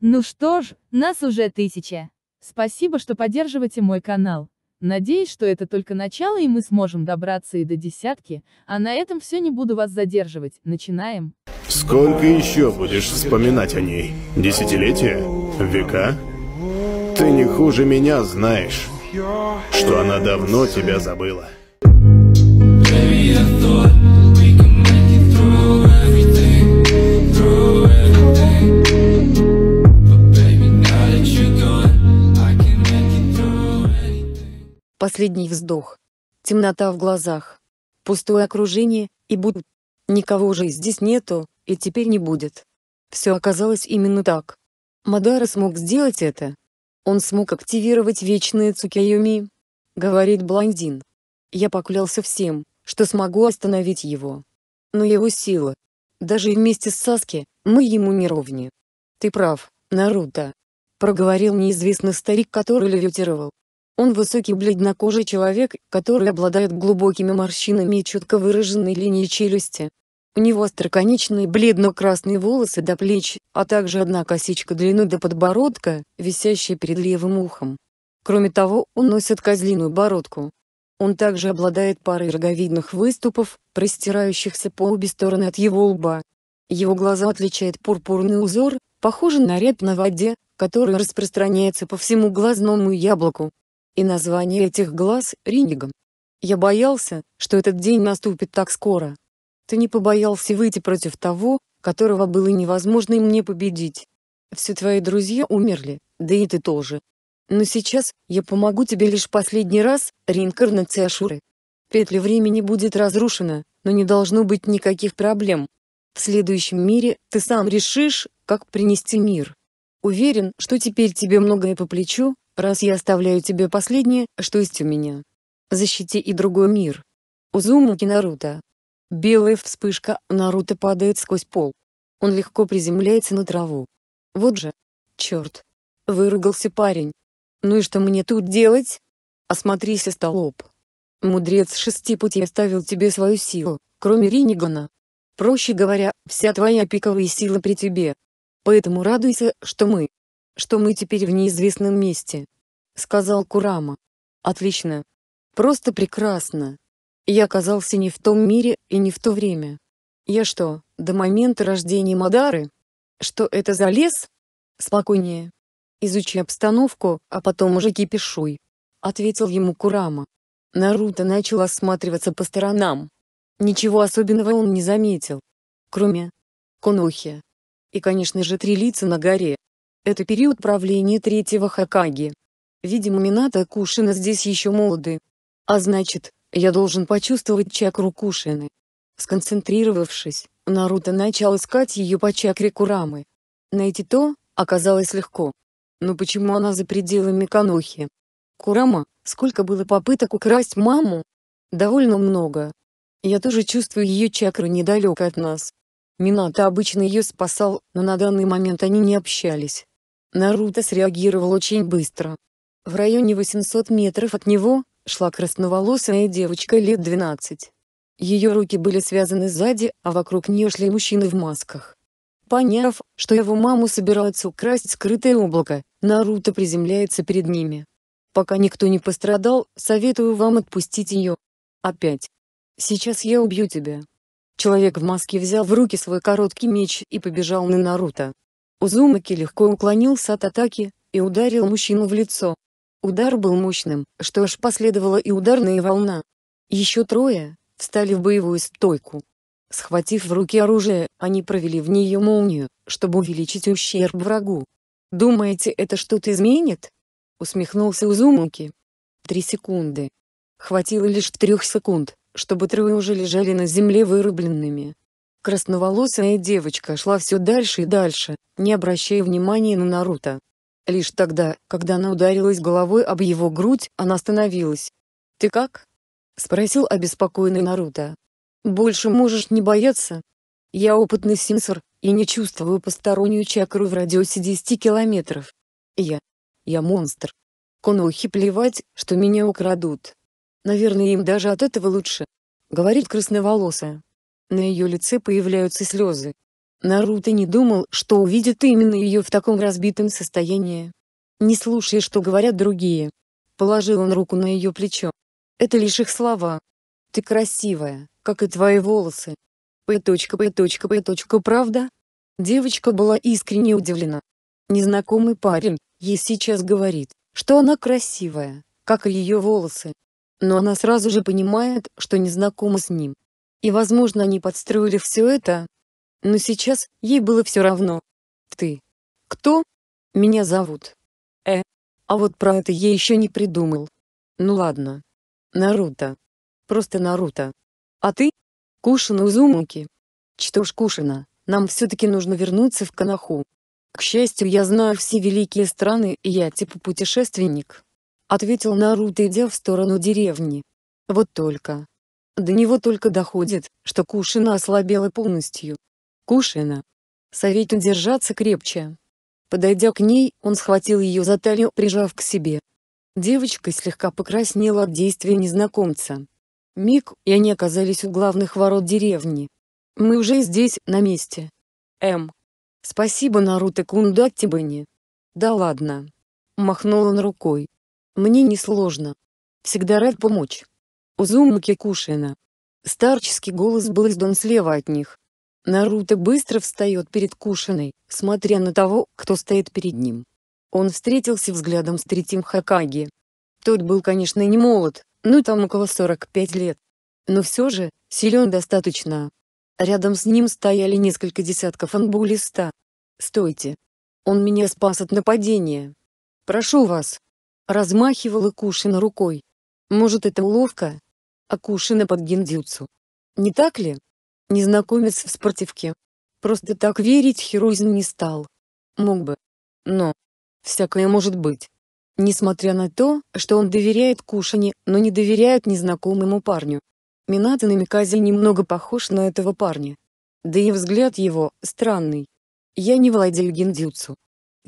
Ну что ж, нас уже тысяча. Спасибо, что поддерживаете мой канал. Надеюсь, что это только начало и мы сможем добраться и до десятки, а на этом все не буду вас задерживать, начинаем. Сколько еще будешь вспоминать о ней? Десятилетия? Века? Ты не хуже меня знаешь, что она давно тебя забыла. Последний вздох. Темнота в глазах. Пустое окружение, и будто никого уже здесь нету, и теперь не будет. Все оказалось именно так. Мадара смог сделать это. Он смог активировать вечные Цукайоми. Говорит блондин. Я поклялся всем, что смогу остановить его. Но его сила. Даже вместе с Саски, мы ему не ровни. Ты прав, Наруто. Проговорил неизвестный старик, который левитировал. Он высокий бледнокожий человек, который обладает глубокими морщинами и четко выраженной линией челюсти. У него остроконечные бледно-красные волосы до плеч, а также одна косичка длиной до подбородка, висящая перед левым ухом. Кроме того, он носит козлиную бородку. Он также обладает парой роговидных выступов, простирающихся по обе стороны от его лба. Его глаза отличает пурпурный узор, похожий на рябь на воде, который распространяется по всему глазному яблоку и название этих глаз — Ринигом. Я боялся, что этот день наступит так скоро. Ты не побоялся выйти против того, которого было невозможно и мне победить. Все твои друзья умерли, да и ты тоже. Но сейчас, я помогу тебе лишь последний раз, реинкарнация Шуры. Петля времени будет разрушена, но не должно быть никаких проблем. В следующем мире ты сам решишь, как принести мир. Уверен, что теперь тебе многое по плечу, Раз я оставляю тебе последнее, что есть у меня. Защити и другой мир. Узумаки Наруто. Белая вспышка, Наруто падает сквозь пол. Он легко приземляется на траву. Вот же. Черт. Выругался парень. Ну и что мне тут делать? Осмотрись, столоп. Мудрец шести путей оставил тебе свою силу, кроме Ринигана. Проще говоря, вся твоя пиковая сила при тебе. Поэтому радуйся, что мы. Что мы теперь в неизвестном месте сказал Курама. Отлично. Просто прекрасно. Я оказался не в том мире и не в то время. Я что, до момента рождения Мадары? Что это за лес? Спокойнее. Изучи обстановку, а потом уже кипишуй. Ответил ему Курама. Наруто начал осматриваться по сторонам. Ничего особенного он не заметил. Кроме Конохи. И конечно же три лица на горе. Это период правления третьего Хакаги. Видимо Мината Кушина здесь еще молоды. А значит, я должен почувствовать чакру Кушины. Сконцентрировавшись, Наруто начал искать ее по чакре Курамы. Найти то, оказалось легко. Но почему она за пределами Канохи? Курама, сколько было попыток украсть маму? Довольно много. Я тоже чувствую ее чакру недалеко от нас. Минато обычно ее спасал, но на данный момент они не общались. Наруто среагировал очень быстро. В районе 800 метров от него, шла красноволосая девочка лет 12. Ее руки были связаны сзади, а вокруг нее шли мужчины в масках. Поняв, что его маму собираются украсть скрытое облако, Наруто приземляется перед ними. Пока никто не пострадал, советую вам отпустить ее. Опять. Сейчас я убью тебя. Человек в маске взял в руки свой короткий меч и побежал на Наруто. Узумаки легко уклонился от атаки и ударил мужчину в лицо. Удар был мощным, что ж последовала и ударная волна. Еще трое, встали в боевую стойку. Схватив в руки оружие, они провели в нее молнию, чтобы увеличить ущерб врагу. «Думаете, это что-то изменит?» — усмехнулся Узумуки. Три секунды. Хватило лишь трех секунд, чтобы трое уже лежали на земле вырубленными. Красноволосая девочка шла все дальше и дальше, не обращая внимания на Наруто. Лишь тогда, когда она ударилась головой об его грудь, она остановилась. «Ты как?» — спросил обеспокоенный Наруто. «Больше можешь не бояться. Я опытный сенсор, и не чувствую постороннюю чакру в радиусе 10 километров. Я... я монстр. Конухи плевать, что меня украдут. Наверное, им даже от этого лучше», — говорит красноволосая. На ее лице появляются слезы. Наруто не думал, что увидит именно ее в таком разбитом состоянии. «Не слушая, что говорят другие». Положил он руку на ее плечо. «Это лишь их слова. Ты красивая, как и твои волосы». П. П. П. Правда? Девочка была искренне удивлена. Незнакомый парень ей сейчас говорит, что она красивая, как и ее волосы. Но она сразу же понимает, что незнакома с ним. И возможно они подстроили все это, но сейчас ей было все равно. Ты. Кто? Меня зовут. Э. А вот про это я еще не придумал. Ну ладно. Наруто. Просто Наруто. А ты? Кушина Узумаки. Что ж Кушина, нам все-таки нужно вернуться в Канаху. К счастью, я знаю все великие страны, и я типа путешественник. Ответил Наруто, идя в сторону деревни. Вот только. До него только доходит, что Кушина ослабела полностью. Кушина. советую держаться крепче. Подойдя к ней, он схватил ее за талию, прижав к себе. Девочка слегка покраснела от действия незнакомца. Миг, и они оказались у главных ворот деревни. «Мы уже здесь, на месте». «М. Эм, спасибо, Наруто Кундаттибани». «Да ладно». Махнул он рукой. «Мне несложно. Всегда рад помочь». Узумаки Кушина. Старческий голос был издан слева от них. Наруто быстро встает перед Кушиной, смотря на того, кто стоит перед ним. Он встретился взглядом с третьим Хакаги. Тот был конечно не молод, но там около 45 лет. Но все же, силен достаточно. Рядом с ним стояли несколько десятков анбулиста. «Стойте! Он меня спас от нападения! Прошу вас!» Размахивала Кушина рукой. «Может это уловка?» А Кушина под гендюцу. Не так ли? незнакомец в спортивке. Просто так верить Херузин не стал. Мог бы. Но. Всякое может быть. Несмотря на то, что он доверяет Кушане, но не доверяет незнакомому парню. Минато Намикази немного похож на этого парня. Да и взгляд его, странный. Я не владею гендюцу.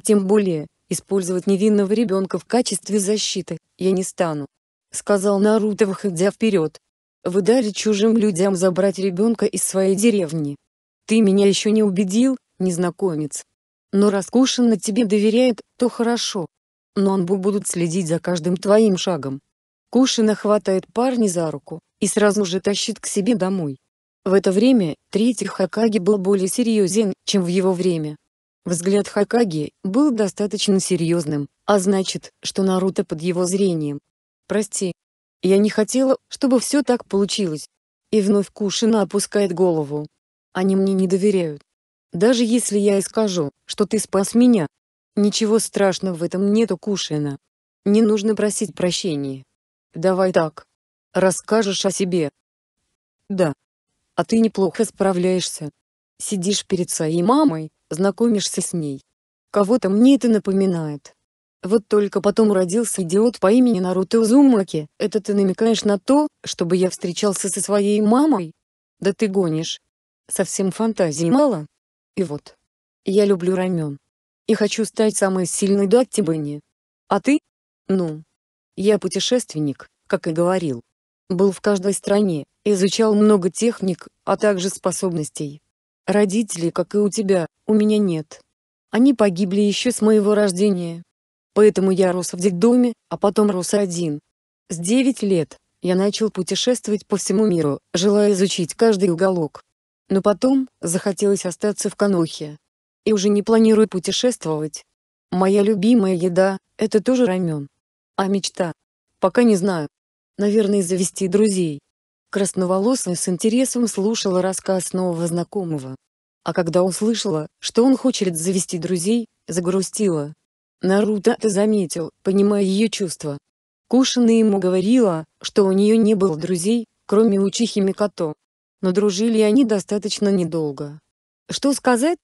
Тем более, использовать невинного ребенка в качестве защиты, я не стану. Сказал Наруто выходя вперед. Вы дали чужим людям забрать ребенка из своей деревни. Ты меня еще не убедил, незнакомец. Но раз Кушина тебе доверяет, то хорошо. Но Анбу будут следить за каждым твоим шагом. Кушина хватает парня за руку и сразу же тащит к себе домой. В это время третий Хакаги был более серьезен, чем в его время. Взгляд Хакаги был достаточно серьезным, а значит, что Наруто под его зрением. «Прости, я не хотела, чтобы все так получилось. И вновь Кушина опускает голову. Они мне не доверяют. Даже если я и скажу, что ты спас меня. Ничего страшного в этом нету, Кушина. Не нужно просить прощения. Давай так. Расскажешь о себе. Да. А ты неплохо справляешься. Сидишь перед своей мамой, знакомишься с ней. Кого-то мне это напоминает. Вот только потом родился идиот по имени Наруто Узумаки. Это ты намекаешь на то, чтобы я встречался со своей мамой? Да ты гонишь. Совсем фантазии мало? И вот. Я люблю рамен. И хочу стать самой сильной до А ты? Ну. Я путешественник, как и говорил. Был в каждой стране, изучал много техник, а также способностей. Родителей, как и у тебя, у меня нет. Они погибли еще с моего рождения, Поэтому я рос в детдоме, а потом рос один. С 9 лет я начал путешествовать по всему миру, желая изучить каждый уголок. Но потом захотелось остаться в Канохе. И уже не планирую путешествовать. Моя любимая еда – это тоже рамен. А мечта? Пока не знаю. Наверное, завести друзей. Красноволосая с интересом слушала рассказ нового знакомого. А когда услышала, что он хочет завести друзей, загрустила. Наруто это заметил, понимая ее чувства. Кушина ему говорила, что у нее не было друзей, кроме Учихи Микото. Но дружили они достаточно недолго. Что сказать?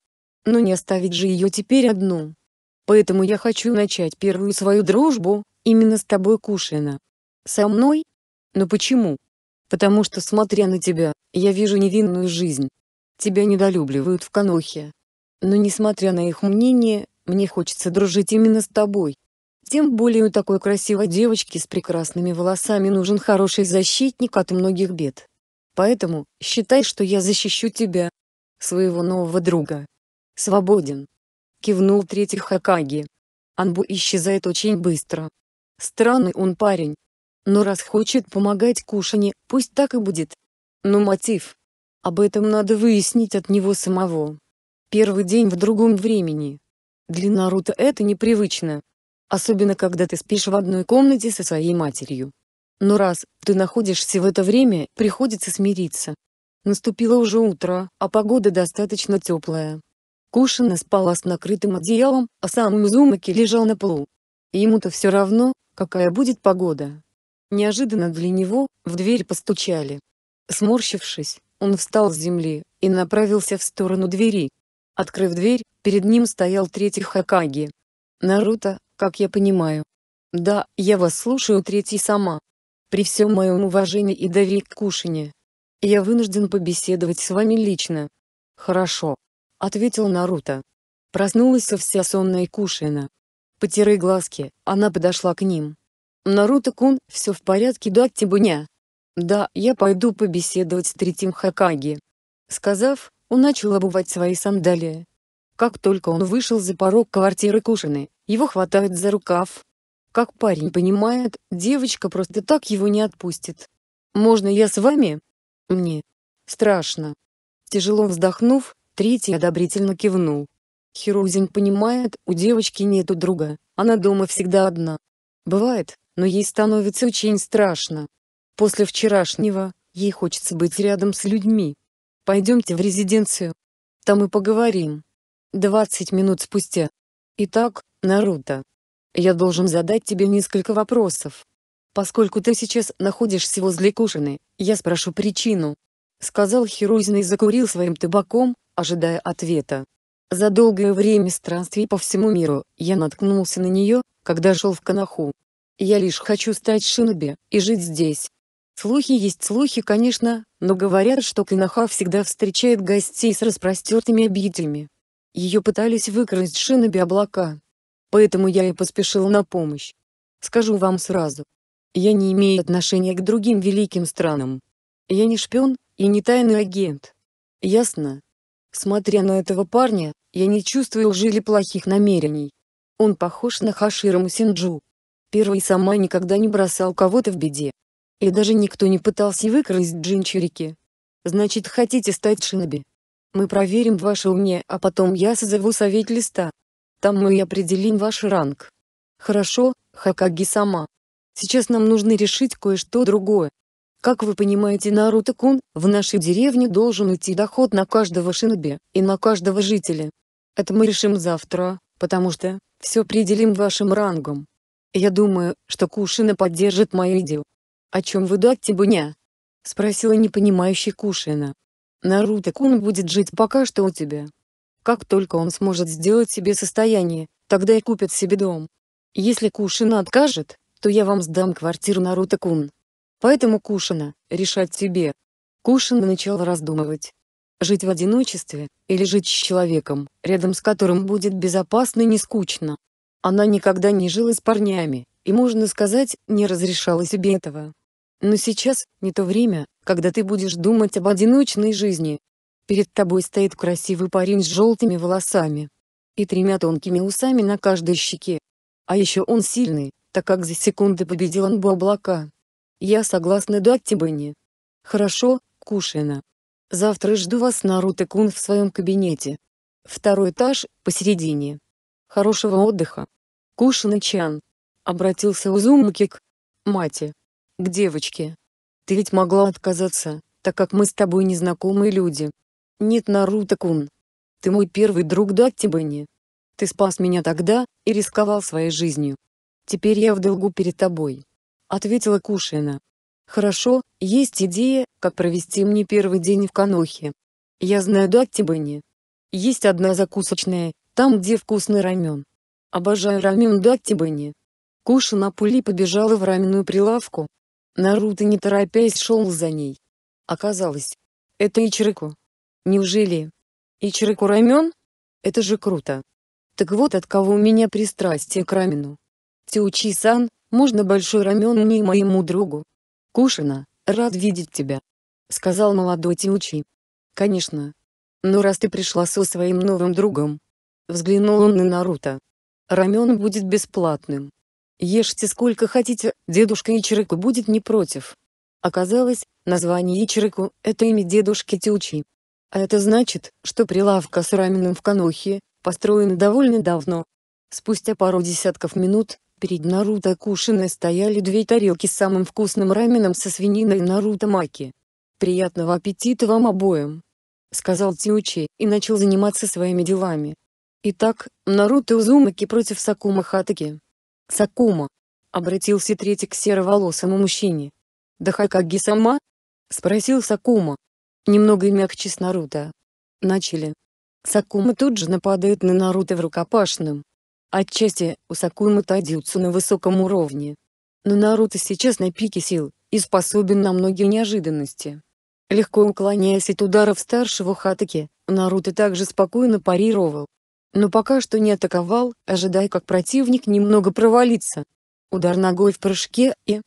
Но не оставить же ее теперь одну. Поэтому я хочу начать первую свою дружбу, именно с тобой, Кушина. Со мной? Но почему? Потому что, смотря на тебя, я вижу невинную жизнь. Тебя недолюбливают в Канохе. Но несмотря на их мнение, мне хочется дружить именно с тобой. Тем более у такой красивой девочки с прекрасными волосами нужен хороший защитник от многих бед. Поэтому, считай, что я защищу тебя, своего нового друга. Свободен. Кивнул третий Хакаги. Анбу исчезает очень быстро. Странный он парень. Но раз хочет помогать Кушане, пусть так и будет. Но мотив. Об этом надо выяснить от него самого. Первый день в другом времени. Для Наруто это непривычно. Особенно когда ты спишь в одной комнате со своей матерью. Но раз ты находишься в это время, приходится смириться. Наступило уже утро, а погода достаточно теплая. Кушина спала с накрытым одеялом, а сам Мзумаки лежал на полу. Ему-то все равно, какая будет погода. Неожиданно для него, в дверь постучали. Сморщившись, он встал с земли и направился в сторону двери. Открыв дверь, перед ним стоял третий Хакаги. «Наруто, как я понимаю». «Да, я вас слушаю, третий сама. При всем моем уважении и доверии к Кушине. Я вынужден побеседовать с вами лично». «Хорошо», — ответил Наруто. Проснулась вся сонная Кушина. Потирая глазки, она подошла к ним. «Наруто-кун, все в порядке, да, Тибуня?» типа, «Да, я пойду побеседовать с третьим Хакаги». Сказав, он начал обувать свои сандалии. Как только он вышел за порог квартиры Кушины, его хватает за рукав. Как парень понимает, девочка просто так его не отпустит. «Можно я с вами?» «Мне. Страшно». Тяжело вздохнув, третий одобрительно кивнул. Хирузин понимает, у девочки нету друга, она дома всегда одна. Бывает, но ей становится очень страшно. После вчерашнего, ей хочется быть рядом с людьми, Пойдемте в резиденцию. Там и поговорим. 20 минут спустя. Итак, Наруто, я должен задать тебе несколько вопросов. Поскольку ты сейчас находишься возле Кушины, я спрошу причину. Сказал Хирузин и закурил своим табаком, ожидая ответа. За долгое время странствий по всему миру, я наткнулся на нее, когда шел в Канаху. Я лишь хочу стать шиноби, и жить здесь. Слухи есть слухи, конечно, но говорят, что Кинаха всегда встречает гостей с распростертыми обителями. Ее пытались выкрасть шиноби облака. Поэтому я и поспешил на помощь. Скажу вам сразу. Я не имею отношения к другим великим странам. Я не шпион, и не тайный агент. Ясно? Смотря на этого парня, я не чувствую лжи или плохих намерений. Он похож на Хашира Мусинджу. Первый сама никогда не бросал кого-то в беде. И даже никто не пытался выкрасть джинчурики. Значит, хотите стать шиноби? Мы проверим ваше умение, а потом я созову совет листа. Там мы и определим ваш ранг. Хорошо, Хакаги сама. Сейчас нам нужно решить кое-что другое. Как вы понимаете, Наруто-кун, в нашей деревне должен идти доход на каждого шиноби, и на каждого жителя. Это мы решим завтра, потому что, все определим вашим рангом. Я думаю, что Кушина поддержит мою идею. «О чем вы, Даттибуня?» — спросила непонимающий Кушина. «Наруто-кун будет жить пока что у тебя. Как только он сможет сделать себе состояние, тогда и купит себе дом. Если Кушина откажет, то я вам сдам квартиру Наруто-кун. Поэтому Кушина, решать тебе». Кушина начала раздумывать. Жить в одиночестве, или жить с человеком, рядом с которым будет безопасно и не скучно. Она никогда не жила с парнями, и, можно сказать, не разрешала себе этого. Но сейчас не то время, когда ты будешь думать об одиночной жизни. Перед тобой стоит красивый парень с желтыми волосами и тремя тонкими усами на каждой щеке. А еще он сильный, так как за секунды победил он бы облака. Я согласна дать тебе не. Хорошо, Кушина. Завтра жду вас Наруто-кун в своем кабинете. Второй этаж, посередине. Хорошего отдыха. Кушина-чан. Обратился Узумаки к мате к девочке. Ты ведь могла отказаться, так как мы с тобой незнакомые люди. Нет, Наруто-кун. Ты мой первый друг Даттибани. Ты спас меня тогда, и рисковал своей жизнью. Теперь я в долгу перед тобой. Ответила Кушина. Хорошо, есть идея, как провести мне первый день в Канохе. Я знаю Даттибани. Есть одна закусочная, там где вкусный рамен. Обожаю рамен Даттибани. Кушина пули побежала в раменную прилавку, Наруто не торопясь шел за ней. Оказалось, это Ичирику. Неужели? Ичирику рамен? Это же круто. Так вот от кого у меня пристрастие к рамену. Тиучи-сан, можно большой рамен мне и моему другу? Кушина, рад видеть тебя. Сказал молодой Тиучи. Конечно. Но раз ты пришла со своим новым другом. Взглянул он на Наруто. Рамен будет бесплатным. Ешьте сколько хотите, дедушка Ичирику будет не против. Оказалось, название Ичирику – это имя дедушки Тючи. А это значит, что прилавка с раменом в Канохе, построена довольно давно. Спустя пару десятков минут, перед Наруто Кушиной стояли две тарелки с самым вкусным раменом со свининой Наруто Маки. «Приятного аппетита вам обоим!» — сказал Тиучи и начал заниматься своими делами. Итак, Наруто Узумаки против Сакума Хатаки. «Сакума!» — обратился третий к сероволосому мужчине. «Да Хакаги сама?» — спросил Сакума. Немного мягче с Наруто. Начали. Сакума тут же нападает на Наруто в рукопашном. Отчасти, у Сакумы Тадзюцу на высоком уровне. Но Наруто сейчас на пике сил, и способен на многие неожиданности. Легко уклоняясь от ударов старшего Хатаки, Наруто также спокойно парировал, но пока что не атаковал, ожидая как противник немного провалится. Удар ногой в прыжке и...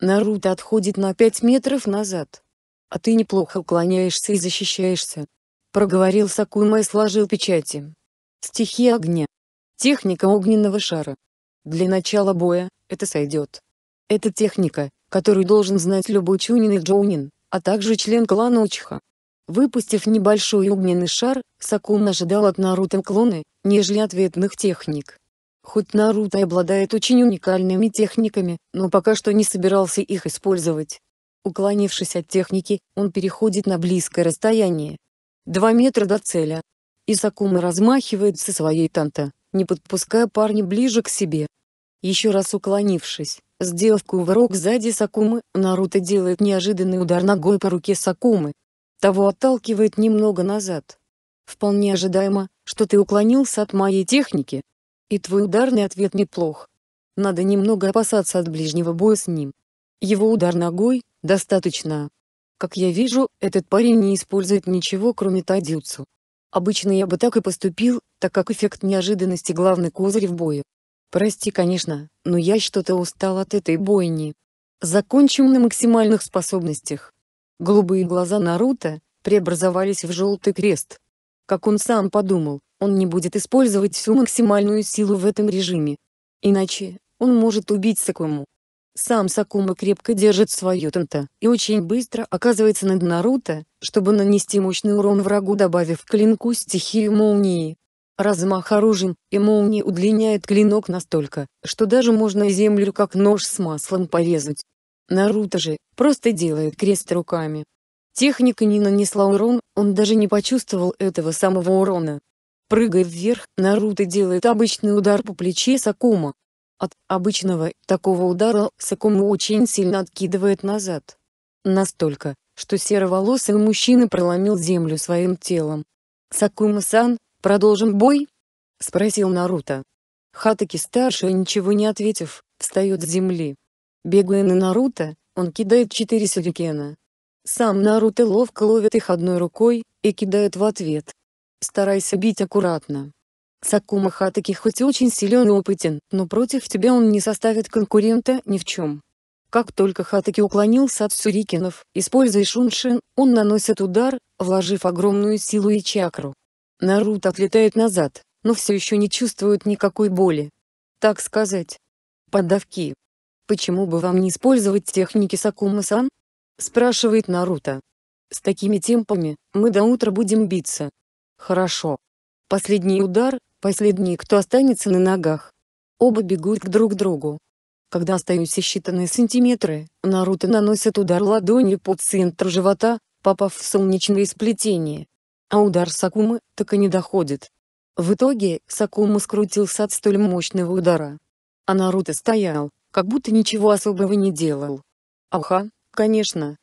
Наруто отходит на 5 метров назад. А ты неплохо уклоняешься и защищаешься. Проговорил Сакума и сложил печати. Стихия огня. Техника огненного шара. Для начала боя, это сойдет. Это техника, которую должен знать любой чунин и джоунин, а также член клана Учиха. Выпустив небольшой огненный шар, Сакун ожидал от Наруто клоны, нежели ответных техник. Хоть Наруто и обладает очень уникальными техниками, но пока что не собирался их использовать. Уклонившись от техники, он переходит на близкое расстояние. Два метра до целя. И Сакума размахивается своей Танто, не подпуская парня ближе к себе. Еще раз уклонившись, сделав кувырок сзади Сакумы, Наруто делает неожиданный удар ногой по руке Сакумы, того отталкивает немного назад. Вполне ожидаемо, что ты уклонился от моей техники. И твой ударный ответ неплох. Надо немного опасаться от ближнего боя с ним. Его удар ногой достаточно. Как я вижу, этот парень не использует ничего, кроме тадзюцу. Обычно я бы так и поступил, так как эффект неожиданности главный козырь в бою. Прости, конечно, но я что-то устал от этой бойни. Закончим на максимальных способностях. Голубые глаза Наруто преобразовались в желтый крест. Как он сам подумал, он не будет использовать всю максимальную силу в этом режиме. Иначе, он может убить Сакуму. Сам Сакума крепко держит свое тента и очень быстро оказывается над Наруто, чтобы нанести мощный урон врагу добавив клинку стихию молнии. Размах оружием и молнии удлиняет клинок настолько, что даже можно землю как нож с маслом порезать. Наруто же просто делает крест руками. Техника не нанесла урон, он даже не почувствовал этого самого урона. Прыгая вверх, Наруто делает обычный удар по плече Сакума. От обычного такого удара Сакума очень сильно откидывает назад. Настолько, что сероволосый мужчина проломил землю своим телом. «Сакума-сан, продолжим бой?» — спросил Наруто. Хатаки-старший, ничего не ответив, встает с земли. Бегая на Наруто, он кидает четыре сюрикена. Сам Наруто ловко ловит их одной рукой, и кидает в ответ. Старайся бить аккуратно. Сакума Хатаки хоть и очень силен и опытен, но против тебя он не составит конкурента ни в чем. Как только Хатаки уклонился от сюрикенов, используя шуншин, он наносит удар, вложив огромную силу и чакру. Наруто отлетает назад, но все еще не чувствует никакой боли. Так сказать. Поддавки. «Почему бы вам не использовать техники Сакума-сан?» — спрашивает Наруто. «С такими темпами, мы до утра будем биться». «Хорошо. Последний удар, последний кто останется на ногах». Оба бегут к друг другу. Когда остаются считанные сантиметры, Наруто наносит удар ладонью по центру живота, попав в солнечное сплетение. А удар Сакумы так и не доходит. В итоге, Сакума скрутился от столь мощного удара. А Наруто стоял, как будто ничего особого не делал. Ага, конечно.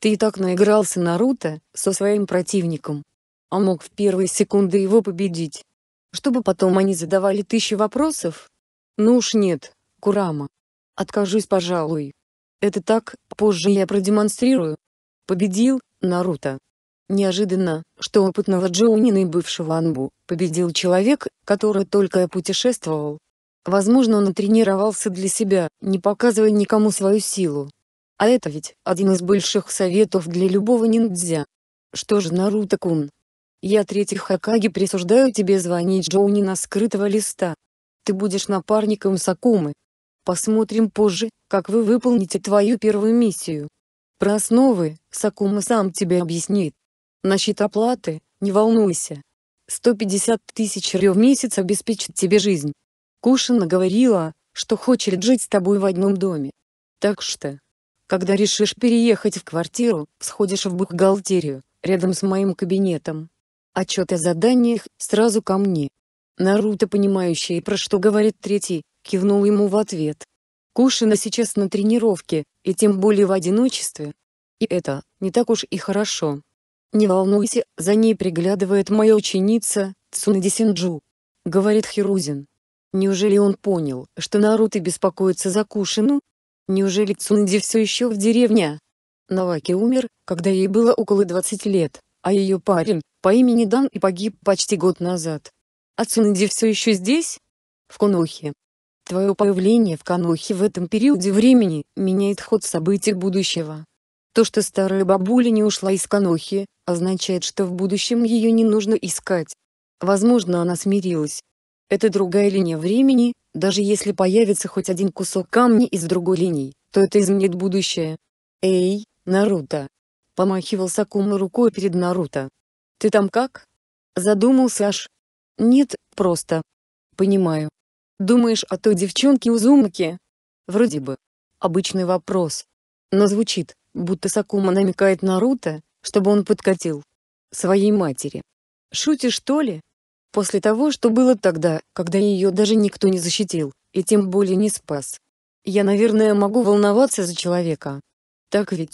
Ты и так наигрался Наруто со своим противником. А мог в первые секунды его победить. Чтобы потом они задавали тысячи вопросов? Ну уж нет, Курама. Откажусь, пожалуй. Это так, позже я продемонстрирую. Победил, Наруто. Неожиданно, что опытного Джоунина и бывшего Анбу, победил человек, который только путешествовал, Возможно, он тренировался для себя, не показывая никому свою силу. А это ведь один из больших советов для любого ниндзя. Что же, Наруто-кун? Я третий Хакаги присуждаю тебе звонить Джоуни на скрытого листа. Ты будешь напарником Сакумы. Посмотрим позже, как вы выполните твою первую миссию. Про основы, Сакума сам тебе объяснит. Насчет оплаты, не волнуйся. 150 тысяч рё в месяц обеспечит тебе жизнь. Кушина говорила, что хочет жить с тобой в одном доме. Так что, когда решишь переехать в квартиру, сходишь в бухгалтерию, рядом с моим кабинетом. Отчет о заданиях сразу ко мне. Наруто, понимающий, про что говорит третий, кивнул ему в ответ. Кушина сейчас на тренировке, и тем более в одиночестве. И это не так уж и хорошо. Не волнуйся, за ней приглядывает моя ученица, Цунади Говорит Хирузин. Неужели он понял, что Наруто беспокоится за Кушину? Неужели Цунди все еще в деревне? Наваки умер, когда ей было около 20 лет, а ее парень, по имени Дан и погиб почти год назад. А Цунди все еще здесь? В Конохе. Твое появление в Конохе в этом периоде времени меняет ход событий будущего. То, что старая бабуля не ушла из Конохи, означает, что в будущем ее не нужно искать. Возможно, она смирилась, это другая линия времени, даже если появится хоть один кусок камня из другой линии, то это изменит будущее. Эй, Наруто! Помахивал Сакума рукой перед Наруто. Ты там как? Задумался аж. Нет, просто. Понимаю. Думаешь о а той девчонке Узумаки? Вроде бы. Обычный вопрос. Но звучит, будто Сакума намекает Наруто, чтобы он подкатил. Своей матери. Шутишь что ли? после того, что было тогда, когда ее даже никто не защитил, и тем более не спас. Я, наверное, могу волноваться за человека. Так ведь?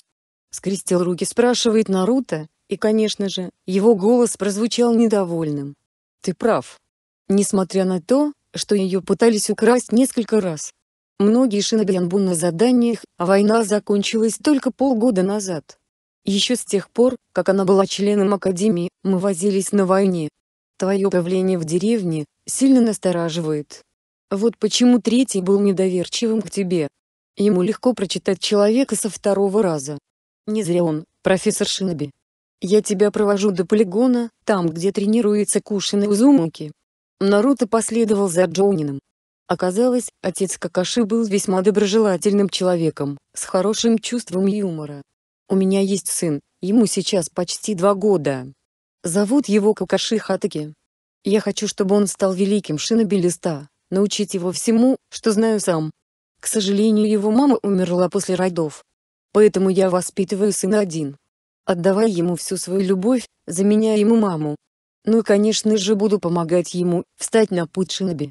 Скрестил руки, спрашивает Наруто, и, конечно же, его голос прозвучал недовольным. Ты прав. Несмотря на то, что ее пытались украсть несколько раз. Многие шиноби на заданиях, а война закончилась только полгода назад. Еще с тех пор, как она была членом Академии, мы возились на войне, Твое появление в деревне сильно настораживает. Вот почему третий был недоверчивым к тебе. Ему легко прочитать человека со второго раза. Не зря он, профессор Шиноби. Я тебя провожу до полигона, там, где тренируется Кушин и Узумаки. Наруто последовал за Джоунином. Оказалось, отец Какаши был весьма доброжелательным человеком, с хорошим чувством юмора. У меня есть сын, ему сейчас почти два года. Зовут его Кукаши Хатаки. Я хочу, чтобы он стал великим шинобилиста, научить его всему, что знаю сам. К сожалению, его мама умерла после родов. Поэтому я воспитываю сына один. Отдавая ему всю свою любовь, заменяя ему маму. Ну и конечно же буду помогать ему встать на путь шиноби.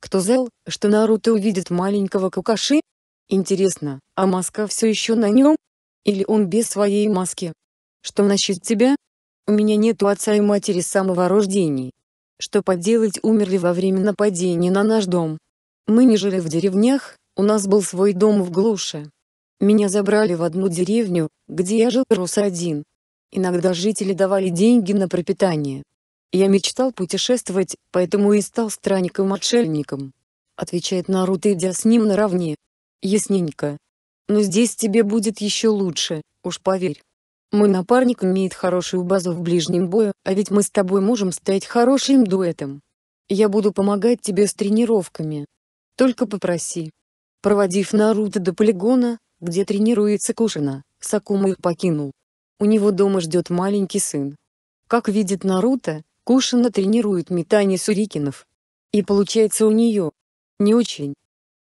Кто знал, что Наруто увидит маленького Кукаши? Интересно, а маска все еще на нем? Или он без своей маски? Что насчет тебя? У меня нету отца и матери с самого рождения. Что поделать, умерли во время нападения на наш дом. Мы не жили в деревнях, у нас был свой дом в глуши. Меня забрали в одну деревню, где я жил рос один. Иногда жители давали деньги на пропитание. Я мечтал путешествовать, поэтому и стал странником-отшельником. Отвечает Наруто, идя с ним наравне. Ясненько. Но здесь тебе будет еще лучше, уж поверь. Мой напарник имеет хорошую базу в ближнем бою, а ведь мы с тобой можем стать хорошим дуэтом. Я буду помогать тебе с тренировками. Только попроси. Проводив Наруто до полигона, где тренируется Кушина, Сакума их покинул. У него дома ждет маленький сын. Как видит Наруто, Кушина тренирует метание сурикинов. И получается у нее. Не очень.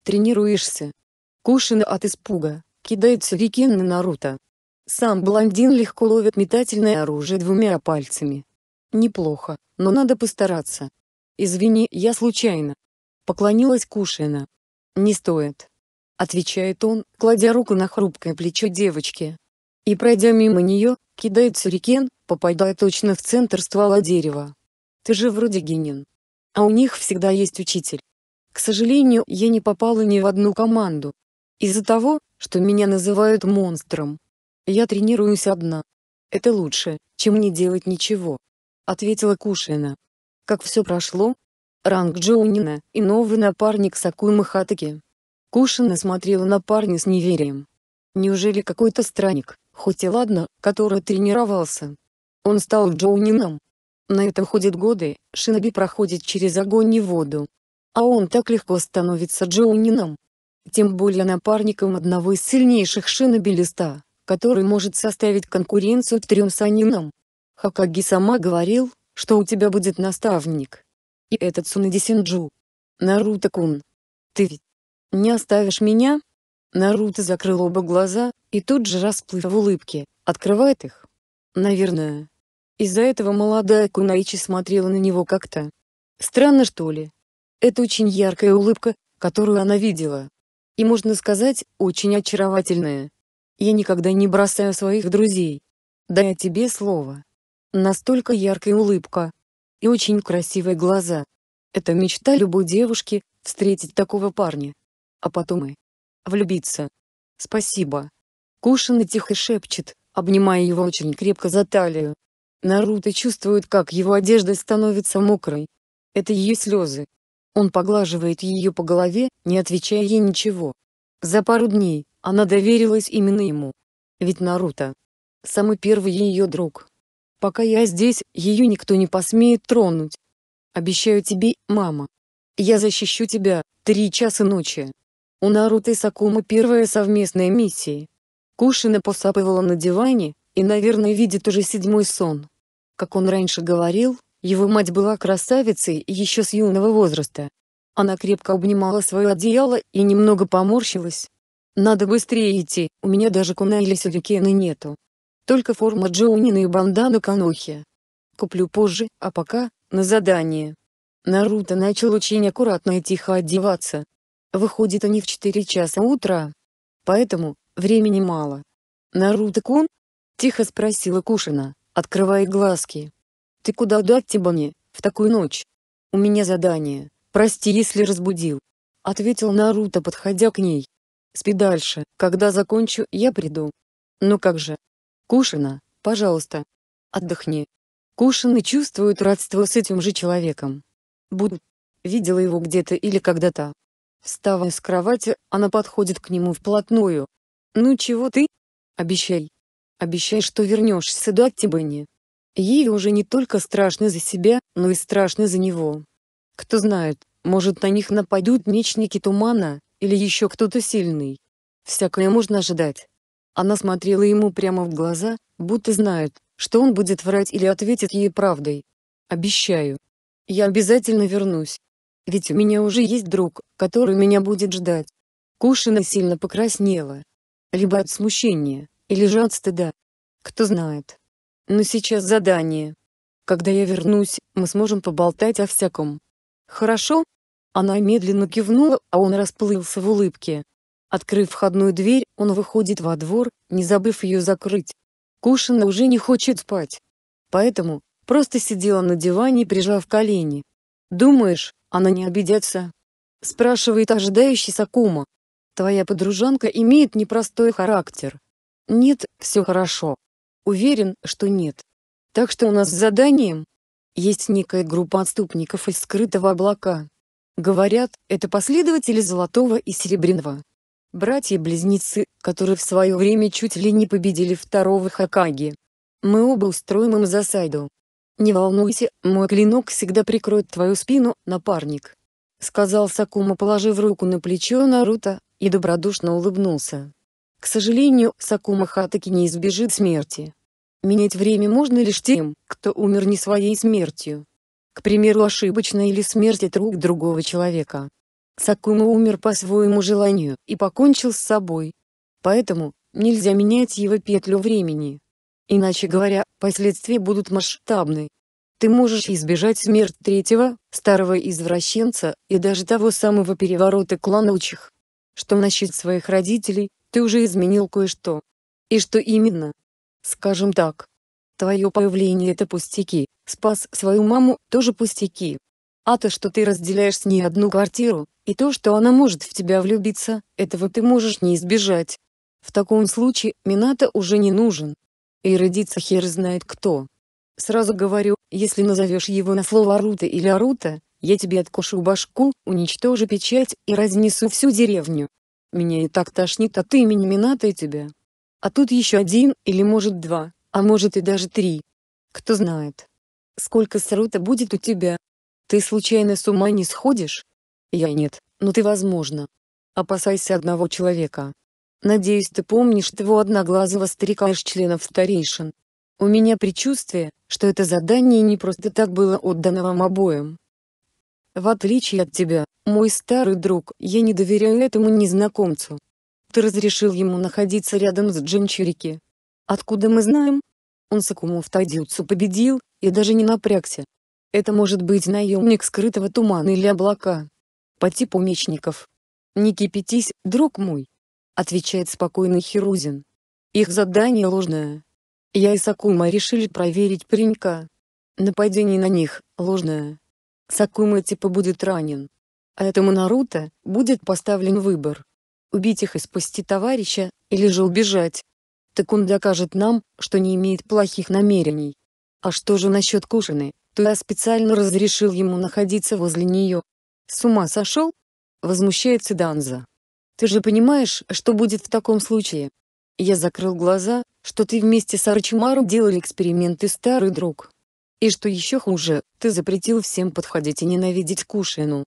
Тренируешься. Кушина от испуга, кидает сурикен на Наруто. Сам блондин легко ловит метательное оружие двумя пальцами. Неплохо, но надо постараться. Извини, я случайно. Поклонилась Кушина. Не стоит. Отвечает он, кладя руку на хрупкое плечо девочки. И пройдя мимо нее, кидает сюрикен, попадая точно в центр ствола дерева. Ты же вроде генин. А у них всегда есть учитель. К сожалению, я не попала ни в одну команду. Из-за того, что меня называют монстром. Я тренируюсь одна. Это лучше, чем не делать ничего. Ответила Кушина. Как все прошло? Ранг Джоунина и новый напарник Сакума Хатаки. Кушина смотрела на парня с неверием. Неужели какой-то странник, хоть и ладно, который тренировался? Он стал Джоунином. На это ходят годы, Шиноби проходит через огонь и воду. А он так легко становится Джоунином. Тем более напарником одного из сильнейших Шиноби листа который может составить конкуренцию трем санинам. Хакаги сама говорил, что у тебя будет наставник. И этот Цунади Наруто-кун. Ты ведь не оставишь меня? Наруто закрыл оба глаза, и тут же расплыв в улыбке, открывает их. Наверное. Из-за этого молодая Кунаичи смотрела на него как-то. Странно что ли? Это очень яркая улыбка, которую она видела. И можно сказать, очень очаровательная. Я никогда не бросаю своих друзей. Дай тебе слово. Настолько яркая улыбка. И очень красивые глаза. Это мечта любой девушки, встретить такого парня. А потом и влюбиться. Спасибо. Кушина тихо шепчет, обнимая его очень крепко за талию. Наруто чувствует, как его одежда становится мокрой. Это ее слезы. Он поглаживает ее по голове, не отвечая ей ничего. За пару дней, она доверилась именно ему. Ведь Наруто – самый первый ее друг. Пока я здесь, ее никто не посмеет тронуть. Обещаю тебе, мама. Я защищу тебя. Три часа ночи. У Наруто и Сакумы первая совместная миссия. Кушина посапывала на диване, и, наверное, видит уже седьмой сон. Как он раньше говорил, его мать была красавицей еще с юного возраста. Она крепко обнимала свое одеяло и немного поморщилась, надо быстрее идти, у меня даже куна или сюрикена нету. Только форма Джоунина и бандана Канохи. Куплю позже, а пока, на задание. Наруто начал очень аккуратно и тихо одеваться. Выходит они в 4 часа утра. Поэтому, времени мало. «Наруто-кун?» — тихо спросила Кушина, открывая глазки. «Ты куда дать мне в такую ночь? У меня задание, прости, если разбудил», — ответил Наруто, подходя к ней. Спи дальше. Когда закончу, я приду. Ну как же? Кушина, пожалуйста, отдохни. Кушины чувствуют родство с этим же человеком. Буду. Видела его где-то или когда-то. Вставая с кровати, она подходит к нему вплотную. «Ну чего ты? Обещай. Обещай, что вернешься до Актибыни». Ей уже не только страшно за себя, но и страшно за него. Кто знает, может на них нападут мечники тумана, или еще кто-то сильный. Всякое можно ожидать. Она смотрела ему прямо в глаза, будто знает, что он будет врать или ответит ей правдой. «Обещаю. Я обязательно вернусь. Ведь у меня уже есть друг, который меня будет ждать». Кушина сильно покраснела. Либо от смущения, или же от стыда. Кто знает. Но сейчас задание. Когда я вернусь, мы сможем поболтать о всяком. Хорошо? Она медленно кивнула, а он расплылся в улыбке. Открыв входную дверь, он выходит во двор, не забыв ее закрыть. Кушина уже не хочет спать. Поэтому, просто сидела на диване, прижав колени. «Думаешь, она не обидятся?» Спрашивает ожидающий Сакума. «Твоя подружанка имеет непростой характер». «Нет, все хорошо». «Уверен, что нет. Так что у нас с заданием есть некая группа отступников из скрытого облака, Говорят, это последователи Золотого и Серебряного. Братья-близнецы, которые в свое время чуть ли не победили второго Хакаги. Мы оба устроим им засаду. Не волнуйся, мой клинок всегда прикроет твою спину, напарник. Сказал Сакума, положив руку на плечо Наруто, и добродушно улыбнулся. К сожалению, Сакума Хатаки не избежит смерти. Менять время можно лишь тем, кто умер не своей смертью к примеру ошибочно или смерти друг другого человека. Сакума умер по своему желанию и покончил с собой. Поэтому, нельзя менять его петлю времени. Иначе говоря, последствия будут масштабны. Ты можешь избежать смерть третьего, старого извращенца, и даже того самого переворота клана Учих. Что насчет своих родителей, ты уже изменил кое-что. И что именно? Скажем так. Твое появление это пустяки, спас свою маму, тоже пустяки. А то, что ты разделяешь с ней одну квартиру, и то, что она может в тебя влюбиться, этого ты можешь не избежать. В таком случае Минато уже не нужен. И родится хер знает кто. Сразу говорю, если назовешь его на слово Арута или Арута, я тебе откушу башку, уничтожу печать и разнесу всю деревню. Меня и так тошнит от имени Минато и тебя. А тут еще один, или может два, а может и даже три. Кто знает. Сколько срота будет у тебя? Ты случайно с ума не сходишь? Я нет, но ты возможно. Опасайся одного человека. Надеюсь, ты помнишь того одноглазого старика из членов старейшин. У меня предчувствие, что это задание не просто так было отдано вам обоим. В отличие от тебя, мой старый друг, я не доверяю этому незнакомцу. Ты разрешил ему находиться рядом с Джинчурики. Откуда мы знаем? Он Сакуму в Тайдзюцу победил, и даже не напрягся. Это может быть наемник скрытого тумана или облака. По типу мечников. «Не кипятись, друг мой», — отвечает спокойный Херузин. «Их задание ложное. Я и Сакума решили проверить паренька. Нападение на них — ложное. Сакума типа будет ранен. А этому Наруто будет поставлен выбор. Убить их и спасти товарища, или же убежать. Так он докажет нам, что не имеет плохих намерений. А что же насчет Кушины, то я специально разрешил ему находиться возле нее. С ума сошел? Возмущается Данза. Ты же понимаешь, что будет в таком случае? Я закрыл глаза, что ты вместе с Арчимаром делали эксперименты старый друг. И что еще хуже, ты запретил всем подходить и ненавидеть Кушину.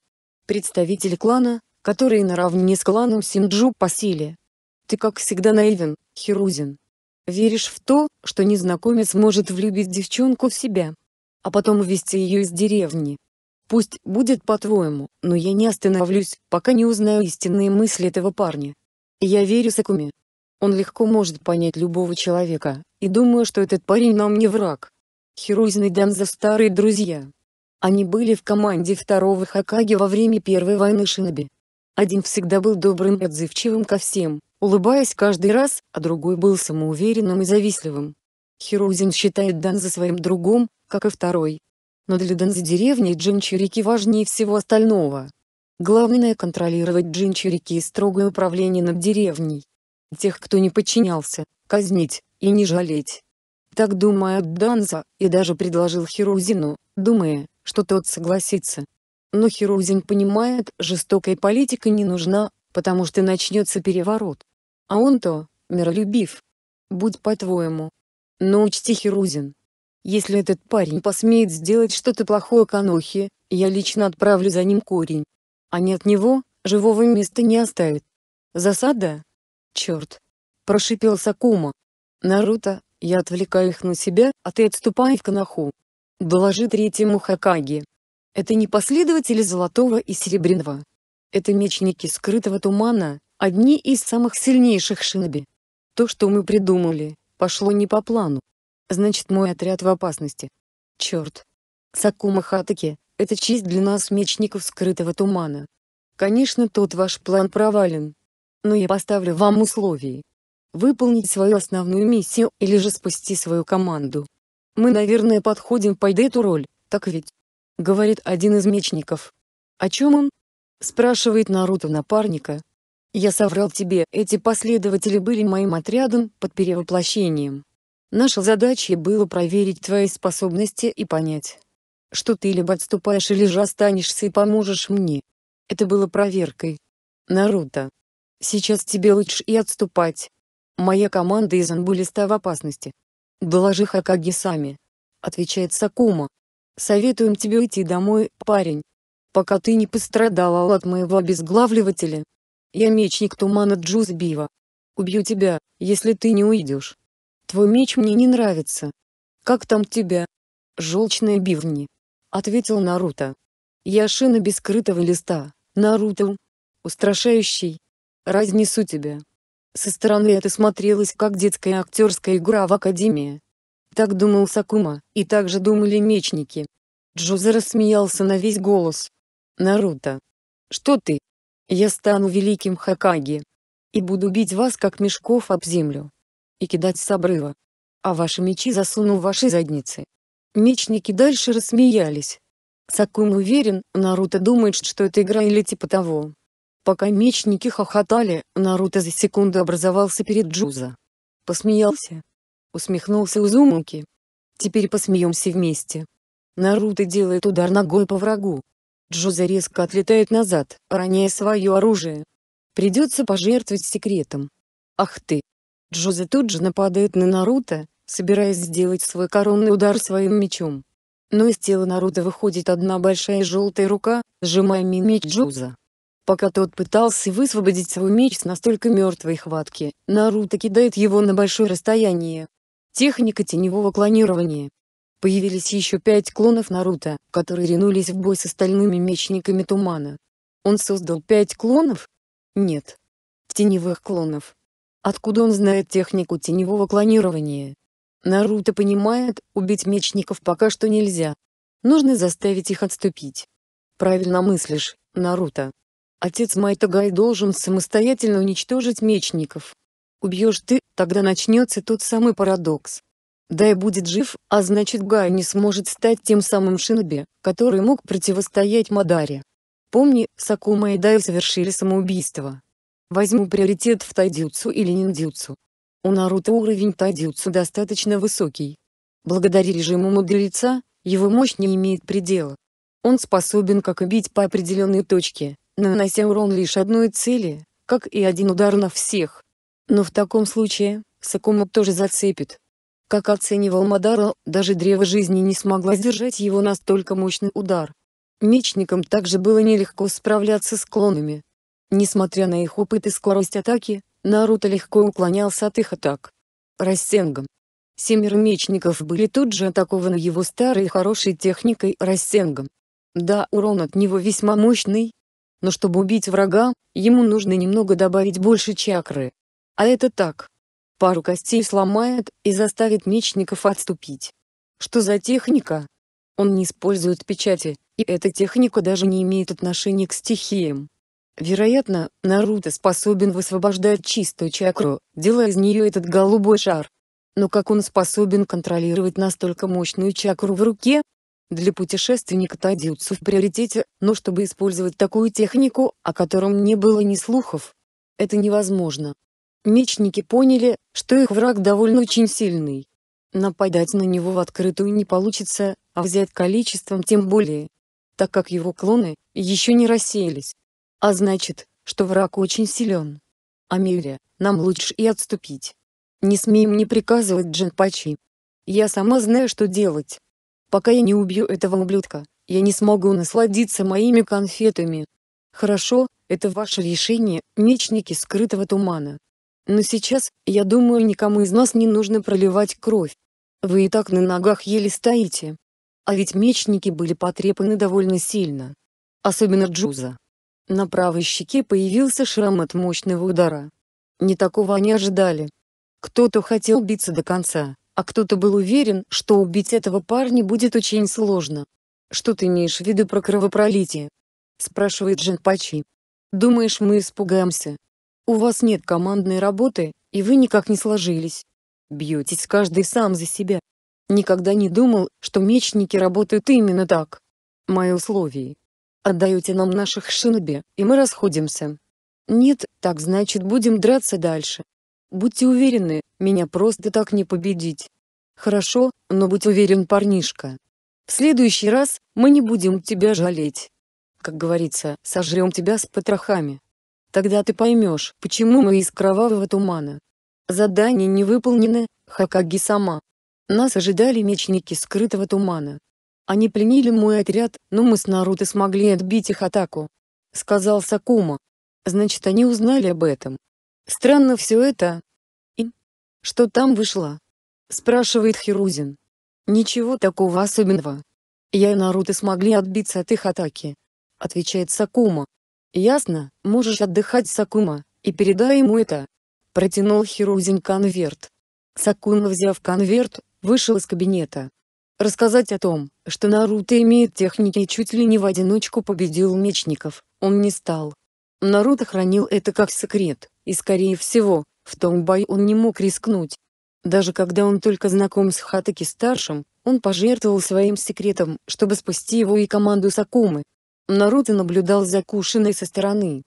Представитель клана, который наравне с кланом Синджу по силе. Ты как всегда наивен, Херузин. Веришь в то, что незнакомец может влюбить девчонку в себя, а потом увезти ее из деревни. Пусть будет по-твоему, но я не остановлюсь, пока не узнаю истинные мысли этого парня. Я верю Сакуме. Он легко может понять любого человека, и думаю, что этот парень нам не враг. Хируизн и Данза старые друзья. Они были в команде второго Хакаги во время первой войны Шиноби. Один всегда был добрым и отзывчивым ко всем, улыбаясь каждый раз, а другой был самоуверенным и завистливым. Хирузин считает Дан за своим другом, как и второй. Но для Данзы деревни джинчурики важнее всего остального. Главное контролировать джинчурики и строгое управление над деревней. Тех, кто не подчинялся, казнить, и не жалеть. Так думает Данза, и даже предложил Хирузину, думая, что тот согласится. Но Хирузин понимает, жестокая политика не нужна, потому что начнется переворот. А он-то, миролюбив. Будь по-твоему. Но учти, Херузин. Если этот парень посмеет сделать что-то плохое Канохе, я лично отправлю за ним корень. А не от него, живого места не оставит. Засада? Черт. Прошипел Сакума. Наруто, я отвлекаю их на себя, а ты отступай в Канаху. Доложи третьему Хакаги. Это не последователи Золотого и Серебряного. Это мечники скрытого тумана, Одни из самых сильнейших шиноби. То, что мы придумали, пошло не по плану. Значит мой отряд в опасности. Черт. Сакума Хатаки, это честь для нас мечников скрытого тумана. Конечно тот ваш план провален. Но я поставлю вам условие. Выполнить свою основную миссию или же спасти свою команду. Мы наверное подходим под эту роль, так ведь? Говорит один из мечников. О чем он? Спрашивает Наруто напарника, я соврал тебе, эти последователи были моим отрядом под перевоплощением. Наша задача была проверить твои способности и понять, что ты либо отступаешь или же останешься и поможешь мне. Это было проверкой. Наруто. Сейчас тебе лучше и отступать. Моя команда из Анбулиста в опасности. Доложи Хакаги сами. Отвечает Сакума. Советуем тебе уйти домой, парень. Пока ты не пострадал от моего обезглавливателя, я мечник тумана Джузбива. Убью тебя, если ты не уйдешь. Твой меч мне не нравится. Как там тебя? Желчная бивни. Ответил Наруто. Яшина без скрытого листа, Наруто. Устрашающий. Разнесу тебя. Со стороны это смотрелось как детская актерская игра в Академии. Так думал Сакума, и так же думали мечники. Джозе рассмеялся на весь голос. «Наруто! Что ты, я стану великим Хакаги. И буду бить вас как мешков об землю. И кидать с обрыва. А ваши мечи засуну в ваши задницы. Мечники дальше рассмеялись. Сакун уверен, Наруто думает, что это игра или типа того. Пока мечники хохотали, Наруто за секунду образовался перед Джуза. Посмеялся. Усмехнулся Узумуки. Теперь посмеемся вместе. Наруто делает удар ногой по врагу. Джозе резко отлетает назад, роняя свое оружие. Придется пожертвовать секретом. Ах ты! Джозе тут же нападает на Наруто, собираясь сделать свой коронный удар своим мечом. Но из тела Наруто выходит одна большая желтая рука, сжимая меч Джоза. Пока тот пытался высвободить свой меч с настолько мертвой хватки, Наруто кидает его на большое расстояние. Техника теневого клонирования появились еще пять клонов Наруто, которые ринулись в бой с остальными мечниками Тумана. Он создал пять клонов? Нет. Теневых клонов. Откуда он знает технику теневого клонирования? Наруто понимает, убить мечников пока что нельзя. Нужно заставить их отступить. Правильно мыслишь, Наруто. Отец Майтагай должен самостоятельно уничтожить мечников. Убьешь ты, тогда начнется тот самый парадокс, Дай будет жив, а значит Гай не сможет стать тем самым шиноби, который мог противостоять Мадаре. Помни, Сакума и Дай совершили самоубийство. Возьму приоритет в тайдюцу или ниндзюцу. У Наруто уровень тайдюцу достаточно высокий. Благодаря режиму мудреца, его мощь не имеет предела. Он способен как и бить по определенной точке, нанося урон лишь одной цели, как и один удар на всех. Но в таком случае, Сакума тоже зацепит, как оценивал Мадаро, даже древо жизни не смогло сдержать его настолько мощный удар. Мечникам также было нелегко справляться с клонами. Несмотря на их опыт и скорость атаки, Наруто легко уклонялся от их атак. Рассенгом. Семеро мечников были тут же атакованы его старой и хорошей техникой рассенгом. Да, урон от него весьма мощный, но чтобы убить врага, ему нужно немного добавить больше чакры. А это так, пару костей сломает и заставит мечников отступить. Что за техника? Он не использует печати, и эта техника даже не имеет отношения к стихиям. Вероятно, Наруто способен высвобождать чистую чакру, делая из нее этот голубой шар. Но как он способен контролировать настолько мощную чакру в руке? Для путешественника Тадзюцу в приоритете, но чтобы использовать такую технику, о котором не было ни слухов, это невозможно. Мечники поняли, что их враг довольно очень сильный. Нападать на него в открытую не получится, а взять количеством тем более. Так как его клоны еще не рассеялись. А значит, что враг очень силен. Амелия, нам лучше и отступить. Не смей мне приказывать Джинпачи. Я сама знаю, что делать. Пока я не убью этого ублюдка, я не смогу насладиться моими конфетами. Хорошо, это ваше решение, мечники скрытого тумана. Но сейчас, я думаю, никому из нас не нужно проливать кровь. Вы и так на ногах еле стоите. А ведь мечники были потрепаны довольно сильно. Особенно Джуза. На правой щеке появился шрам от мощного удара. Не такого они ожидали. Кто-то хотел биться до конца, а кто-то был уверен, что убить этого парня будет очень сложно. «Что ты имеешь в виду про кровопролитие?» – спрашивает Джин Пачи. «Думаешь, мы испугаемся, у вас нет командной работы, и вы никак не сложились. Бьетесь каждый сам за себя. Никогда не думал, что мечники работают именно так. Мои условия. Отдаете нам наших шиноби, и мы расходимся. Нет, так значит будем драться дальше. Будьте уверены, меня просто так не победить. Хорошо, но будь уверен, парнишка. В следующий раз мы не будем тебя жалеть. Как говорится, сожрем тебя с потрохами. Тогда ты поймешь, почему мы из кровавого тумана. Задание не выполнено, Хакаги сама. Нас ожидали мечники скрытого тумана. Они пленили мой отряд, но мы с Наруто смогли отбить их атаку. Сказал Сакума. Значит они узнали об этом. Странно все это. И? Что там вышло? Спрашивает Хирузин. Ничего такого особенного. Я и Наруто смогли отбиться от их атаки. Отвечает Сакума. «Ясно, можешь отдыхать, Сакума, и передай ему это». Протянул Хирузин конверт. Сакума, взяв конверт, вышел из кабинета. Рассказать о том, что Наруто имеет техники и чуть ли не в одиночку победил мечников, он не стал. Наруто хранил это как секрет, и скорее всего, в том бою он не мог рискнуть. Даже когда он только знаком с Хатаки-старшим, он пожертвовал своим секретом, чтобы спасти его и команду Сакумы, но Рута наблюдал за Кушиной со стороны.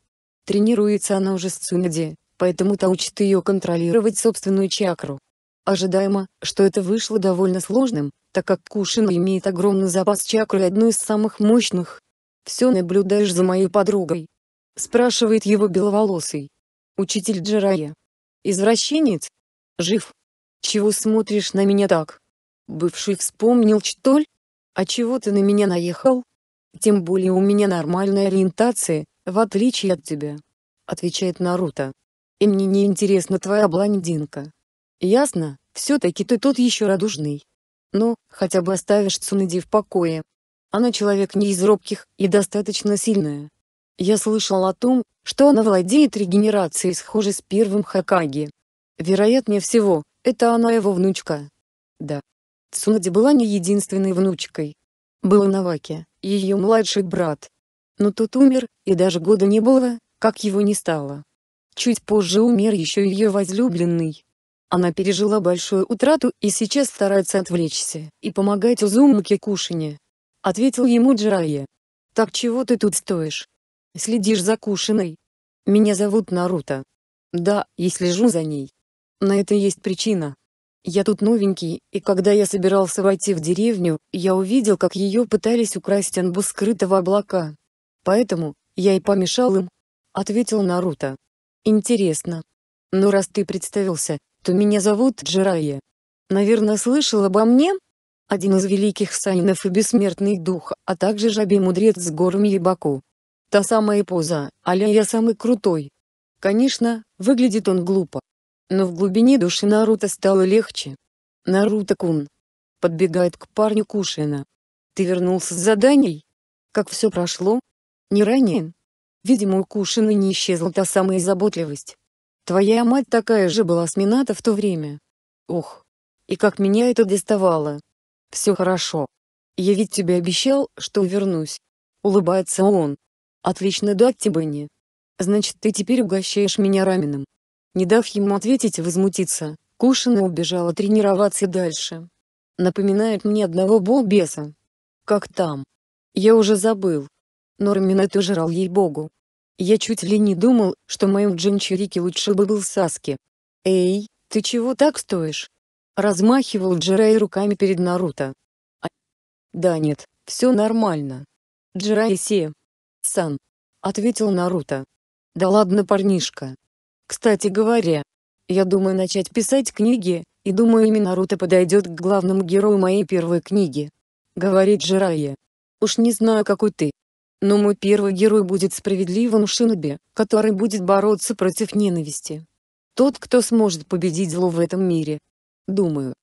Тренируется она уже с Цунади, поэтому та учит ее контролировать собственную чакру. Ожидаемо, что это вышло довольно сложным, так как Кушина имеет огромный запас чакры и одну из самых мощных. «Все наблюдаешь за моей подругой?» – спрашивает его беловолосый. «Учитель Джирая. Извращенец? Жив? Чего смотришь на меня так? Бывший вспомнил, что ли? А чего ты на меня наехал?» Тем более у меня нормальная ориентация, в отличие от тебя. Отвечает Наруто. И мне не интересна твоя блондинка. Ясно, все-таки ты тот еще радужный. Но ну, хотя бы оставишь Цунади в покое. Она человек не из робких и достаточно сильная. Я слышал о том, что она владеет регенерацией схожей с первым Хакаги. Вероятнее всего, это она его внучка. Да. Цунади была не единственной внучкой. Был Наваки ее младший брат. Но тот умер, и даже года не было, как его не стало. Чуть позже умер еще ее возлюбленный. Она пережила большую утрату и сейчас старается отвлечься и помогать узумаке Кушине. Ответил ему Джирайя. «Так чего ты тут стоишь? Следишь за Кушиной? Меня зовут Наруто. Да, и слежу за ней. На это есть причина. Я тут новенький, и когда я собирался войти в деревню, я увидел, как ее пытались украсть анбу скрытого облака. Поэтому, я и помешал им. Ответил Наруто. Интересно. Но раз ты представился, то меня зовут Джирайя. Наверное, слышал обо мне? Один из великих сайнов и бессмертный дух, а также жабий-мудрец с гором Ебаку. Та самая поза, аля я самый крутой. Конечно, выглядит он глупо, но в глубине души Наруто стало легче. «Наруто-кун!» Подбегает к парню Кушина. «Ты вернулся с заданий? Как все прошло? Не ранен?» Видимо, у Кушина не исчезла та самая заботливость. «Твоя мать такая же была с Минато в то время. Ох! И как меня это доставало! Все хорошо. Я ведь тебе обещал, что вернусь!» Улыбается он. «Отлично, дать тебе не. Значит, ты теперь угощаешь меня раменом. Не дав ему ответить и возмутиться, Кушина убежала тренироваться дальше. Напоминает мне одного балбеса. Как там? Я уже забыл. Нормин это жрал ей-богу. Я чуть ли не думал, что моим Джинчирике лучше бы был Саски. «Эй, ты чего так стоишь?» Размахивал Джирай руками перед Наруто. А... «Да нет, все нормально. Джирай Се. Сан», — ответил Наруто. «Да ладно, парнишка, кстати говоря, я думаю начать писать книги, и думаю именно Рута подойдет к главному герою моей первой книги. Говорит Жирая. Уж не знаю какой ты. Но мой первый герой будет справедливым Шиноби, который будет бороться против ненависти. Тот, кто сможет победить зло в этом мире. Думаю,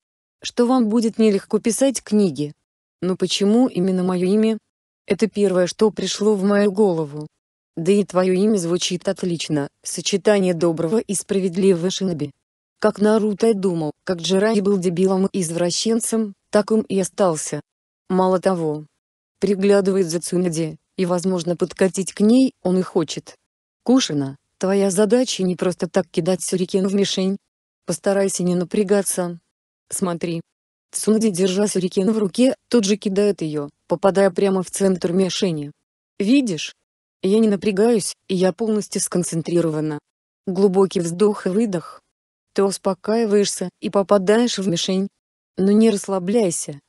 что вам будет нелегко писать книги. Но почему именно мое имя? Это первое, что пришло в мою голову. Да и твое имя звучит отлично, сочетание доброго и справедливого шиноби. Как Наруто думал, как Джирай был дебилом и извращенцем, так им и остался. Мало того, приглядывает за Цунади, и возможно подкатить к ней он и хочет. Кушина, твоя задача не просто так кидать сюрикен в мишень. Постарайся не напрягаться. Смотри. Цунади, держа сюрикен в руке, тут же кидает ее, попадая прямо в центр мишени. Видишь? Я не напрягаюсь, и я полностью сконцентрирована. Глубокий вздох и выдох. Ты успокаиваешься и попадаешь в мишень. Но не расслабляйся.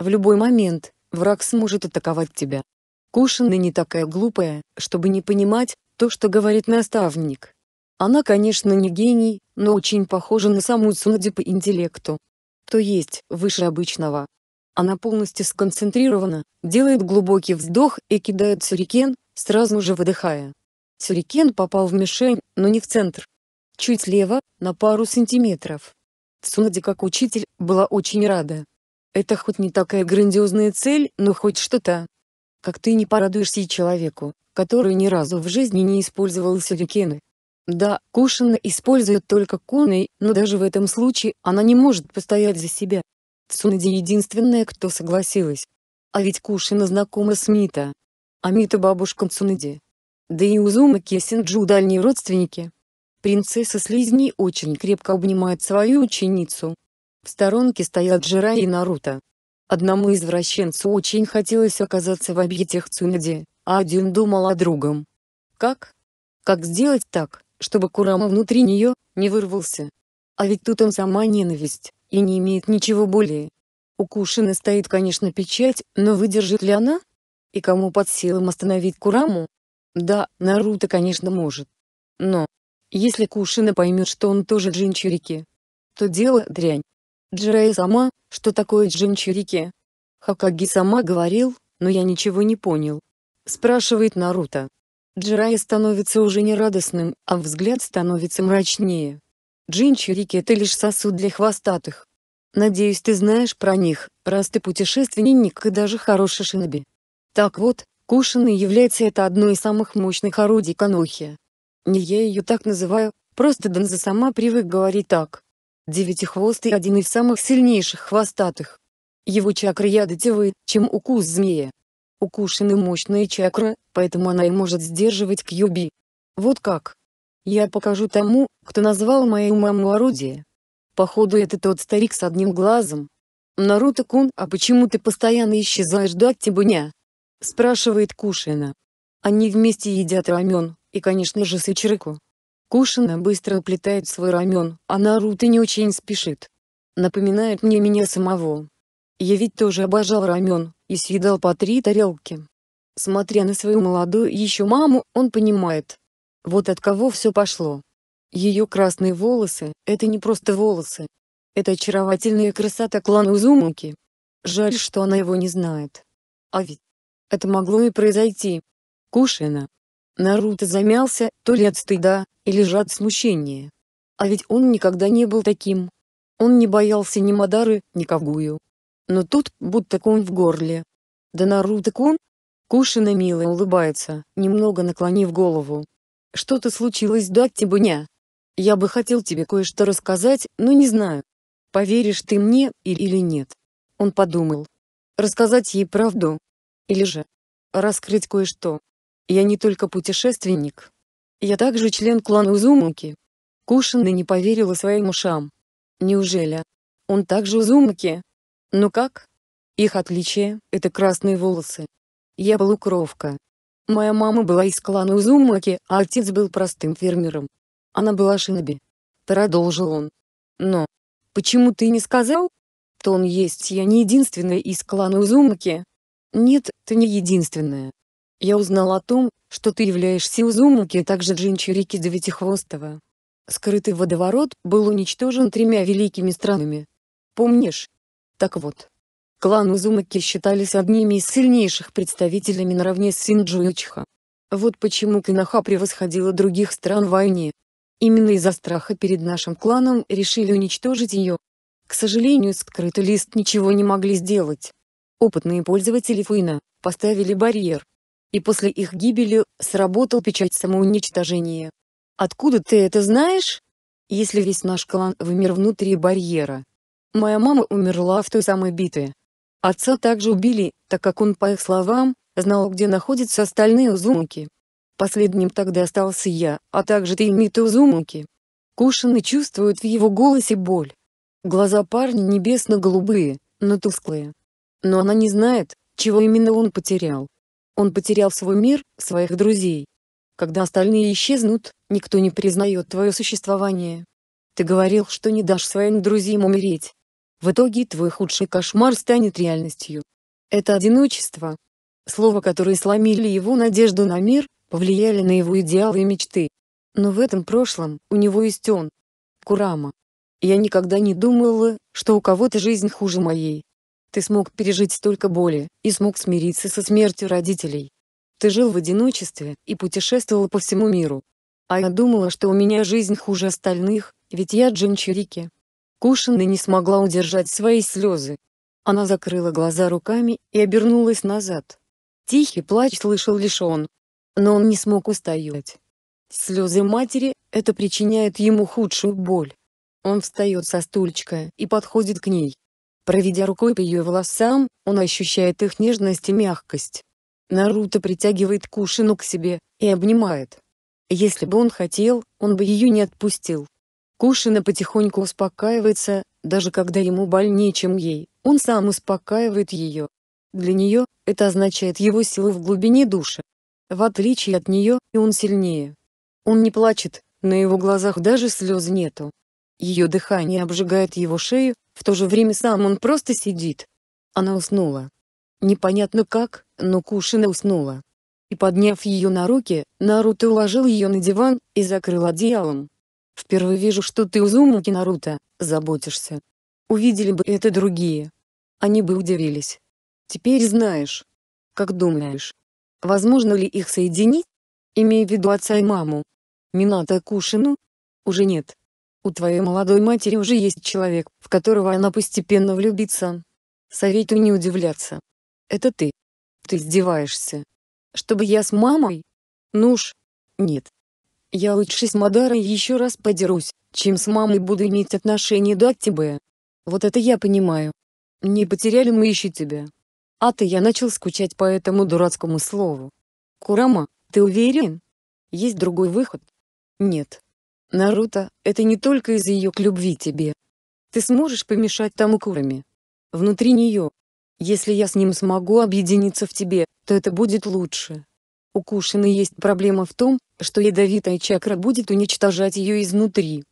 В любой момент, враг сможет атаковать тебя. Кушина не такая глупая, чтобы не понимать, то, что говорит наставник. Она, конечно, не гений, но очень похожа на саму Цунади по интеллекту. То есть, выше обычного. Она полностью сконцентрирована, делает глубокий вздох и кидает сюрикен, сразу же выдыхая. Сюрикен попал в мишень, но не в центр. Чуть слева, на пару сантиметров. Цунади как учитель, была очень рада. Это хоть не такая грандиозная цель, но хоть что-то. Как ты не порадуешься человеку, который ни разу в жизни не использовал сюрикены. Да, Кушина использует только Куной, но даже в этом случае она не может постоять за себя. Цунади единственная, кто согласилась. А ведь Кушина знакома с Мита, Амита бабушка Цунади. Да и Узума Кесинджу дальние родственники. Принцесса Слизни очень крепко обнимает свою ученицу. В сторонке стоят Джира и Наруто. Одному извращенцу очень хотелось оказаться в объятиях Цунади, а один думал о другом. Как? Как сделать так, чтобы Курама внутри нее не вырвался? А ведь тут он сама ненависть, и не имеет ничего более. У Укушена стоит, конечно, печать, но выдержит ли она? и кому под силам остановить Кураму? Да, Наруто конечно может. Но, если Кушина поймет, что он тоже джинчурики, то дело дрянь. Джирая сама, что такое джинчурики? Хакаги сама говорил, но я ничего не понял. Спрашивает Наруто. Джирая становится уже не радостным, а взгляд становится мрачнее. Джинчурики это лишь сосуд для хвостатых. Надеюсь ты знаешь про них, раз ты путешественник и даже хороший шиноби. Так вот, Кушиной является это одно из самых мощных орудий Канохи. Не я ее так называю, просто Данза сама привык говорить так. Девятихвостый один из самых сильнейших хвостатых. Его чакра ядотевые, чем укус змея. У Кушины мощная чакра, поэтому она и может сдерживать Кьюби. Вот как. Я покажу тому, кто назвал мою маму орудие. Походу это тот старик с одним глазом. Наруто-кун, а почему ты постоянно исчезаешь до оттебуня? Спрашивает Кушина. Они вместе едят рамен, и конечно же сычрику. Кушина быстро уплетает свой рамен, а Наруто не очень спешит. Напоминает мне меня самого. Я ведь тоже обожал рамен, и съедал по три тарелки. Смотря на свою молодую еще маму, он понимает. Вот от кого все пошло. Ее красные волосы – это не просто волосы. Это очаровательная красота клана Узумаки. Жаль, что она его не знает. А ведь это могло и произойти. Кушина. Наруто замялся, то ли от стыда, или же от смущения. А ведь он никогда не был таким. Он не боялся ни Мадары, ни Кагую. Но тут, будто кон в горле. Да наруто кон? Кушина мило улыбается, немного наклонив голову. Что-то случилось, да Даттибуня. Я бы хотел тебе кое-что рассказать, но не знаю. Поверишь ты мне, или нет. Он подумал. Рассказать ей правду, или же раскрыть кое-что. Я не только путешественник. Я также член клана Узумаки. Кушина не поверила своим ушам. Неужели? Он также Узумаки? но ну как? Их отличие — это красные волосы. Я полукровка. Моя мама была из клана Узумаки, а отец был простым фермером. Она была шиноби. Продолжил он. Но. Почему ты не сказал? То он есть я не единственная из клана Узумаки, нет, ты не единственная. Я узнал о том, что ты являешься Узумуки, а также Джинчурики Девятихвостого. Скрытый водоворот был уничтожен тремя великими странами. Помнишь? Так вот. Клан Узумаки считались одними из сильнейших представителями наравне с Синджу Вот почему Кинаха превосходила других стран в войне. Именно из-за страха перед нашим кланом решили уничтожить ее. К сожалению, скрытый лист ничего не могли сделать. Опытные пользователи Фуина поставили барьер. И после их гибели сработал печать самоуничтожения. Откуда ты это знаешь? Если весь наш клан вымер внутри барьера. Моя мама умерла в той самой битве. Отца также убили, так как он, по их словам, знал, где находятся остальные узумуки. Последним тогда остался я, а также ты и Мита Узумуки. Кушины чувствуют в его голосе боль. Глаза парня небесно-голубые, но тусклые. Но она не знает, чего именно он потерял. Он потерял свой мир, своих друзей. Когда остальные исчезнут, никто не признает твое существование. Ты говорил, что не дашь своим друзьям умереть. В итоге твой худший кошмар станет реальностью. Это одиночество. Слово, которое сломили его надежду на мир, повлияли на его идеалы и мечты. Но в этом прошлом у него есть он. Курама. Я никогда не думала, что у кого-то жизнь хуже моей. Ты смог пережить столько боли и смог смириться со смертью родителей. Ты жил в одиночестве и путешествовал по всему миру. А я думала, что у меня жизнь хуже остальных, ведь я Джин Чирики. Кушина не смогла удержать свои слезы. Она закрыла глаза руками и обернулась назад. Тихий плач слышал лишь он. Но он не смог устоять. Слезы матери – это причиняет ему худшую боль. Он встает со стульчика и подходит к ней. Проведя рукой по ее волосам, он ощущает их нежность и мягкость. Наруто притягивает Кушину к себе, и обнимает. Если бы он хотел, он бы ее не отпустил. Кушина потихоньку успокаивается, даже когда ему больнее, чем ей, он сам успокаивает ее. Для нее, это означает его силу в глубине души. В отличие от нее, и он сильнее. Он не плачет, на его глазах даже слез нету. Ее дыхание обжигает его шею, в то же время сам он просто сидит. Она уснула. Непонятно как, но Кушина уснула. И подняв ее на руки, Наруто уложил ее на диван и закрыл одеялом. «Впервые вижу, что ты Узумаки Наруто, заботишься. Увидели бы это другие. Они бы удивились. Теперь знаешь. Как думаешь, возможно ли их соединить? Имея в виду отца и маму. Минато Кушину? Уже нет. У твоей молодой матери уже есть человек, в которого она постепенно влюбится. Советую не удивляться. Это ты. Ты издеваешься. Чтобы я с мамой? Ну уж. Нет. Я лучше с Мадарой еще раз подерусь, чем с мамой буду иметь отношение до тебя. Вот это я понимаю. Не потеряли мы еще тебя. А ты я начал скучать по этому дурацкому слову. Курама, ты уверен? Есть другой выход? Нет. Наруто, это не только из-за ее к любви тебе. Ты сможешь помешать тому Курами. Внутри нее. Если я с ним смогу объединиться в тебе, то это будет лучше. У Кушины есть проблема в том, что ядовитая чакра будет уничтожать ее изнутри.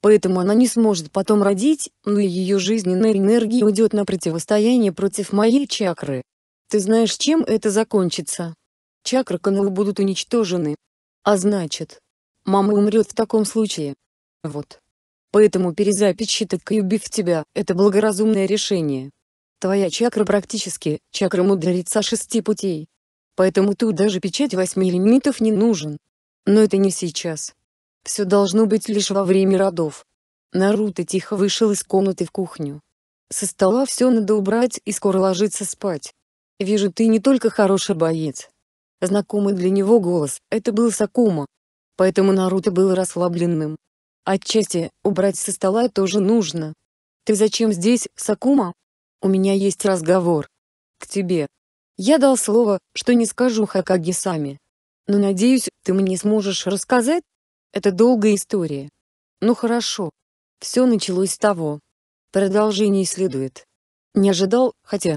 Поэтому она не сможет потом родить, но и ее жизненная энергия уйдет на противостояние против моей чакры. Ты знаешь, чем это закончится? Чакры каналы будут уничтожены. А значит, Мама умрет в таком случае. Вот. Поэтому перезапись читок и убив тебя, это благоразумное решение. Твоя чакра практически чакра мудреца шести путей. Поэтому тут даже печать восьми лимитов не нужен. Но это не сейчас. Все должно быть лишь во время родов. Наруто тихо вышел из комнаты в кухню. Со стола все надо убрать и скоро ложиться спать. Вижу, ты не только хороший боец. Знакомый для него голос, это был Сакума, Поэтому Наруто был расслабленным. Отчасти, убрать со стола тоже нужно. Ты зачем здесь, Сакума? У меня есть разговор. К тебе. Я дал слово, что не скажу Хакаги сами. Но надеюсь, ты мне сможешь рассказать? Это долгая история. Ну хорошо. Все началось с того. Продолжение следует. Не ожидал, хотя...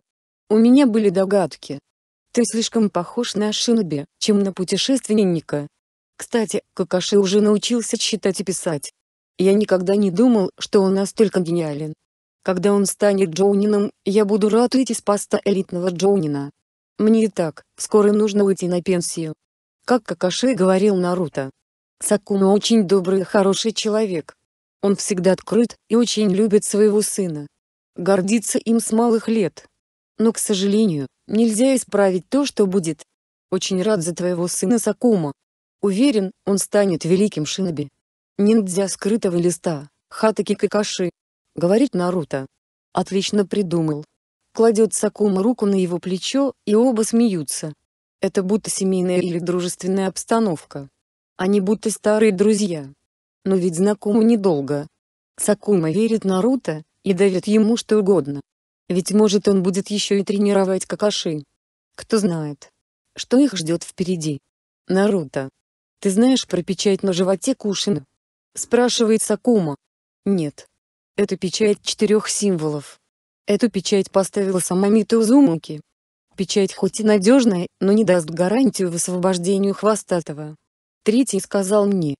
У меня были догадки. Ты слишком похож на шиноби, чем на путешественника. Кстати, Какаши уже научился читать и писать. Я никогда не думал, что он настолько гениален. Когда он станет Джоунином, я буду рад уйти с поста элитного Джоунина. Мне и так, скоро нужно уйти на пенсию. Как Какаши говорил Наруто. Сакума очень добрый и хороший человек. Он всегда открыт и очень любит своего сына. Гордится им с малых лет. Но, к сожалению, нельзя исправить то, что будет. Очень рад за твоего сына Сакума, Уверен, он станет великим шиноби. Ниндзя скрытого листа, Хатаки Какаши. Говорит Наруто. Отлично придумал. Кладет Сакума руку на его плечо, и оба смеются. Это будто семейная или дружественная обстановка. Они будто старые друзья. Но ведь знакомы недолго. Сакума верит Наруто, и давит ему что угодно. Ведь может он будет еще и тренировать Какаши. Кто знает, что их ждет впереди. Наруто, «Ты знаешь про печать на животе Кушина?» Спрашивает Сакума. «Нет. Это печать четырех символов. Эту печать поставила сама Мита Узумаки. Печать хоть и надежная, но не даст гарантию высвобождению Хвостатого. Третий сказал мне.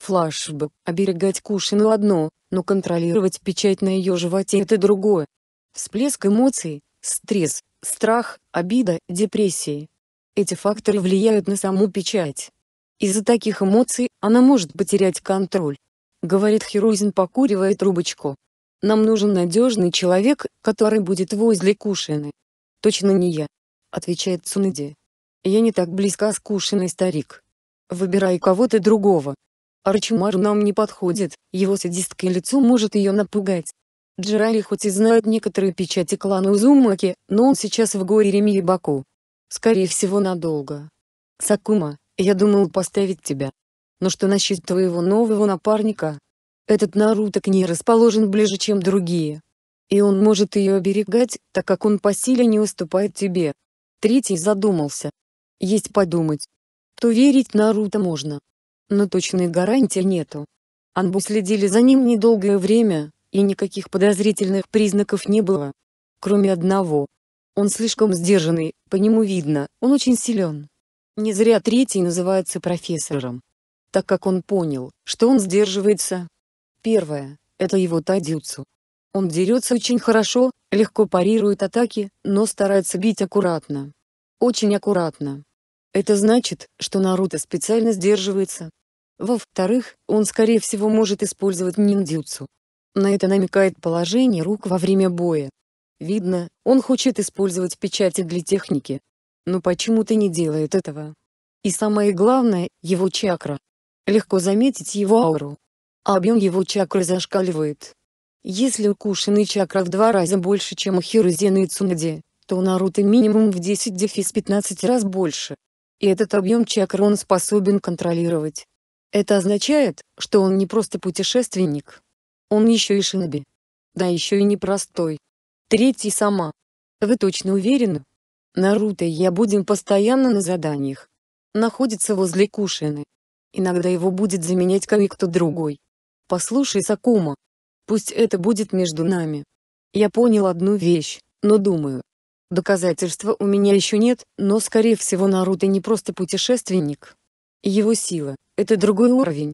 Флашбэк, оберегать Кушину одно, но контролировать печать на ее животе это другое. Всплеск эмоций, стресс, страх, обида, депрессия – Эти факторы влияют на саму печать. Из-за таких эмоций она может потерять контроль. Говорит Херузин, покуривая трубочку. Нам нужен надежный человек, который будет возле Кушины. Точно не я. Отвечает Цунади. Я не так близко с Кушиной, старик. Выбирай кого-то другого. Арчимар нам не подходит, его садистское лицо может ее напугать. Джерали хоть и знает некоторые печати клана Узумаки, но он сейчас в горе Реми и Баку. Скорее всего надолго. Сакума, я думал поставить тебя. Но что насчет твоего нового напарника? Этот Наруто к ней расположен ближе, чем другие. И он может ее оберегать, так как он по силе не уступает тебе. Третий задумался. Есть подумать. То верить Наруто можно. Но точной гарантии нету. Анбу следили за ним недолгое время, и никаких подозрительных признаков не было. Кроме одного. Он слишком сдержанный, по нему видно, он очень силен. Не зря третий называется профессором, так как он понял, что он сдерживается. Первое – это его тадюцу. Он дерется очень хорошо, легко парирует атаки, но старается бить аккуратно. Очень аккуратно. Это значит, что Наруто специально сдерживается. Во-вторых, он скорее всего может использовать ниндзюцу. На это намекает положение рук во время боя. Видно, он хочет использовать печати для техники, но почему-то не делает этого. И самое главное, его чакра. Легко заметить его ауру. объем его чакры зашкаливает. Если укушенный чакра в два раза больше, чем у Хирузены и Цунади, то у Наруто минимум в 10 дефис 15 раз больше. И этот объем чакры он способен контролировать. Это означает, что он не просто путешественник. Он еще и шиноби. Да еще и непростой. Третий сама. Вы точно уверены, Наруто и я будем постоянно на заданиях. Находится возле Кушины. Иногда его будет заменять кое-кто другой. Послушай, Сакума. Пусть это будет между нами. Я понял одну вещь, но думаю. Доказательства у меня еще нет, но скорее всего Наруто не просто путешественник. Его сила — это другой уровень.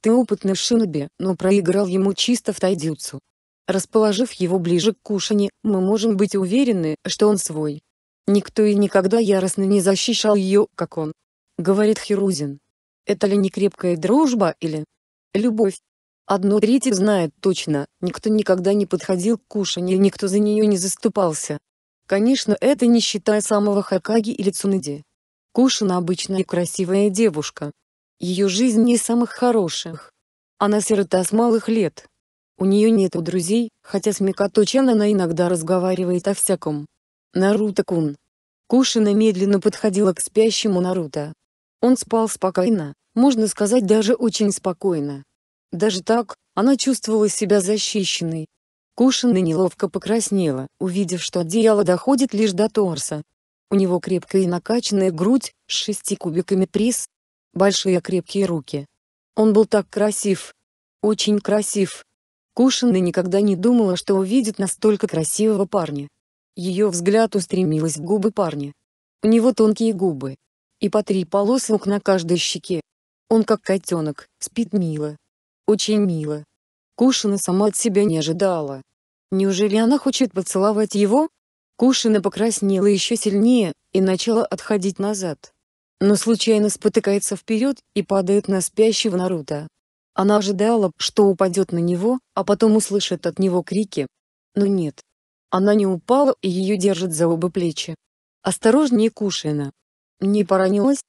Ты опытный в шинобе, но проиграл ему чисто в тайдюцу. Расположив его ближе к кушане, мы можем быть уверены, что он свой. Никто и никогда яростно не защищал ее, как он. Говорит Хирузин. Это ли не крепкая дружба или... Любовь? Одно третье знает точно, никто никогда не подходил к кушанье, никто за нее не заступался. Конечно, это не считая самого Хакаги или Цунади. Кушина обычная и красивая девушка. Ее жизнь не из самых хороших. Она сирота с малых лет. У нее нету друзей, хотя с Микато она иногда разговаривает о всяком. Наруто-кун. Кушина медленно подходила к спящему Наруто. Он спал спокойно, можно сказать даже очень спокойно. Даже так, она чувствовала себя защищенной. Кушина неловко покраснела, увидев, что одеяло доходит лишь до торса. У него крепкая и накачанная грудь, с шести кубиками пресс, большие крепкие руки. Он был так красив. Очень красив. Кушина никогда не думала, что увидит настолько красивого парня. Ее взгляд устремилась в губы парня. У него тонкие губы. И по три полосок на каждой щеке. Он как котенок, спит мило. Очень мило. Кушина сама от себя не ожидала. Неужели она хочет поцеловать его? Кушина покраснела еще сильнее, и начала отходить назад. Но случайно спотыкается вперед, и падает на спящего Наруто. Она ожидала, что упадет на него, а потом услышит от него крики. Но нет. Она не упала и ее держит за оба плечи. «Осторожнее, Кушина!» Не поранилась?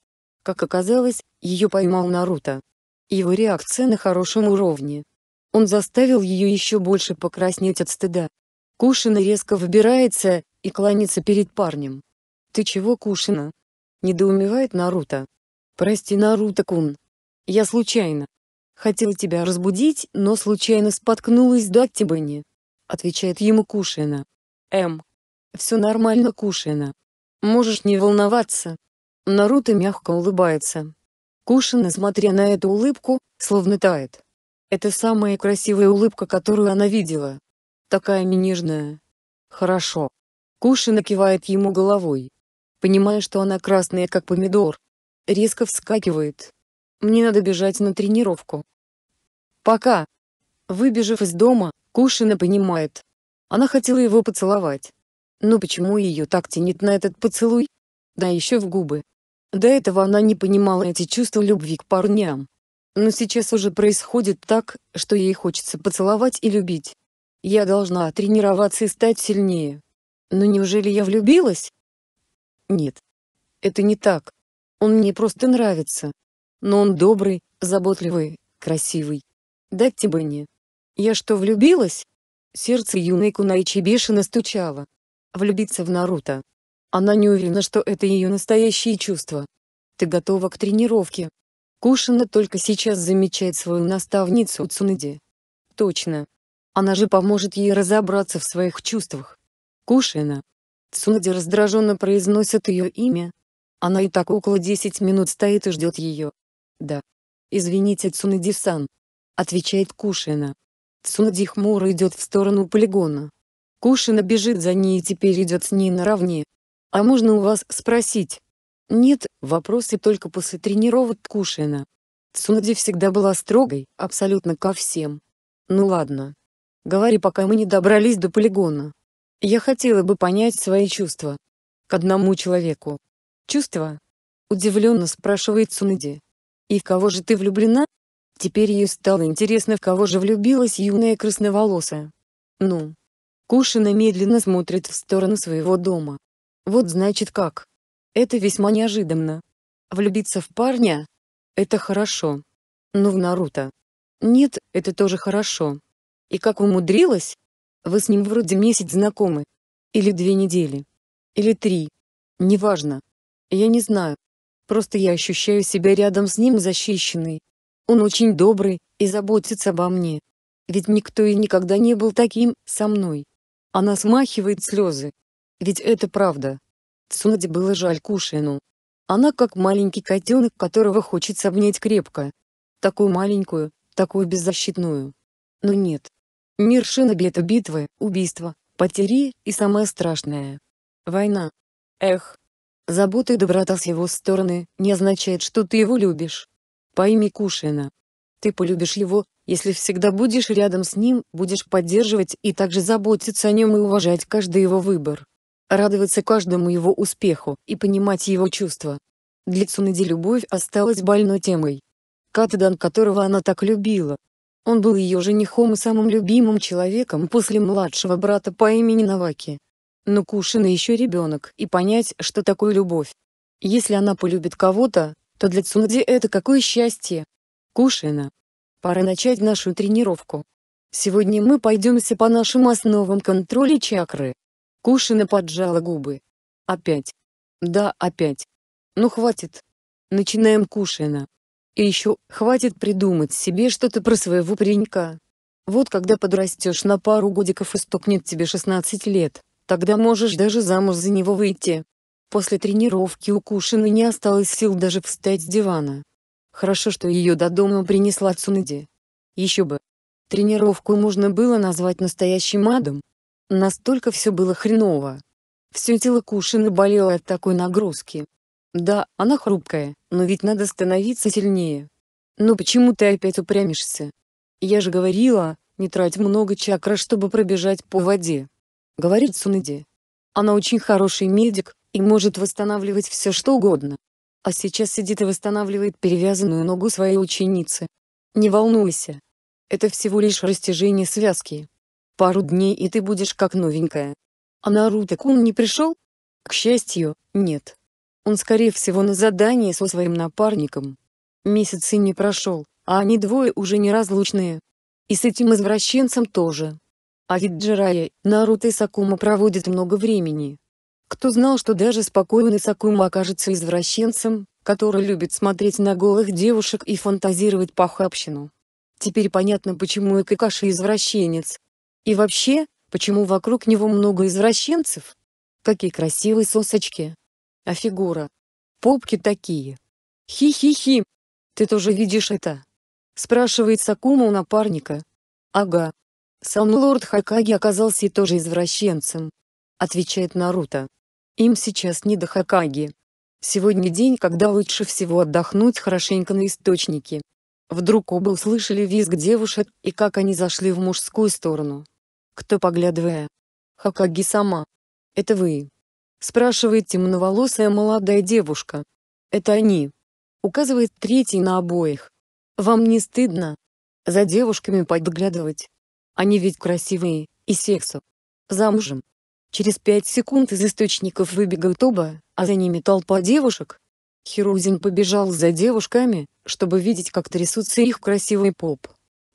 Как оказалось, ее поймал Наруто. Его реакция на хорошем уровне. Он заставил ее еще больше покраснеть от стыда. Кушина резко выбирается и кланится перед парнем. «Ты чего, Кушина?» Недоумевает Наруто. «Прости, Наруто-кун. Я случайно. Хотела тебя разбудить, но случайно споткнулась до Актибани отвечает ему Кушина. М. Все нормально, Кушина. Можешь не волноваться. Наруто мягко улыбается. Кушина, смотря на эту улыбку, словно тает. Это самая красивая улыбка, которую она видела. Такая минижная. Хорошо. Кушина кивает ему головой. Понимая, что она красная, как помидор. Резко вскакивает. Мне надо бежать на тренировку. Пока. Выбежав из дома, Кушина понимает. Она хотела его поцеловать. Но почему ее так тянет на этот поцелуй? Да еще в губы. До этого она не понимала эти чувства любви к парням. Но сейчас уже происходит так, что ей хочется поцеловать и любить. Я должна тренироваться и стать сильнее. Но неужели я влюбилась? Нет. Это не так. Он мне просто нравится. Но он добрый, заботливый, красивый. Дать тебе не. Я что влюбилась? Сердце юной Кунаичи бешено стучало. Влюбиться в Наруто. Она не уверена, что это ее настоящие чувства. Ты готова к тренировке. Кушина только сейчас замечает свою наставницу Цунади. Точно. Она же поможет ей разобраться в своих чувствах. Кушина. Цунади раздраженно произносит ее имя. Она и так около 10 минут стоит и ждет ее. Да. Извините, Цунади-сан. Отвечает Кушина. Цунди хмуро идет в сторону полигона. Кушина бежит за ней и теперь идет с ней наравне. «А можно у вас спросить?» «Нет, вопросы только после тренировок Кушина». Цунди всегда была строгой, абсолютно ко всем. «Ну ладно. Говори, пока мы не добрались до полигона. Я хотела бы понять свои чувства. К одному человеку. Чувства?» Удивленно спрашивает Цунди. «И в кого же ты влюблена?» Теперь ей стало интересно, в кого же влюбилась юная красноволосая. Ну. Кушина медленно смотрит в сторону своего дома. Вот значит как. Это весьма неожиданно. Влюбиться в парня? Это хорошо. Но в Наруто? Нет, это тоже хорошо. И как умудрилась? Вы с ним вроде месяц знакомы. Или две недели. Или три. Неважно. Я не знаю. Просто я ощущаю себя рядом с ним защищенной, он очень добрый и заботится обо мне. Ведь никто и никогда не был таким со мной. Она смахивает слезы. Ведь это правда. Цунаде было жаль Кушину. Она как маленький котенок, которого хочется обнять крепко. Такую маленькую, такую беззащитную. Но нет. Мир Шиноби это битвы, убийства, потери и самое страшное. Война. Эх. Забота и доброта с его стороны не означает, что ты его любишь. Пойми Кушина. Ты полюбишь его, если всегда будешь рядом с ним, будешь поддерживать и также заботиться о нем и уважать каждый его выбор. Радоваться каждому его успеху и понимать его чувства. Для Цунади любовь осталась больной темой. Катадан, которого она так любила. Он был ее женихом и самым любимым человеком после младшего брата по имени Наваки. Но Кушина еще ребенок и понять, что такое любовь. Если она полюбит кого-то, то для Цунди это какое счастье. Кушина. Пора начать нашу тренировку. Сегодня мы пойдемся по нашим основам контроля чакры. Кушина поджала губы. Опять. Да, опять. Ну хватит. Начинаем Кушина. И еще, хватит придумать себе что-то про своего паренька. Вот когда подрастешь на пару годиков и стукнет тебе 16 лет, тогда можешь даже замуж за него выйти. После тренировки у Кушины не осталось сил даже встать с дивана. Хорошо, что ее до дома принесла Цунади. Еще бы. Тренировку можно было назвать настоящим адом. Настолько все было хреново. Все тело Кушины болело от такой нагрузки. Да, она хрупкая, но ведь надо становиться сильнее. Но почему ты опять упрямишься? Я же говорила, не трать много чакры, чтобы пробежать по воде. Говорит Сунади. Она очень хороший медик, и может восстанавливать все что угодно. А сейчас сидит и восстанавливает перевязанную ногу своей ученицы. Не волнуйся. Это всего лишь растяжение связки. Пару дней и ты будешь как новенькая. А Наруто-кун не пришел? К счастью, нет. Он скорее всего на задании со своим напарником. Месяц и не прошел, а они двое уже неразлучные. И с этим извращенцем тоже. А ведь Джирая, Наруто и Сакума проводят много времени. Кто знал, что даже спокойный Сакума окажется извращенцем, который любит смотреть на голых девушек и фантазировать похабщину. Теперь понятно, почему и Какаши извращенец. И вообще, почему вокруг него много извращенцев? Какие красивые сосочки. А фигура? Попки такие. Хи-хи-хи. Ты тоже видишь это? Спрашивает Сакума у напарника. Ага. Сам лорд Хакаги оказался и тоже извращенцем. Отвечает Наруто. Им сейчас не до Хакаги. Сегодня день, когда лучше всего отдохнуть хорошенько на источнике. Вдруг оба услышали визг девушек, и как они зашли в мужскую сторону. Кто поглядывая? Хакаги сама. Это вы. Спрашивает темноволосая молодая девушка. Это они. Указывает третий на обоих. Вам не стыдно? За девушками подглядывать. Они ведь красивые, и сексу. Замужем. Через пять секунд из источников выбегал Тоба, а за ними толпа девушек. Хирузин побежал за девушками, чтобы видеть, как трясутся их красивый поп.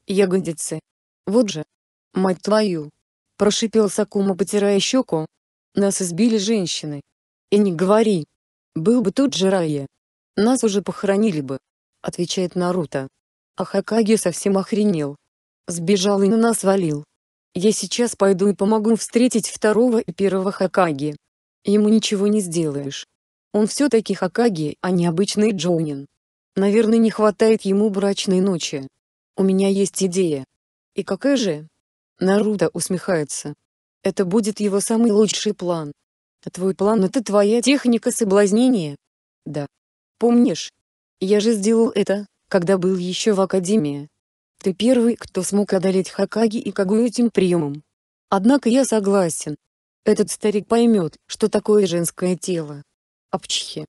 Ягодицы. Вот же. Мать твою. Прошипел Сакума, потирая щеку. Нас избили женщины. И не говори. Был бы тут же Рая. Нас уже похоронили бы. Отвечает Наруто. А Хакаги совсем охренел. Сбежал и на нас валил. Я сейчас пойду и помогу встретить второго и первого Хакаги. Ему ничего не сделаешь. Он все-таки Хакаги, а не обычный Джонин. Наверное, не хватает ему брачной ночи. У меня есть идея. И какая же? Наруто усмехается. Это будет его самый лучший план. А твой план — это твоя техника соблазнения? Да. Помнишь? Я же сделал это, когда был еще в Академии. Ты первый, кто смог одолеть Хакаги и Кагую этим приемом. Однако я согласен. Этот старик поймет, что такое женское тело. Апчхи.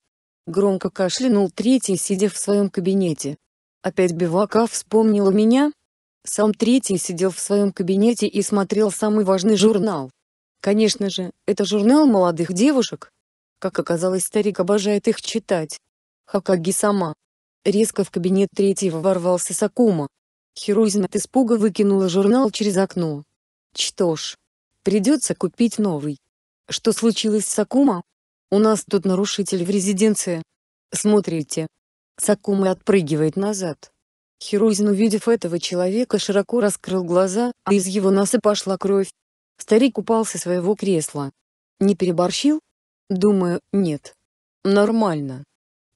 Громко кашлянул третий, сидя в своем кабинете. Опять бивака вспомнила меня? Сам третий сидел в своем кабинете и смотрел самый важный журнал. Конечно же, это журнал молодых девушек. Как оказалось, старик обожает их читать. Хакаги сама. Резко в кабинет третьего ворвался Сакума. Херузин от испуга выкинула журнал через окно. Что ж, придется купить новый. Что случилось с Сакума? У нас тут нарушитель в резиденции. Смотрите. Сакума отпрыгивает назад. Херузин, увидев этого человека, широко раскрыл глаза, а из его носа пошла кровь. Старик упал со своего кресла. Не переборщил? Думаю, нет. Нормально.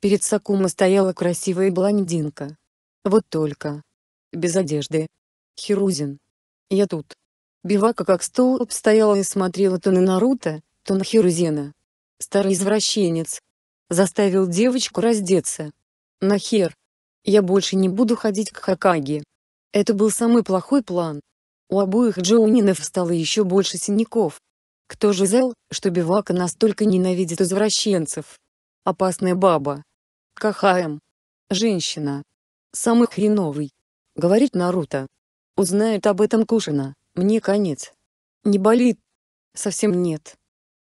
Перед Сакума стояла красивая блондинка. Вот только без одежды. Хирузин. Я тут. Бивака как столб стояла и смотрела то на Наруто, то на Хирузена. Старый извращенец. Заставил девочку раздеться. Нахер. Я больше не буду ходить к Хакаге. Это был самый плохой план. У обоих Джоунинов стало еще больше синяков. Кто же знал, что Бивака настолько ненавидит извращенцев? Опасная баба. Кахаем. Женщина. Самый хреновый говорит Наруто. Узнает об этом Кушина, мне конец. Не болит? Совсем нет.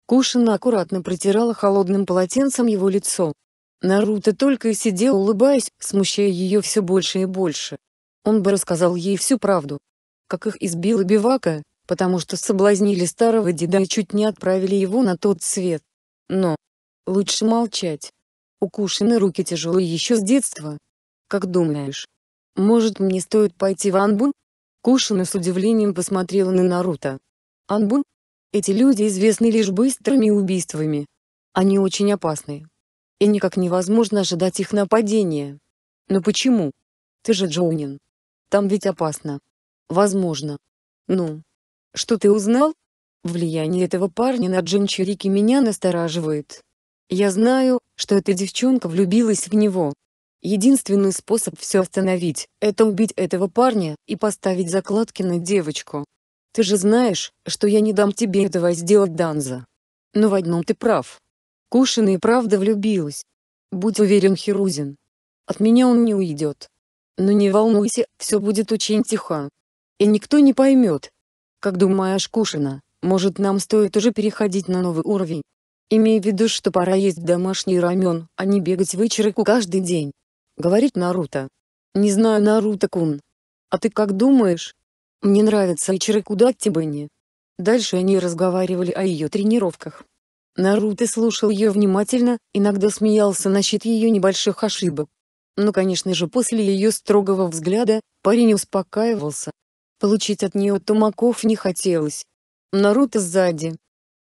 Кушина аккуратно протирала холодным полотенцем его лицо. Наруто только и сидел улыбаясь, смущая ее все больше и больше. Он бы рассказал ей всю правду. Как их избила Бивака, потому что соблазнили старого деда и чуть не отправили его на тот свет. Но лучше молчать. У Кушины руки тяжелые еще с детства. Как думаешь, «Может мне стоит пойти в Анбун?» Кушина с удивлением посмотрела на Наруто. «Анбун? Эти люди известны лишь быстрыми убийствами. Они очень опасны. И никак невозможно ожидать их нападения. Но почему? Ты же Джоунин. Там ведь опасно. Возможно. Ну? Что ты узнал? Влияние этого парня на Джим меня настораживает. Я знаю, что эта девчонка влюбилась в него, Единственный способ все остановить – это убить этого парня и поставить закладки на девочку. Ты же знаешь, что я не дам тебе этого сделать, Данза. Но в одном ты прав. Кушина и правда влюбилась. Будь уверен, Херузин. От меня он не уйдет. Но не волнуйся, все будет очень тихо. И никто не поймет. Как думаешь, Кушина, может нам стоит уже переходить на новый уровень? Имей в виду, что пора есть домашний рамен, а не бегать в вечерку каждый день говорит Наруто. «Не знаю, Наруто-кун. А ты как думаешь? Мне нравится Ичиро Кудактибэни». Дальше они разговаривали о ее тренировках. Наруто слушал ее внимательно, иногда смеялся насчет ее небольших ошибок. Но конечно же после ее строгого взгляда, парень успокаивался. Получить от нее тумаков не хотелось. Наруто сзади.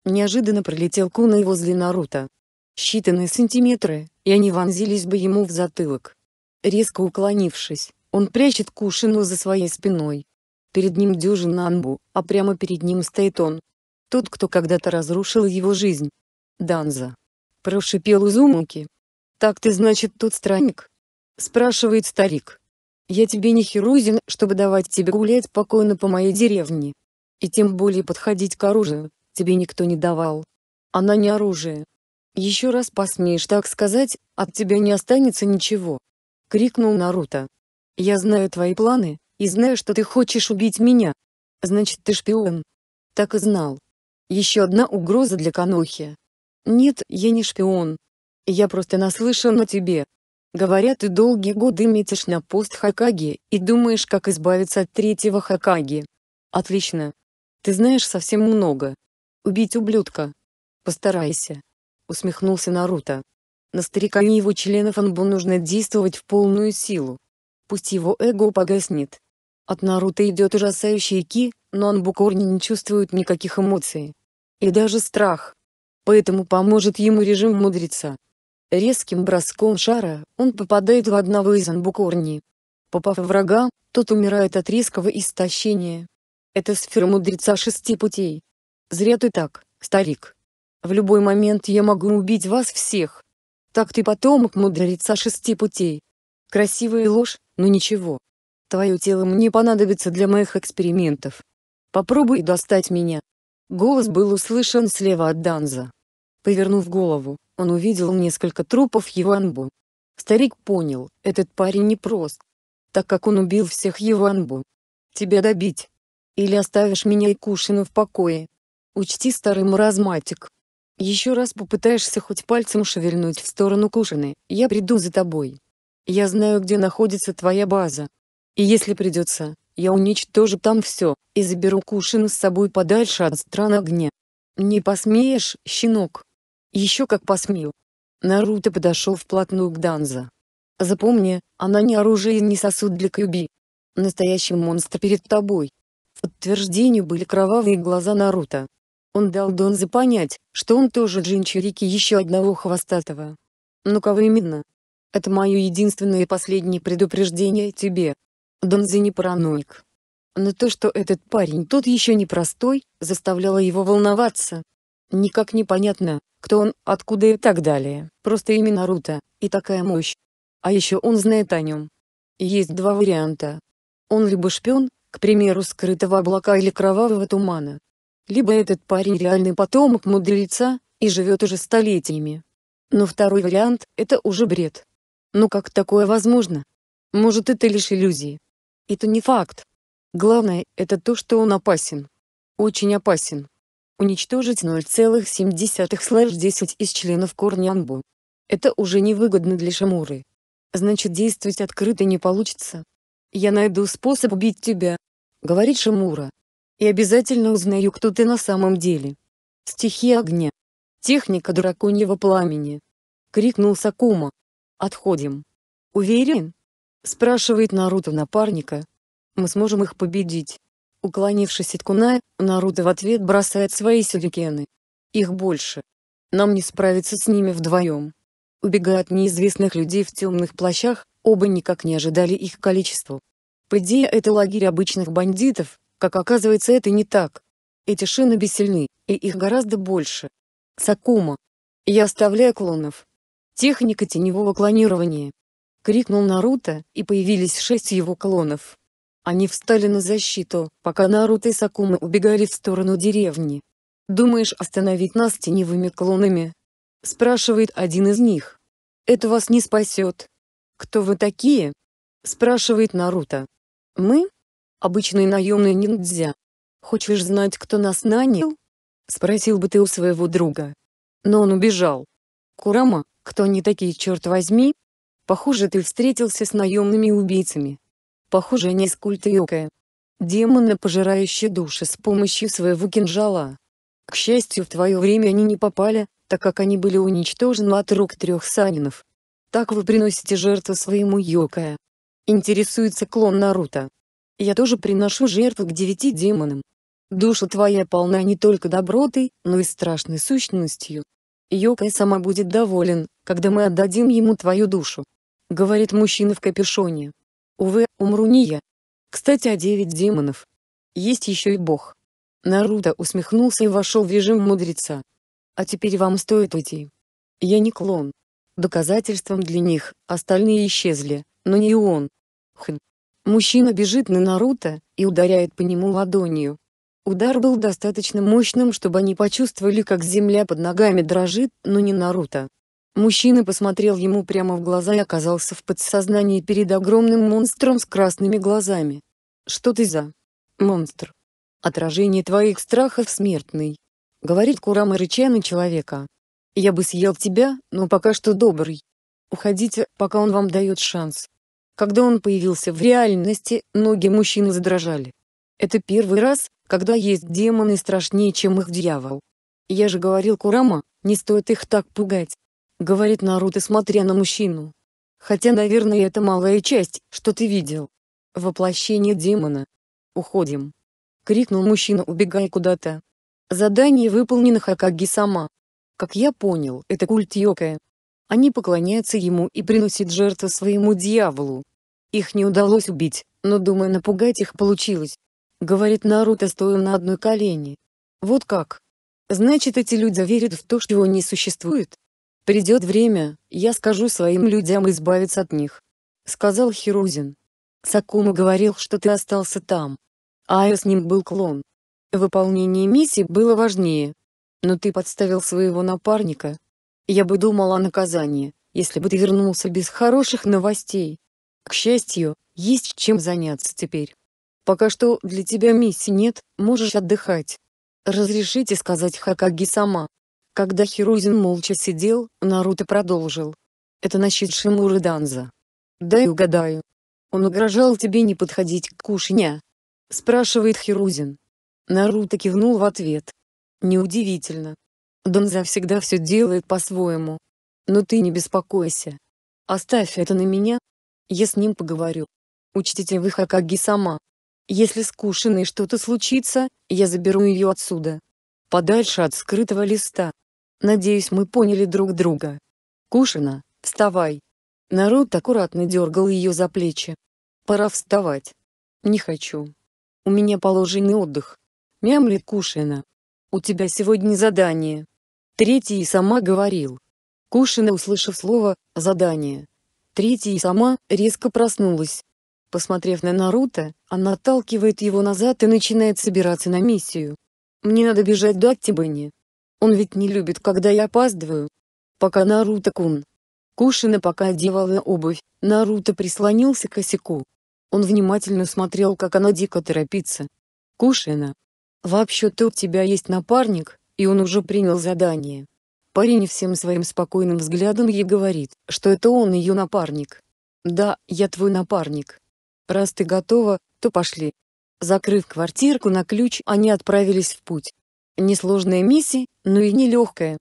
Неожиданно пролетел Куна возле Наруто. Считанные сантиметры, и они вонзились бы ему в затылок резко уклонившись. Он прячет Кушину за своей спиной. Перед ним дюжина Анбу, а прямо перед ним стоит он. Тот, кто когда-то разрушил его жизнь. Данза. Прошипел Узумуки. «Так ты, значит, тот странник?» Спрашивает старик. «Я тебе не херузин, чтобы давать тебе гулять спокойно по моей деревне. И тем более подходить к оружию, тебе никто не давал. Она не оружие. Еще раз посмеешь так сказать, от тебя не останется ничего. — крикнул Наруто. «Я знаю твои планы, и знаю, что ты хочешь убить меня. Значит, ты шпион». Так и знал. Еще одна угроза для Канохи. «Нет, я не шпион. Я просто наслышан о тебе. Говорят, ты долгие годы метишь на пост Хакаги, и думаешь, как избавиться от третьего Хакаги. Отлично. Ты знаешь совсем много. Убить ублюдка. Постарайся. Усмехнулся Наруто. На старика и его членов Анбу нужно действовать в полную силу. Пусть его эго погаснет. От Наруто идет ужасающий ки, но Анбу корни не чувствует никаких эмоций. И даже страх. Поэтому поможет ему режим мудреца. Резким броском шара, он попадает в одного из корни. Попав в врага, тот умирает от резкого истощения. Это сфера мудреца шести путей. Зря ты так, старик. В любой момент я могу убить вас всех. Так ты потомок мудреца шести путей. Красивая ложь, но ничего. Твое тело мне понадобится для моих экспериментов. Попробуй достать меня. Голос был услышан слева от Данза. Повернув голову, он увидел несколько трупов Юанбу. Старик понял, этот парень непрост, так как он убил всех Юанбу. Тебя добить. Или оставишь меня и Кушину в покое. Учти старый маразматик. Еще раз попытаешься хоть пальцем шевельнуть в сторону Кушины, я приду за тобой. Я знаю, где находится твоя база. И если придется, я уничтожу там все, и заберу Кушину с собой подальше от стран огня. Не посмеешь, щенок? Еще как посмею. Наруто подошел вплотную к Данза. Запомни, она не оружие и не сосуд для Кьюби. Настоящий монстр перед тобой. В подтверждении были кровавые глаза Наруто, он дал Донзе понять, что он тоже джинчерики еще одного хвостатого. Но ну, кого именно? Это мое единственное и последнее предупреждение тебе. Донзе не параноик. Но то, что этот парень тот еще простой, заставляло его волноваться. Никак непонятно, кто он, откуда и так далее. Просто имя Наруто, и такая мощь. А еще он знает о нем. Есть два варианта. Он либо шпион, к примеру скрытого облака или кровавого тумана, либо этот парень реальный потомок мудреца, и живет уже столетиями. Но второй вариант – это уже бред. Но ну как такое возможно? Может это лишь иллюзии? Это не факт. Главное – это то, что он опасен. Очень опасен. Уничтожить 0,7-10 из членов корня Анбу. Это уже невыгодно для Шамуры. Значит действовать открыто не получится. Я найду способ убить тебя. Говорит Шамура, и обязательно узнаю, кто ты на самом деле. Стихи огня. Техника драконьего пламени. Крикнул Сакума. Отходим. Уверен? Спрашивает Наруто напарника. Мы сможем их победить. Уклонившись от Куная, Наруто в ответ бросает свои сюрикены. Их больше. Нам не справиться с ними вдвоем. Убегая от неизвестных людей в темных плащах, оба никак не ожидали их количества. По идее это лагерь обычных бандитов, как оказывается, это не так. Эти шины бессильны, и их гораздо больше. Сакума. Я оставляю клонов. Техника теневого клонирования. Крикнул Наруто, и появились шесть его клонов. Они встали на защиту, пока Наруто и Сакума убегали в сторону деревни. «Думаешь остановить нас теневыми клонами?» Спрашивает один из них. «Это вас не спасет». «Кто вы такие?» Спрашивает Наруто. «Мы?» обычный наемный ниндзя. «Хочешь знать, кто нас нанял?» — спросил бы ты у своего друга. Но он убежал. «Курама, кто они такие, черт возьми?» «Похоже, ты встретился с наемными убийцами. Похоже, они с культа Йокая. Демоны, пожирающие души с помощью своего кинжала. К счастью, в твое время они не попали, так как они были уничтожены от рук трех санинов. Так вы приносите жертву своему Йокая. Интересуется клон Наруто. Я тоже приношу жертву к девяти демонам. Душа твоя полна не только добротой, но и страшной сущностью. Йокай сама будет доволен, когда мы отдадим ему твою душу. Говорит мужчина в капюшоне. Увы, умру не я. Кстати о девять демонов. Есть еще и бог. Наруто усмехнулся и вошел в режим мудреца. А теперь вам стоит уйти. Я не клон. Доказательством для них, остальные исчезли, но не и он. Хм. Мужчина бежит на Наруто и ударяет по нему ладонью. Удар был достаточно мощным, чтобы они почувствовали, как земля под ногами дрожит, но не Наруто. Мужчина посмотрел ему прямо в глаза и оказался в подсознании перед огромным монстром с красными глазами. «Что ты за...» «Монстр. Отражение твоих страхов смертный», — говорит Курама рыча на человека. «Я бы съел тебя, но пока что добрый. Уходите, пока он вам дает шанс». Когда он появился в реальности, ноги мужчины задрожали. Это первый раз, когда есть демоны страшнее, чем их дьявол. Я же говорил Курама, не стоит их так пугать. Говорит Наруто, смотря на мужчину. Хотя, наверное, это малая часть, что ты видел. Воплощение демона. Уходим. Крикнул мужчина, убегая куда-то. Задание выполнено Хакаги сама. Как я понял, это культ Йокая. Они поклоняются ему и приносят жертву своему дьяволу. Их не удалось убить, но думаю напугать их получилось. Говорит Наруто стоя на одной колени. Вот как? Значит эти люди верят в то, чего не существует? Придет время, я скажу своим людям избавиться от них. Сказал Хирузин. Сакума говорил, что ты остался там. А я с ним был клон. Выполнение миссии было важнее. Но ты подставил своего напарника, я бы думала о наказании, если бы ты вернулся без хороших новостей. К счастью, есть чем заняться теперь. Пока что для тебя миссии нет, можешь отдыхать. Разрешите сказать Хакаги сама. Когда Хирузин молча сидел, Наруто продолжил. Это насчет Шимуры Данза. Дай угадаю. Он угрожал тебе не подходить к Кушня. Спрашивает Хирузин. Наруто кивнул в ответ. Неудивительно. Донза всегда все делает по-своему. Но ты не беспокойся. Оставь это на меня. Я с ним поговорю. Учтите вы Хакаги сама. Если с Кушиной что-то случится, я заберу ее отсюда. Подальше от скрытого листа. Надеюсь мы поняли друг друга. Кушина, вставай. Народ аккуратно дергал ее за плечи. Пора вставать. Не хочу. У меня положенный отдых. Мямлит Кушина. У тебя сегодня задание. Третий сама говорил. Кушина, услышав слово «задание», третий сама резко проснулась. Посмотрев на Наруто, она отталкивает его назад и начинает собираться на миссию. «Мне надо бежать до Актибани. Он ведь не любит, когда я опаздываю». Пока Наруто-кун. Кушина пока одевала обувь, Наруто прислонился к косяку. Он внимательно смотрел, как она дико торопится. «Кушина, вообще-то у тебя есть напарник?» и он уже принял задание. Парень всем своим спокойным взглядом ей говорит, что это он ее напарник. «Да, я твой напарник. Раз ты готова, то пошли». Закрыв квартирку на ключ, они отправились в путь. Несложная миссия, но и нелегкая.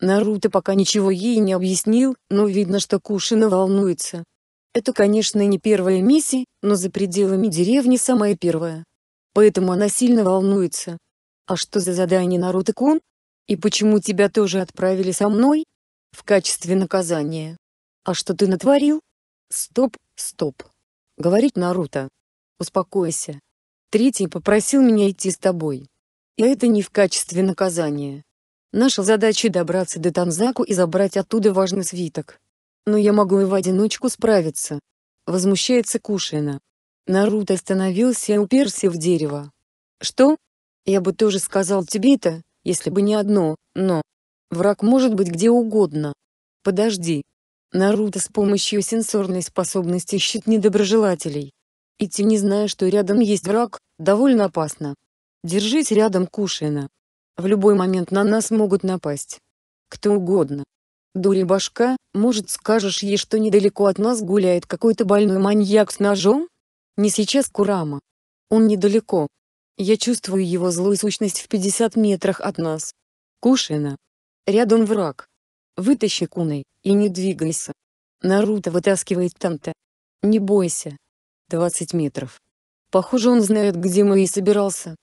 Наруто пока ничего ей не объяснил, но видно, что Кушина волнуется. Это, конечно, не первая миссия, но за пределами деревни самая первая. Поэтому она сильно волнуется. А что за задание Наруто-кун? И почему тебя тоже отправили со мной? В качестве наказания. А что ты натворил? Стоп, стоп. Говорит Наруто. Успокойся. Третий попросил меня идти с тобой. И это не в качестве наказания. Наша задача добраться до Танзаку и забрать оттуда важный свиток. Но я могу и в одиночку справиться. Возмущается Кушина. Наруто остановился и уперся в дерево. Что? Я бы тоже сказал тебе это, если бы не одно, но... Враг может быть где угодно. Подожди. Наруто с помощью сенсорной способности щит недоброжелателей. Идти не зная, что рядом есть враг, довольно опасно. Держись рядом Кушина. В любой момент на нас могут напасть. Кто угодно. Дури башка, может скажешь ей, что недалеко от нас гуляет какой-то больной маньяк с ножом? Не сейчас Курама. Он недалеко. Я чувствую его злую сущность в 50 метрах от нас. Кушина. Рядом враг. Вытащи куной, и не двигайся. Наруто вытаскивает Танта. Не бойся. 20 метров. Похоже он знает где мы и собирался.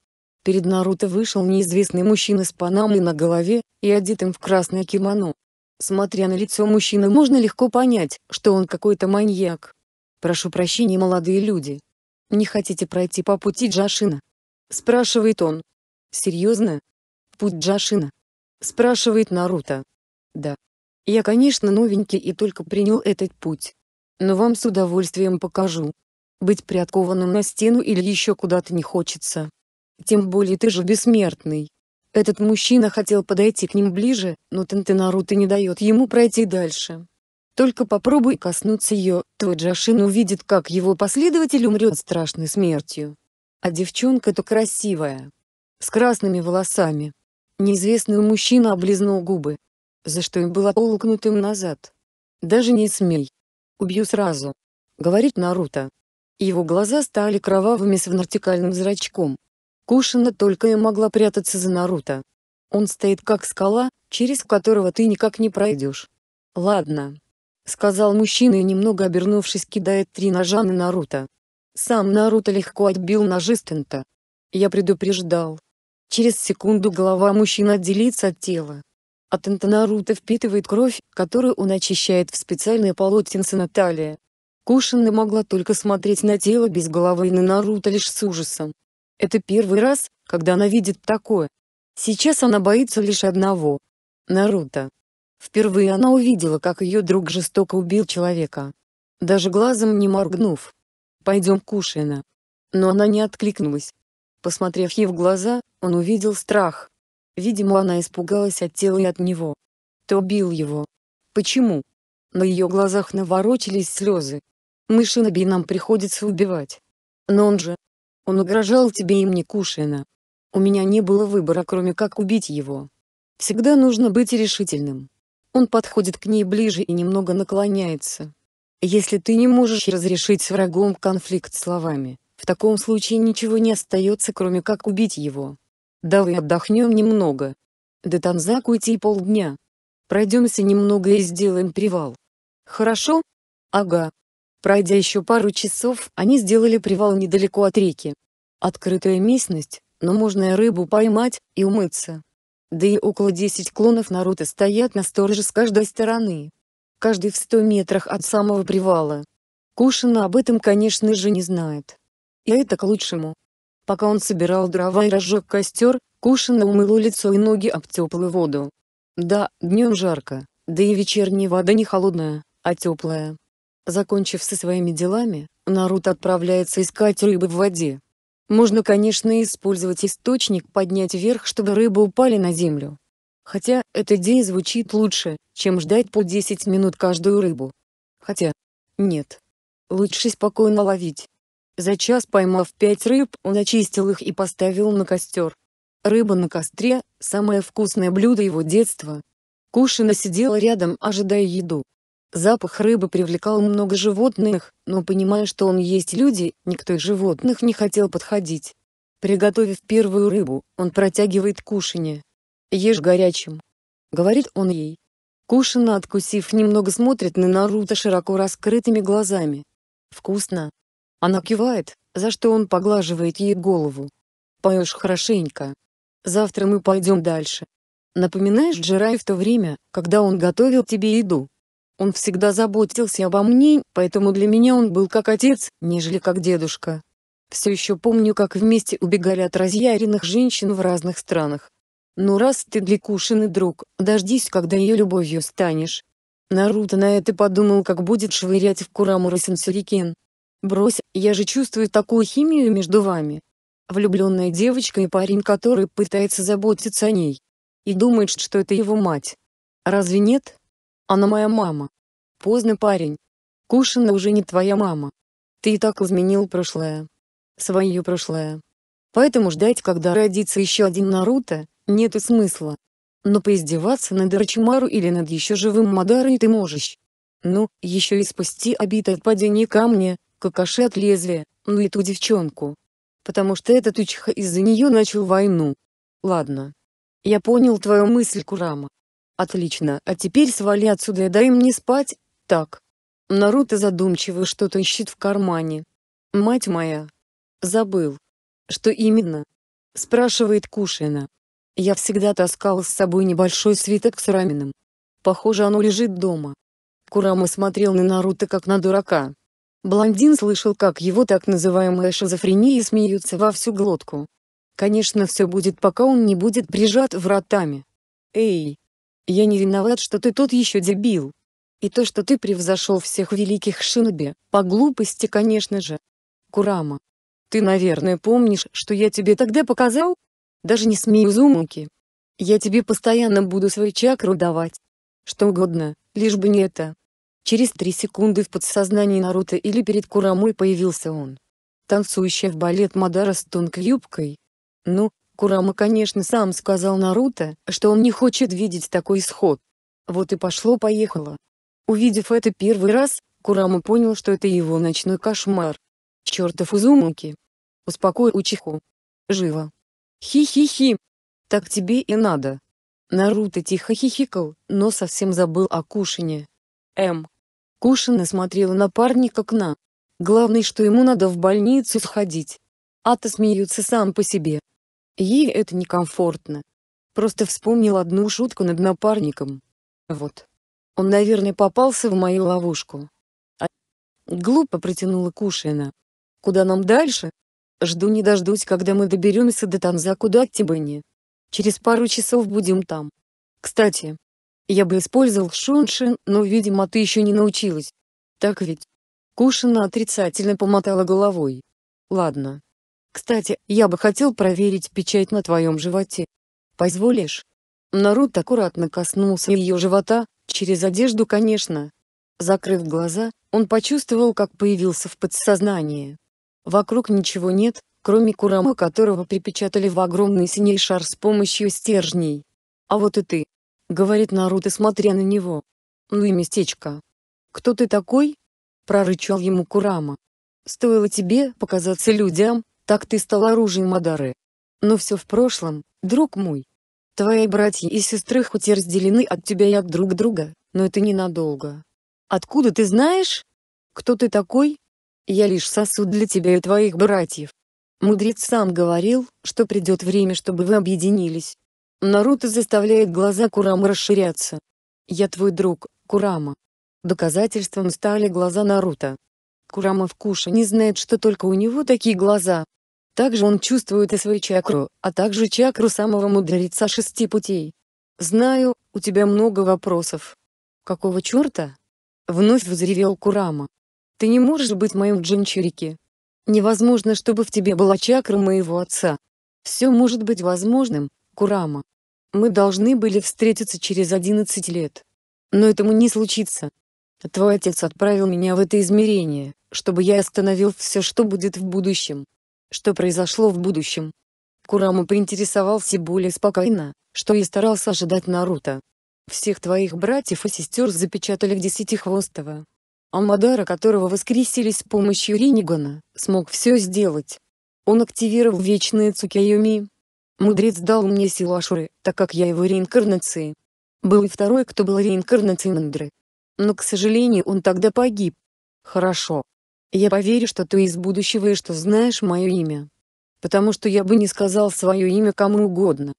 Перед Наруто вышел неизвестный мужчина с панамой на голове, и одетым в красное кимоно. Смотря на лицо мужчины можно легко понять, что он какой-то маньяк. Прошу прощения молодые люди. Не хотите пройти по пути Джашина? Спрашивает он. Серьезно? Путь Джашина? Спрашивает Наруто. Да. Я, конечно, новенький и только принял этот путь. Но вам с удовольствием покажу. Быть приоткованным на стену или еще куда-то не хочется. Тем более ты же бессмертный. Этот мужчина хотел подойти к ним ближе, но Тенте Наруто не дает ему пройти дальше. Только попробуй коснуться ее, твой Джашин увидит, как его последователь умрет страшной смертью а девчонка-то красивая, с красными волосами. Неизвестный мужчина облизнул губы, за что и было толкнутым назад. «Даже не смей. Убью сразу», — говорит Наруто. Его глаза стали кровавыми с вертикальным зрачком. Кушина только и могла прятаться за Наруто. Он стоит как скала, через которого ты никак не пройдешь. «Ладно», — сказал мужчина и немного обернувшись кидает три ножа на Наруто. Сам Наруто легко отбил ножистента. Я предупреждал. Через секунду голова мужчины отделится от тела. А Тента Наруто впитывает кровь, которую он очищает в специальное полотенце на талии. Кушина могла только смотреть на тело без головы и на Наруто лишь с ужасом. Это первый раз, когда она видит такое. Сейчас она боится лишь одного. Наруто. Впервые она увидела, как ее друг жестоко убил человека. Даже глазом не моргнув. «Пойдем Кушина». Но она не откликнулась. Посмотрев ей в глаза, он увидел страх. Видимо, она испугалась от тела и от него. Ты убил его. Почему? На ее глазах наворочились слезы. Мыши на нам приходится убивать. Но он же... Он угрожал тебе и мне Кушина. У меня не было выбора, кроме как убить его. Всегда нужно быть решительным. Он подходит к ней ближе и немного наклоняется. Если ты не можешь разрешить с врагом конфликт словами, в таком случае ничего не остается кроме как убить его. Давай отдохнем немного. До Танзаку идти полдня. Пройдемся немного и сделаем привал. Хорошо? Ага. Пройдя еще пару часов, они сделали привал недалеко от реки. Открытая местность, но можно и рыбу поймать, и умыться. Да и около 10 клонов народа стоят на стороже с каждой стороны, каждый в сто метрах от самого привала. Кушина об этом, конечно же, не знает. И это к лучшему. Пока он собирал дрова и разжег костер, Кушина умыло лицо и ноги об теплую воду. Да, днем жарко, да и вечерняя вода не холодная, а теплая. Закончив со своими делами, Нарут отправляется искать рыбы в воде. Можно, конечно, использовать источник поднять вверх, чтобы рыбы упали на землю. Хотя эта идея звучит лучше, чем ждать по 10 минут каждую рыбу. Хотя... Нет. Лучше спокойно ловить. За час поймав пять рыб, он очистил их и поставил на костер. Рыба на костре – самое вкусное блюдо его детства. Кушина сидела рядом, ожидая еду. Запах рыбы привлекал много животных, но понимая, что он есть люди, никто из животных не хотел подходить. Приготовив первую рыбу, он протягивает кушине. Ешь горячим. Говорит он ей. Кушина, откусив немного, смотрит на Наруто широко раскрытыми глазами. Вкусно. Она кивает, за что он поглаживает ей голову. Поешь хорошенько. Завтра мы пойдем дальше. Напоминаешь Джирай в то время, когда он готовил тебе еду. Он всегда заботился обо мне, поэтому для меня он был как отец, нежели как дедушка. Все еще помню, как вместе убегали от разъяренных женщин в разных странах. Ну раз ты для Кушины друг, дождись, когда ее любовью станешь. Наруто на это подумал, как будет швырять в Курамура сенсурикен. Брось, я же чувствую такую химию между вами. Влюбленная девочка и парень, который пытается заботиться о ней. И думает, что это его мать. Разве нет? Она моя мама. Поздно, парень. Кушина уже не твоя мама. Ты и так изменил прошлое. Свое прошлое. Поэтому ждать, когда родится еще один Наруто, нет и смысла. Но поиздеваться над Арчимару или над еще живым Мадарой ты можешь. Ну, еще и спасти обид от падения камня, какаши от лезвия, ну и ту девчонку. Потому что этот Учха из-за нее начал войну. Ладно. Я понял твою мысль, Курама. Отлично, а теперь свали отсюда и дай мне спать, так. Наруто задумчиво что-то ищет в кармане. Мать моя. Забыл. Что именно? Спрашивает Кушина. Я всегда таскал с собой небольшой свиток с раменом. Похоже оно лежит дома. Курама смотрел на Наруто как на дурака. Блондин слышал, как его так называемая шизофрения смеются во всю глотку. Конечно, все будет, пока он не будет прижат вратами. Эй! Я не виноват, что ты тот еще дебил. И то, что ты превзошел всех великих шиноби, по глупости, конечно же. Курама. Ты, наверное, помнишь, что я тебе тогда показал? Даже не смею, Узумуки. Я тебе постоянно буду свою чакру давать. Что угодно, лишь бы не это. Через три секунды в подсознании Наруто или перед Курамой появился он. Танцующая в балет Мадара с тонкой юбкой. Ну, Курама конечно сам сказал Наруто, что он не хочет видеть такой исход. Вот и пошло-поехало. Увидев это первый раз, Курама понял, что это его ночной кошмар. Чертов Узумуки. Успокой Учиху. Живо. Хи-хи-хи. Так тебе и надо. Наруто тихо хихикал, но совсем забыл о Кушине. М. Кушина смотрела на парня как на. Главное, что ему надо в больницу сходить. Ата смеются сам по себе. Ей это некомфортно. Просто вспомнил одну шутку над напарником. Вот. Он, наверное, попался в мою ловушку. А... Глупо протянула Кушина. Куда нам дальше? Жду не дождусь, когда мы доберемся до Танзаку до Актибани. Через пару часов будем там. Кстати, я бы использовал Шуншин, но, видимо, ты еще не научилась. Так ведь? Кушина отрицательно помотала головой. Ладно. Кстати, я бы хотел проверить печать на твоем животе. Позволишь? Нарут аккуратно коснулся ее живота, через одежду, конечно. Закрыв глаза, он почувствовал, как появился в подсознании. Вокруг ничего нет, кроме Курама, которого припечатали в огромный синий шар с помощью стержней. «А вот и ты», — говорит Наруто, смотря на него. «Ну и местечко». «Кто ты такой?» — прорычал ему Курама. «Стоило тебе показаться людям, так ты стал оружием Адары. Но все в прошлом, друг мой. Твои братья и сестры хоть и разделены от тебя и от друг друга, но это ненадолго. Откуда ты знаешь? Кто ты такой?» Я лишь сосуд для тебя и твоих братьев. Мудрец сам говорил, что придет время, чтобы вы объединились. Наруто заставляет глаза Курама расширяться. Я твой друг, Курама. Доказательством стали глаза Наруто. Курама вкуша не знает, что только у него такие глаза. Также он чувствует и свою чакру, а также чакру самого мудреца шести путей. Знаю, у тебя много вопросов. Какого черта? Вновь взревел Курама. Ты не можешь быть моим джинчурики. Невозможно, чтобы в тебе была чакра моего отца. Все может быть возможным, Курама. Мы должны были встретиться через 11 лет. Но этому не случится. Твой отец отправил меня в это измерение, чтобы я остановил все, что будет в будущем. Что произошло в будущем? Курама поинтересовался более спокойно, что и старался ожидать Наруто. Всех твоих братьев и сестер запечатали в Десятихвостого. Амадара, которого воскресили с помощью Ринигана, смог все сделать. Он активировал вечные Цукайоми. Мудрец дал мне силу Ашуры, так как я его реинкарнации. Был и второй, кто был реинкарнацией Мандры. Но, к сожалению, он тогда погиб. Хорошо. Я поверю, что ты из будущего и что знаешь мое имя. Потому что я бы не сказал свое имя кому угодно.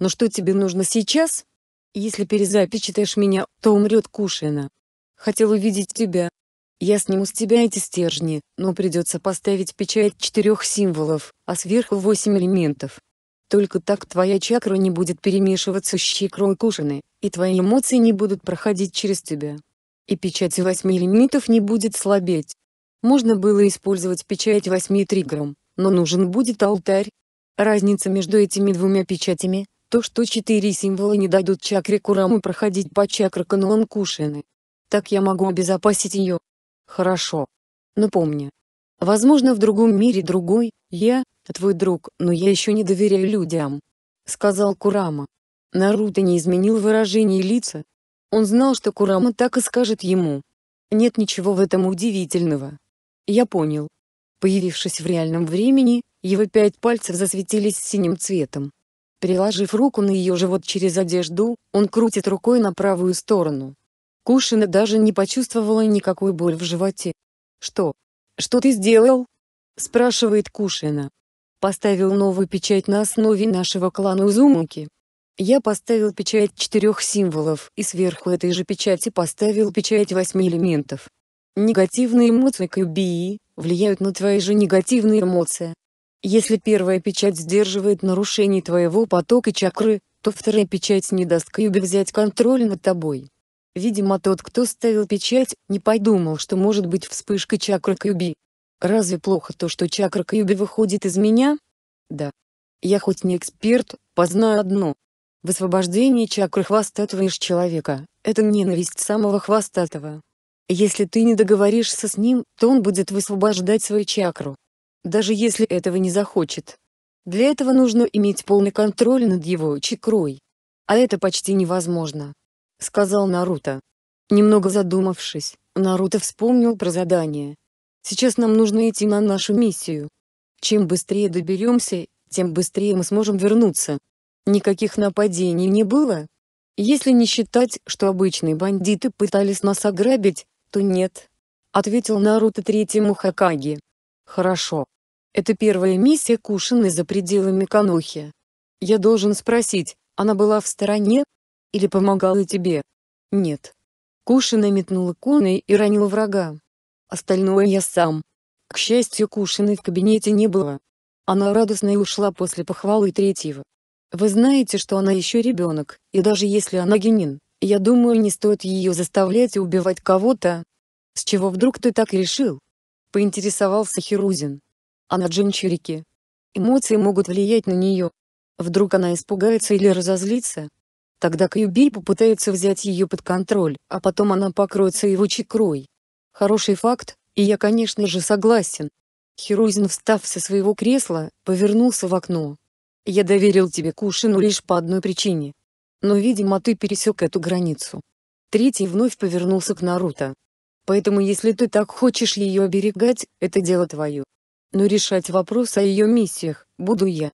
Но что тебе нужно сейчас? Если перезапечатаешь меня, то умрет Кушина. Хотел увидеть тебя, я сниму с тебя эти стержни, но придется поставить печать четырех символов, а сверху восемь элементов. Только так твоя чакра не будет перемешиваться с чакрой кушаны, и твои эмоции не будут проходить через тебя. И печать восьми элементов не будет слабеть. Можно было использовать печать восьми триггером, но нужен будет алтарь. Разница между этими двумя печатями – то, что четыре символа не дадут чакре Кураму проходить по чакре Кануан Кушины. Так я могу обезопасить ее, Хорошо. Но помни. Возможно в другом мире другой, я, твой друг, но я еще не доверяю людям. Сказал Курама. Наруто не изменил выражение лица. Он знал, что Курама так и скажет ему. Нет ничего в этом удивительного. Я понял. Появившись в реальном времени, его пять пальцев засветились синим цветом. Приложив руку на ее живот через одежду, он крутит рукой на правую сторону. Кушина даже не почувствовала никакой боль в животе. «Что? Что ты сделал?» – спрашивает Кушина. «Поставил новую печать на основе нашего клана Узумуки. Я поставил печать четырех символов и сверху этой же печати поставил печать восьми элементов. Негативные эмоции Кьюбии влияют на твои же негативные эмоции. Если первая печать сдерживает нарушение твоего потока чакры, то вторая печать не даст Кьюби взять контроль над тобой. Видимо, тот, кто ставил печать, не подумал, что может быть вспышка чакры Кьюби. Разве плохо то, что чакра Кьюби выходит из меня? Да. Я хоть не эксперт, познаю одно. Высвобождение чакры хвостатого из человека – это ненависть самого хвостатого. Если ты не договоришься с ним, то он будет высвобождать свою чакру. Даже если этого не захочет. Для этого нужно иметь полный контроль над его чакрой. А это почти невозможно сказал Наруто. Немного задумавшись, Наруто вспомнил про задание. Сейчас нам нужно идти на нашу миссию. Чем быстрее доберемся, тем быстрее мы сможем вернуться. Никаких нападений не было? Если не считать, что обычные бандиты пытались нас ограбить, то нет. Ответил Наруто третьему Хакаги. Хорошо. Это первая миссия Кушины за пределами Канохи. Я должен спросить, она была в стороне? Или помогала тебе? Нет. Кушина метнула коной и ранила врага. Остальное я сам. К счастью, Кушиной в кабинете не было. Она радостно и ушла после похвалы третьего. Вы знаете, что она еще ребенок, и даже если она генин, я думаю не стоит ее заставлять убивать кого-то. С чего вдруг ты так решил? Поинтересовался Херузин. Она джинчурики. Эмоции могут влиять на нее. Вдруг она испугается или разозлится, Тогда Кьюбей попытается взять ее под контроль, а потом она покроется его чекрой. Хороший факт, и я, конечно же, согласен. Херузин, встав со своего кресла, повернулся в окно. Я доверил тебе Кушину лишь по одной причине. Но, видимо, ты пересек эту границу. Третий вновь повернулся к Наруто. Поэтому если ты так хочешь ее оберегать, это дело твое. Но решать вопрос о ее миссиях, буду я.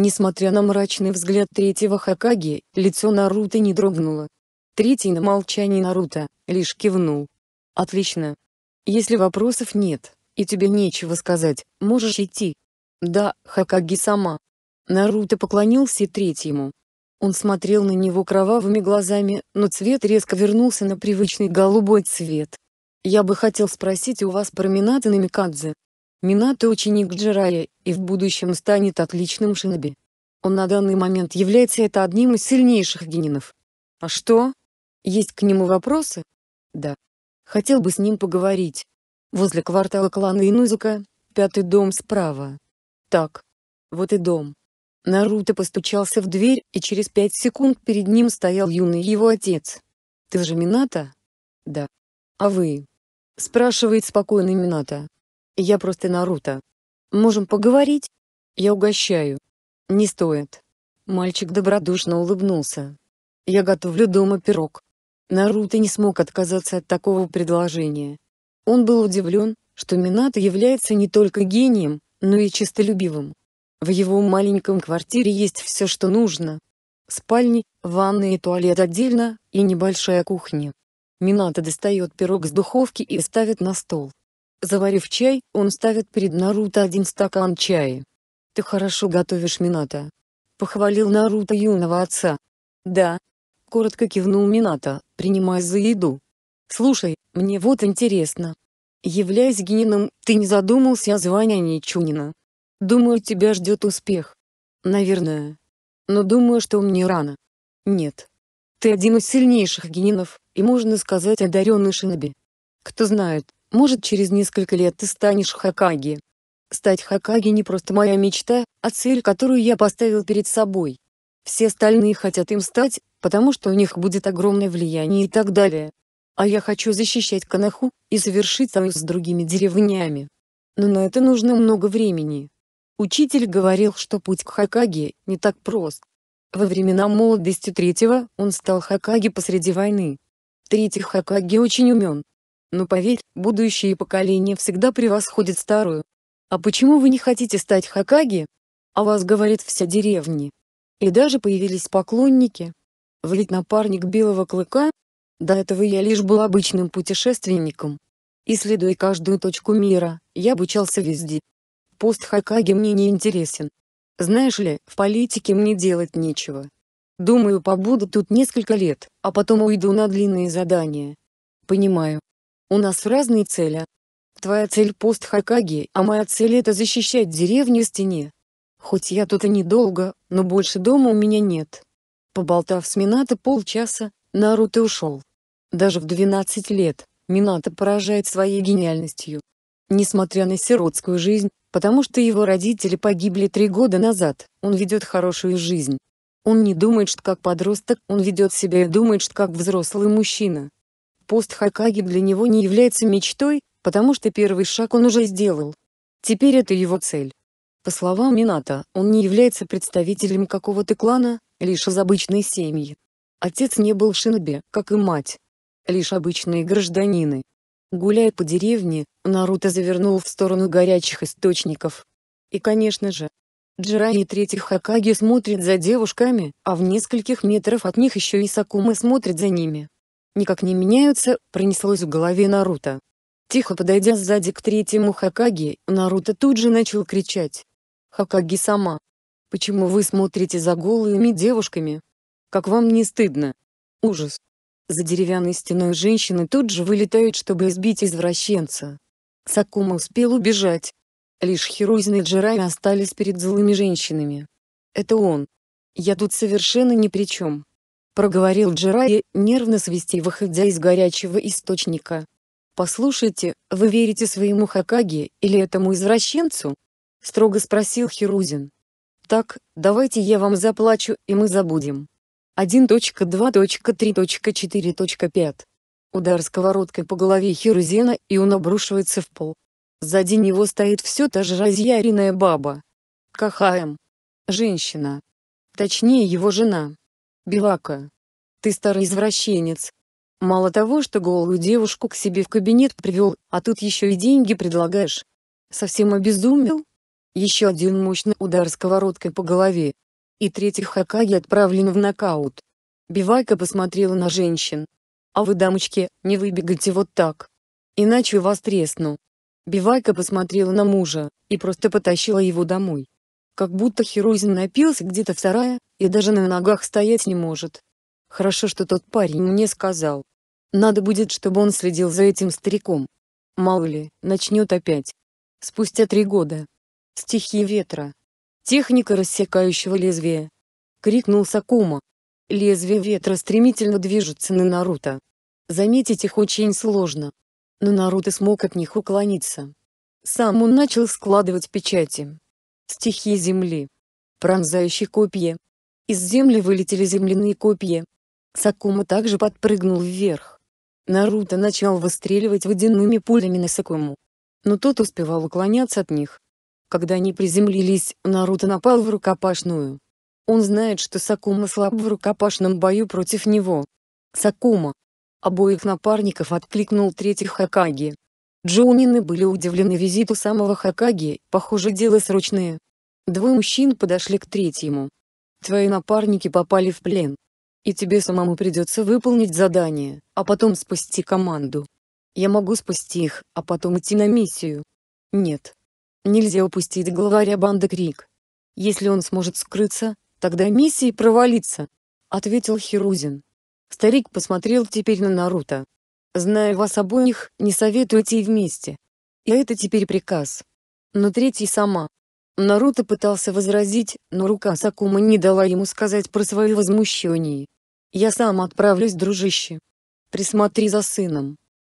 Несмотря на мрачный взгляд третьего Хакаги, лицо Наруто не дрогнуло. Третий на молчании Наруто, лишь кивнул. «Отлично. Если вопросов нет, и тебе нечего сказать, можешь идти». «Да, Хакаги сама». Наруто поклонился третьему. Он смотрел на него кровавыми глазами, но цвет резко вернулся на привычный голубой цвет. «Я бы хотел спросить у вас про Минато Намикадзе», Минато ученик Джирая, и в будущем станет отличным шиноби. Он на данный момент является это одним из сильнейших генинов. А что? Есть к нему вопросы? Да. Хотел бы с ним поговорить. Возле квартала клана Инузука, пятый дом справа. Так. Вот и дом. Наруто постучался в дверь, и через пять секунд перед ним стоял юный его отец. «Ты же Минато?» «Да». «А вы?» — спрашивает спокойный Минато. Я просто Наруто. Можем поговорить? Я угощаю. Не стоит. Мальчик добродушно улыбнулся. Я готовлю дома пирог. Наруто не смог отказаться от такого предложения. Он был удивлен, что Минато является не только гением, но и чистолюбивым. В его маленьком квартире есть все, что нужно. Спальни, ванная и туалет отдельно, и небольшая кухня. Минато достает пирог с духовки и ставит на стол. Заварив чай, он ставит перед Наруто один стакан чая. «Ты хорошо готовишь, Минато!» Похвалил Наруто юного отца. «Да!» Коротко кивнул Минато, принимаясь за еду. «Слушай, мне вот интересно. Являясь генином, ты не задумался о звании Чунина. Думаю, тебя ждет успех. Наверное. Но думаю, что мне рано. Нет. Ты один из сильнейших генинов, и можно сказать одаренный шиноби. Кто знает, может, через несколько лет ты станешь Хакаги. Стать Хакаги не просто моя мечта, а цель, которую я поставил перед собой. Все остальные хотят им стать, потому что у них будет огромное влияние и так далее. А я хочу защищать Канаху и совершить союз с другими деревнями. Но на это нужно много времени. Учитель говорил, что путь к Хакаге не так прост. Во времена молодости третьего он стал Хакаги посреди войны. Третий Хакаги очень умен, но поверь, будущее поколение всегда превосходит старую. А почему вы не хотите стать Хакаги? О вас говорит вся деревня. И даже появились поклонники. Вы ведь напарник Белого Клыка? До этого я лишь был обычным путешественником. Исследуя каждую точку мира, я обучался везде. Пост Хакаги мне не интересен. Знаешь ли, в политике мне делать нечего. Думаю, побуду тут несколько лет, а потом уйду на длинные задания. Понимаю, у нас разные цели. Твоя цель пост Хакаги, а моя цель это защищать деревню стене. Хоть я тут и недолго, но больше дома у меня нет. Поболтав с Минато полчаса, Наруто ушел. Даже в 12 лет, Минато поражает своей гениальностью. Несмотря на сиротскую жизнь, потому что его родители погибли три года назад, он ведет хорошую жизнь. Он не думает, что как подросток, он ведет себя и думает, что как взрослый мужчина. Пост Хакаги для него не является мечтой, потому что первый шаг он уже сделал. Теперь это его цель. По словам Мината, он не является представителем какого-то клана, лишь из обычной семьи. Отец не был шиноби, как и мать. Лишь обычные гражданины. Гуляя по деревне, Наруто завернул в сторону горячих источников. И конечно же, Джираи и третий Хакаги смотрят за девушками, а в нескольких метрах от них еще и Сакума смотрит за ними никак не меняются, пронеслось в голове Наруто. Тихо подойдя сзади к третьему Хакаги, Наруто тут же начал кричать. «Хакаги сама! Почему вы смотрите за голыми девушками? Как вам не стыдно? Ужас!» За деревянной стеной женщины тут же вылетают, чтобы избить извращенца. Сакума успел убежать. Лишь Хирозин и Джирай остались перед злыми женщинами. «Это он. Я тут совершенно ни при чем» проговорил Джирайя, нервно свистя выходя из горячего источника. «Послушайте, вы верите своему Хакаге или этому извращенцу?» — строго спросил Хирузин. «Так, давайте я вам заплачу, и мы забудем». 1.2.3.4.5 Удар сковородкой по голове Хирузена, и он обрушивается в пол. Сзади него стоит все та же разъяренная баба. Кахаем. Женщина. Точнее его жена. Белака. Ты старый извращенец. Мало того, что голую девушку к себе в кабинет привел, а тут еще и деньги предлагаешь. Совсем обезумел? Еще один мощный удар сковородкой по голове. И третий Хакаги отправлен в нокаут. Бивайка посмотрела на женщин. А вы, дамочки, не выбегайте вот так. Иначе вас тресну. Бивайка посмотрела на мужа и просто потащила его домой. Как будто Херузин напился где-то в сарае, и даже на ногах стоять не может. Хорошо, что тот парень мне сказал. Надо будет, чтобы он следил за этим стариком. Мало ли, начнет опять. Спустя три года. Стихи ветра. Техника рассекающего лезвия. Крикнул Сакума. Лезвие ветра стремительно движется на Наруто. Заметить их очень сложно. Но Наруто смог от них уклониться. Сам он начал складывать печати стихи земли. Пронзающие копья. Из земли вылетели земляные копья. Сакума также подпрыгнул вверх. Наруто начал выстреливать водяными пулями на Сакуму. Но тот успевал уклоняться от них. Когда они приземлились, Наруто напал в рукопашную. Он знает, что Сакума слаб в рукопашном бою против него. Сакума. Обоих напарников откликнул третий Хакаги. Джунины были удивлены визиту самого Хакаги, похоже дело срочное. Двое мужчин подошли к третьему. Твои напарники попали в плен. И тебе самому придется выполнить задание, а потом спасти команду. Я могу спасти их, а потом идти на миссию. Нет. Нельзя упустить главаря банды Крик. Если он сможет скрыться, тогда миссия провалится. Ответил Хирузин. Старик посмотрел теперь на Наруто. Зная вас обоих, не советую идти вместе. И это теперь приказ. Но третий сама. Наруто пытался возразить, но рука Сакума не дала ему сказать про свои возмущения. «Я сам отправлюсь, дружище. Присмотри за сыном».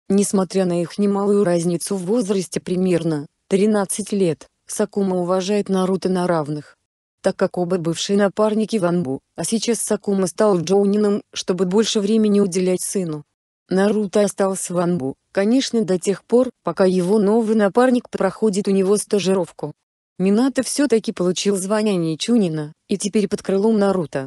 Несмотря на их немалую разницу в возрасте примерно 13 лет, Сакума уважает Наруто на равных. Так как оба бывшие напарники Ванбу, а сейчас Сакума стал Джоунином, чтобы больше времени уделять сыну. Наруто остался в Анбу, конечно до тех пор, пока его новый напарник проходит у него стажировку. Минато все-таки получил звание Ничунина, и теперь под крылом Наруто.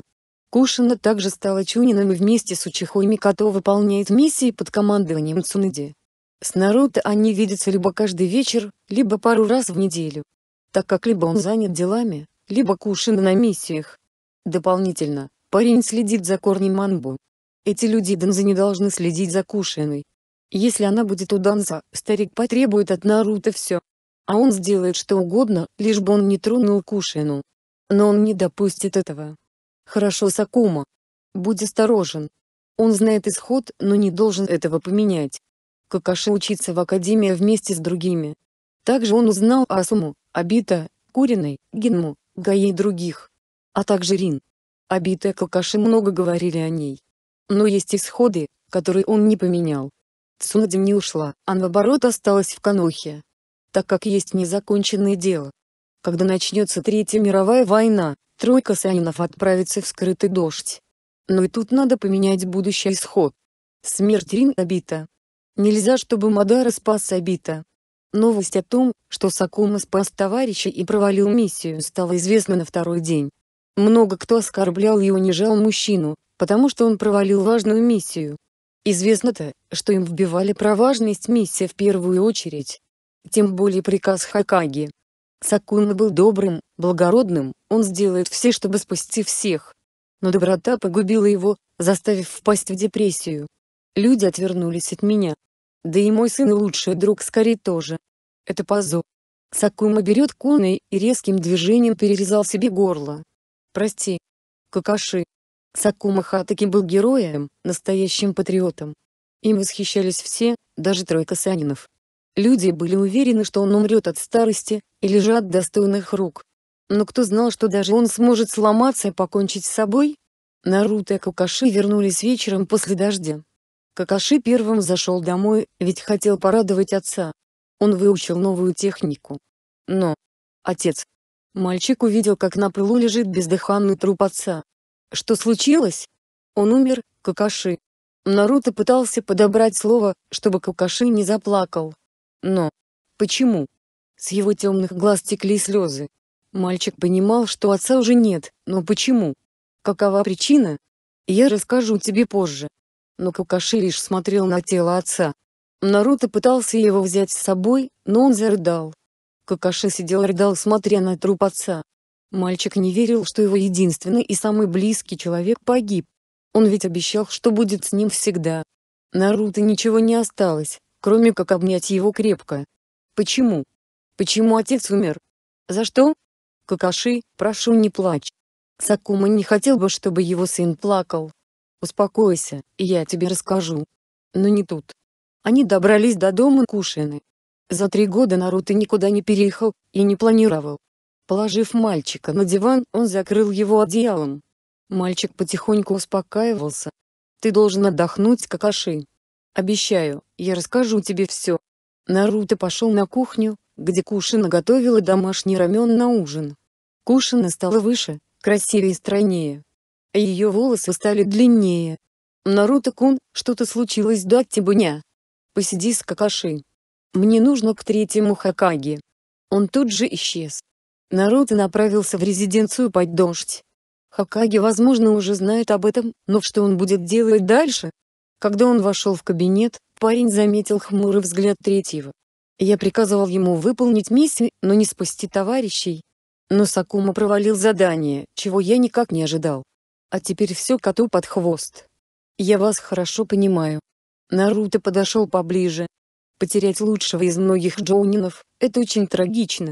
Кушина также стала Чунином и вместе с Учихой Микото выполняет миссии под командованием Цунади. С Наруто они видятся либо каждый вечер, либо пару раз в неделю. Так как либо он занят делами, либо Кушина на миссиях. Дополнительно, парень следит за корнем Манбу. Эти люди Данзы не должны следить за Кушиной. Если она будет у Данза, старик потребует от Наруто все. А он сделает что угодно, лишь бы он не тронул Кушину. Но он не допустит этого. Хорошо, Сакума. Будь осторожен. Он знает исход, но не должен этого поменять. Какаши учится в академии вместе с другими. Также он узнал Асуму, Суму, Абита, Куриной, Гинму, Гаи и других. А также Рин. Абита и Какаши много говорили о ней. Но есть исходы, которые он не поменял. Цунадзим не ушла, а наоборот осталась в Канохе. Так как есть незаконченное дело. Когда начнется Третья мировая война, тройка Саинов отправится в скрытый дождь. Но и тут надо поменять будущий исход. Смерть Рин обита. Нельзя, чтобы Мадара спас обита. Новость о том, что Сакума спас товарища и провалил миссию стала известна на второй день. Много кто оскорблял и унижал мужчину, потому что он провалил важную миссию. Известно-то, что им вбивали про важность миссии в первую очередь. Тем более приказ Хакаги. Сакуна был добрым, благородным, он сделает все, чтобы спасти всех. Но доброта погубила его, заставив впасть в депрессию. Люди отвернулись от меня. Да и мой сын и лучший друг скорее тоже. Это позор. Сакума берет Куна и резким движением перерезал себе горло. «Прости. Какаши, Сакума Хатаки был героем, настоящим патриотом. Им восхищались все, даже тройка санинов. Люди были уверены, что он умрет от старости, или же от достойных рук. Но кто знал, что даже он сможет сломаться и покончить с собой? Наруто и Какаши вернулись вечером после дождя. Какаши первым зашел домой, ведь хотел порадовать отца. Он выучил новую технику. Но... Отец. Мальчик увидел, как на пылу лежит бездыханный труп отца. Что случилось? Он умер, Какаши. Наруто пытался подобрать слово, чтобы Какаши не заплакал. Но... Почему? С его темных глаз текли слезы. Мальчик понимал, что отца уже нет, но почему? Какова причина? Я расскажу тебе позже. Но Какаши лишь смотрел на тело отца. Наруто пытался его взять с собой, но он зарыдал. Какаши сидел и рыдал, смотря на труп отца. Мальчик не верил, что его единственный и самый близкий человек погиб. Он ведь обещал, что будет с ним всегда. Наруто ничего не осталось, кроме как обнять его крепко. Почему? Почему отец умер? За что? Какаши, прошу не плачь. Сакума не хотел бы, чтобы его сын плакал. Успокойся, и я тебе расскажу. Но не тут. Они добрались до дома Кушины. За три года Наруто никуда не переехал, и не планировал. Положив мальчика на диван, он закрыл его одеялом. Мальчик потихоньку успокаивался. «Ты должен отдохнуть, Какаши. Обещаю, я расскажу тебе все». Наруто пошел на кухню, где Кушина готовила домашний рамен на ужин. Кушина стала выше, красивее и стройнее. Ее волосы стали длиннее. «Наруто-кун, что-то случилось до Тибуня. Посиди с Какаши. Мне нужно к третьему Хакаге». Он тут же исчез. Наруто направился в резиденцию под дождь. Хакаги, возможно, уже знает об этом, но что он будет делать дальше? Когда он вошел в кабинет, парень заметил хмурый взгляд третьего. Я приказывал ему выполнить миссию, но не спасти товарищей. Но Сакума провалил задание, чего я никак не ожидал. А теперь все коту под хвост. Я вас хорошо понимаю. Наруто подошел поближе. Потерять лучшего из многих джоунинов – это очень трагично.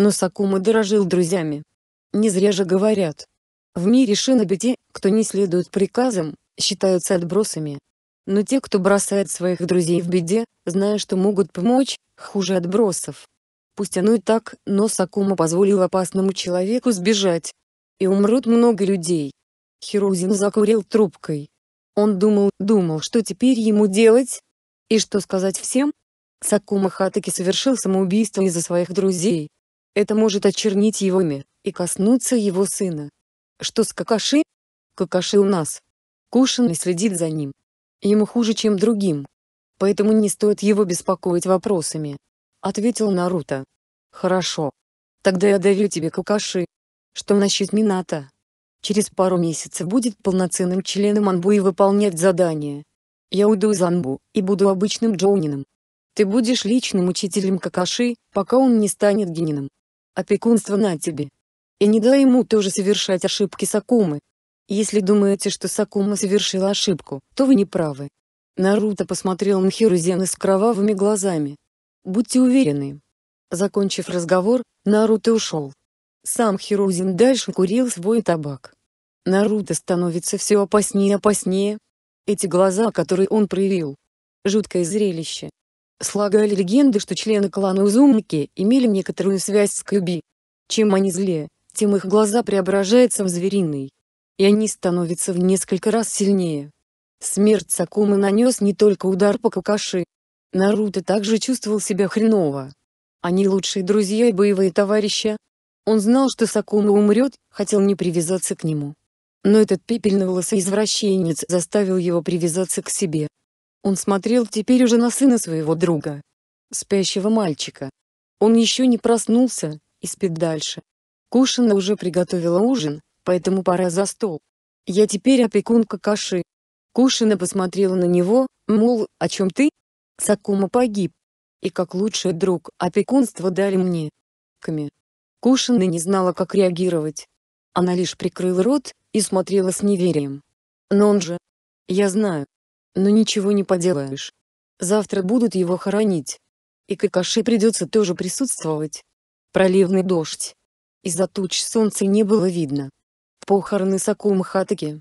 Но Сакума дорожил друзьями. Не зря же говорят. В мире шиноби кто не следует приказам, считаются отбросами. Но те, кто бросает своих друзей в беде, зная, что могут помочь, хуже отбросов. Пусть оно и так, но Сакума позволил опасному человеку сбежать. И умрут много людей. Хирузин закурил трубкой. Он думал, думал, что теперь ему делать? И что сказать всем? Сакума Хатаки совершил самоубийство из-за своих друзей. Это может очернить его имя и коснуться его сына. Что с Какаши? Какаши у нас. Кушин и следит за ним. Ему хуже, чем другим. Поэтому не стоит его беспокоить вопросами. Ответил Наруто. Хорошо. Тогда я даю тебе Какаши. Что насчет Мината? Через пару месяцев будет полноценным членом Анбу и выполнять задания. Я уйду из Анбу и буду обычным Джоунином. Ты будешь личным учителем Какаши, пока он не станет гением. Опекунство на тебе. И не дай ему тоже совершать ошибки Сакумы. Если думаете, что Сакума совершила ошибку, то вы не правы. Наруто посмотрел на Хирузена с кровавыми глазами. Будьте уверены. Закончив разговор, Наруто ушел. Сам Хирузин дальше курил свой табак. Наруто становится все опаснее и опаснее. Эти глаза, которые он проявил. Жуткое зрелище. Слагали легенды, что члены клана Узумники имели некоторую связь с Кьюби. Чем они злее, тем их глаза преображаются в звериный. И они становятся в несколько раз сильнее. Смерть Сакумы нанес не только удар по Какаши. Наруто также чувствовал себя хреново. Они лучшие друзья и боевые товарищи. Он знал, что Сакума умрет, хотел не привязаться к нему. Но этот пепельноволосый извращенец заставил его привязаться к себе. Он смотрел теперь уже на сына своего друга, спящего мальчика. Он еще не проснулся, и спит дальше. Кушина уже приготовила ужин, поэтому пора за стол. Я теперь опекунка Каши. Кушина посмотрела на него, мол, о чем ты? Сакума погиб. И как лучший друг опекунство дали мне. Ками. Кушина не знала, как реагировать. Она лишь прикрыла рот и смотрела с неверием. Но он же... Я знаю, но ничего не поделаешь. Завтра будут его хоронить. И Какаши придется тоже присутствовать. Проливный дождь. Из-за туч солнца не было видно. Похороны Сакума Хатаки.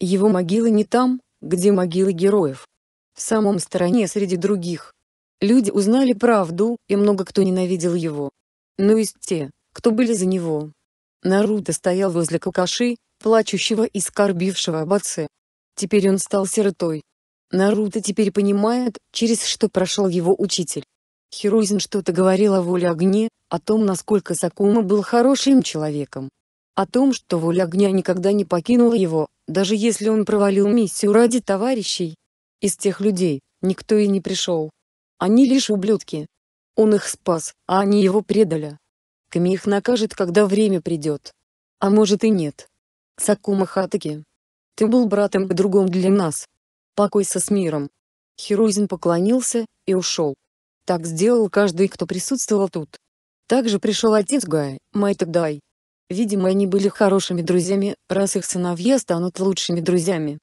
Его могила не там, где могилы героев. В самом стороне среди других. Люди узнали правду, и много кто ненавидел его. Но из те, кто были за него. Наруто стоял возле Какаши, плачущего и скорбившего об отце. Теперь он стал сиротой. Наруто теперь понимает, через что прошел его учитель. Хирозин что-то говорил о воле огне, о том, насколько Сакума был хорошим человеком. О том, что воля огня никогда не покинула его, даже если он провалил миссию ради товарищей. Из тех людей, никто и не пришел. Они лишь ублюдки. Он их спас, а они его предали. Ками их накажет, когда время придет. А может и нет. Сакума Хатаки. Ты был братом и другом для нас. Покойся с миром. Херузин поклонился и ушел. Так сделал каждый, кто присутствовал тут. Также пришел отец Гая, Майтагдай. Видимо, они были хорошими друзьями, раз их сыновья станут лучшими друзьями.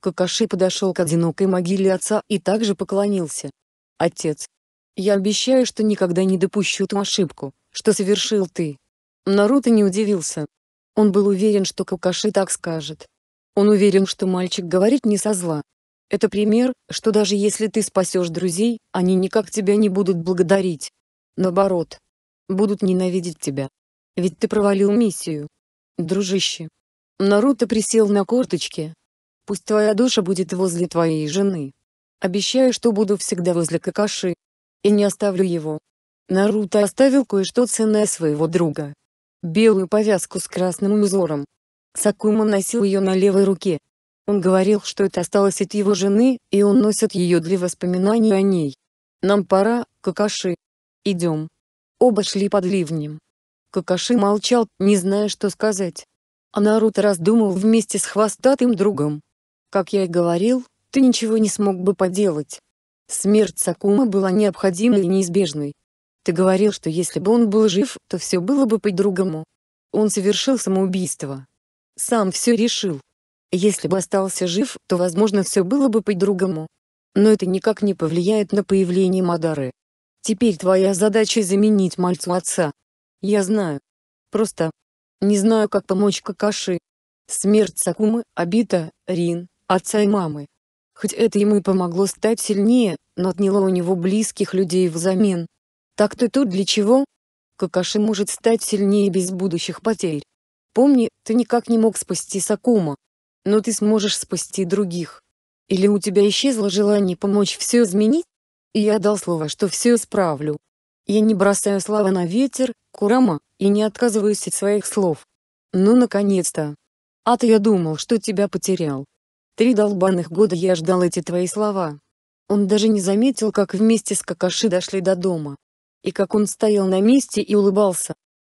Какаши подошел к одинокой могиле отца и также поклонился. «Отец, я обещаю, что никогда не допущу ту ошибку, что совершил ты». Наруто не удивился. Он был уверен, что Какаши так скажет. Он уверен, что мальчик говорит не со зла. Это пример, что даже если ты спасешь друзей, они никак тебя не будут благодарить. Наоборот, будут ненавидеть тебя. Ведь ты провалил миссию. Дружище. Наруто присел на корточки. Пусть твоя душа будет возле твоей жены. Обещаю, что буду всегда возле Какаши. И не оставлю его. Наруто оставил кое-что ценное своего друга. Белую повязку с красным узором. Сакума носил ее на левой руке. Он говорил, что это осталось от его жены, и он носит ее для воспоминаний о ней. «Нам пора, Какаши. Идем». Оба шли под ливнем. Какаши молчал, не зная, что сказать. А Наруто раздумал вместе с хвостатым другом. «Как я и говорил, ты ничего не смог бы поделать. Смерть Сакума была необходимой и неизбежной. Ты говорил, что если бы он был жив, то все было бы по-другому. Он совершил самоубийство. Сам все решил. Если бы остался жив, то возможно все было бы по-другому. Но это никак не повлияет на появление Мадары. Теперь твоя задача заменить мальцу отца. Я знаю. Просто. Не знаю как помочь Какаши. Смерть Сакумы, Абита, Рин, отца и мамы. Хоть это ему и помогло стать сильнее, но отняло у него близких людей взамен. Так ты тут для чего? Какаши может стать сильнее без будущих потерь. Помни, ты никак не мог спасти Сакума но ты сможешь спасти других. Или у тебя исчезло желание помочь все изменить? И я дал слово, что все исправлю. Я не бросаю слова на ветер, Курама, и не отказываюсь от своих слов. Ну наконец-то. А-то я думал, что тебя потерял. Три долбанных года я ждал эти твои слова. Он даже не заметил, как вместе с Какаши дошли до дома. И как он стоял на месте и улыбался,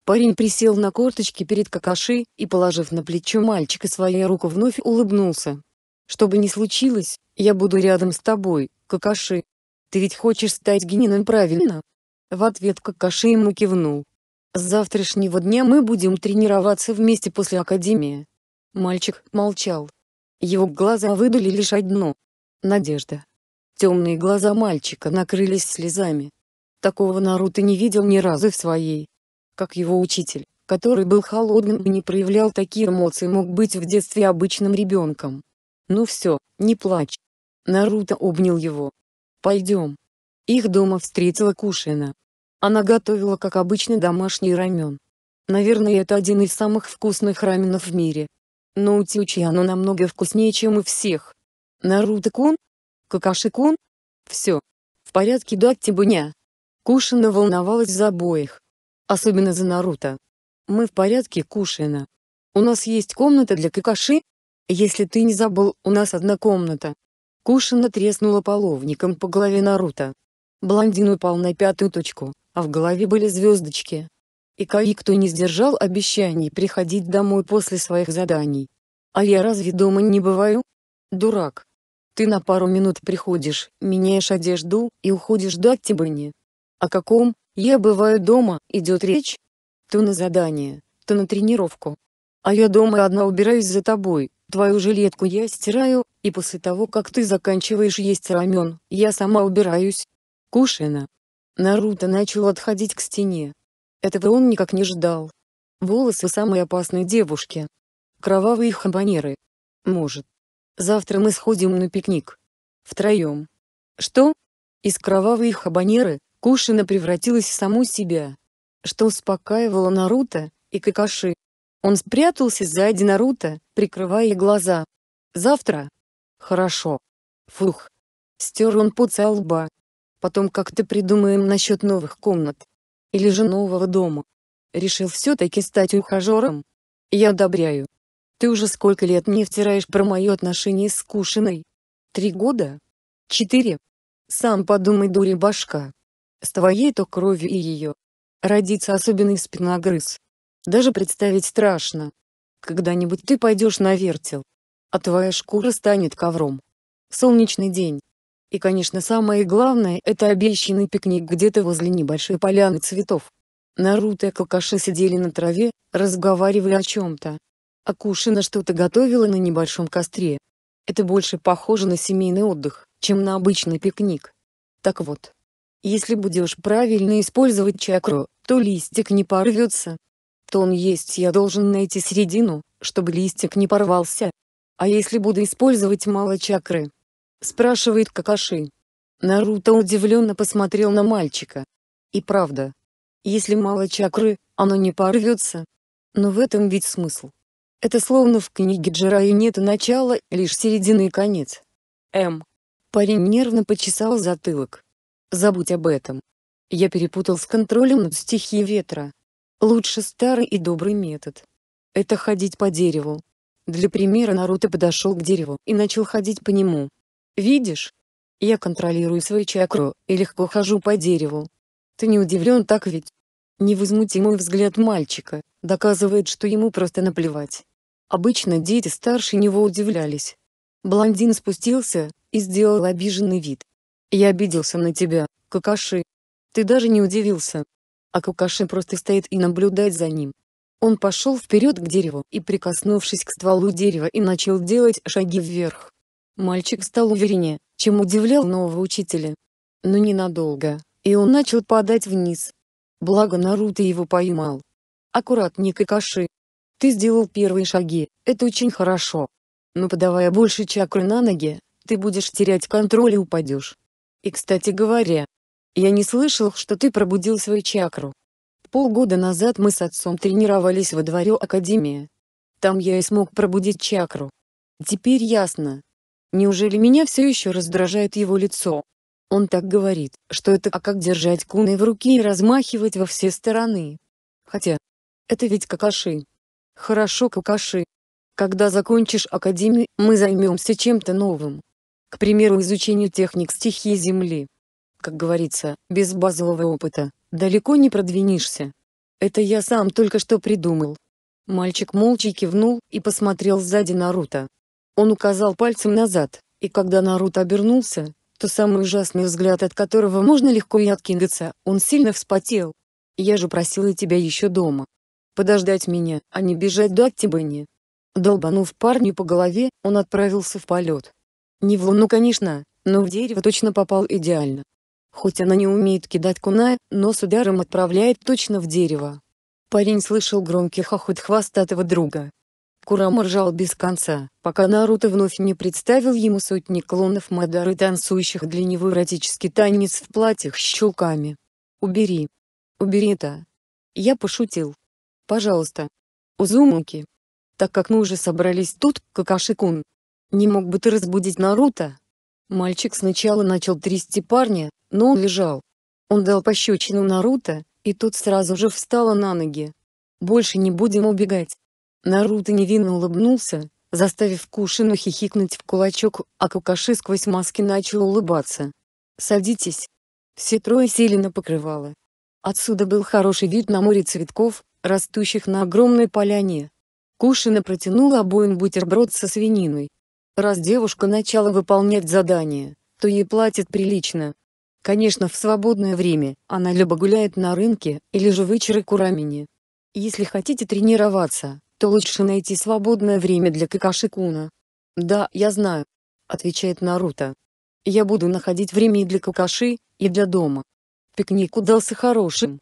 Парень присел на корточки перед Какаши и, положив на плечо мальчика свою руку, вновь улыбнулся. «Что бы ни случилось, я буду рядом с тобой, Какаши. Ты ведь хочешь стать генином, правильно?» В ответ Какаши ему кивнул. «С завтрашнего дня мы будем тренироваться вместе после академии». Мальчик молчал. Его глаза выдали лишь одно — надежда. Темные глаза мальчика накрылись слезами. Такого Наруто не видел ни разу в своей как его учитель, который был холодным и не проявлял такие эмоции мог быть в детстве обычным ребенком. «Ну все, не плачь». Наруто обнял его. «Пойдем». Их дома встретила Кушина. Она готовила как обычно домашний рамен. Наверное это один из самых вкусных раменов в мире. Но у Тючи оно намного вкуснее чем у всех. Наруто-кун? Какаши-кун? Все. В порядке дать тебе Кушина волновалась за обоих особенно за Наруто. Мы в порядке, Кушина. У нас есть комната для Какаши? Если ты не забыл, у нас одна комната. Кушина треснула половником по голове Наруто. Блондин упал на пятую точку, а в голове были звездочки. И кто не сдержал обещаний приходить домой после своих заданий. А я разве дома не бываю? Дурак. Ты на пару минут приходишь, меняешь одежду и уходишь до Актибани. О каком, я бываю дома, идет речь. То на задание, то на тренировку. А я дома одна убираюсь за тобой, твою жилетку я стираю, и после того как ты заканчиваешь есть рамен, я сама убираюсь. Кушина. Наруто начал отходить к стене. Этого он никак не ждал. Волосы самой опасной девушки. Кровавые хабанеры. Может. Завтра мы сходим на пикник. Втроем. Что? Из кровавые хабанеры? Кушина превратилась в саму себя, что успокаивало Наруто и Какаши. Он спрятался сзади Наруто, прикрывая глаза. «Завтра?» «Хорошо». «Фух». Стер он пот со лба. «Потом как-то придумаем насчет новых комнат. Или же нового дома. Решил все-таки стать ухажером? Я одобряю. Ты уже сколько лет мне втираешь про мое отношение с Кушиной? Три года? Четыре? Сам подумай, дури башка. С твоей-то кровью и ее. Родится особенный спиногрыз. Даже представить страшно. Когда-нибудь ты пойдешь на вертел. А твоя шкура станет ковром. Солнечный день. И, конечно, самое главное – это обещанный пикник где-то возле небольшой поляны цветов. Наруто и Какаши сидели на траве, разговаривая о чем-то. Акушина что-то готовила на небольшом костре. Это больше похоже на семейный отдых, чем на обычный пикник. Так вот, если будешь правильно использовать чакру, то листик не порвется. Тон есть я должен найти середину, чтобы листик не порвался. А если буду использовать мало чакры? Спрашивает Какаши. Наруто удивленно посмотрел на мальчика. И правда. Если мало чакры, оно не порвется. Но в этом ведь смысл. Это словно в книге Джираю нет начала, лишь середины и конец. М. Парень нервно почесал затылок. Забудь об этом. Я перепутал с контролем над стихией ветра. Лучше старый и добрый метод. Это ходить по дереву. Для примера Наруто подошел к дереву и начал ходить по нему. Видишь? Я контролирую свою чакру и легко хожу по дереву. Ты не удивлен так ведь? Невозмутимый взгляд мальчика доказывает, что ему просто наплевать. Обычно дети старше него удивлялись. Блондин спустился и сделал обиженный вид. Я обиделся на тебя, Какаши. Ты даже не удивился. А Какаши просто стоит и наблюдает за ним. Он пошел вперед к дереву и, прикоснувшись к стволу дерева, и начал делать шаги вверх. Мальчик стал увереннее, чем удивлял нового учителя. Но ненадолго, и он начал падать вниз. Благо Наруто его поймал. «Аккуратнее, Какаши. Ты сделал первые шаги, это очень хорошо. Но подавая больше чакры на ноги, ты будешь терять контроль и упадешь. И, кстати говоря, я не слышал, что ты пробудил свою чакру. Полгода назад мы с отцом тренировались во дворе Академии. Там я и смог пробудить чакру. Теперь ясно. Неужели меня все еще раздражает его лицо? Он так говорит, что это а как держать куной в руке и размахивать во все стороны. Хотя, это ведь какаши. Хорошо какаши. Когда закончишь академию, мы займемся чем-то новым. К примеру, изучению техник стихии Земли. Как говорится, без базового опыта далеко не продвинешься. Это я сам только что придумал. Мальчик молча кивнул и посмотрел сзади Наруто. Он указал пальцем назад, и когда Наруто обернулся, то самый ужасный взгляд, от которого можно легко и откинуться, он сильно вспотел. Я же просила тебя еще дома. Подождать меня, а не бежать до Актибани. Долбанув парню по голове, он отправился в полет. Не в луну конечно, но в дерево точно попал идеально. Хоть она не умеет кидать куная, но с ударом отправляет точно в дерево. Парень слышал громкий хохот хвостатого друга. Курама ржал без конца, пока Наруто вновь не представил ему сотни клонов Мадары танцующих для него эротический танец в платьях с щелками. «Убери! Убери это!» Я пошутил. «Пожалуйста!» «Узумуки!» Так как мы уже собрались тут, какаши «Не мог бы ты разбудить Наруто?» Мальчик сначала начал трясти парня, но он лежал. Он дал пощечину Наруто, и тот сразу же встал на ноги. «Больше не будем убегать». Наруто невинно улыбнулся, заставив Кушину хихикнуть в кулачок, а Кукаши сквозь маски начал улыбаться. «Садитесь». Все трое сели на покрывало. Отсюда был хороший вид на море цветков, растущих на огромной поляне. Кушина протянула обоим бутерброд со свининой. Раз девушка начала выполнять задание, то ей платят прилично. Конечно, в свободное время она либо гуляет на рынке, или же в Ичиракурамине. Если хотите тренироваться, то лучше найти свободное время для Какашикуна. Да, я знаю, отвечает Наруто. Я буду находить время и для Какаши, и для дома. Пикник удался хорошим.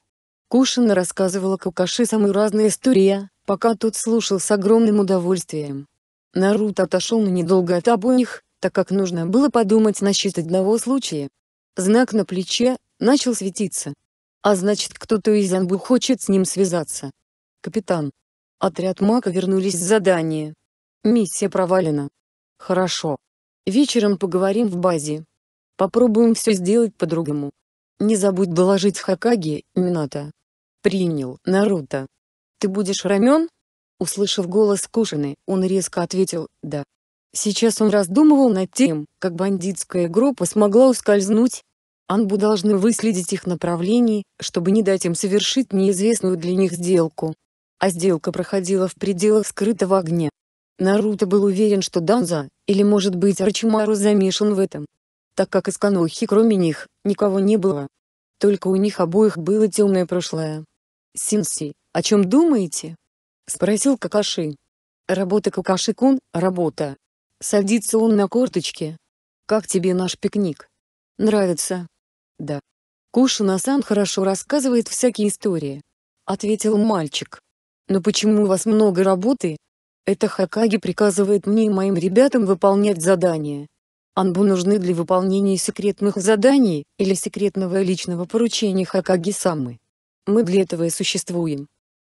Кушина рассказывала Какаши самые разные истории, пока тот слушал с огромным удовольствием. Наруто отошел на недолго от обоих, так как нужно было подумать насчет одного случая. Знак на плече начал светиться. А значит кто-то из Анбу хочет с ним связаться. Капитан. Отряд Мака вернулись с задания. Миссия провалена. Хорошо. Вечером поговорим в базе. Попробуем все сделать по-другому. Не забудь доложить Хакаги, Мината. Принял, Наруто. Ты будешь рамен? Услышав голос Кушины, он резко ответил «да». Сейчас он раздумывал над тем, как бандитская группа смогла ускользнуть. Анбу должны выследить их направлении, чтобы не дать им совершить неизвестную для них сделку. А сделка проходила в пределах скрытого огня. Наруто был уверен, что Данза, или может быть Арчимару замешан в этом. Так как из Канохи кроме них, никого не было. Только у них обоих было темное прошлое. Синси, о чем думаете? Спросил Какаши. Работа Какаши-кун, работа. Садится он на корточке. Как тебе наш пикник? Нравится? Да. Кушина-сан хорошо рассказывает всякие истории. Ответил мальчик. Но почему у вас много работы? Это Хакаги приказывает мне и моим ребятам выполнять задания. Анбу нужны для выполнения секретных заданий или секретного личного поручения Хакаги-самы. Мы для этого и существуем.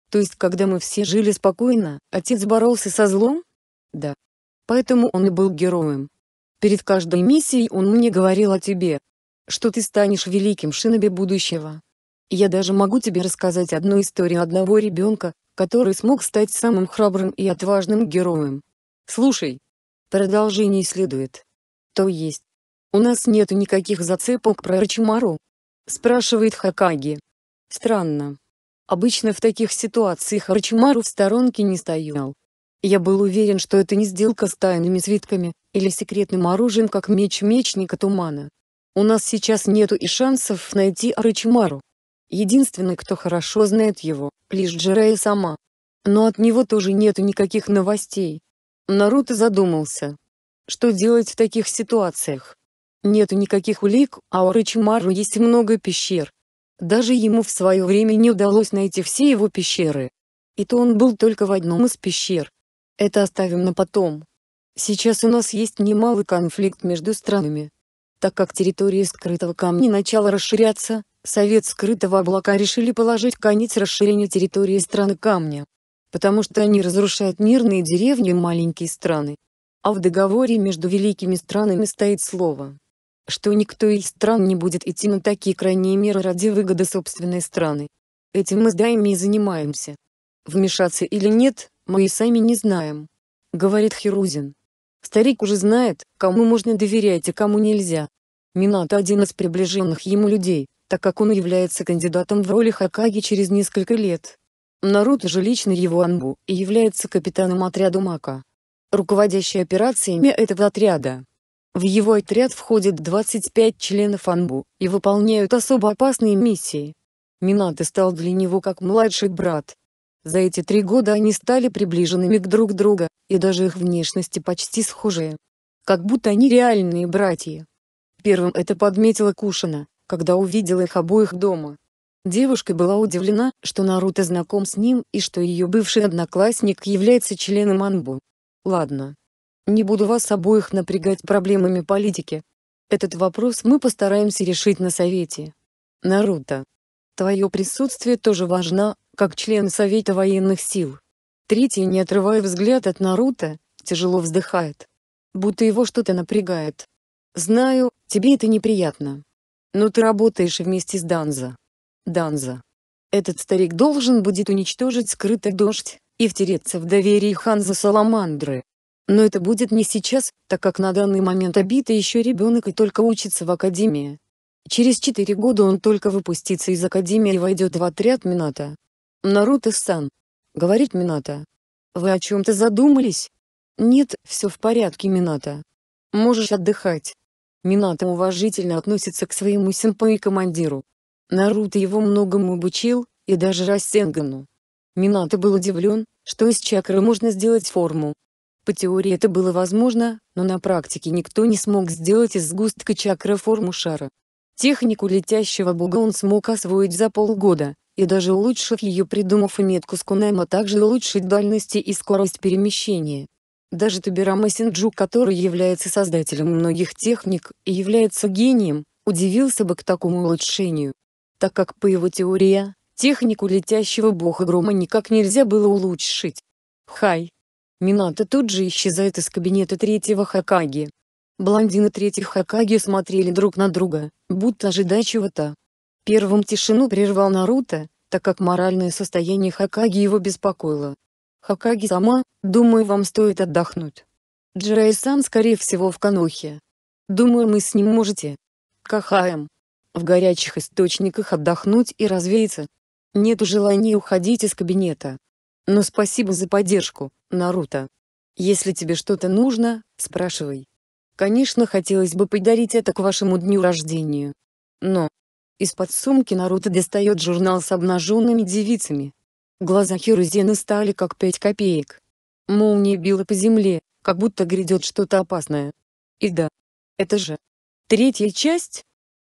То есть когда мы все жили спокойно, отец боролся со злом? Да. Поэтому он и был героем. Перед каждой миссией он мне говорил о тебе. Что ты станешь великим шиноби будущего. Я даже могу тебе рассказать одну историю одного ребенка, который смог стать самым храбрым и отважным героем. Слушай. Продолжение следует. То есть. У нас нету никаких зацепок про Рачимару? Спрашивает Хакаги. Странно. Обычно в таких ситуациях Арчимару в сторонке не стоял. Я был уверен, что это не сделка с тайными свитками, или секретным оружием как меч мечника тумана. У нас сейчас нету и шансов найти Арачимару. Единственный, кто хорошо знает его, лишь Джирая сама. Но от него тоже нету никаких новостей. Наруто задумался. Что делать в таких ситуациях? Нету никаких улик, а у Арачимару есть много пещер. Даже ему в свое время не удалось найти все его пещеры. И то он был только в одном из пещер. Это оставим на потом. Сейчас у нас есть немалый конфликт между странами. Так как территория скрытого камня начала расширяться, Совет скрытого облака решили положить конец расширению территории страны камня. Потому что они разрушают мирные деревни и маленькие страны. А в договоре между великими странами стоит слово что никто из стран не будет идти на такие крайние меры ради выгоды собственной страны. Этим мы с Дайми и занимаемся. Вмешаться или нет, мы и сами не знаем. Говорит Хирузин. Старик уже знает, кому можно доверять и а кому нельзя. Минато один из приближенных ему людей, так как он является кандидатом в роли Хакаги через несколько лет. Наруто же лично его анбу и является капитаном отряда Мака. Руководящий операциями этого отряда в его отряд входит 25 членов Анбу, и выполняют особо опасные миссии. Минато стал для него как младший брат. За эти три года они стали приближенными к друг друга, и даже их внешности почти схожие. Как будто они реальные братья. Первым это подметила Кушина, когда увидела их обоих дома. Девушка была удивлена, что Наруто знаком с ним и что ее бывший одноклассник является членом Анбу. Ладно, не буду вас обоих напрягать проблемами политики. Этот вопрос мы постараемся решить на совете. Наруто, твое присутствие тоже важно, как член Совета военных сил. Третий, не отрывая взгляд от Наруто, тяжело вздыхает. Будто его что-то напрягает. Знаю, тебе это неприятно. Но ты работаешь вместе с Данза. Данза. Этот старик должен будет уничтожить скрытый дождь и втереться в доверие Ханза Саламандры. Но это будет не сейчас, так как на данный момент обита еще ребенок и только учится в академии. Через 4 года он только выпустится из академии и войдет в отряд Мината. «Наруто-сан», — говорит Мината. «Вы о чем-то задумались?» «Нет, все в порядке, Мината. Можешь отдыхать». Мината уважительно относится к своему сенпай и командиру. Наруто его многому обучил, и даже Рассенгану. Минато был удивлен, что из чакры можно сделать форму, по теории это было возможно, но на практике никто не смог сделать из сгустка чакры форму шара. Технику летящего бога он смог освоить за полгода, и даже улучшив ее придумав и метку с кунаем, а также улучшить дальности и скорость перемещения. Даже Табирама Синджу, который является создателем многих техник и является гением, удивился бы к такому улучшению. Так как по его теории, технику летящего бога грома никак нельзя было улучшить. Хай, Минато тут же исчезает из кабинета третьего Хакаги. Блондины и Хакаги смотрели друг на друга, будто ожидая чего-то. Первым тишину прервал Наруто, так как моральное состояние Хакаги его беспокоило. «Хакаги сама, думаю вам стоит отдохнуть. Джирай-сан скорее всего в Канохе. Думаю мы с ним можете. Кахаем. В горячих источниках отдохнуть и развеяться. Нету желания уходить из кабинета. Но спасибо за поддержку. Наруто. Если тебе что-то нужно, спрашивай. Конечно, хотелось бы подарить это к вашему дню рождения. Но... Из-под сумки Наруто достает журнал с обнаженными девицами. Глаза Хирузены стали как пять копеек. Молния била по земле, как будто грядет что-то опасное. И да. Это же... Третья часть?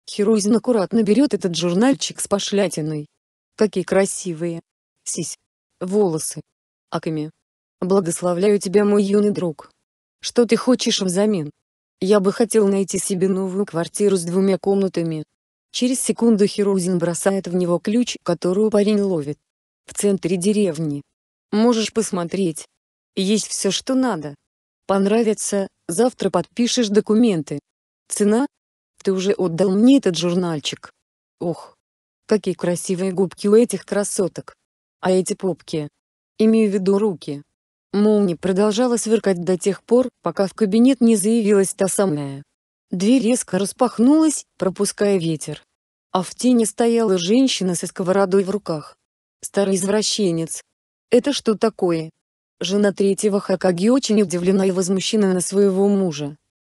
Хирузин аккуратно берет этот журнальчик с пошлятиной. Какие красивые. Сись. Волосы. Аками. Благословляю тебя, мой юный друг. Что ты хочешь взамен? Я бы хотел найти себе новую квартиру с двумя комнатами. Через секунду Херузин бросает в него ключ, которую парень ловит. В центре деревни. Можешь посмотреть. Есть все, что надо. Понравится, завтра подпишешь документы. Цена? Ты уже отдал мне этот журнальчик. Ох, какие красивые губки у этих красоток. А эти попки. Имею в виду руки. Молния продолжала сверкать до тех пор, пока в кабинет не заявилась та самая. Дверь резко распахнулась, пропуская ветер. А в тени стояла женщина со сковородой в руках. Старый извращенец. Это что такое? Жена третьего Хакаги очень удивлена и возмущена на своего мужа.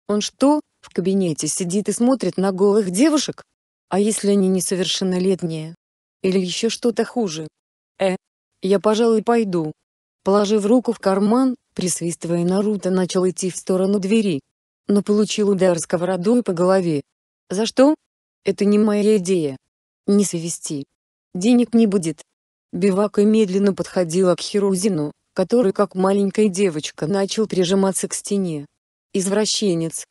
Он что, в кабинете сидит и смотрит на голых девушек? А если они несовершеннолетние? Или еще что-то хуже? Э, я пожалуй пойду, Положив руку в карман, присвистывая Наруто начал идти в сторону двери. Но получил удар сковородой по голове. «За что? Это не моя идея. Не совести. Денег не будет». Бивака медленно подходила к Хирузину, который как маленькая девочка начал прижиматься к стене. «Извращенец.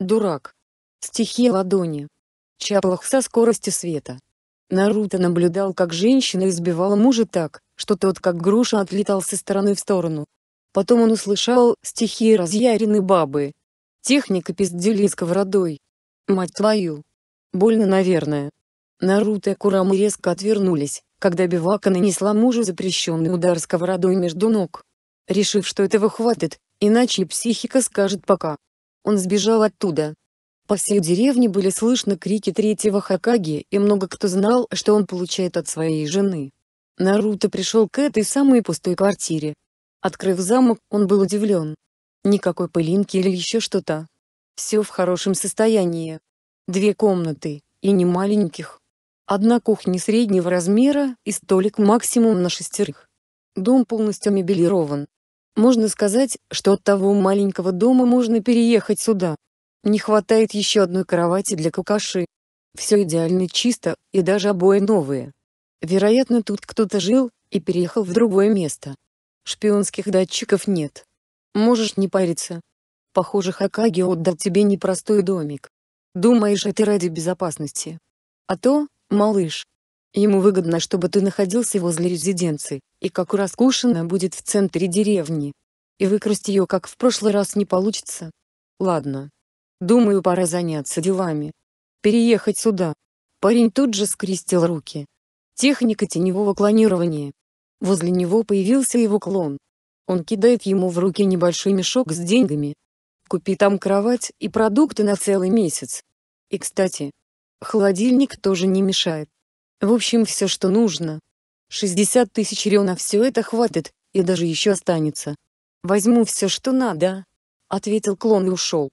Дурак. Стихия ладони. Чаплах со скоростью света». Наруто наблюдал, как женщина избивала мужа так, что тот как груша отлетал со стороны в сторону. Потом он услышал стихи разъяренной бабы. Техника пиздюли сковородой. Мать твою. Больно, наверное. Наруто и Курама резко отвернулись, когда Бивака нанесла мужу запрещенный удар сковородой между ног. Решив, что этого хватит, иначе психика скажет пока. Он сбежал оттуда, по всей деревне были слышны крики третьего Хакаги, и много кто знал, что он получает от своей жены. Наруто пришел к этой самой пустой квартире. Открыв замок, он был удивлен. Никакой пылинки или еще что-то. Все в хорошем состоянии. Две комнаты, и не маленьких. Одна кухня среднего размера и столик максимум на шестерых. Дом полностью мебелирован. Можно сказать, что от того маленького дома можно переехать сюда. Не хватает еще одной кровати для Кукаши. Все идеально чисто, и даже обои новые. Вероятно, тут кто-то жил и переехал в другое место. Шпионских датчиков нет. Можешь не париться. Похоже, Хакаги отдал тебе непростой домик. Думаешь, это ради безопасности. А то, малыш, ему выгодно, чтобы ты находился возле резиденции, и как раскушена будет в центре деревни. И выкрасть ее, как в прошлый раз, не получится. Ладно, Думаю, пора заняться делами. Переехать сюда. Парень тут же скрестил руки. Техника теневого клонирования. Возле него появился его клон. Он кидает ему в руки небольшой мешок с деньгами. Купи там кровать и продукты на целый месяц. И кстати, холодильник тоже не мешает. В общем все что нужно. 60 тысяч рё на все это хватит, и даже еще останется. Возьму все что надо, ответил клон и ушел.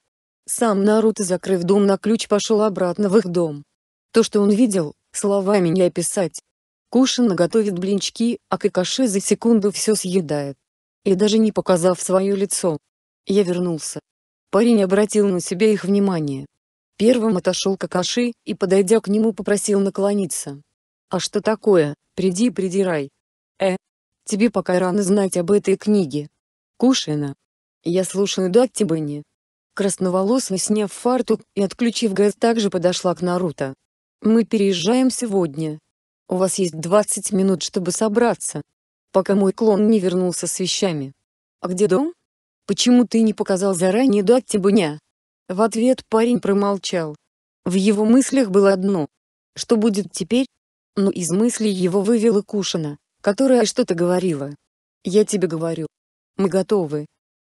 Сам Наруто, закрыв дом на ключ, пошел обратно в их дом. То, что он видел, словами не описать. Кушина готовит блинчики, а Какаши за секунду все съедает. И даже не показав свое лицо. Я вернулся. Парень обратил на себя их внимание. Первым отошел Какаши и, подойдя к нему, попросил наклониться. «А что такое? Приди, придирай!» «Э, тебе пока рано знать об этой книге. Кушина. Я слушаю Даттибани красноволосый сняв фартук и отключив газ, также подошла к Наруто. «Мы переезжаем сегодня. У вас есть 20 минут, чтобы собраться. Пока мой клон не вернулся с вещами. А где дом? Почему ты не показал заранее до октября?» В ответ парень промолчал. В его мыслях было одно. Что будет теперь? Но из мыслей его вывела Кушина, которая что-то говорила. «Я тебе говорю. Мы готовы.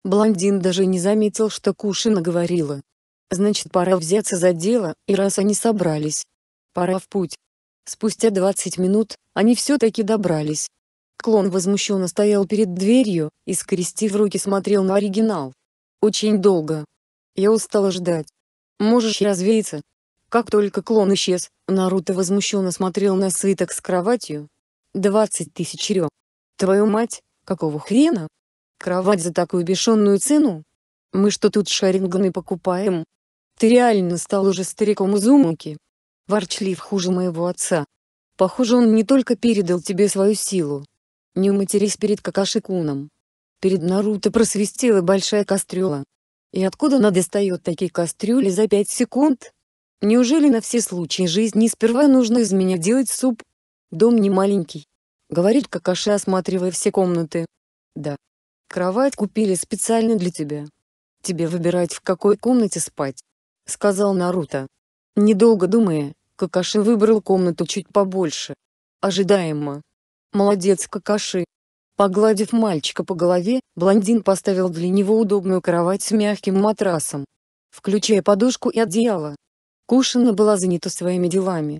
Блондин даже не заметил, что Кушина говорила. Значит пора взяться за дело, и раз они собрались. Пора в путь. Спустя 20 минут, они все-таки добрались. Клон возмущенно стоял перед дверью, и скрестив руки смотрел на оригинал. Очень долго. Я устала ждать. Можешь развеяться. Как только клон исчез, Наруто возмущенно смотрел на свиток с кроватью. 20 тысяч рё. Твою мать, какого хрена? Кровать за такую бешеную цену? Мы что тут шаринганы покупаем? Ты реально стал уже стариком Узумуки. Ворчлив хуже моего отца. Похоже, он не только передал тебе свою силу. Не матерись перед Какашикуном. Перед Наруто просвистела большая кастрюла. И откуда она достает такие кастрюли за пять секунд? Неужели на все случаи жизни сперва нужно из меня делать суп? Дом не маленький. Говорит Какаши, осматривая все комнаты. Да. Кровать купили специально для тебя. Тебе выбирать, в какой комнате спать», — сказал Наруто. Недолго думая, Какаши выбрал комнату чуть побольше. Ожидаемо. «Молодец, Какаши!» Погладив мальчика по голове, блондин поставил для него удобную кровать с мягким матрасом, включая подушку и одеяло. Кушина была занята своими делами.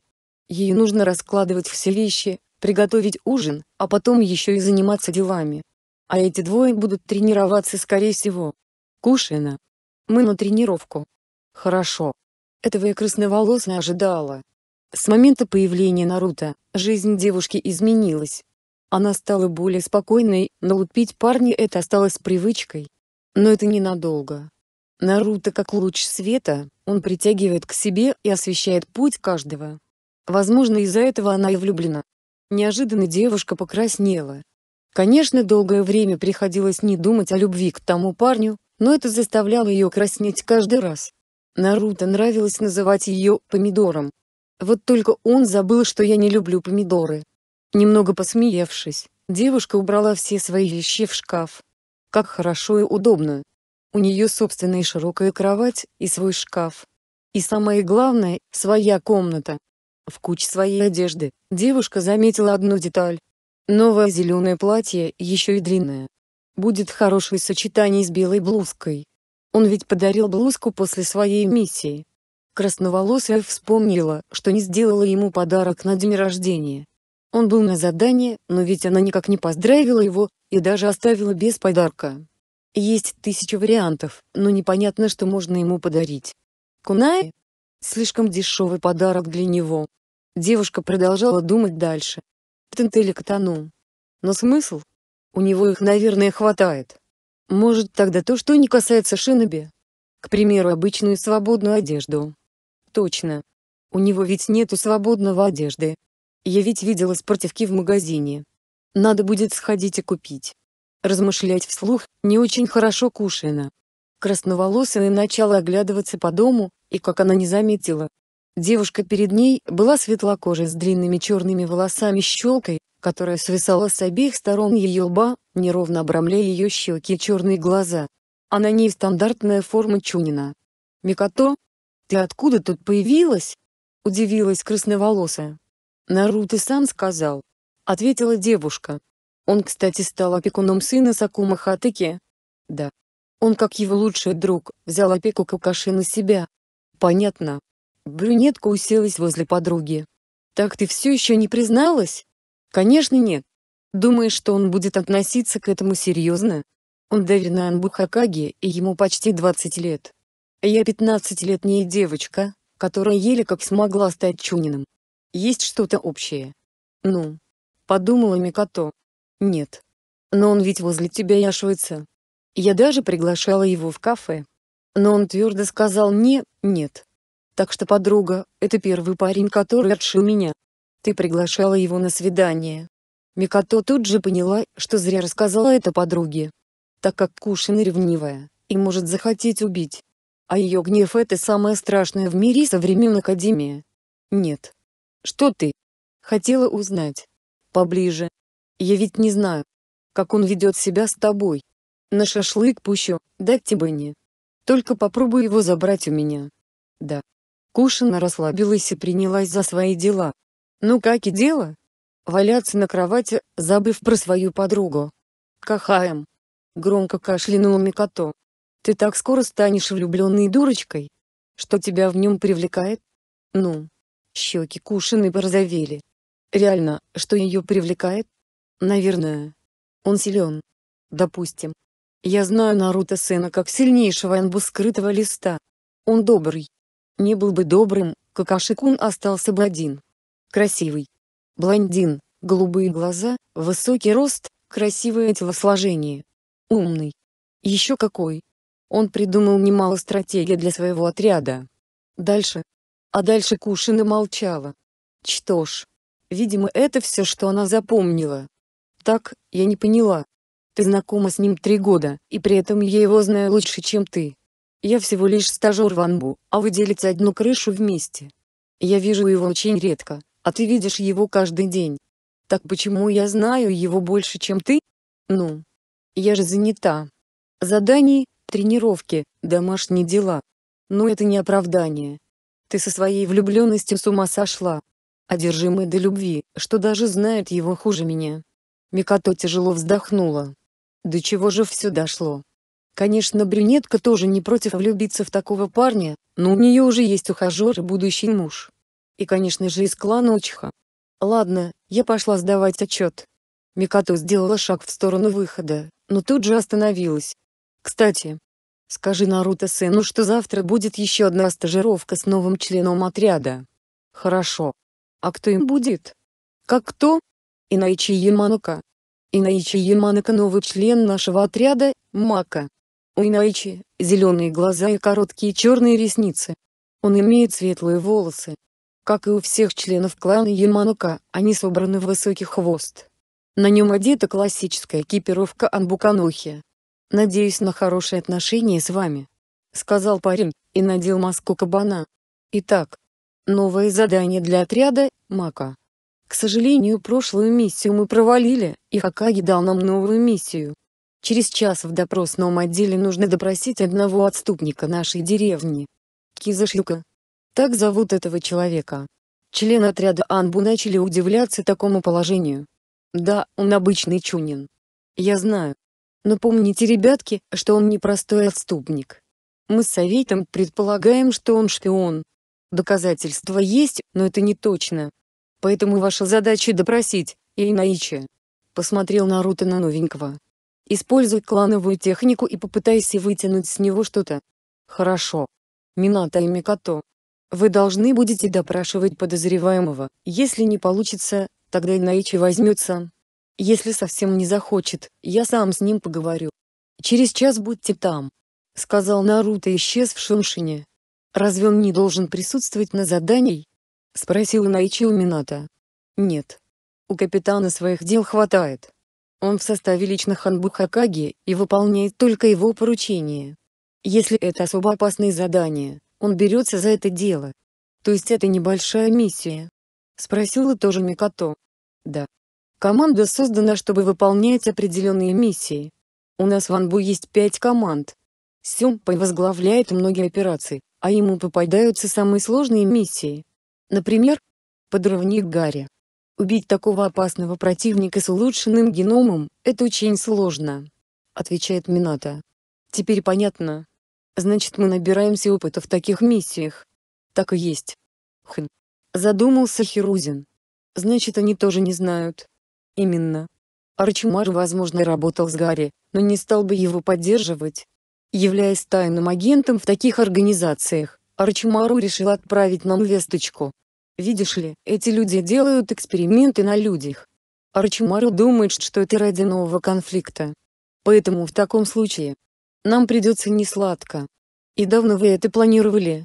Ей нужно раскладывать все вещи, приготовить ужин, а потом еще и заниматься делами. А эти двое будут тренироваться скорее всего. Кушина. Мы на тренировку. Хорошо. Этого я красноволосая ожидала. С момента появления Наруто, жизнь девушки изменилась. Она стала более спокойной, но лупить парня это осталось привычкой. Но это ненадолго. Наруто как луч света, он притягивает к себе и освещает путь каждого. Возможно из-за этого она и влюблена. Неожиданно девушка покраснела, Конечно, долгое время приходилось не думать о любви к тому парню, но это заставляло ее краснеть каждый раз. Наруто нравилось называть ее «помидором». Вот только он забыл, что я не люблю помидоры. Немного посмеявшись, девушка убрала все свои вещи в шкаф. Как хорошо и удобно. У нее собственная широкая кровать и свой шкаф. И самое главное, своя комната. В куче своей одежды девушка заметила одну деталь. Новое зеленое платье, еще и длинное. Будет хорошее сочетание с белой блузкой. Он ведь подарил блузку после своей миссии. Красноволосая вспомнила, что не сделала ему подарок на день рождения. Он был на задании, но ведь она никак не поздравила его, и даже оставила без подарка. Есть тысячи вариантов, но непонятно, что можно ему подарить. Кунай? Слишком дешевый подарок для него. Девушка продолжала думать дальше интеллектаном. Но смысл? У него их, наверное, хватает. Может, тогда то, что не касается Шиноби. К примеру, обычную свободную одежду. Точно. У него ведь нету свободного одежды. Я ведь видела спортивки в магазине. Надо будет сходить и купить. Размышлять вслух, не очень хорошо Кушина. Красноволосая начала оглядываться по дому, и как она не заметила, Девушка перед ней была светлокожей с длинными черными волосами щелкой, которая свисала с обеих сторон ее лба, неровно обрамляя ее щеки и черные глаза. А на ней стандартная форма чунина. «Микото? Ты откуда тут появилась?» — удивилась красноволосая. «Наруто-сан сам — ответила девушка. «Он, кстати, стал опекуном сына Сакума Хатыки?» «Да». «Он, как его лучший друг, взял опеку Какаши на себя». «Понятно», Брюнетка уселась возле подруги. «Так ты все еще не призналась?» «Конечно нет. Думаешь, что он будет относиться к этому серьезно?» Он Дэвина Анбу и ему почти 20 лет. Я 15-летняя девочка, которая еле как смогла стать Чуниным. Есть что-то общее. Ну, подумала Микото. Нет. Но он ведь возле тебя яшуется. Я даже приглашала его в кафе. Но он твердо сказал мне «нет». Так что, подруга, это первый парень, который отшил меня. Ты приглашала его на свидание. Микото тут же поняла, что зря рассказала это подруге. Так как Кушина ревнивая, и может захотеть убить. А ее гнев это самое страшное в мире со времен Академии. Нет. Что ты? Хотела узнать. Поближе. Я ведь не знаю, как он ведет себя с тобой. На шашлык пущу, дать тебе не. Только попробуй его забрать у меня. Да, Кушина расслабилась и принялась за свои дела. Ну как и дело? Валяться на кровати, забыв про свою подругу. Кахаем. Громко кашлянул Микото. Ты так скоро станешь влюбленной дурочкой. Что тебя в нем привлекает? Ну. Щеки Кушины порозовели. Реально, что ее привлекает? Наверное. Он силен. Допустим. Я знаю Наруто Сена как сильнейшего энбу скрытого листа. Он добрый, не был бы добрым, Какашикун остался бы один. Красивый. Блондин, голубые глаза, высокий рост, красивое телосложение. Умный. Еще какой. Он придумал немало стратегий для своего отряда. Дальше. А дальше Кушина молчала. Что ж. Видимо это все, что она запомнила. Так, я не поняла. Ты знакома с ним три года, и при этом я его знаю лучше, чем ты. Я всего лишь стажер в Анбу, а вы делите одну крышу вместе. Я вижу его очень редко, а ты видишь его каждый день. Так почему я знаю его больше, чем ты? Ну, я же занята. Задания, тренировки, домашние дела. Но это не оправдание. Ты со своей влюбленностью с ума сошла. Одержимая до любви, что даже знает его хуже меня. Микато тяжело вздохнула. До чего же все дошло? Конечно, брюнетка тоже не против влюбиться в такого парня, но у нее уже есть ухажер и будущий муж. И, конечно же, из клана Учха. Ладно, я пошла сдавать отчет. Микато сделала шаг в сторону выхода, но тут же остановилась. Кстати, скажи наруто Сену, что завтра будет еще одна стажировка с новым членом отряда. Хорошо. А кто им будет? Как кто? Инаичи Яманака. Инаичи Яманака новый член нашего отряда, Мака. У Инаичи зеленые глаза и короткие черные ресницы. Он имеет светлые волосы. Как и у всех членов клана Яманока, они собраны в высокий хвост. На нем одета классическая экипировка анбуканухи. «Надеюсь на хорошие отношения с вами», — сказал парень, и надел маску кабана. Итак, новое задание для отряда Мака. К сожалению, прошлую миссию мы провалили, и Хакаги дал нам новую миссию. Через час в допросном отделе нужно допросить одного отступника нашей деревни. Кизашюка. Так зовут этого человека. Член отряда Анбу начали удивляться такому положению. Да, он обычный чунин. Я знаю. Но помните, ребятки, что он не простой отступник. Мы с советом предполагаем, что он шпион. Доказательства есть, но это не точно. Поэтому ваша задача допросить, Инаичи. Посмотрел Наруто на новенького. Используй клановую технику и попытайся вытянуть с него что-то. Хорошо. Мината и Микото. Вы должны будете допрашивать подозреваемого. Если не получится, тогда Инаичи возьмется. Если совсем не захочет, я сам с ним поговорю. Через час будьте там. Сказал Наруто и исчез в шумшине. Разве он не должен присутствовать на задании? Спросил Инаичи у Мината. Нет. У капитана своих дел хватает. Он в составе личных анбу Хакаги и выполняет только его поручения. Если это особо опасное задание, он берется за это дело. То есть это небольшая миссия? Спросила тоже Микото. Да. Команда создана, чтобы выполнять определенные миссии. У нас в Анбу есть пять команд. Сёмпай возглавляет многие операции, а ему попадаются самые сложные миссии. Например, подрывник Гарри. Убить такого опасного противника с улучшенным геномом – это очень сложно», – отвечает Минато. «Теперь понятно. Значит, мы набираемся опыта в таких миссиях». «Так и есть». «Хм». Задумался Хирузин. «Значит, они тоже не знают». «Именно». Арчимар, возможно, работал с Гарри, но не стал бы его поддерживать. Являясь тайным агентом в таких организациях, Арчимару решил отправить нам весточку, Видишь ли, эти люди делают эксперименты на людях. Арчимару думает, что это ради нового конфликта. Поэтому в таком случае нам придется несладко. И давно вы это планировали?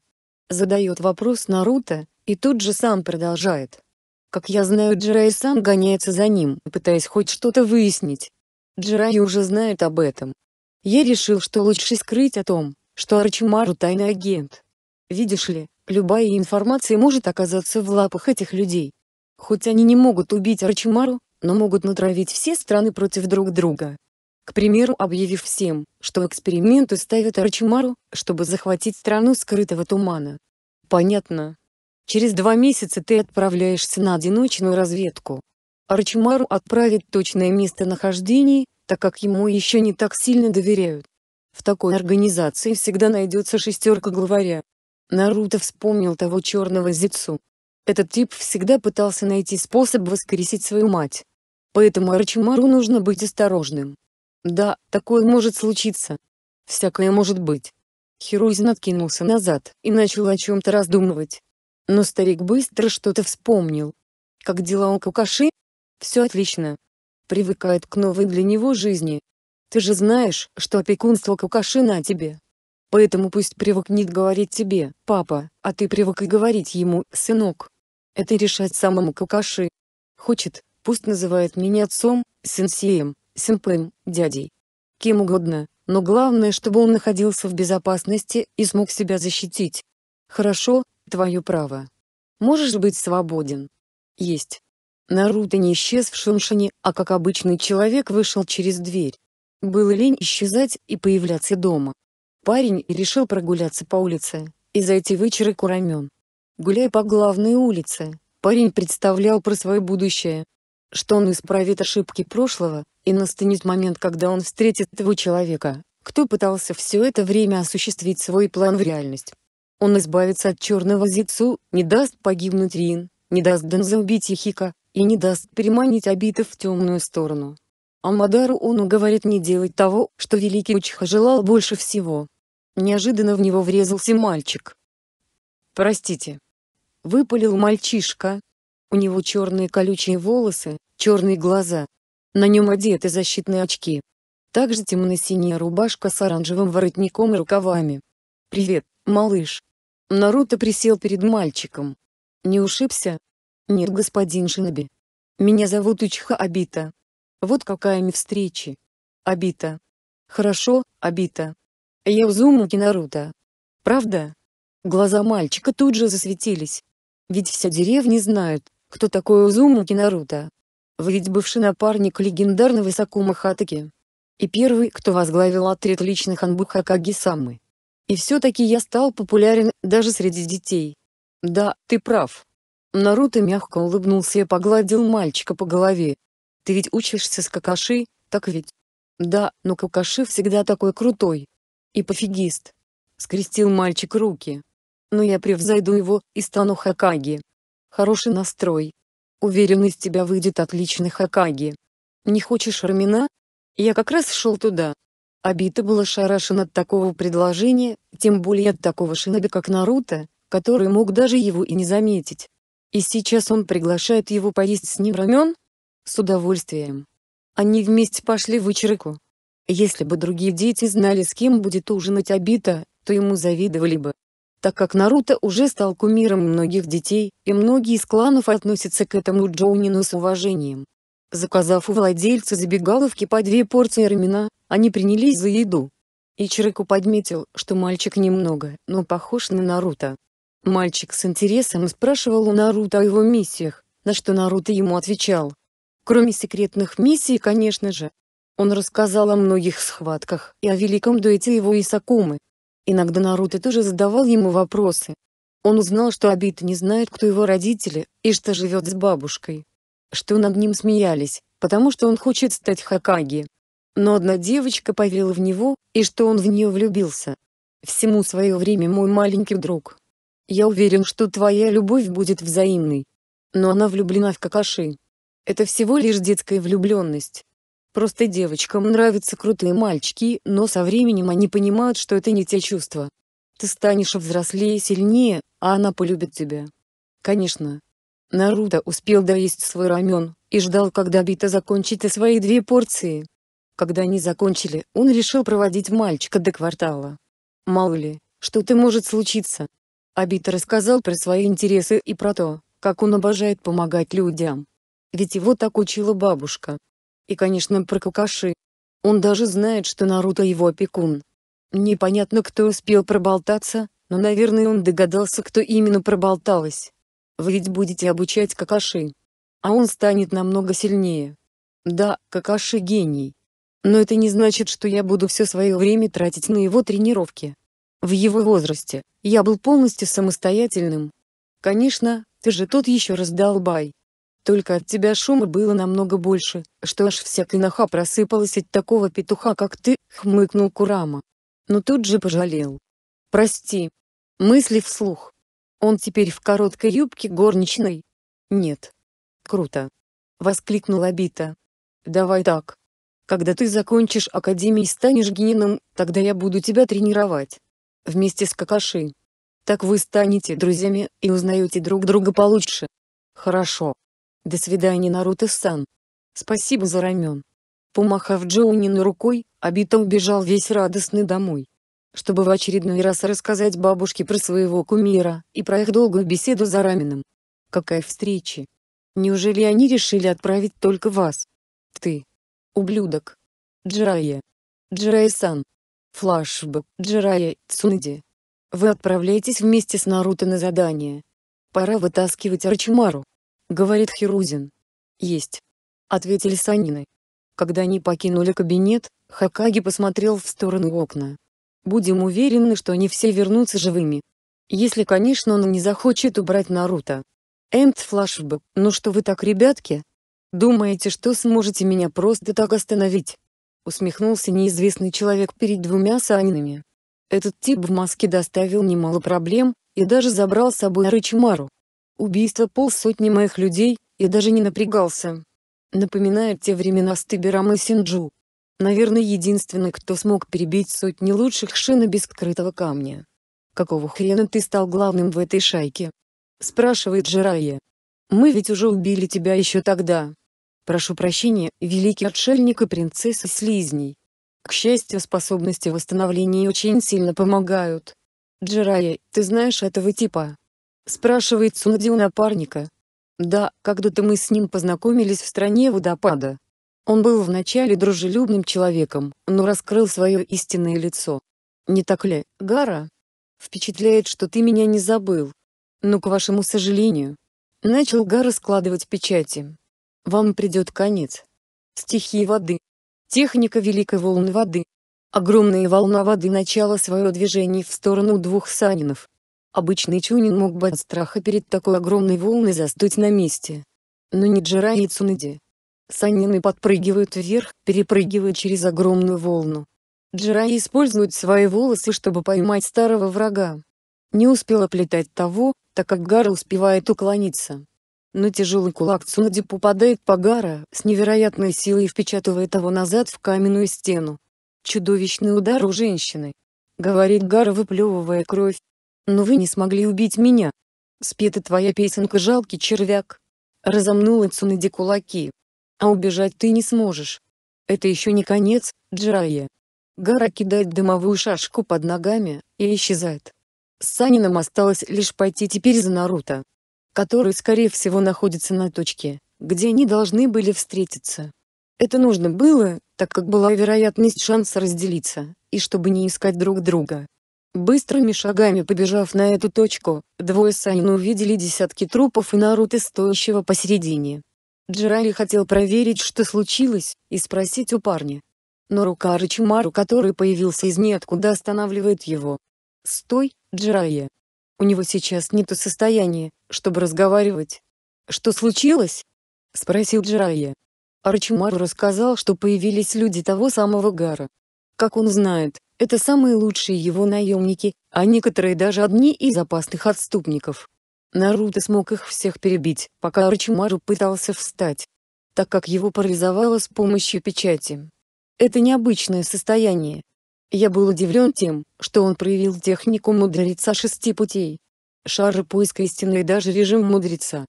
Задает вопрос Наруто, и тут же сам продолжает. Как я знаю, Джирай сам гоняется за ним, пытаясь хоть что-то выяснить. Джирай уже знает об этом. Я решил, что лучше скрыть о том, что Арчимару тайный агент. Видишь ли, Любая информация может оказаться в лапах этих людей. Хоть они не могут убить Арчимару, но могут натравить все страны против друг друга. К примеру, объявив всем, что эксперименты ставят Арчимару, чтобы захватить страну скрытого тумана. Понятно. Через два месяца ты отправляешься на одиночную разведку. Арчимару отправит точное местонахождение, так как ему еще не так сильно доверяют. В такой организации всегда найдется шестерка главаря. Наруто вспомнил того черного Зицу. Этот тип всегда пытался найти способ воскресить свою мать. Поэтому Арчимару нужно быть осторожным. Да, такое может случиться. Всякое может быть. Хирузин откинулся назад и начал о чем-то раздумывать. Но старик быстро что-то вспомнил. Как дела у Кукаши? Все отлично. Привыкает к новой для него жизни. Ты же знаешь, что опекунство Кукаши на тебе. Поэтому пусть привыкнет говорить тебе, папа, а ты привык и говорить ему, сынок. Это решать самому Какаши. Хочет, пусть называет меня отцом, сенсеем, сенпэем, дядей. Кем угодно, но главное, чтобы он находился в безопасности и смог себя защитить. Хорошо, твое право. Можешь быть свободен. Есть. Наруто не исчез в Шуншине, а как обычный человек вышел через дверь. Было лень исчезать и появляться дома. Парень решил прогуляться по улице и зайти в Ичрык у рамен. Гуляя по главной улице, парень представлял про свое будущее, что он исправит ошибки прошлого, и настанет момент, когда он встретит того человека, кто пытался все это время осуществить свой план в реальность. Он избавится от черного Зицу, не даст погибнуть Рин, не даст Денза убить Ихика, и не даст переманить обитов в темную сторону. Амадару Уну говорит не делать того, что великий Учха желал больше всего. Неожиданно в него врезался мальчик. «Простите». Выпалил мальчишка. У него черные колючие волосы, черные глаза. На нем одеты защитные очки. Также темно-синяя рубашка с оранжевым воротником и рукавами. «Привет, малыш». Наруто присел перед мальчиком. «Не ушибся?» «Нет, господин Шиноби. Меня зовут Учха Абита. Вот какая ми встреча. Обита. Хорошо, обита. Я Узумаки Наруто. Правда? Глаза мальчика тут же засветились. Ведь вся деревня знает, кто такой Узумаки Наруто. Вы ведь бывший напарник легендарного Сакума Хатаки. И первый, кто возглавил отряд личных Анбу Хакаги Самы. И все-таки я стал популярен, даже среди детей. Да, ты прав. Наруто мягко улыбнулся и погладил мальчика по голове, ты ведь учишься с Какаши, так ведь? Да, но Какаши всегда такой крутой. И пофигист. Скрестил мальчик руки. Но я превзойду его, и стану Хакаги. Хороший настрой. Уверен, из тебя выйдет отличный Хакаги. Не хочешь рамена? Я как раз шел туда. Обита была шарашен от такого предложения, тем более от такого шиноби как Наруто, который мог даже его и не заметить. И сейчас он приглашает его поесть с ним рамен? С удовольствием. Они вместе пошли в Ичрыку. Если бы другие дети знали, с кем будет ужинать Абита, то ему завидовали бы. Так как Наруто уже стал кумиром многих детей, и многие из кланов относятся к этому Джоунину с уважением. Заказав у владельца забегаловки по две порции рамена, они принялись за еду. И Ичироку подметил, что мальчик немного, но похож на Наруто. Мальчик с интересом спрашивал у Наруто о его миссиях, на что Наруто ему отвечал, Кроме секретных миссий, конечно же, он рассказал о многих схватках и о великом дуэте его и Сакумы. Иногда Наруто тоже задавал ему вопросы. Он узнал, что Абита не знает, кто его родители, и что живет с бабушкой. Что над ним смеялись, потому что он хочет стать Хакаги. Но одна девочка поверила в него, и что он в нее влюбился. Всему свое время мой маленький друг. Я уверен, что твоя любовь будет взаимной. Но она влюблена в Какаши. Это всего лишь детская влюбленность. Просто девочкам нравятся крутые мальчики, но со временем они понимают, что это не те чувства. Ты станешь взрослее и сильнее, а она полюбит тебя. Конечно. Наруто успел доесть свой рамен, и ждал, когда Бита закончит и свои две порции. Когда они закончили, он решил проводить мальчика до квартала. Мало ли, что-то может случиться. Абита рассказал про свои интересы и про то, как он обожает помогать людям ведь его так учила бабушка. И, конечно, про Какаши. Он даже знает, что Наруто его опекун. Непонятно, кто успел проболтаться, но, наверное, он догадался, кто именно проболталась. Вы ведь будете обучать Какаши. А он станет намного сильнее. Да, Какаши гений. Но это не значит, что я буду все свое время тратить на его тренировки. В его возрасте я был полностью самостоятельным. Конечно, ты же тут еще раздолбай. Только от тебя шума было намного больше, что аж вся киноха просыпалась от такого петуха, как ты, хмыкнул Курама. Но тут же пожалел. Прости. Мысли вслух. Он теперь в короткой юбке горничной? Нет. Круто. Воскликнула Бита. Давай так. Когда ты закончишь академию и станешь гением, тогда я буду тебя тренировать. Вместе с Какаши. Так вы станете друзьями и узнаете друг друга получше. Хорошо. До свидания, Наруто-сан. Спасибо за рамен. Помахав Джоунину рукой, Абита убежал весь радостный домой. Чтобы в очередной раз рассказать бабушке про своего кумира и про их долгую беседу за раменом. Какая встреча. Неужели они решили отправить только вас? Ты. Ублюдок. Джирая. Джирая-сан. Флашбэк. Джирая, Цунади. Вы отправляетесь вместе с Наруто на задание. Пора вытаскивать Арчимару говорит Хирузин. «Есть», — ответили Санины. Когда они покинули кабинет, Хакаги посмотрел в сторону окна. «Будем уверены, что они все вернутся живыми. Если, конечно, он не захочет убрать Наруто». Энд флашбэк, ну что вы так, ребятки? Думаете, что сможете меня просто так остановить? Усмехнулся неизвестный человек перед двумя Санинами. Этот тип в маске доставил немало проблем, и даже забрал с собой Рычимару убийство полсотни моих людей, я даже не напрягался. Напоминает те времена с Тибером и Синджу. Наверное, единственный, кто смог перебить сотни лучших шина без скрытого камня. «Какого хрена ты стал главным в этой шайке?» спрашивает Джирайя. «Мы ведь уже убили тебя еще тогда. Прошу прощения, великий отшельник и принцесса Слизней. К счастью, способности восстановления очень сильно помогают. Джирайя, ты знаешь этого типа?» Спрашивает Сунди у напарника. Да, когда-то мы с ним познакомились в стране водопада. Он был вначале дружелюбным человеком, но раскрыл свое истинное лицо. Не так ли, Гара? Впечатляет, что ты меня не забыл. Но к вашему сожалению. Начал Гара складывать печати. Вам придет конец. Стихии воды. Техника великой волны воды. Огромная волна воды начала свое движение в сторону двух санинов. Обычный Чунин мог бы от страха перед такой огромной волной застыть на месте. Но не Джира и Цунади. Санины подпрыгивают вверх, перепрыгивая через огромную волну. Джира использует свои волосы, чтобы поймать старого врага. Не успела плетать того, так как Гара успевает уклониться. Но тяжелый кулак Цунади попадает по Гара с невероятной силой и впечатывает его назад в каменную стену. Чудовищный удар у женщины. Говорит Гара выплевывая кровь, но вы не смогли убить меня. Спета твоя песенка «Жалкий червяк». Разомнула Цунади кулаки. А убежать ты не сможешь. Это еще не конец, Джирая. Гара, кидает дымовую шашку под ногами, и исчезает. С Санином осталось лишь пойти теперь за Наруто. Который скорее всего находится на точке, где они должны были встретиться. Это нужно было, так как была вероятность шанса разделиться, и чтобы не искать друг друга, Быстрыми шагами побежав на эту точку, двое Сайн увидели десятки трупов и Наруто стоящего посередине. Джирали хотел проверить что случилось, и спросить у парня. Но рука Рычимару который появился из ниоткуда останавливает его. «Стой, Джирайя! У него сейчас не то состояние, чтобы разговаривать». «Что случилось?» — спросил Джирайя. Арчимару рассказал, что появились люди того самого Гара. Как он знает, это самые лучшие его наемники, а некоторые даже одни из опасных отступников. Наруто смог их всех перебить, пока Арчимару пытался встать, так как его парализовало с помощью печати. Это необычное состояние. Я был удивлен тем, что он проявил технику мудреца шести путей. Шары поиска истины и даже режим мудреца.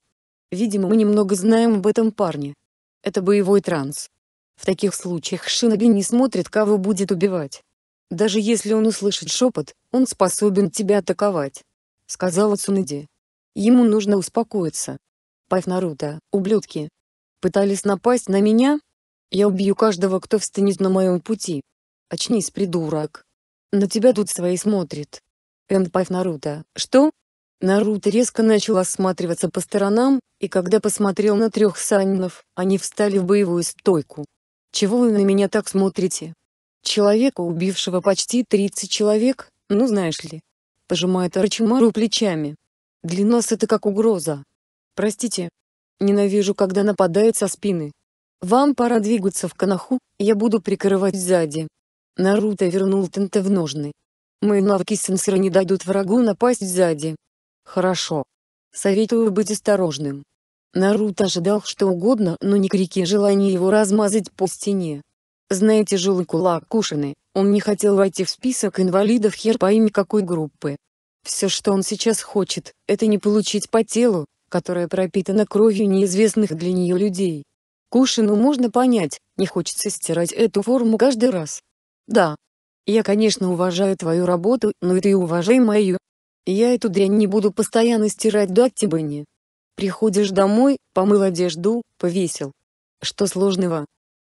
Видимо мы немного знаем об этом парне. Это боевой транс. В таких случаях Шиноби не смотрит кого будет убивать. Даже если он услышит шепот, он способен тебя атаковать», — сказала Цунади. «Ему нужно успокоиться». Пайф Наруто, ублюдки! Пытались напасть на меня? Я убью каждого, кто встанет на моем пути. Очнись, придурок. На тебя тут свои смотрит. Энд Пайф Наруто, что?» Наруто резко начал осматриваться по сторонам, и когда посмотрел на трех саннов, они встали в боевую стойку. «Чего вы на меня так смотрите?» Человека, убившего почти 30 человек, ну знаешь ли. Пожимает Арчимару плечами. Для нас это как угроза. Простите. Ненавижу, когда нападают со спины. Вам пора двигаться в Канаху, я буду прикрывать сзади. Наруто вернул Тенте в ножны. Мои навыки сенсора не дадут врагу напасть сзади. Хорошо. Советую быть осторожным. Наруто ожидал что угодно, но не крики желания его размазать по стене. Зная тяжелый кулак Кушины, он не хотел войти в список инвалидов хер по имени какой группы. Все, что он сейчас хочет, это не получить по телу, которое пропитано кровью неизвестных для нее людей. Кушину можно понять, не хочется стирать эту форму каждый раз. Да. Я, конечно, уважаю твою работу, но и ты уважай мою. Я эту дрянь не буду постоянно стирать до оттебыни. Приходишь домой, помыл одежду, повесил. Что сложного,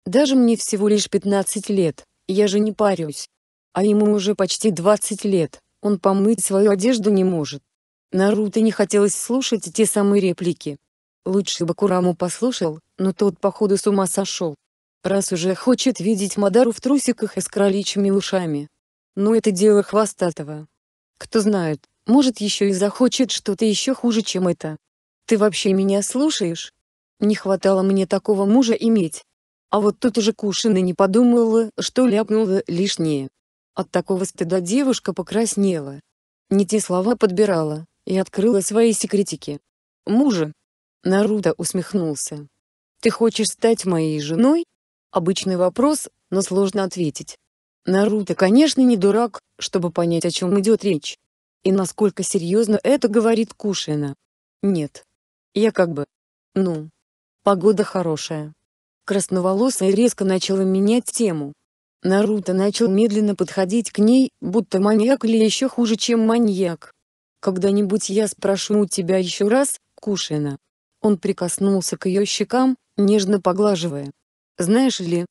даже мне всего лишь 15 лет, я же не парюсь. А ему уже почти 20 лет, он помыть свою одежду не может. Наруто не хотелось слушать те самые реплики. Лучше бы Кураму послушал, но тот походу с ума сошел. Раз уже хочет видеть Мадару в трусиках и с кроличьими ушами. Но это дело хвостатого. Кто знает, может еще и захочет что-то еще хуже, чем это. Ты вообще меня слушаешь? Не хватало мне такого мужа иметь. А вот тут уже Кушина не подумала, что ляпнула лишнее. От такого стыда девушка покраснела. Не те слова подбирала, и открыла свои секретики. «Мужа?» Наруто усмехнулся. «Ты хочешь стать моей женой?» Обычный вопрос, но сложно ответить. Наруто, конечно, не дурак, чтобы понять, о чем идет речь. И насколько серьезно это говорит Кушина. Нет. Я как бы... Ну. Погода хорошая. Красноволосая резко начала менять тему. Наруто начал медленно подходить к ней, будто маньяк или еще хуже, чем маньяк. «Когда-нибудь я спрошу у тебя еще раз, Кушина». Он прикоснулся к ее щекам, нежно поглаживая. «Знаешь ли?»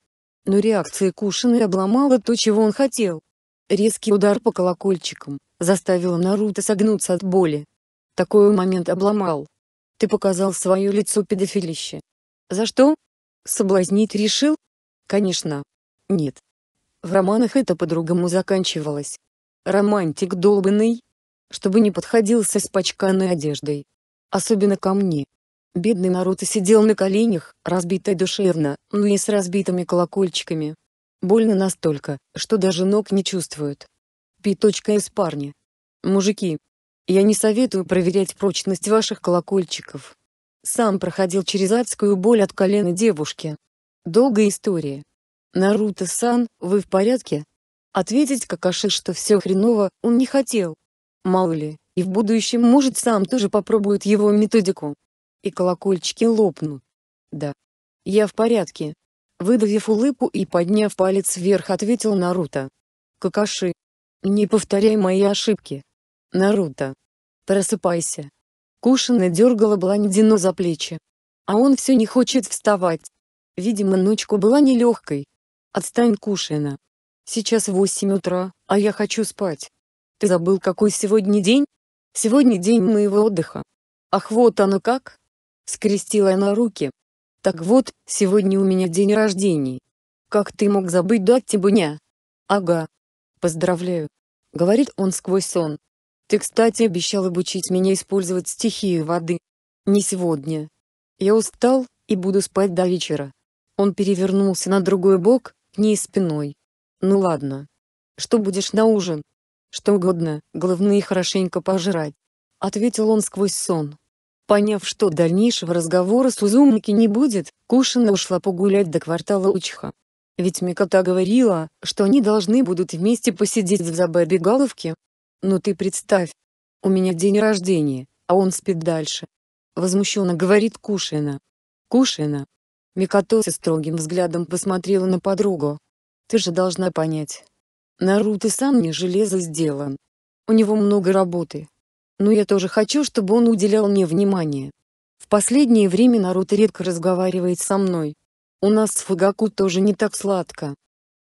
Но реакция Кушины обломала то, чего он хотел. Резкий удар по колокольчикам, заставил Наруто согнуться от боли. Такой момент обломал. Ты показал свое лицо педофилище. За что? Соблазнить решил? Конечно. Нет. В романах это по-другому заканчивалось. Романтик долбанный. Чтобы не подходил со испачканной одеждой. Особенно ко мне. Бедный Наруто сидел на коленях, разбитой душевно, ну и с разбитыми колокольчиками. Больно настолько, что даже ног не чувствуют. Питочка из парня. Мужики, я не советую проверять прочность ваших колокольчиков. Сам проходил через адскую боль от колена девушки. Долгая история. Наруто-сан, вы в порядке? Ответить Какаши, что все хреново, он не хотел. Мало ли, и в будущем может сам тоже попробует его методику. И колокольчики лопнут. Да. Я в порядке. Выдавив улыбку и подняв палец вверх ответил Наруто. Какаши. Не повторяй мои ошибки. Наруто. Просыпайся. Кушина дергала блондину за плечи. А он все не хочет вставать. Видимо, ночку была нелегкой. Отстань, Кушина. Сейчас восемь утра, а я хочу спать. Ты забыл, какой сегодня день? Сегодня день моего отдыха. Ах, вот оно как? Скрестила она руки. Так вот, сегодня у меня день рождения. Как ты мог забыть дать тебе дня? Ага. Поздравляю. Говорит он сквозь сон. Ты, кстати, обещал обучить меня использовать стихию воды. Не сегодня. Я устал и буду спать до вечера. Он перевернулся на другой бок, к ней спиной. Ну ладно. Что будешь на ужин? Что угодно, главное хорошенько пожрать. Ответил он сквозь сон. Поняв, что дальнейшего разговора с узумники не будет, Кушина ушла погулять до квартала Учха. Ведь Микота говорила, что они должны будут вместе посидеть в забабегаловке, ну ты представь, у меня день рождения, а он спит дальше. Возмущенно говорит Кушина. Кушина. Микатоса строгим взглядом посмотрела на подругу. Ты же должна понять. Наруто сам не железо сделан. У него много работы. Но я тоже хочу, чтобы он уделял мне внимание. В последнее время Наруто редко разговаривает со мной. У нас с Фугаку тоже не так сладко.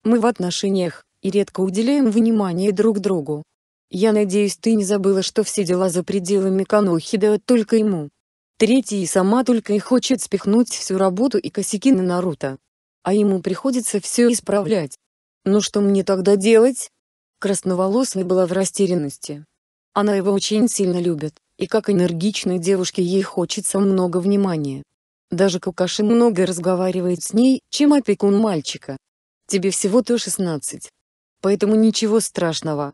Мы в отношениях, и редко уделяем внимание друг другу. Я надеюсь, ты не забыла, что все дела за пределами Канохи дают только ему. Третий и сама только и хочет спихнуть всю работу и косяки на Наруто. А ему приходится все исправлять. Ну что мне тогда делать? Красноволосая была в растерянности. Она его очень сильно любит, и как энергичной девушке ей хочется много внимания. Даже Кукаши много разговаривает с ней, чем опекун мальчика. Тебе всего-то 16. Поэтому ничего страшного,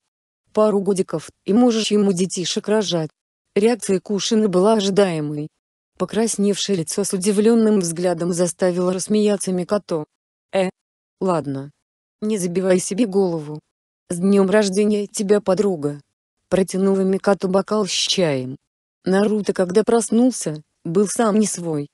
пару годиков, и можешь ему детишек рожать. Реакция Кушина была ожидаемой. Покрасневшее лицо с удивленным взглядом заставило рассмеяться Микото. «Э, ладно. Не забивай себе голову. С днем рождения тебя, подруга!» Протянула Микато бокал с чаем. Наруто, когда проснулся, был сам не свой.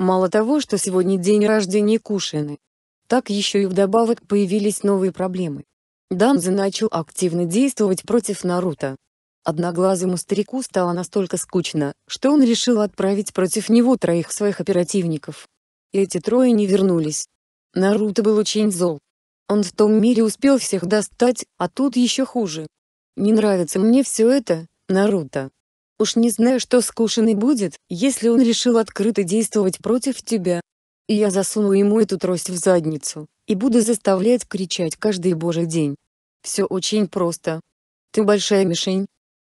Мало того, что сегодня день рождения Кушины, так еще и вдобавок появились новые проблемы. Данзе начал активно действовать против Наруто. Одноглазому старику стало настолько скучно, что он решил отправить против него троих своих оперативников. И эти трое не вернулись. Наруто был очень зол. Он в том мире успел всех достать, а тут еще хуже. Не нравится мне все это, Наруто. Уж не знаю, что с будет, если он решил открыто действовать против тебя и я засуну ему эту трость в задницу, и буду заставлять кричать каждый божий день. Все очень просто. Ты большая мишень.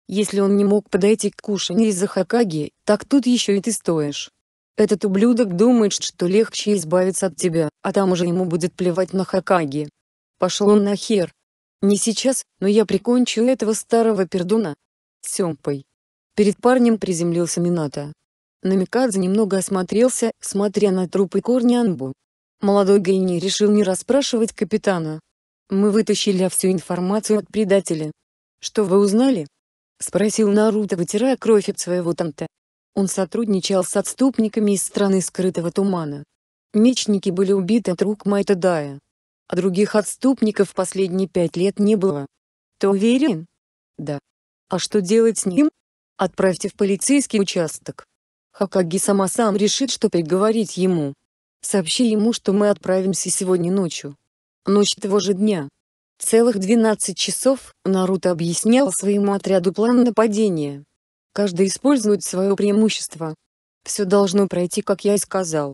Если он не мог подойти к кушанью из-за Хакаги, так тут еще и ты стоишь. Этот ублюдок думает, что легче избавиться от тебя, а там уже ему будет плевать на Хакаги. Пошел он нахер. Не сейчас, но я прикончу этого старого пердуна. Семпой. Перед парнем приземлился Минато. Намикадзе немного осмотрелся, смотря на трупы корнианбу. Молодой гений решил не расспрашивать капитана. «Мы вытащили всю информацию от предателя. Что вы узнали?» Спросил Наруто, вытирая кровь от своего тамта. Он сотрудничал с отступниками из страны скрытого тумана. Мечники были убиты от рук Майтадая. А других отступников последние пять лет не было. Ты уверен? Да. А что делать с ним? Отправьте в полицейский участок. Хакаги сама сам решит, что приговорить ему. Сообщи ему, что мы отправимся сегодня ночью. Ночь того же дня. Целых 12 часов Наруто объяснял своему отряду план нападения. Каждый использует свое преимущество. Все должно пройти, как я и сказал.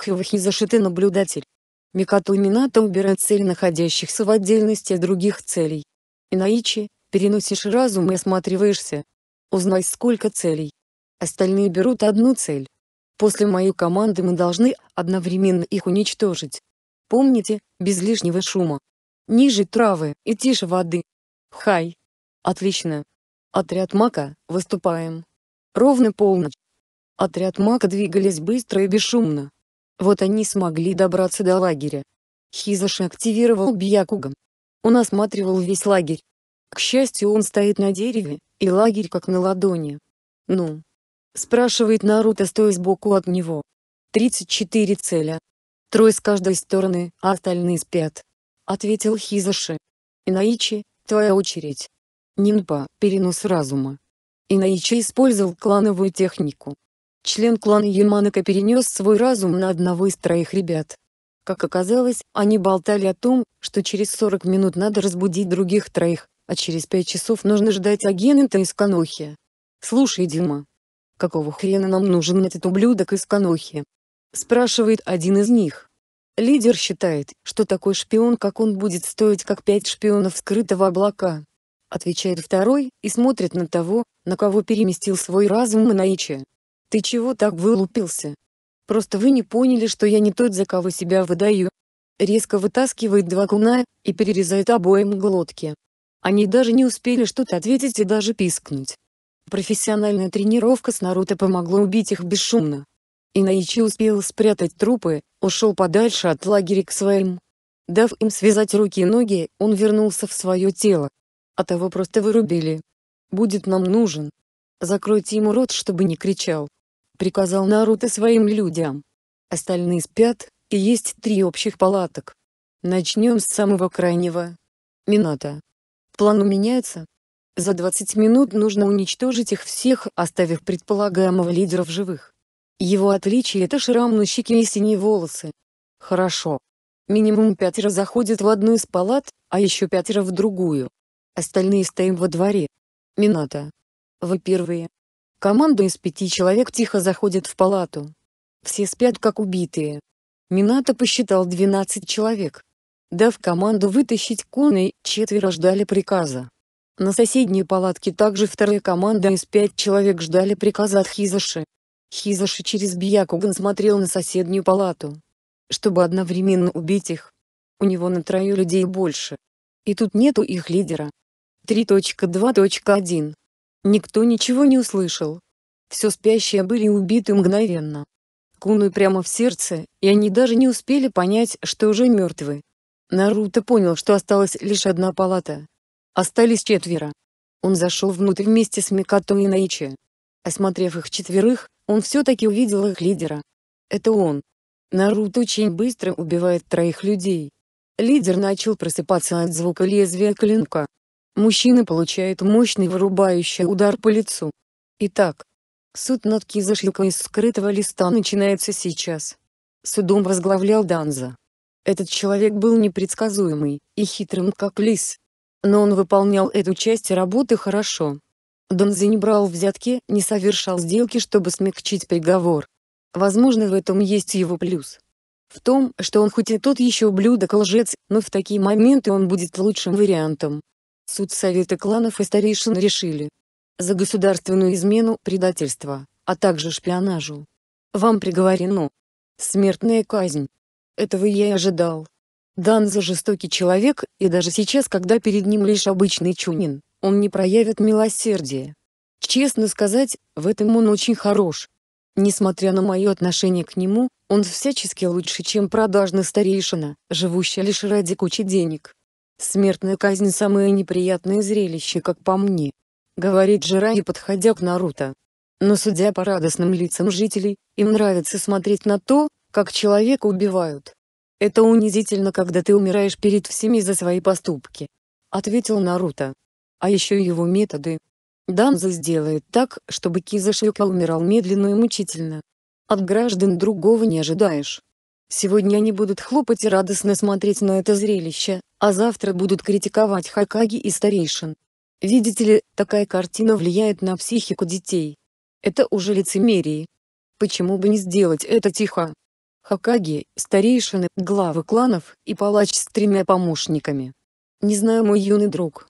Хивахи зашиты наблюдатель. Микату Минато убирает цель находящихся в отдельности от других целей. Инаичи, переносишь разум и осматриваешься. Узнай сколько целей. Остальные берут одну цель. После моей команды мы должны одновременно их уничтожить. Помните, без лишнего шума. Ниже травы и тише воды. Хай. Отлично. Отряд Мака, выступаем. Ровно полночь. Отряд Мака двигались быстро и бесшумно. Вот они смогли добраться до лагеря. Хизаши активировал Бьякуган. Он осматривал весь лагерь. К счастью он стоит на дереве, и лагерь как на ладони. Ну, Спрашивает Наруто стоя сбоку от него. 34 целя. Трое с каждой стороны, а остальные спят. Ответил Хизаши. Инаичи, твоя очередь. Нинпа, перенос разума. Инаичи использовал клановую технику. Член клана Яманака перенес свой разум на одного из троих ребят. Как оказалось, они болтали о том, что через 40 минут надо разбудить других троих, а через 5 часов нужно ждать агента из Канохи. «Слушай, Дима, «Какого хрена нам нужен этот ублюдок из Канохи?» Спрашивает один из них. Лидер считает, что такой шпион как он будет стоить как пять шпионов скрытого облака. Отвечает второй, и смотрит на того, на кого переместил свой разум Манаичи. «Ты чего так вылупился? Просто вы не поняли, что я не тот, за кого себя выдаю?» Резко вытаскивает два куна, и перерезает обоим глотки. Они даже не успели что-то ответить и даже пискнуть. Профессиональная тренировка с Наруто помогла убить их бесшумно. Инаичи успел спрятать трупы, ушел подальше от лагеря к своим. Дав им связать руки и ноги, он вернулся в свое тело. А того просто вырубили. «Будет нам нужен. Закройте ему рот, чтобы не кричал», — приказал Наруто своим людям. Остальные спят, и есть три общих палаток. Начнем с самого крайнего. Мината. План у меняется, за 20 минут нужно уничтожить их всех, оставив предполагаемого лидера в живых. Его отличие это шрам на щеке и синие волосы. Хорошо. Минимум пятеро заходят в одну из палат, а еще пятеро в другую. Остальные стоим во дворе. Мината. Вы первые. Команда из пяти человек тихо заходит в палату. Все спят как убитые. Мината посчитал 12 человек. Дав команду вытащить коней, четверо ждали приказа. На соседней палатке также вторая команда из пять человек ждали приказа от Хизаши. Хизаши через Бьякуган смотрел на соседнюю палату. Чтобы одновременно убить их. У него на трою людей больше. И тут нету их лидера. 3.2.1 Никто ничего не услышал. Все спящие были убиты мгновенно. Куну прямо в сердце, и они даже не успели понять, что уже мертвы. Наруто понял, что осталась лишь одна палата, Остались четверо. Он зашел внутрь вместе с Микатом и Наичи. Осмотрев их четверых, он все-таки увидел их лидера. Это он. Наруто очень быстро убивает троих людей. Лидер начал просыпаться от звука лезвия клинка. Мужчина получает мощный вырубающий удар по лицу. Итак, суд над Кизашика из скрытого листа начинается сейчас. Судом возглавлял Данза. Этот человек был непредсказуемый и хитрым как лис но он выполнял эту часть работы хорошо. Донзи не брал взятки, не совершал сделки, чтобы смягчить приговор. Возможно, в этом есть его плюс. В том, что он хоть и тот еще ублюдок лжец, но в такие моменты он будет лучшим вариантом. Суд Совета кланов и старейшин решили. За государственную измену, предательство, а также шпионажу. Вам приговорено. Смертная казнь. Этого я и ожидал. Данза жестокий человек, и даже сейчас, когда перед ним лишь обычный Чунин, он не проявит милосердия. Честно сказать, в этом он очень хорош. Несмотря на мое отношение к нему, он всячески лучше, чем продажный старейшина, живущий лишь ради кучи денег. Смертная казнь – самое неприятное зрелище, как по мне. Говорит Жирай, подходя к Наруто. Но судя по радостным лицам жителей, им нравится смотреть на то, как человека убивают. Это унизительно, когда ты умираешь перед всеми за свои поступки. Ответил Наруто. А еще его методы. Данза сделает так, чтобы Кизашика умирал медленно и мучительно. От граждан другого не ожидаешь. Сегодня они будут хлопать и радостно смотреть на это зрелище, а завтра будут критиковать Хакаги и старейшин. Видите ли, такая картина влияет на психику детей. Это уже лицемерие. Почему бы не сделать это тихо? Хакаги, старейшины, главы кланов и палач с тремя помощниками. Не знаю, мой юный друг.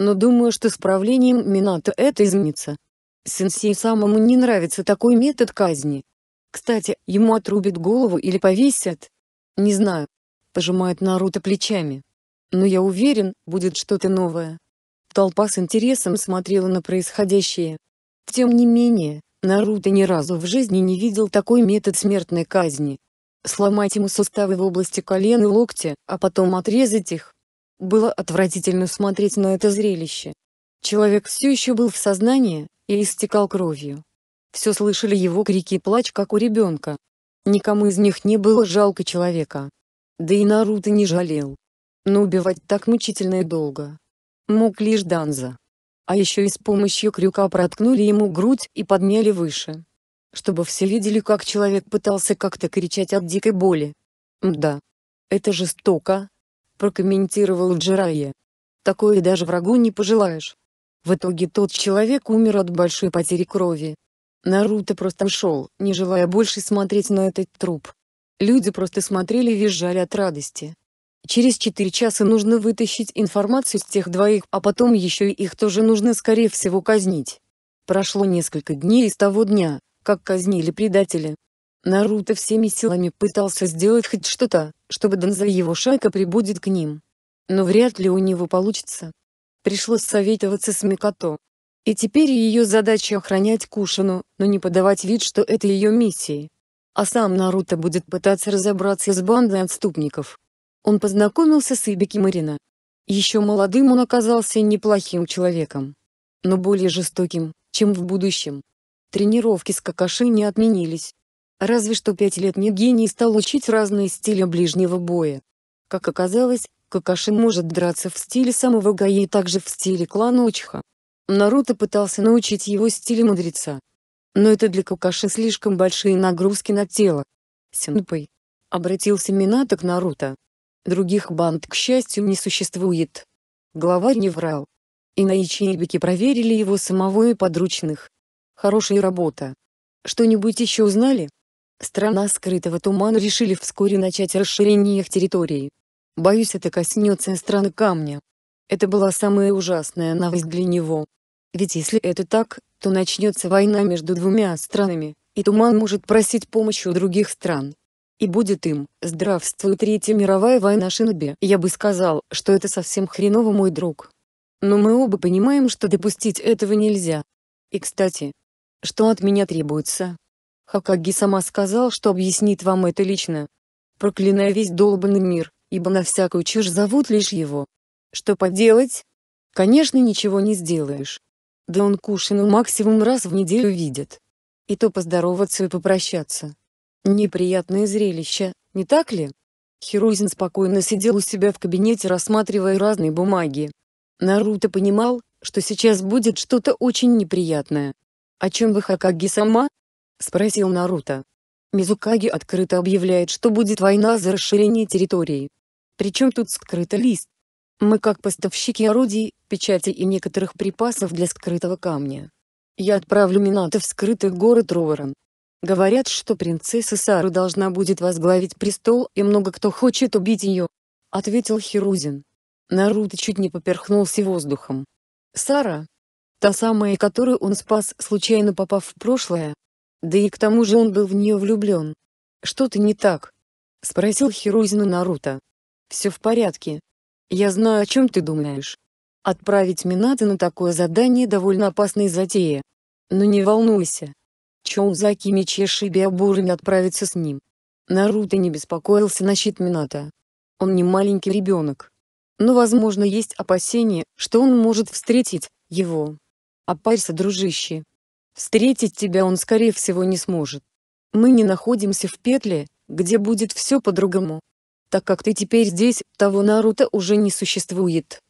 Но думаю, что с правлением Минато это изменится. Сенсей самому не нравится такой метод казни. Кстати, ему отрубят голову или повесят? Не знаю. Пожимает Наруто плечами. Но я уверен, будет что-то новое. Толпа с интересом смотрела на происходящее. Тем не менее, Наруто ни разу в жизни не видел такой метод смертной казни сломать ему суставы в области колен и локтя, а потом отрезать их. Было отвратительно смотреть на это зрелище. Человек все еще был в сознании и истекал кровью. Все слышали его крики и плач, как у ребенка. Никому из них не было жалко человека. Да и Наруто не жалел. Но убивать так мучительно и долго. Мог лишь Данза. А еще и с помощью крюка проткнули ему грудь и подняли выше чтобы все видели, как человек пытался как-то кричать от дикой боли. «Мда. Это жестоко», — прокомментировал Джирайя. «Такое даже врагу не пожелаешь». В итоге тот человек умер от большой потери крови. Наруто просто шел, не желая больше смотреть на этот труп. Люди просто смотрели и визжали от радости. Через 4 часа нужно вытащить информацию с тех двоих, а потом еще и их тоже нужно скорее всего казнить. Прошло несколько дней из того дня, как казнили предатели! Наруто всеми силами пытался сделать хоть что-то, чтобы Денза его шайка прибудет к ним. Но вряд ли у него получится. Пришлось советоваться с Микото. И теперь ее задача охранять Кушину, но не подавать вид, что это ее миссия. А сам Наруто будет пытаться разобраться с бандой отступников. Он познакомился с Ибики Марина. Еще молодым он оказался неплохим человеком. Но более жестоким, чем в будущем. Тренировки с Какаши не отменились. Разве что пять лет не гений стал учить разные стили ближнего боя. Как оказалось, Какаши может драться в стиле самого Гаи и также в стиле клана Учха. Наруто пытался научить его стиле мудреца. Но это для Какаши слишком большие нагрузки на тело. Сенпай Обратился Минато к Наруто. Других банд, к счастью, не существует. Главарь не врал. И Наичи и Бики проверили его самого и подручных. Хорошая работа. Что-нибудь еще узнали? Страна скрытого тумана решили вскоре начать расширение их территории. Боюсь это коснется страны камня. Это была самая ужасная новость для него. Ведь если это так, то начнется война между двумя странами, и туман может просить помощи у других стран. И будет им, здравствуй Третья мировая война Шиноби. Я бы сказал, что это совсем хреново мой друг. Но мы оба понимаем, что допустить этого нельзя. И кстати, что от меня требуется? Хакаги сама сказал, что объяснит вам это лично. Проклиная весь долбанный мир, ибо на всякую чушь зовут лишь его. Что поделать? Конечно, ничего не сделаешь. Да он Кушину максимум раз в неделю видит. И то поздороваться и попрощаться. Неприятное зрелище, не так ли? Хирузин спокойно сидел у себя в кабинете, рассматривая разные бумаги. Наруто понимал, что сейчас будет что-то очень неприятное. «О чем вы Хакаги сама?» — спросил Наруто. Мизукаги открыто объявляет, что будет война за расширение территории. Причем тут скрытый лист? Мы как поставщики орудий, печати и некоторых припасов для скрытого камня. Я отправлю Минато в скрытый город Руоран. Говорят, что принцесса Сару должна будет возглавить престол, и много кто хочет убить ее. Ответил Хирузин. Наруто чуть не поперхнулся воздухом. Сара, Та самая, которую он спас, случайно попав в прошлое. Да и к тому же он был в нее влюблен. «Что-то не так?» — спросил Хирузина Наруто. «Все в порядке. Я знаю, о чем ты думаешь. Отправить Минато на такое задание довольно опасная затея. Но не волнуйся. Чоузаки Мичеши Биабурами отправится с ним». Наруто не беспокоился насчет Минато. Он не маленький ребенок. Но возможно есть опасение, что он может встретить его. Опарься, дружище. Встретить тебя он, скорее всего, не сможет. Мы не находимся в петле, где будет все по-другому. Так как ты теперь здесь, того Наруто уже не существует.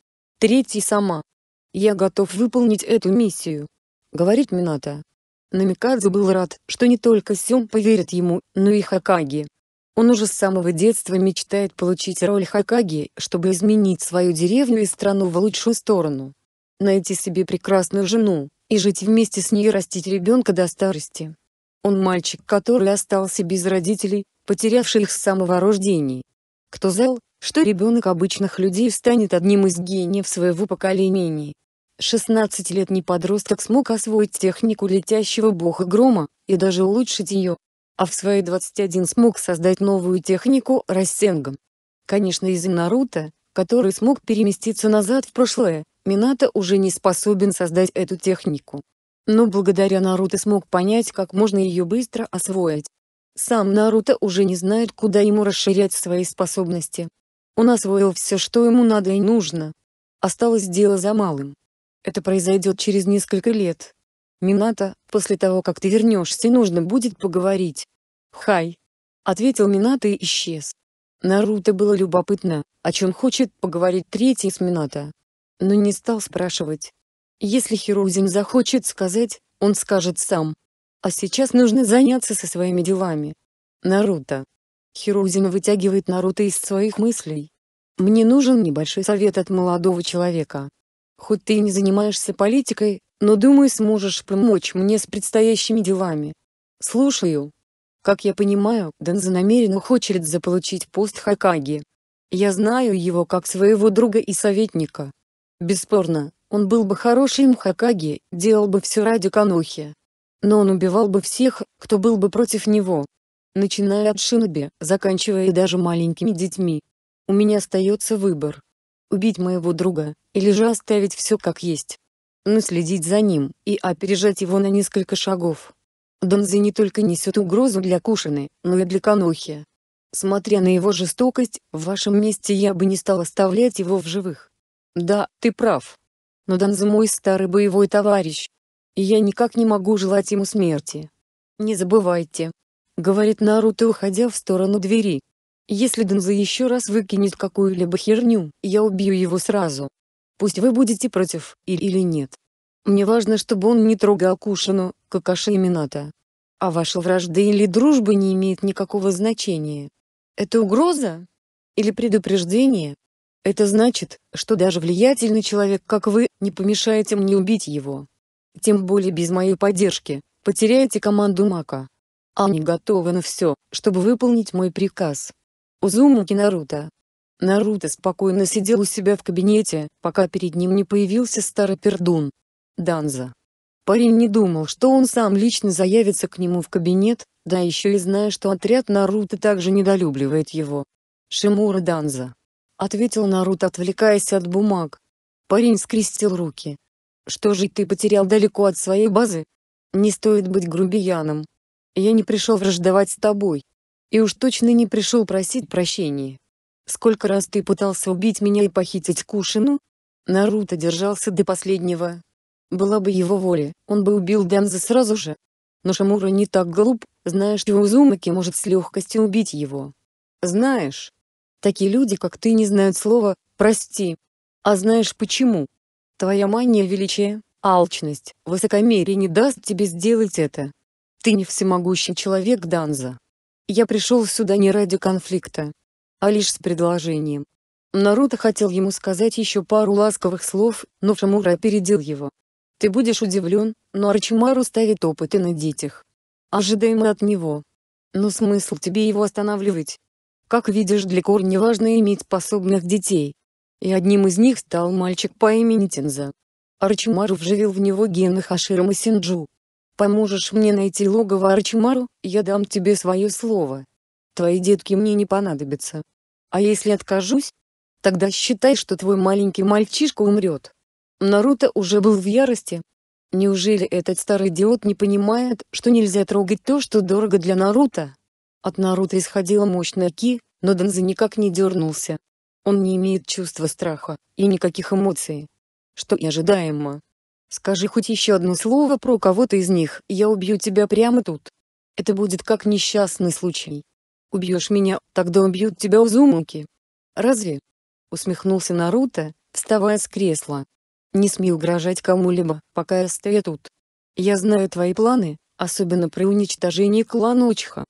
Третий сама. Я готов выполнить эту миссию. Говорит Минато. Намикадзе был рад, что не только Сём поверит ему, но и Хакаги. Он уже с самого детства мечтает получить роль Хакаги, чтобы изменить свою деревню и страну в лучшую сторону найти себе прекрасную жену и жить вместе с ней растить ребенка до старости. Он мальчик, который остался без родителей, потерявший их с самого рождения. Кто знал, что ребенок обычных людей станет одним из гениев своего поколения. 16-летний подросток смог освоить технику летящего бога грома, и даже улучшить ее. А в свои 21 смог создать новую технику Рассенгом. Конечно из-за Наруто, который смог переместиться назад в прошлое, Минато уже не способен создать эту технику. Но благодаря Наруто смог понять, как можно ее быстро освоить. Сам Наруто уже не знает, куда ему расширять свои способности. Он освоил все, что ему надо и нужно. Осталось дело за малым. Это произойдет через несколько лет. Минато, после того, как ты вернешься, нужно будет поговорить. Хай. Ответил Минато и исчез. Наруто было любопытно, о чем хочет поговорить третий с Минато но не стал спрашивать. Если Хирузин захочет сказать, он скажет сам. А сейчас нужно заняться со своими делами. Наруто. Хирузин вытягивает Наруто из своих мыслей. Мне нужен небольшой совет от молодого человека. Хоть ты и не занимаешься политикой, но думаю сможешь помочь мне с предстоящими делами. Слушаю. Как я понимаю, Дэнзо намеренно хочет заполучить пост Хакаги. Я знаю его как своего друга и советника. Бесспорно, он был бы хорошим Хакаги, делал бы все ради Канохи. Но он убивал бы всех, кто был бы против него. Начиная от Шиноби, заканчивая даже маленькими детьми. У меня остается выбор. Убить моего друга, или же оставить все как есть. Наследить за ним, и опережать его на несколько шагов. Донзи не только несет угрозу для Кушины, но и для Канохи. Смотря на его жестокость, в вашем месте я бы не стал оставлять его в живых. Да, ты прав. Но Данзо мой старый боевой товарищ. И я никак не могу желать ему смерти. Не забывайте. Говорит Наруто, уходя в сторону двери. Если Данзо еще раз выкинет какую-либо херню, я убью его сразу. Пусть вы будете против, или нет. Мне важно, чтобы он не трогал Кушину, Какаши и Мината. А ваша вражда или дружба не имеет никакого значения. Это угроза? Или предупреждение? Это значит, что даже влиятельный человек, как вы, не помешаете мне убить его. Тем более без моей поддержки, потеряете команду Мака. А они готовы на все, чтобы выполнить мой приказ. Узумаки Наруто. Наруто спокойно сидел у себя в кабинете, пока перед ним не появился старый пердун. Данза. Парень не думал, что он сам лично заявится к нему в кабинет, да еще и зная, что отряд Наруто также недолюбливает его. Шимура Данза ответил Нарут, отвлекаясь от бумаг. Парень скрестил руки. Что же ты потерял далеко от своей базы? Не стоит быть грубияном. Я не пришел враждовать с тобой. И уж точно не пришел просить прощения. Сколько раз ты пытался убить меня и похитить Кушину? Наруто держался до последнего. Была бы его воля, он бы убил Дэнза сразу же. Но Шамура не так глуп, знаешь, его Узумаки может с легкостью убить его. Знаешь, Такие люди, как ты, не знают слова «прости». А знаешь почему? Твоя мания величия, алчность, высокомерие не даст тебе сделать это. Ты не всемогущий человек, Данза. Я пришел сюда не ради конфликта, а лишь с предложением. Наруто хотел ему сказать еще пару ласковых слов, но Шамура опередил его. Ты будешь удивлен, но Арчимару ставит опыты на детях. Ожидаемо от него. Но смысл тебе его останавливать, как видишь, для Корни важно иметь способных детей. И одним из них стал мальчик по имени Тенза. Арчимару вживил в него гены Хашира Масинджу. Поможешь мне найти логово Арчимару, я дам тебе свое слово. Твои детки мне не понадобятся. А если откажусь? Тогда считай, что твой маленький мальчишка умрет. Наруто уже был в ярости. Неужели этот старый идиот не понимает, что нельзя трогать то, что дорого для Наруто? От Наруто исходила мощная ки, но Денза никак не дернулся. Он не имеет чувства страха, и никаких эмоций. Что и ожидаемо. Скажи хоть еще одно слово про кого-то из них, я убью тебя прямо тут. Это будет как несчастный случай. Убьешь меня, тогда убьют тебя Узумаки. Разве? Усмехнулся Наруто, вставая с кресла. Не смей угрожать кому-либо, пока я стою тут. Я знаю твои планы, особенно при уничтожении клана Очха.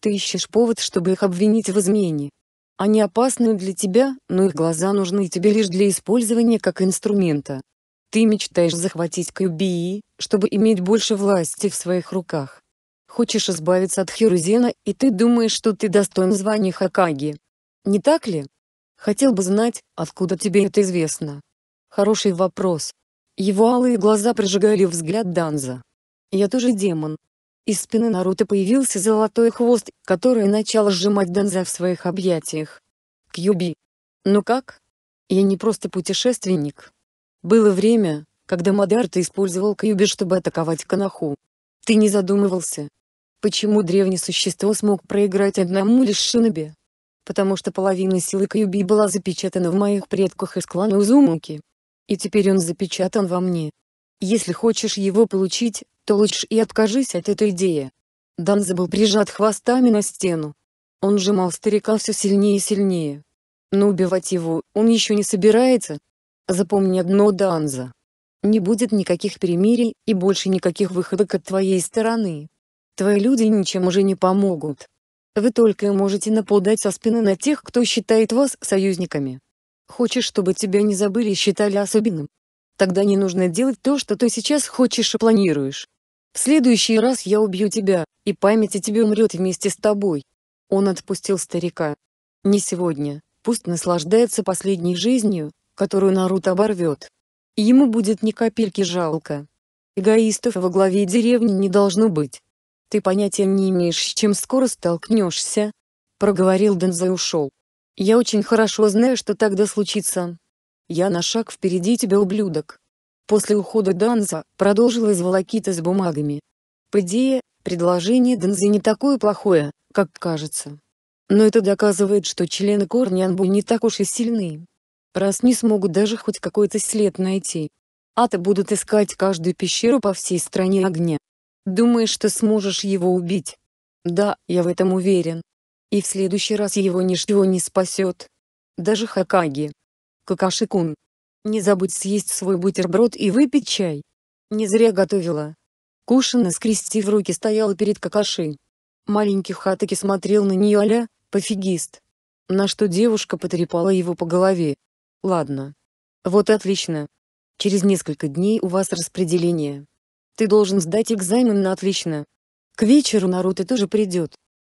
Ты ищешь повод, чтобы их обвинить в измене. Они опасны для тебя, но их глаза нужны тебе лишь для использования как инструмента. Ты мечтаешь захватить QBE, чтобы иметь больше власти в своих руках. Хочешь избавиться от Хирузена, и ты думаешь, что ты достоин звания Хакаги. Не так ли? Хотел бы знать, откуда тебе это известно. Хороший вопрос. Его алые глаза прожигали взгляд Данза. Я тоже демон, из спины Наруто появился золотой хвост, который начал сжимать Денза в своих объятиях. Кьюби. Ну как? Я не просто путешественник. Было время, когда Мадарта использовал Кьюби, чтобы атаковать Канаху. Ты не задумывался? Почему древнее существо смог проиграть одному лишь Шиноби? Потому что половина силы Кьюби была запечатана в моих предках из клана Узумуки. И теперь он запечатан во мне. Если хочешь его получить, то лучше и откажись от этой идеи. Данза был прижат хвостами на стену. Он сжимал старика все сильнее и сильнее. Но убивать его он еще не собирается. Запомни одно, Данза. Не будет никаких перемирий и больше никаких выходок от твоей стороны. Твои люди ничем уже не помогут. Вы только можете нападать со спины на тех, кто считает вас союзниками. Хочешь, чтобы тебя не забыли и считали особенным? Тогда не нужно делать то, что ты сейчас хочешь и планируешь. В следующий раз я убью тебя, и память о тебе умрет вместе с тобой. Он отпустил старика. Не сегодня, пусть наслаждается последней жизнью, которую Наруто оборвет. Ему будет ни капельки жалко. Эгоистов во главе деревни не должно быть. Ты понятия не имеешь, с чем скоро столкнешься. Проговорил Денза и ушел. Я очень хорошо знаю, что тогда случится, «Я на шаг впереди тебя, ублюдок!» После ухода Данза, продолжилась волокита с бумагами. По идее, предложение Данзы не такое плохое, как кажется. Но это доказывает, что члены Корнянбу не так уж и сильны. Раз не смогут даже хоть какой-то след найти. Ата будут искать каждую пещеру по всей стране огня. Думаешь, ты сможешь его убить? Да, я в этом уверен. И в следующий раз его ничего не спасет. Даже Хакаги. Какаши-кун. Не забудь съесть свой бутерброд и выпить чай. Не зря готовила. Кушина, скрестив руки, стояла перед Какаши. Маленький Хатаки смотрел на нее а пофигист. На что девушка потрепала его по голове. «Ладно. Вот отлично. Через несколько дней у вас распределение. Ты должен сдать экзамен на отлично. К вечеру Наруто тоже придет.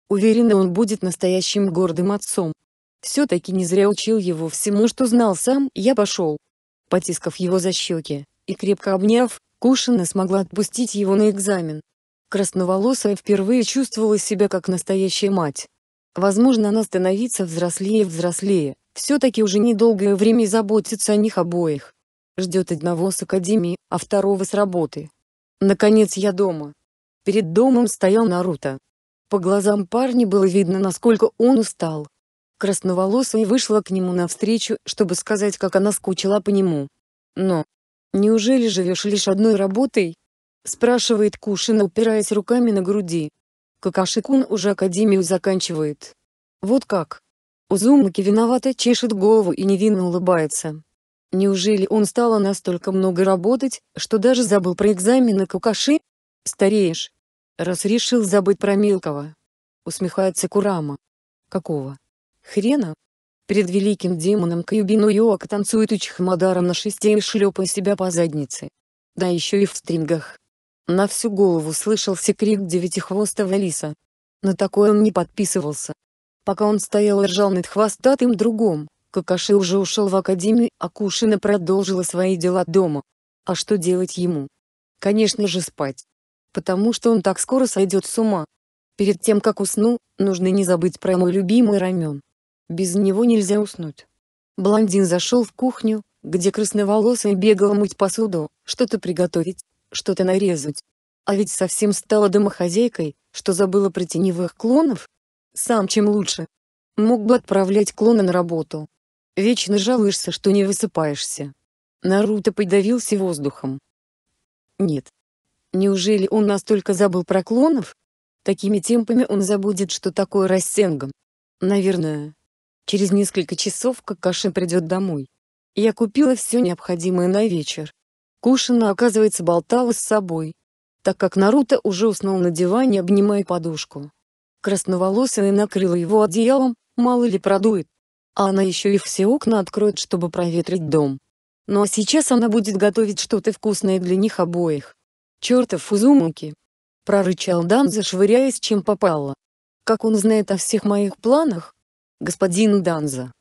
Уверена, он будет настоящим гордым отцом. Все-таки не зря учил его всему, что знал сам, я пошел. Потискав его за щеки и крепко обняв, Кушина смогла отпустить его на экзамен. Красноволосая впервые чувствовала себя как настоящая мать. Возможно, она становится взрослее и взрослее, все-таки уже недолгое время заботится о них обоих. Ждет одного с академии, а второго с работы. Наконец я дома. Перед домом стоял Наруто. По глазам парня было видно, насколько он устал красноволосой вышла к нему навстречу, чтобы сказать, как она скучала по нему. «Но... Неужели живешь лишь одной работой?» — спрашивает Кушина, упираясь руками на груди. Какашикун уже академию заканчивает. Вот как. Узумаки виновато чешет голову и невинно улыбается. Неужели он стал настолько много работать, что даже забыл про экзамены Какаши? Стареешь. Раз решил забыть про мелкого. Усмехается Курама. Какого? Хрена. Перед великим демоном Кьюбину Йоак танцует у учхмадаром на шесте и шлепая себя по заднице. Да еще и в стрингах. На всю голову слышался крик девятихвостого лиса. На такое он не подписывался. Пока он стоял и ржал над хвостатым другом, Какаши уже ушел в академию, а Кушина продолжила свои дела дома. А что делать ему? Конечно же спать. Потому что он так скоро сойдет с ума. Перед тем как усну, нужно не забыть про мой любимый рамен. Без него нельзя уснуть. Блондин зашел в кухню, где красноволосый бегал мыть посуду, что-то приготовить, что-то нарезать. А ведь совсем стала домохозяйкой, что забыла про теневых клонов. Сам чем лучше. Мог бы отправлять клона на работу. Вечно жалуешься, что не высыпаешься. Наруто подавился воздухом. Нет. Неужели он настолько забыл про клонов? Такими темпами он забудет, что такое Рассенган. Наверное, Через несколько часов Какаши придет домой. Я купила все необходимое на вечер. Кушина, оказывается, болтала с собой, так как Наруто уже уснул на диване, обнимая подушку. Красноволосая накрыла его одеялом, мало ли продует. А она еще и все окна откроет, чтобы проветрить дом. Ну а сейчас она будет готовить что-то вкусное для них обоих. «Чертов Фузумуки!» — прорычал Дан, зашвыряясь чем попало. «Как он знает о всех моих планах?» господин Данза.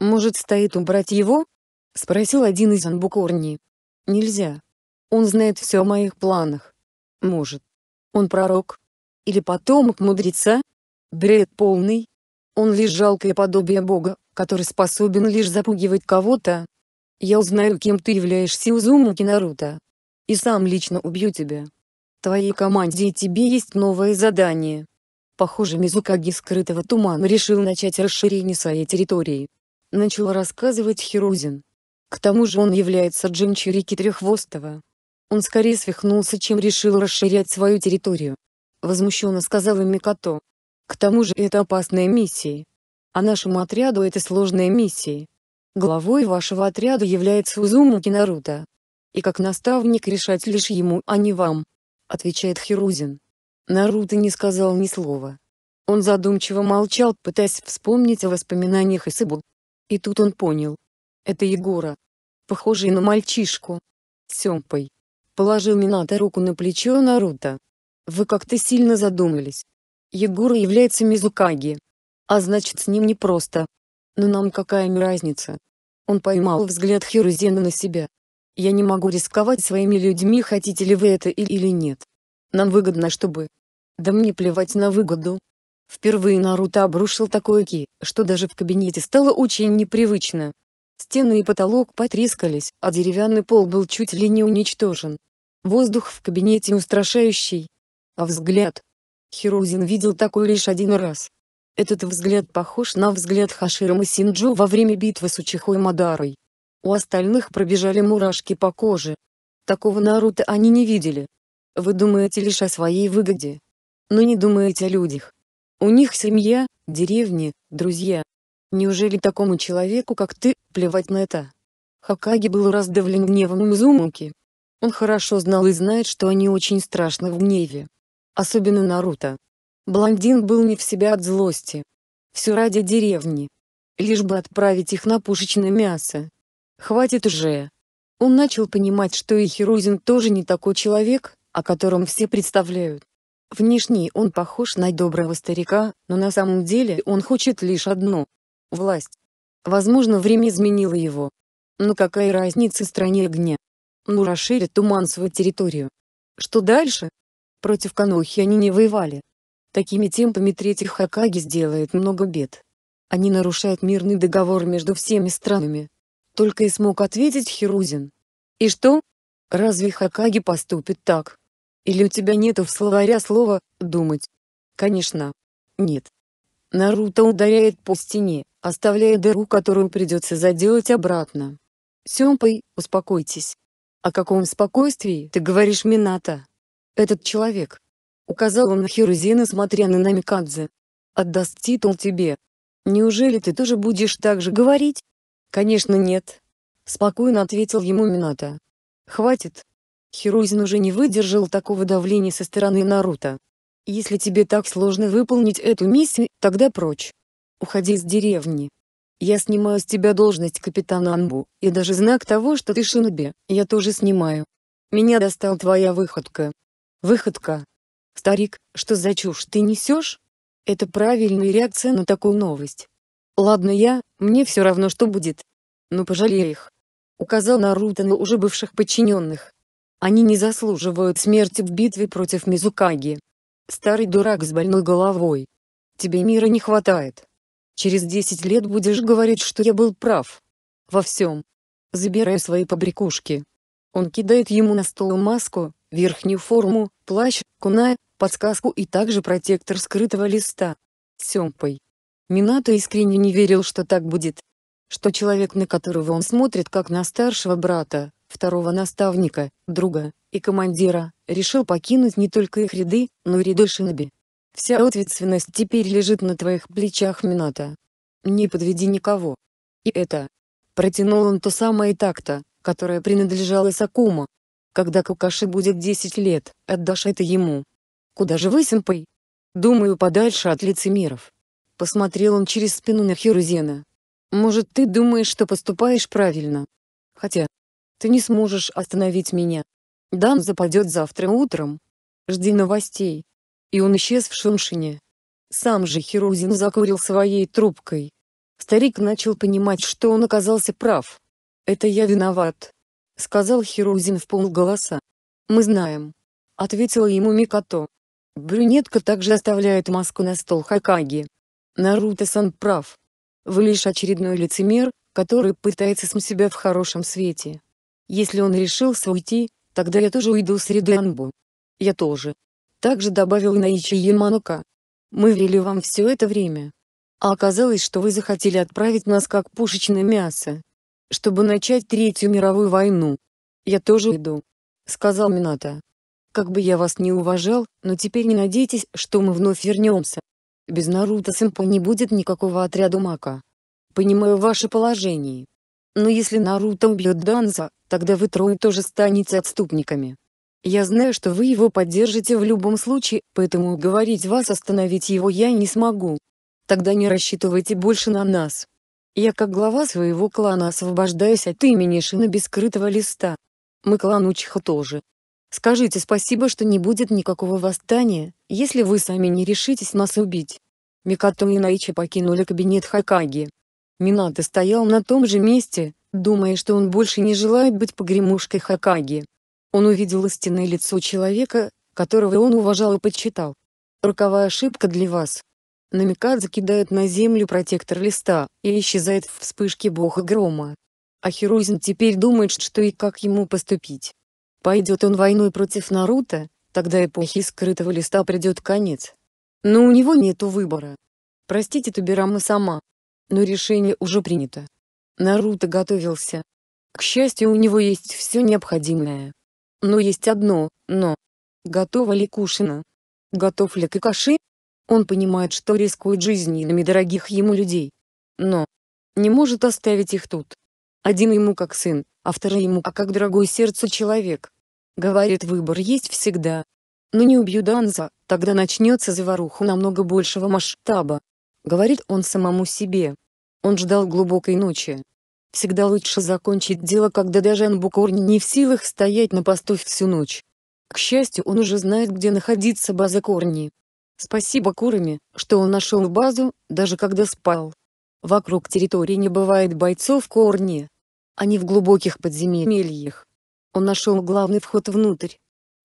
«Может, стоит убрать его?» — спросил один из анбукорни. «Нельзя. Он знает все о моих планах. Может. Он пророк? Или потомок мудреца? Бред полный. Он лишь жалкое подобие бога, который способен лишь запугивать кого-то. Я узнаю, кем ты являешься Узумаки Наруто. И сам лично убью тебя. Твоей команде и тебе есть новое задание. Похоже Мизукаги скрытого тумана решил начать расширение своей территории. Начал рассказывать Хирузин. К тому же он является джинчи Трехвостого. Он скорее свихнулся, чем решил расширять свою территорию. Возмущенно сказала Микото. К тому же это опасная миссия. А нашему отряду это сложная миссия. Главой вашего отряда является Узуму Кинаруто. И как наставник решать лишь ему, а не вам. Отвечает Хирузин. Наруто не сказал ни слова. Он задумчиво молчал, пытаясь вспомнить о воспоминаниях Исыбу. И тут он понял. Это Егора. Похожий на мальчишку. Сёмпой. Положил Минато руку на плечо Наруто. Вы как-то сильно задумались. Егора является Мизукаги. А значит с ним непросто. Но нам какая разница? Он поймал взгляд Хирузена на себя. Я не могу рисковать своими людьми, хотите ли вы это или нет. Нам выгодно, чтобы да мне плевать на выгоду. Впервые Наруто обрушил такой ки, что даже в кабинете стало очень непривычно. Стены и потолок потрескались, а деревянный пол был чуть ли не уничтожен. Воздух в кабинете устрашающий. А взгляд? Хирузин видел такой лишь один раз. Этот взгляд похож на взгляд Хаширома Синджо во время битвы с Учихой Мадарой. У остальных пробежали мурашки по коже. Такого Наруто они не видели. Вы думаете лишь о своей выгоде но не думаете о людях. У них семья, деревни, друзья. Неужели такому человеку, как ты, плевать на это? Хакаги был раздавлен гневом Мзумуки. Он хорошо знал и знает, что они очень страшны в гневе. Особенно Наруто. Блондин был не в себя от злости. Все ради деревни. Лишь бы отправить их на пушечное мясо. Хватит уже. Он начал понимать, что и Хирузин тоже не такой человек, о котором все представляют. Внешне он похож на доброго старика, но на самом деле он хочет лишь одно – власть. Возможно время изменило его. Но какая разница стране огня? Ну расширит туман свою территорию. Что дальше? Против Канохи они не воевали. Такими темпами третий Хакаги сделает много бед. Они нарушают мирный договор между всеми странами. Только и смог ответить Хирузин. И что? Разве Хакаги поступит так? Или у тебя нету в словаря слова «думать»? Конечно. Нет. Наруто ударяет по стене, оставляя дыру, которую придется заделать обратно. Сёмпэй, успокойтесь. О каком спокойствии ты говоришь, Мината? Этот человек. Указал он на Хирузена, смотря на Намикадзе. Отдаст титул тебе. Неужели ты тоже будешь так же говорить? Конечно нет. Спокойно ответил ему Мината. Хватит, Хирозин уже не выдержал такого давления со стороны Наруто. «Если тебе так сложно выполнить эту миссию, тогда прочь. Уходи из деревни. Я снимаю с тебя должность капитана Анбу, и даже знак того, что ты шиноби, я тоже снимаю. Меня достал твоя выходка». «Выходка? Старик, что за чушь ты несешь?» Это правильная реакция на такую новость. «Ладно я, мне все равно что будет. Но пожалей их», — указал Наруто на уже бывших подчиненных. Они не заслуживают смерти в битве против Мизукаги. Старый дурак с больной головой. Тебе мира не хватает. Через десять лет будешь говорить, что я был прав. Во всем. Забирай свои побрякушки. Он кидает ему на стол маску, верхнюю форму, плащ, кунай, подсказку и также протектор скрытого листа. Сёмпой. Минато искренне не верил, что так будет. Что человек, на которого он смотрит как на старшего брата, второго наставника, друга и командира, решил покинуть не только их ряды, но и ряды Шиноби. Вся ответственность теперь лежит на твоих плечах, Минато. Не подведи никого. И это. Протянул он то самое такта, которое принадлежало Сакума. Когда Кукаши будет 10 лет, отдашь это ему. Куда же вы, сэмпэй? Думаю, подальше от лицемеров. Посмотрел он через спину на Хирузена. Может, ты думаешь, что поступаешь правильно? Хотя, ты не сможешь остановить меня. Дан западет завтра утром. Жди новостей. И он исчез в шумшине. Сам же Хирузин закурил своей трубкой. Старик начал понимать, что он оказался прав. «Это я виноват», — сказал Хирузин в полголоса. «Мы знаем», — ответила ему Микото. Брюнетка также оставляет маску на стол Хакаги. Наруто-сан прав. Вы лишь очередной лицемер, который пытается сам себя в хорошем свете. Если он решился уйти, тогда я тоже уйду с Риданбу. Я тоже. Также добавил Наичи Яманока. Мы врели вам все это время. А оказалось, что вы захотели отправить нас как пушечное мясо. Чтобы начать Третью мировую войну. Я тоже иду. Сказал Мината. Как бы я вас не уважал, но теперь не надейтесь, что мы вновь вернемся. Без Наруто Сэмпа не будет никакого отряда Мака. Понимаю ваше положение. Но «Ну, если Наруто убьет Данза, тогда вы трое тоже станете отступниками. Я знаю, что вы его поддержите в любом случае, поэтому уговорить вас остановить его я не смогу. Тогда не рассчитывайте больше на нас. Я как глава своего клана освобождаюсь от имени Шина без листа. Мы клан Учиха тоже. Скажите спасибо, что не будет никакого восстания, если вы сами не решитесь нас убить. Микато и Наичи покинули кабинет Хакаги. Минато стоял на том же месте, думая, что он больше не желает быть погремушкой Хакаги. Он увидел истинное лицо человека, которого он уважал и почитал. Роковая ошибка для вас. Намикад закидает на землю протектор листа, и исчезает в вспышке бога грома. А Хирузин теперь думает, что и как ему поступить. Пойдет он войной против Наруто, тогда эпохи скрытого листа придет конец. Но у него нету выбора. Простите Тубирама сама, но решение уже принято. Наруто готовился. К счастью, у него есть все необходимое. Но есть одно «но». Готова ли Кушина? Готов ли Какаши? Он понимает, что рискует жизнями дорогих ему людей. Но не может оставить их тут. Один ему как сын, а второй ему а как дорогой сердцу человек. Говорит, выбор есть всегда. Но не убью Данза, тогда начнется заваруха намного большего масштаба. Говорит он самому себе. Он ждал глубокой ночи. Всегда лучше закончить дело, когда даже Анбукорни не в силах стоять на посту всю ночь. К счастью, он уже знает, где находится база Корни. Спасибо Курами, что он нашел базу, даже когда спал. Вокруг территории не бывает бойцов Корни. Они в глубоких подземельях. Он нашел главный вход внутрь.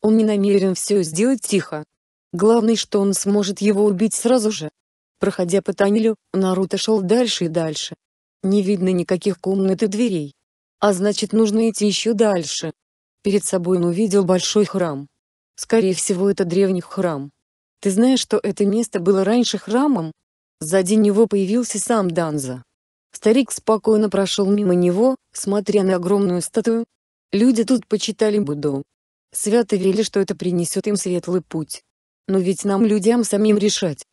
Он не намерен все сделать тихо. Главное, что он сможет его убить сразу же. Проходя по тоннелю, Наруто шел дальше и дальше. Не видно никаких комнат и дверей. А значит нужно идти еще дальше. Перед собой он увидел большой храм. Скорее всего это древний храм. Ты знаешь, что это место было раньше храмом? Сзади него появился сам Данза. Старик спокойно прошел мимо него, смотря на огромную статую. Люди тут почитали Будду. Свято верили, что это принесет им светлый путь. Но ведь нам людям самим решать,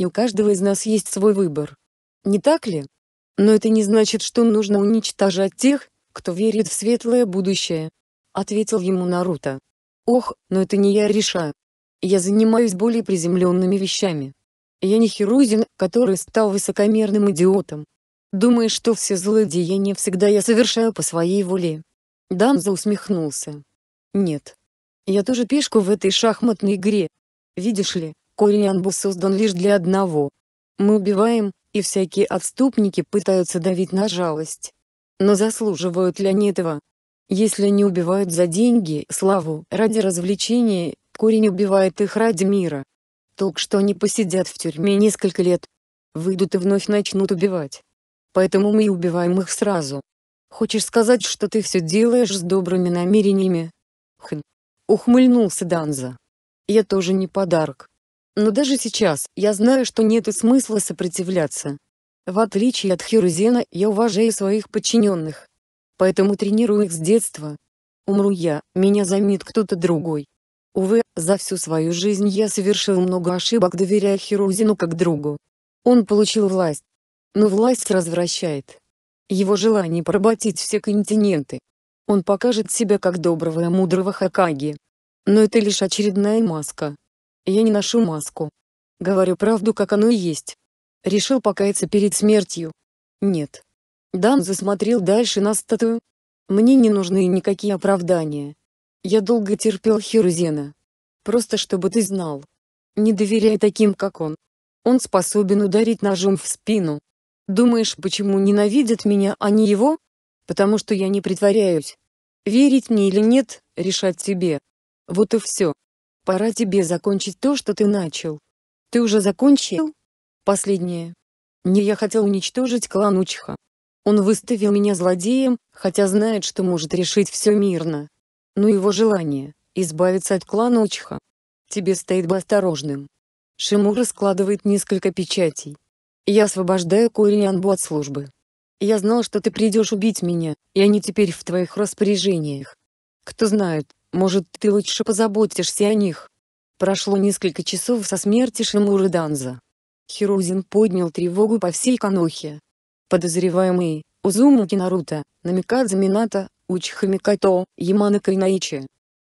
и у каждого из нас есть свой выбор. Не так ли? Но это не значит, что нужно уничтожать тех, кто верит в светлое будущее. Ответил ему Наруто. Ох, но это не я решаю. Я занимаюсь более приземленными вещами. Я не Хирузин, который стал высокомерным идиотом. Думаешь, что все злые деяния всегда я совершаю по своей воле? Данза усмехнулся. Нет. Я тоже пешку в этой шахматной игре. Видишь ли, Кориан был создан лишь для одного. Мы убиваем, и всякие отступники пытаются давить на жалость. Но заслуживают ли они этого? Если они убивают за деньги, славу, ради развлечения, корень убивает их ради мира. Только что они посидят в тюрьме несколько лет, выйдут и вновь начнут убивать. Поэтому мы и убиваем их сразу. Хочешь сказать, что ты все делаешь с добрыми намерениями? Хм. Ухмыльнулся Данза. Я тоже не подарок. Но даже сейчас я знаю, что нет смысла сопротивляться. В отличие от Хирузена, я уважаю своих подчиненных. Поэтому тренирую их с детства. Умру я, меня займет кто-то другой. Увы, за всю свою жизнь я совершил много ошибок, доверяя Хирузину как другу. Он получил власть. Но власть развращает. Его желание поработить все континенты. Он покажет себя как доброго и мудрого Хакаги. Но это лишь очередная маска, я не ношу маску. Говорю правду, как оно и есть. Решил покаяться перед смертью. Нет. Дан засмотрел дальше на статую. Мне не нужны никакие оправдания. Я долго терпел Хирузена. Просто чтобы ты знал. Не доверяй таким, как он. Он способен ударить ножом в спину. Думаешь, почему ненавидят меня, а не его? Потому что я не притворяюсь. Верить мне или нет, решать тебе. Вот и все. Пора тебе закончить то, что ты начал. Ты уже закончил? Последнее. Не я хотел уничтожить клан Учха. Он выставил меня злодеем, хотя знает, что может решить все мирно. Но его желание – избавиться от клана Учха. Тебе стоит бы осторожным. Шимура складывает несколько печатей. Я освобождаю корень Анбу от службы. Я знал, что ты придешь убить меня, и они теперь в твоих распоряжениях. Кто знает, может, ты лучше позаботишься о них? Прошло несколько часов со смерти Шимуры Данза. Хирузин поднял тревогу по всей Канохе. Подозреваемые, Узумуки Наруто, Намикадзе Минато, Учиха Микато, Ямана Кайнаичи.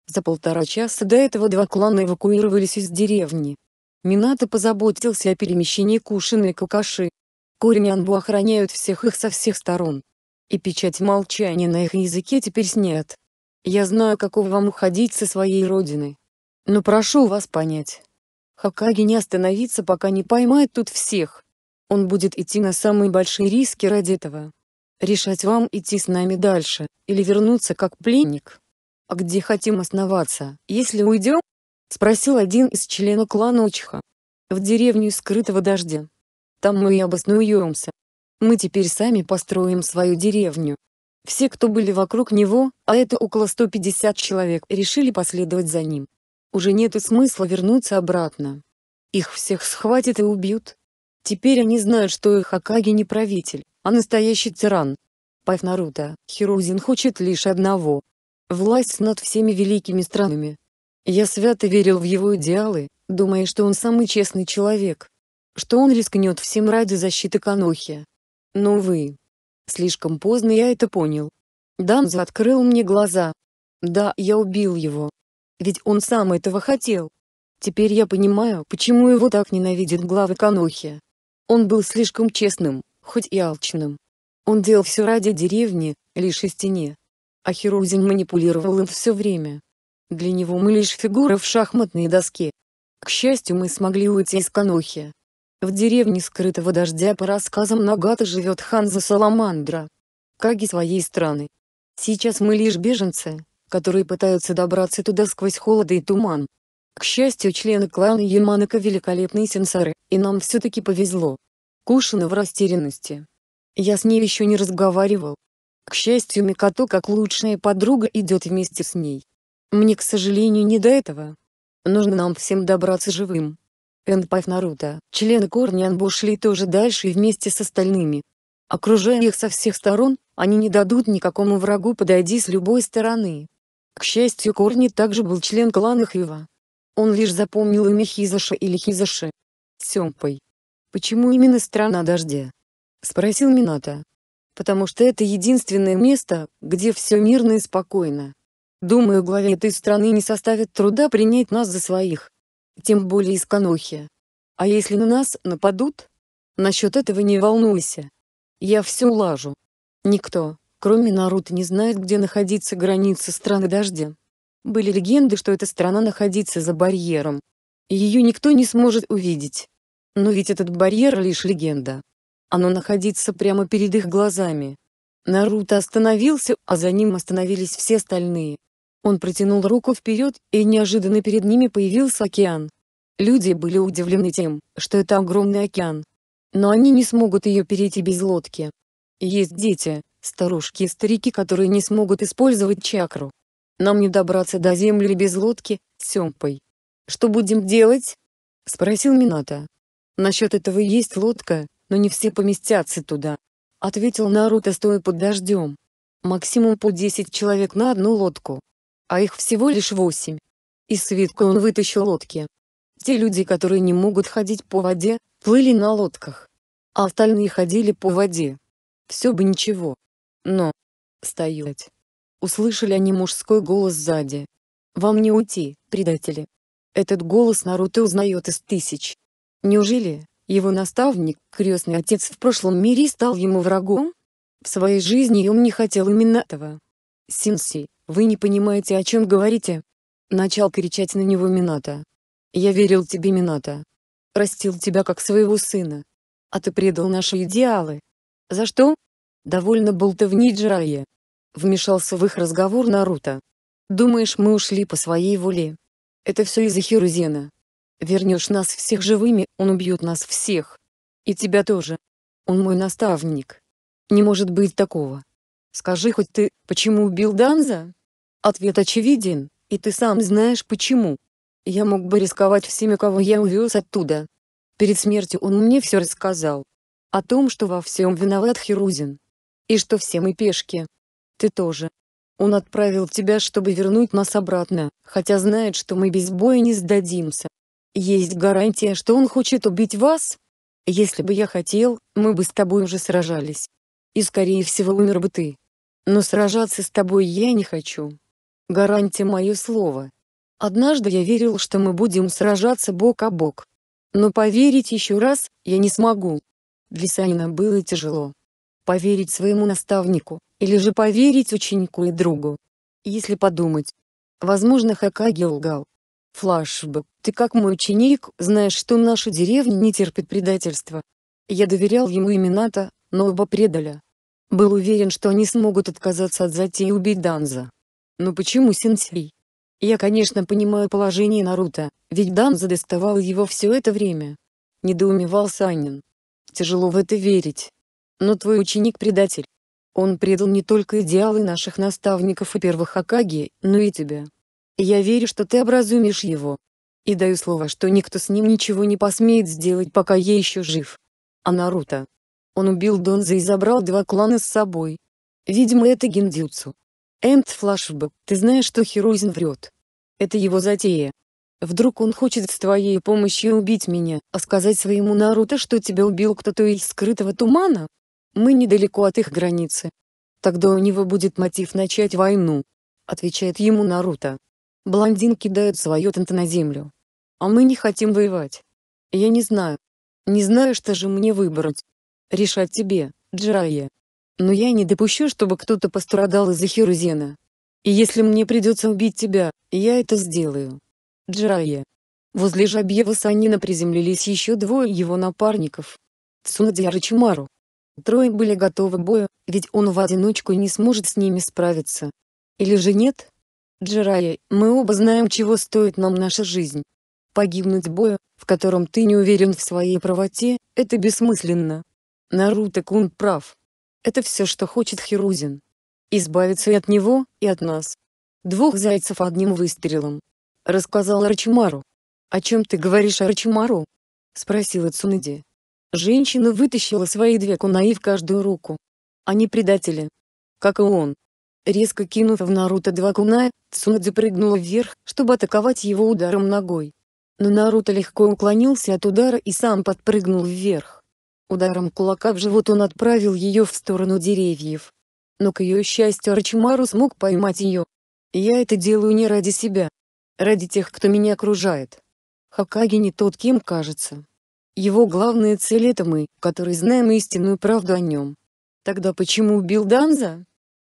За полтора часа до этого два клана эвакуировались из деревни. Минато позаботился о перемещении Кушина и Какаши. Корень Анбу охраняют всех их со всех сторон. И печать молчания на их языке теперь снят. Я знаю, каково вам уходить со своей родины. Но прошу вас понять. Хакаги не остановится, пока не поймает тут всех. Он будет идти на самые большие риски ради этого. Решать вам идти с нами дальше, или вернуться как пленник. А где хотим основаться, если уйдем? Спросил один из членов клана Учха. В деревню скрытого дождя. Там мы и обоснуемся. Мы теперь сами построим свою деревню, все, кто были вокруг него, а это около 150 человек, решили последовать за ним. Уже нет смысла вернуться обратно. Их всех схватят и убьют. Теперь они знают, что их Акаги не правитель, а настоящий тиран. Пав Наруто, Хирузин хочет лишь одного. Власть над всеми великими странами. Я свято верил в его идеалы, думая, что он самый честный человек. Что он рискнет всем ради защиты Канохи. Но, увы, Слишком поздно я это понял. Данза открыл мне глаза. Да, я убил его. Ведь он сам этого хотел. Теперь я понимаю, почему его так ненавидит глава Канохи. Он был слишком честным, хоть и алчным. Он делал все ради деревни, лишь и стене. А Хирузин манипулировал им все время. Для него мы лишь фигура в шахматной доске. К счастью мы смогли уйти из Канохи. В деревне скрытого дождя по рассказам Нагата живет Ханза Саламандра. Каги своей страны. Сейчас мы лишь беженцы, которые пытаются добраться туда сквозь холод и туман. К счастью члены клана Яманака великолепные сенсоры, и нам все-таки повезло. Кушина в растерянности. Я с ней еще не разговаривал. К счастью Микато как лучшая подруга идет вместе с ней. Мне к сожалению не до этого. Нужно нам всем добраться живым. Эндпайф Наруто, члены Корни, Анбу шли тоже дальше и вместе с остальными. Окружая их со всех сторон, они не дадут никакому врагу подойти с любой стороны. К счастью Корни также был член клана Хива. Он лишь запомнил имя Хизаши или Хизаши. Сёмпой. «Почему именно страна дождя?» — спросил Мината. «Потому что это единственное место, где все мирно и спокойно. Думаю, главе этой страны не составит труда принять нас за своих» тем более из Конохи. А если на нас нападут? Насчет этого не волнуйся. Я все улажу. Никто, кроме Наруто, не знает, где находится граница страны дождя. Были легенды, что эта страна находится за барьером. И ее никто не сможет увидеть. Но ведь этот барьер лишь легенда. Оно находится прямо перед их глазами. Наруто остановился, а за ним остановились все остальные. Он протянул руку вперед, и неожиданно перед ними появился океан. Люди были удивлены тем, что это огромный океан. Но они не смогут ее перейти без лодки. Есть дети, старушки и старики, которые не смогут использовать чакру. Нам не добраться до земли без лодки, Сёмпой. Что будем делать? Спросил Мината. Насчет этого есть лодка, но не все поместятся туда. Ответил Наруто стоя под дождем. Максимум по 10 человек на одну лодку а их всего лишь восемь. Из свитка он вытащил лодки. Те люди, которые не могут ходить по воде, плыли на лодках. А остальные ходили по воде. Все бы ничего. Но... Стоять. Услышали они мужской голос сзади. «Вам не уйти, предатели!» Этот голос Наруто узнает из тысяч. Неужели, его наставник, крестный отец в прошлом мире стал ему врагом? В своей жизни он не хотел именно этого. Синси. «Вы не понимаете, о чем говорите?» Начал кричать на него Минато. «Я верил тебе, Минато. Растил тебя как своего сына. А ты предал наши идеалы. За что?» Довольно болтовни Джирайя. Вмешался в их разговор Наруто. «Думаешь, мы ушли по своей воле? Это все из-за Хирузена. Вернешь нас всех живыми, он убьет нас всех. И тебя тоже. Он мой наставник. Не может быть такого. Скажи хоть ты, почему убил Данза? Ответ очевиден, и ты сам знаешь почему. Я мог бы рисковать всеми, кого я увез оттуда. Перед смертью он мне все рассказал. О том, что во всем виноват Херузин. И что все мы пешки. Ты тоже. Он отправил тебя, чтобы вернуть нас обратно, хотя знает, что мы без боя не сдадимся. Есть гарантия, что он хочет убить вас? Если бы я хотел, мы бы с тобой уже сражались. И скорее всего умер бы ты. Но сражаться с тобой я не хочу. Гарантия мое слово. Однажды я верил, что мы будем сражаться бок о бок. Но поверить еще раз, я не смогу. Для Саина было тяжело. Поверить своему наставнику, или же поверить ученику и другу. Если подумать. Возможно, Хакаги лгал. Флашбэк, ты как мой ученик, знаешь, что наша деревня не терпит предательства. Я доверял ему и Минато, но оба предали. Был уверен, что они смогут отказаться от затеи убить Данза. Но почему Сенсей? Я, конечно, понимаю положение Наруто, ведь Данза доставал его все это время. Недоумевал Санин. Тяжело в это верить. Но твой ученик предатель. Он предал не только идеалы наших наставников и первых Акаги, но и тебя. Я верю, что ты образумишь его. И даю слово, что никто с ним ничего не посмеет сделать, пока я еще жив. А Наруто, он убил Донза и забрал два клана с собой. Видимо это гиндюцу. Энд флашбэк, ты знаешь, что Хероизм врет. Это его затея. Вдруг он хочет с твоей помощью убить меня, а сказать своему Наруто, что тебя убил кто-то из скрытого тумана? Мы недалеко от их границы. Тогда у него будет мотив начать войну. Отвечает ему Наруто. Блондин кидает свое танто на землю. А мы не хотим воевать. Я не знаю. Не знаю, что же мне выбрать. Решать тебе, Джарая. Но я не допущу, чтобы кто-то пострадал из-за Хирузена. И если мне придется убить тебя, я это сделаю. Джарая. Возле Жабьева Санина приземлились еще двое его напарников. Цунадзяр и Чумару. Трое были готовы к бою, ведь он в одиночку не сможет с ними справиться. Или же нет? Джирая, мы оба знаем, чего стоит нам наша жизнь. Погибнуть в бою, в котором ты не уверен в своей правоте, это бессмысленно. Наруто-кун прав. Это все, что хочет Хирузин. Избавиться и от него, и от нас. Двух зайцев одним выстрелом. Рассказал Арчимару. «О чем ты говоришь, Арчимару?» Спросила Цунади. Женщина вытащила свои две кунаи в каждую руку. Они предатели. Как и он. Резко кинув в Наруто два куная, Цунади прыгнула вверх, чтобы атаковать его ударом ногой. Но Наруто легко уклонился от удара и сам подпрыгнул вверх. Ударом кулака в живот он отправил ее в сторону деревьев. Но к ее счастью Арчимару смог поймать ее. «Я это делаю не ради себя. Ради тех, кто меня окружает. Хакаги не тот, кем кажется. Его главная цель это мы, которые знаем истинную правду о нем. Тогда почему убил Данза?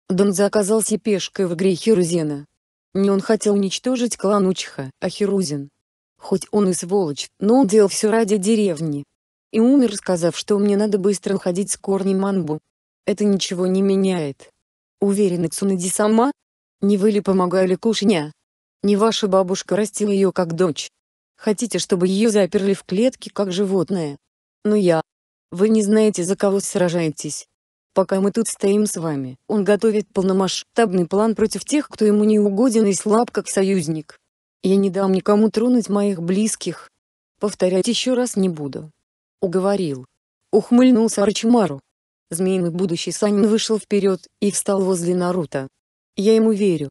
Данза оказался пешкой в игре Хирузена. Не он хотел уничтожить клан Учиха, а Хирузен. Хоть он и сволочь, но он делал все ради деревни, и умер, сказав, что мне надо быстро уходить с корнем манбу. Это ничего не меняет. Уверена Цунади сама? Не вы ли помогали кушня? Не ваша бабушка растила ее как дочь? Хотите, чтобы ее заперли в клетке как животное? Но ну, я... Вы не знаете, за кого сражаетесь. Пока мы тут стоим с вами, он готовит полномасштабный план против тех, кто ему не угоден и слаб как союзник. Я не дам никому тронуть моих близких. Повторять еще раз не буду уговорил. Ухмыльнулся Арчимару. Змеиный будущий Санин вышел вперед и встал возле Наруто. Я ему верю.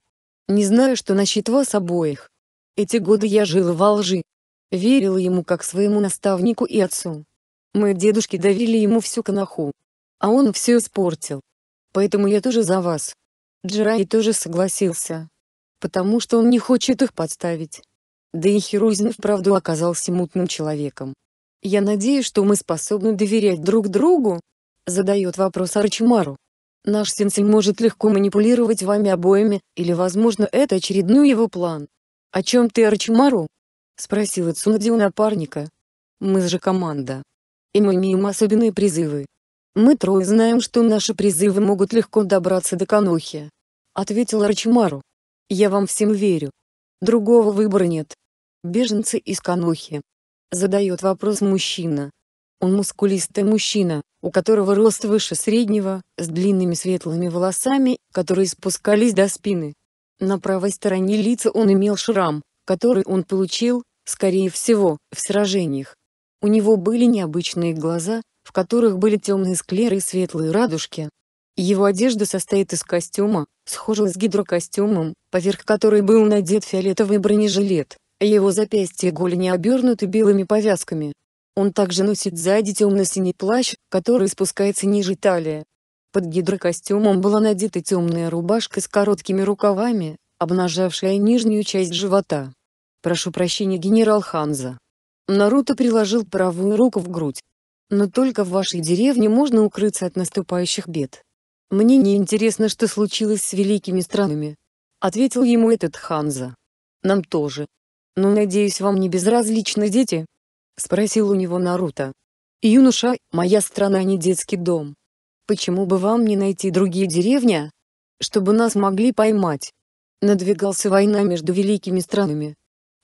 Не знаю, что насчет вас обоих. Эти годы я жил во лжи. Верил ему как своему наставнику и отцу. Мои дедушки доверили ему всю канаху. А он все испортил. Поэтому я тоже за вас. Джирай тоже согласился. Потому что он не хочет их подставить. Да и Херузин вправду оказался мутным человеком. «Я надеюсь, что мы способны доверять друг другу?» — задает вопрос Арчимару. «Наш сенсей может легко манипулировать вами обоими, или, возможно, это очередной его план». «О чем ты, Арчимару?» — спросила Цунади у напарника. «Мы же команда. И мы имеем особенные призывы. Мы трое знаем, что наши призывы могут легко добраться до Канохи», — ответил Арчимару. «Я вам всем верю. Другого выбора нет. Беженцы из Канохи, Задает вопрос мужчина. Он мускулистый мужчина, у которого рост выше среднего, с длинными светлыми волосами, которые спускались до спины. На правой стороне лица он имел шрам, который он получил, скорее всего, в сражениях. У него были необычные глаза, в которых были темные склеры и светлые радужки. Его одежда состоит из костюма, схожего с гидрокостюмом, поверх которой был надет фиолетовый бронежилет. Его запястья и голени обернуты белыми повязками. Он также носит сзади темно-синий плащ, который спускается ниже талии. Под гидрокостюмом была надета темная рубашка с короткими рукавами, обнажавшая нижнюю часть живота. «Прошу прощения, генерал Ханза». Наруто приложил правую руку в грудь. «Но только в вашей деревне можно укрыться от наступающих бед. Мне не интересно, что случилось с великими странами», — ответил ему этот Ханза. «Нам тоже», «Но, «Ну, надеюсь, вам не безразличны дети?» — спросил у него Наруто. «Юноша, моя страна не детский дом. Почему бы вам не найти другие деревни? Чтобы нас могли поймать». Надвигался война между великими странами.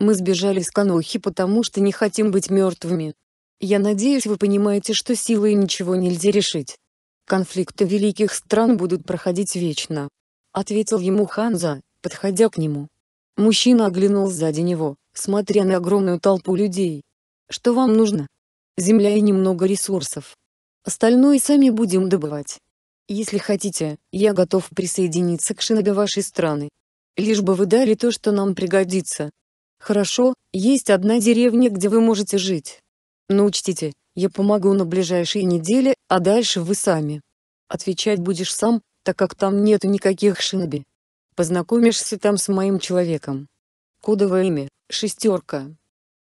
Мы сбежали с Канохи потому что не хотим быть мертвыми. Я надеюсь вы понимаете, что силой ничего нельзя решить. Конфликты великих стран будут проходить вечно. Ответил ему Ханза, подходя к нему. Мужчина оглянул сзади него смотря на огромную толпу людей. Что вам нужно? Земля и немного ресурсов. Остальное сами будем добывать. Если хотите, я готов присоединиться к шинобе вашей страны. Лишь бы вы дали то, что нам пригодится. Хорошо, есть одна деревня, где вы можете жить. Но учтите, я помогу на ближайшие недели, а дальше вы сами. Отвечать будешь сам, так как там нету никаких шиноби. Познакомишься там с моим человеком. Кодовое имя Шестерка.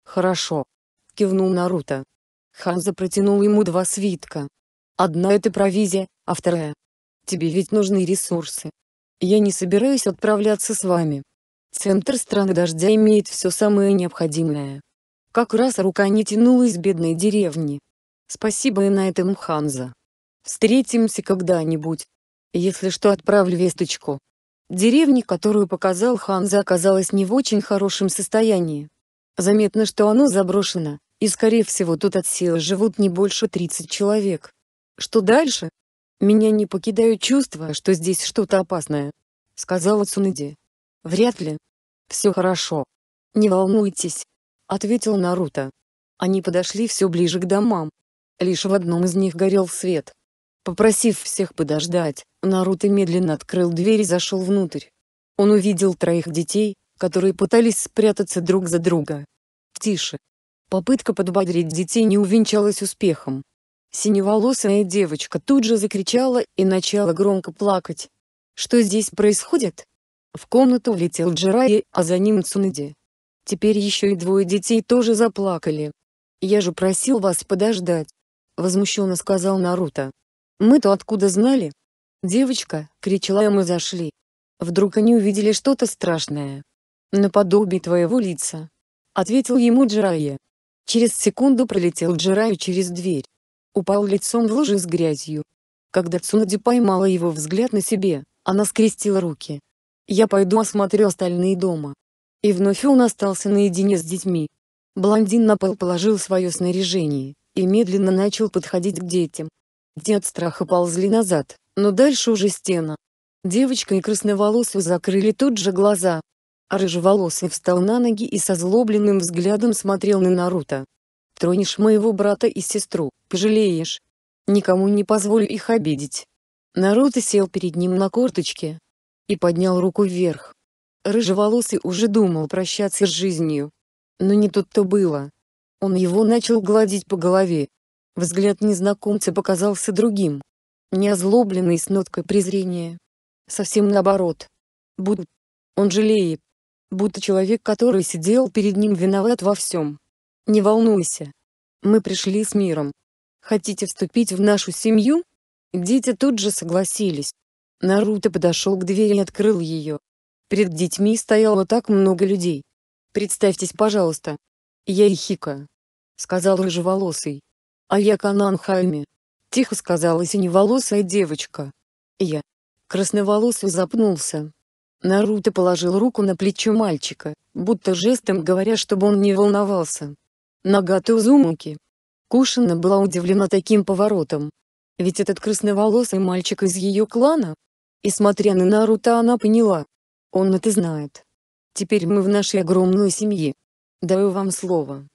Хорошо. Кивнул Наруто. Ханза протянул ему два свитка. Одна это провизия, а вторая. Тебе ведь нужны ресурсы. Я не собираюсь отправляться с вами. Центр страны дождя имеет все самое необходимое. Как раз рука не тянула из бедной деревни. Спасибо и на этом Ханза. Встретимся когда-нибудь. Если что отправлю весточку. Деревня, которую показал Ханза, оказалась не в очень хорошем состоянии. Заметно, что оно заброшено, и скорее всего тут от силы живут не больше 30 человек. Что дальше? Меня не покидают чувства, что здесь что-то опасное. Сказала Цунади. Вряд ли. Все хорошо. Не волнуйтесь. Ответил Наруто. Они подошли все ближе к домам. Лишь в одном из них горел свет. Попросив всех подождать, Наруто медленно открыл дверь и зашел внутрь. Он увидел троих детей, которые пытались спрятаться друг за друга. «Тише!» Попытка подбодрить детей не увенчалась успехом. Синеволосая девочка тут же закричала и начала громко плакать. «Что здесь происходит?» В комнату влетел Джирайя, а за ним Цунади. Теперь еще и двое детей тоже заплакали. «Я же просил вас подождать», — возмущенно сказал Наруто. «Мы-то откуда знали, «Девочка!» — кричала и мы зашли. Вдруг они увидели что-то страшное. «Наподобие твоего лица!» — ответил ему Джирайя. Через секунду пролетел Джирайя через дверь. Упал лицом в лужи с грязью. Когда Цунади поймала его взгляд на себе, она скрестила руки. «Я пойду осмотрю остальные дома». И вновь он остался наедине с детьми. Блондин на пол положил свое снаряжение, и медленно начал подходить к детям. Те от страха ползли назад, но дальше уже стена. Девочка и красноволосый закрыли тут же глаза. А рыжеволосый встал на ноги и со злобленным взглядом смотрел на Наруто. «Тронешь моего брата и сестру, пожалеешь. Никому не позволю их обидеть». Наруто сел перед ним на корточке и поднял руку вверх. Рыжеволосый уже думал прощаться с жизнью. Но не тут-то было. Он его начал гладить по голове. Взгляд незнакомца показался другим не озлобленный с ноткой презрения. Совсем наоборот. Будто он жалеет. Будто человек, который сидел перед ним, виноват во всем. Не волнуйся. Мы пришли с миром. Хотите вступить в нашу семью? Дети тут же согласились. Наруто подошел к двери и открыл ее. Перед детьми стояло так много людей. Представьтесь, пожалуйста. Я Ихика. Сказал рыжеволосый. А я Канан Хайми. — тихо сказала синеволосая девочка. «Я». Красноволосый запнулся. Наруто положил руку на плечо мальчика, будто жестом говоря, чтобы он не волновался. Нагата Узумаки. Кушина была удивлена таким поворотом. Ведь этот красноволосый мальчик из ее клана. И смотря на Наруто она поняла. Он это знает. Теперь мы в нашей огромной семье. Даю вам слово.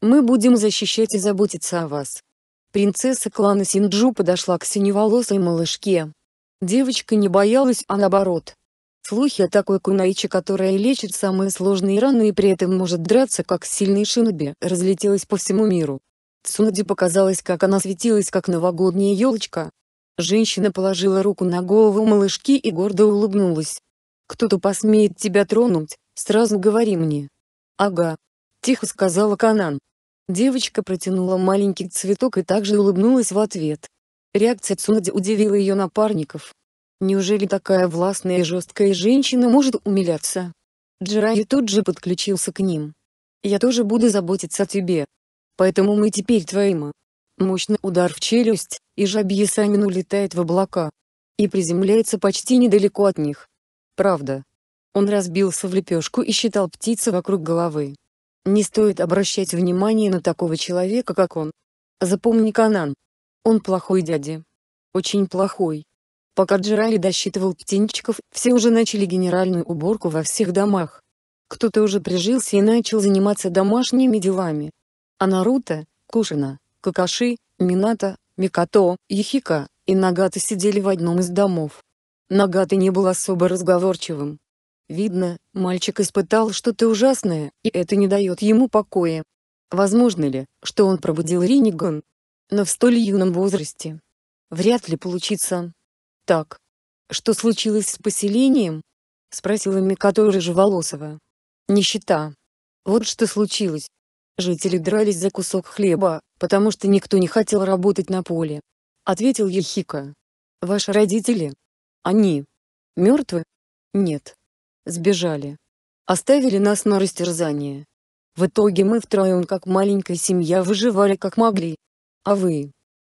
Мы будем защищать и заботиться о вас. Принцесса клана Синджу подошла к синеволосой малышке. Девочка не боялась, а наоборот. Слухи о такой кунаиче, которая лечит самые сложные раны и при этом может драться как сильный шиноби, разлетелась по всему миру. Цунади показалось, как она светилась, как новогодняя елочка. Женщина положила руку на голову малышки и гордо улыбнулась. «Кто-то посмеет тебя тронуть, сразу говори мне». «Ага», — тихо сказала Канан. Девочка протянула маленький цветок и также улыбнулась в ответ. Реакция Цунади удивила ее напарников. Неужели такая властная и жесткая женщина может умиляться? Джирайю тут же подключился к ним. «Я тоже буду заботиться о тебе. Поэтому мы теперь твои Мощный удар в челюсть, и жабье Самин улетает в облака. И приземляется почти недалеко от них. Правда. Он разбился в лепешку и считал птицы вокруг головы. Не стоит обращать внимание на такого человека, как он. Запомни Канан. Он плохой дядя. Очень плохой. Пока Джерали досчитывал птенчиков, все уже начали генеральную уборку во всех домах. Кто-то уже прижился и начал заниматься домашними делами. А Наруто, Кушина, Какаши, Мината, Микото, Яхика и Нагата сидели в одном из домов. Нагата не был особо разговорчивым. Видно, мальчик испытал что-то ужасное, и это не дает ему покоя. Возможно ли, что он пробудил Риниган? Но в столь юном возрасте. Вряд ли получится. Так. Что случилось с поселением? Спросила Микото Рыжеволосова. Нищета. Вот что случилось. Жители дрались за кусок хлеба, потому что никто не хотел работать на поле. Ответил Ехика. Ваши родители? Они. Мертвы? Нет. Сбежали. Оставили нас на растерзание. В итоге мы втроем как маленькая семья выживали как могли. А вы?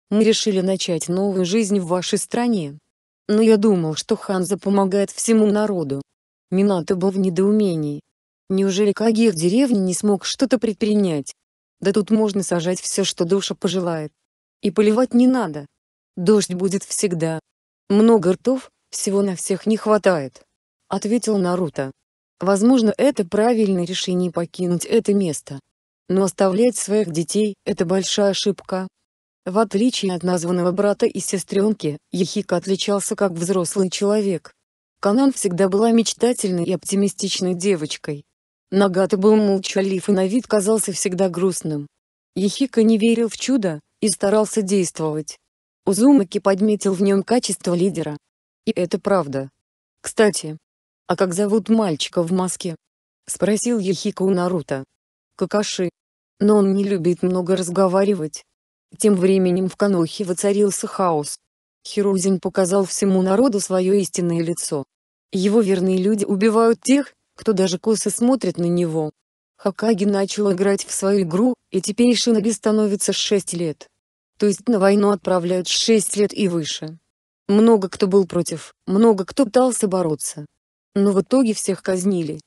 Мы решили начать новую жизнь в вашей стране. Но я думал, что Ханза помогает всему народу. Минато был в недоумении. Неужели Кагих деревни не смог что-то предпринять? Да тут можно сажать все, что душа пожелает. И поливать не надо. Дождь будет всегда. Много ртов, всего на всех не хватает. — ответил Наруто. «Возможно, это правильное решение покинуть это место. Но оставлять своих детей — это большая ошибка». В отличие от названного брата и сестренки, Ехика отличался как взрослый человек. Канан всегда была мечтательной и оптимистичной девочкой. Нагата был молчалив и на вид казался всегда грустным. Ехика не верил в чудо, и старался действовать. Узумаки подметил в нем качество лидера. И это правда. Кстати, «А как зовут мальчика в маске?» — спросил Ехико у Наруто. «Какаши». Но он не любит много разговаривать. Тем временем в Канохе воцарился хаос. Хирузин показал всему народу свое истинное лицо. Его верные люди убивают тех, кто даже косо смотрит на него. Хакаги начал играть в свою игру, и теперь Шиноби становится 6 лет. То есть на войну отправляют 6 лет и выше. Много кто был против, много кто пытался бороться, но в итоге всех казнили.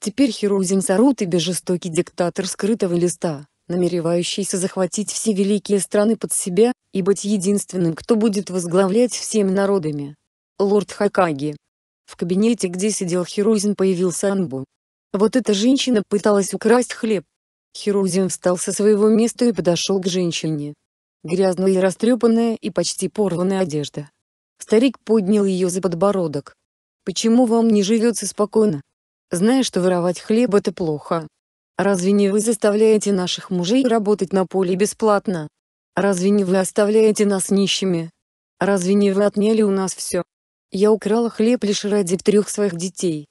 Теперь Хирузин Сарутебе жестокий диктатор скрытого листа, намеревающийся захватить все великие страны под себя, и быть единственным, кто будет возглавлять всеми народами. Лорд Хакаги. В кабинете, где сидел Хирузин, появился Анбу. Вот эта женщина пыталась украсть хлеб. Хирузин встал со своего места и подошел к женщине. Грязная и растрепанная и почти порванная одежда. Старик поднял ее за подбородок. Почему вам не живется спокойно? Зная, что воровать хлеб это плохо. Разве не вы заставляете наших мужей работать на поле бесплатно? Разве не вы оставляете нас нищими? Разве не вы отняли у нас все? Я украла хлеб лишь ради трех своих детей.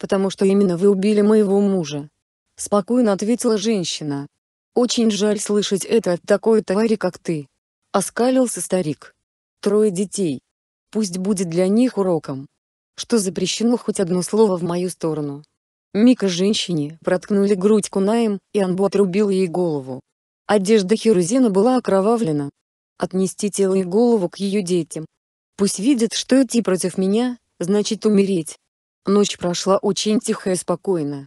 Потому что именно вы убили моего мужа. Спокойно ответила женщина. Очень жаль слышать это от такой твари, как ты. Оскалился старик. Трое детей. Пусть будет для них уроком что запрещено хоть одно слово в мою сторону. Мика женщине проткнули грудь кунаем, и Анбу отрубил ей голову. Одежда Хирузена была окровавлена. Отнести тело и голову к ее детям. Пусть видят, что идти против меня, значит умереть. Ночь прошла очень тихо и спокойно.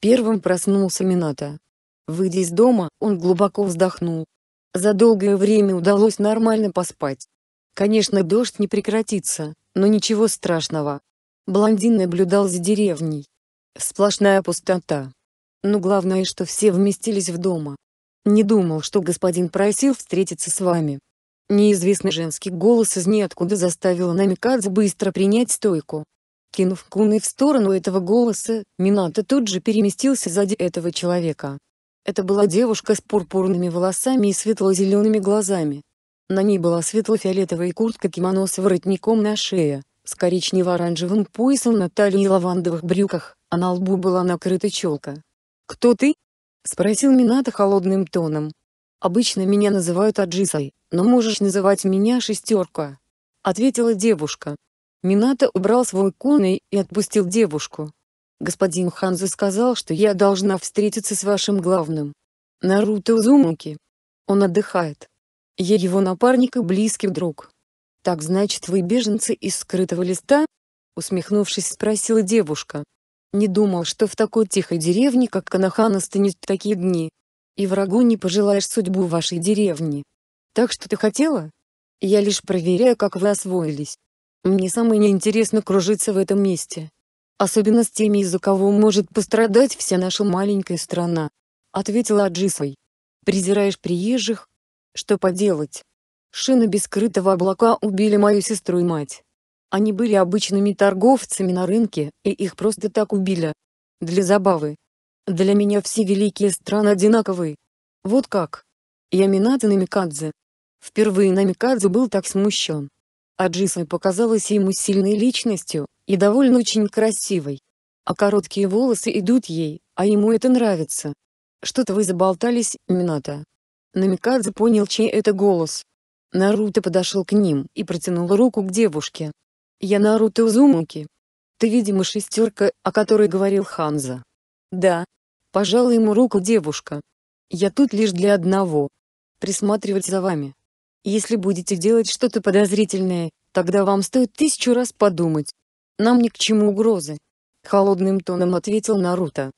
Первым проснулся Мината. Выйдя из дома, он глубоко вздохнул. За долгое время удалось нормально поспать. Конечно, дождь не прекратится, но ничего страшного. Блондин наблюдал за деревней. Сплошная пустота. Но главное, что все вместились в дома. Не думал, что господин просил встретиться с вами. Неизвестный женский голос из ниоткуда заставил Намикадзе быстро принять стойку. Кинув куны в сторону этого голоса, Минато тут же переместился сзади этого человека. Это была девушка с пурпурными волосами и светло-зелеными глазами. На ней была светло-фиолетовая куртка-кимоно с воротником на шее, с коричнево-оранжевым поясом на талии и лавандовых брюках, а на лбу была накрыта челка. «Кто ты?» — спросил Минато холодным тоном. «Обычно меня называют Аджисой, но можешь называть меня Шестерка», — ответила девушка. Минато убрал свой коней и отпустил девушку. «Господин Ханзу сказал, что я должна встретиться с вашим главным. Наруто Узумаки. Он отдыхает. Я его напарник и близкий друг. Так значит, вы беженцы из скрытого листа? Усмехнувшись, спросила девушка. Не думал, что в такой тихой деревне, как Канахана, станет такие дни. И врагу не пожелаешь судьбу вашей деревни. Так что ты хотела? Я лишь проверяю, как вы освоились. Мне самое неинтересно кружиться в этом месте. Особенно с теми, из-за кого может пострадать вся наша маленькая страна. Ответила Аджисой. Презираешь приезжих, что поделать? Шины бескрытого облака убили мою сестру и мать. Они были обычными торговцами на рынке, и их просто так убили. Для забавы. Для меня все великие страны одинаковые. Вот как. Я Минато Намикадзе. Впервые Намикадзе был так смущен. Аджиса показалась ему сильной личностью, и довольно очень красивой. А короткие волосы идут ей, а ему это нравится. Что-то вы заболтались, Минато. Намикадзе понял, чей это голос. Наруто подошел к ним и протянул руку к девушке. «Я Наруто Узумаки. Ты, видимо, шестерка, о которой говорил Ханза». «Да». Пожала ему руку девушка. «Я тут лишь для одного. Присматривать за вами. Если будете делать что-то подозрительное, тогда вам стоит тысячу раз подумать. Нам ни к чему угрозы». Холодным тоном ответил Наруто.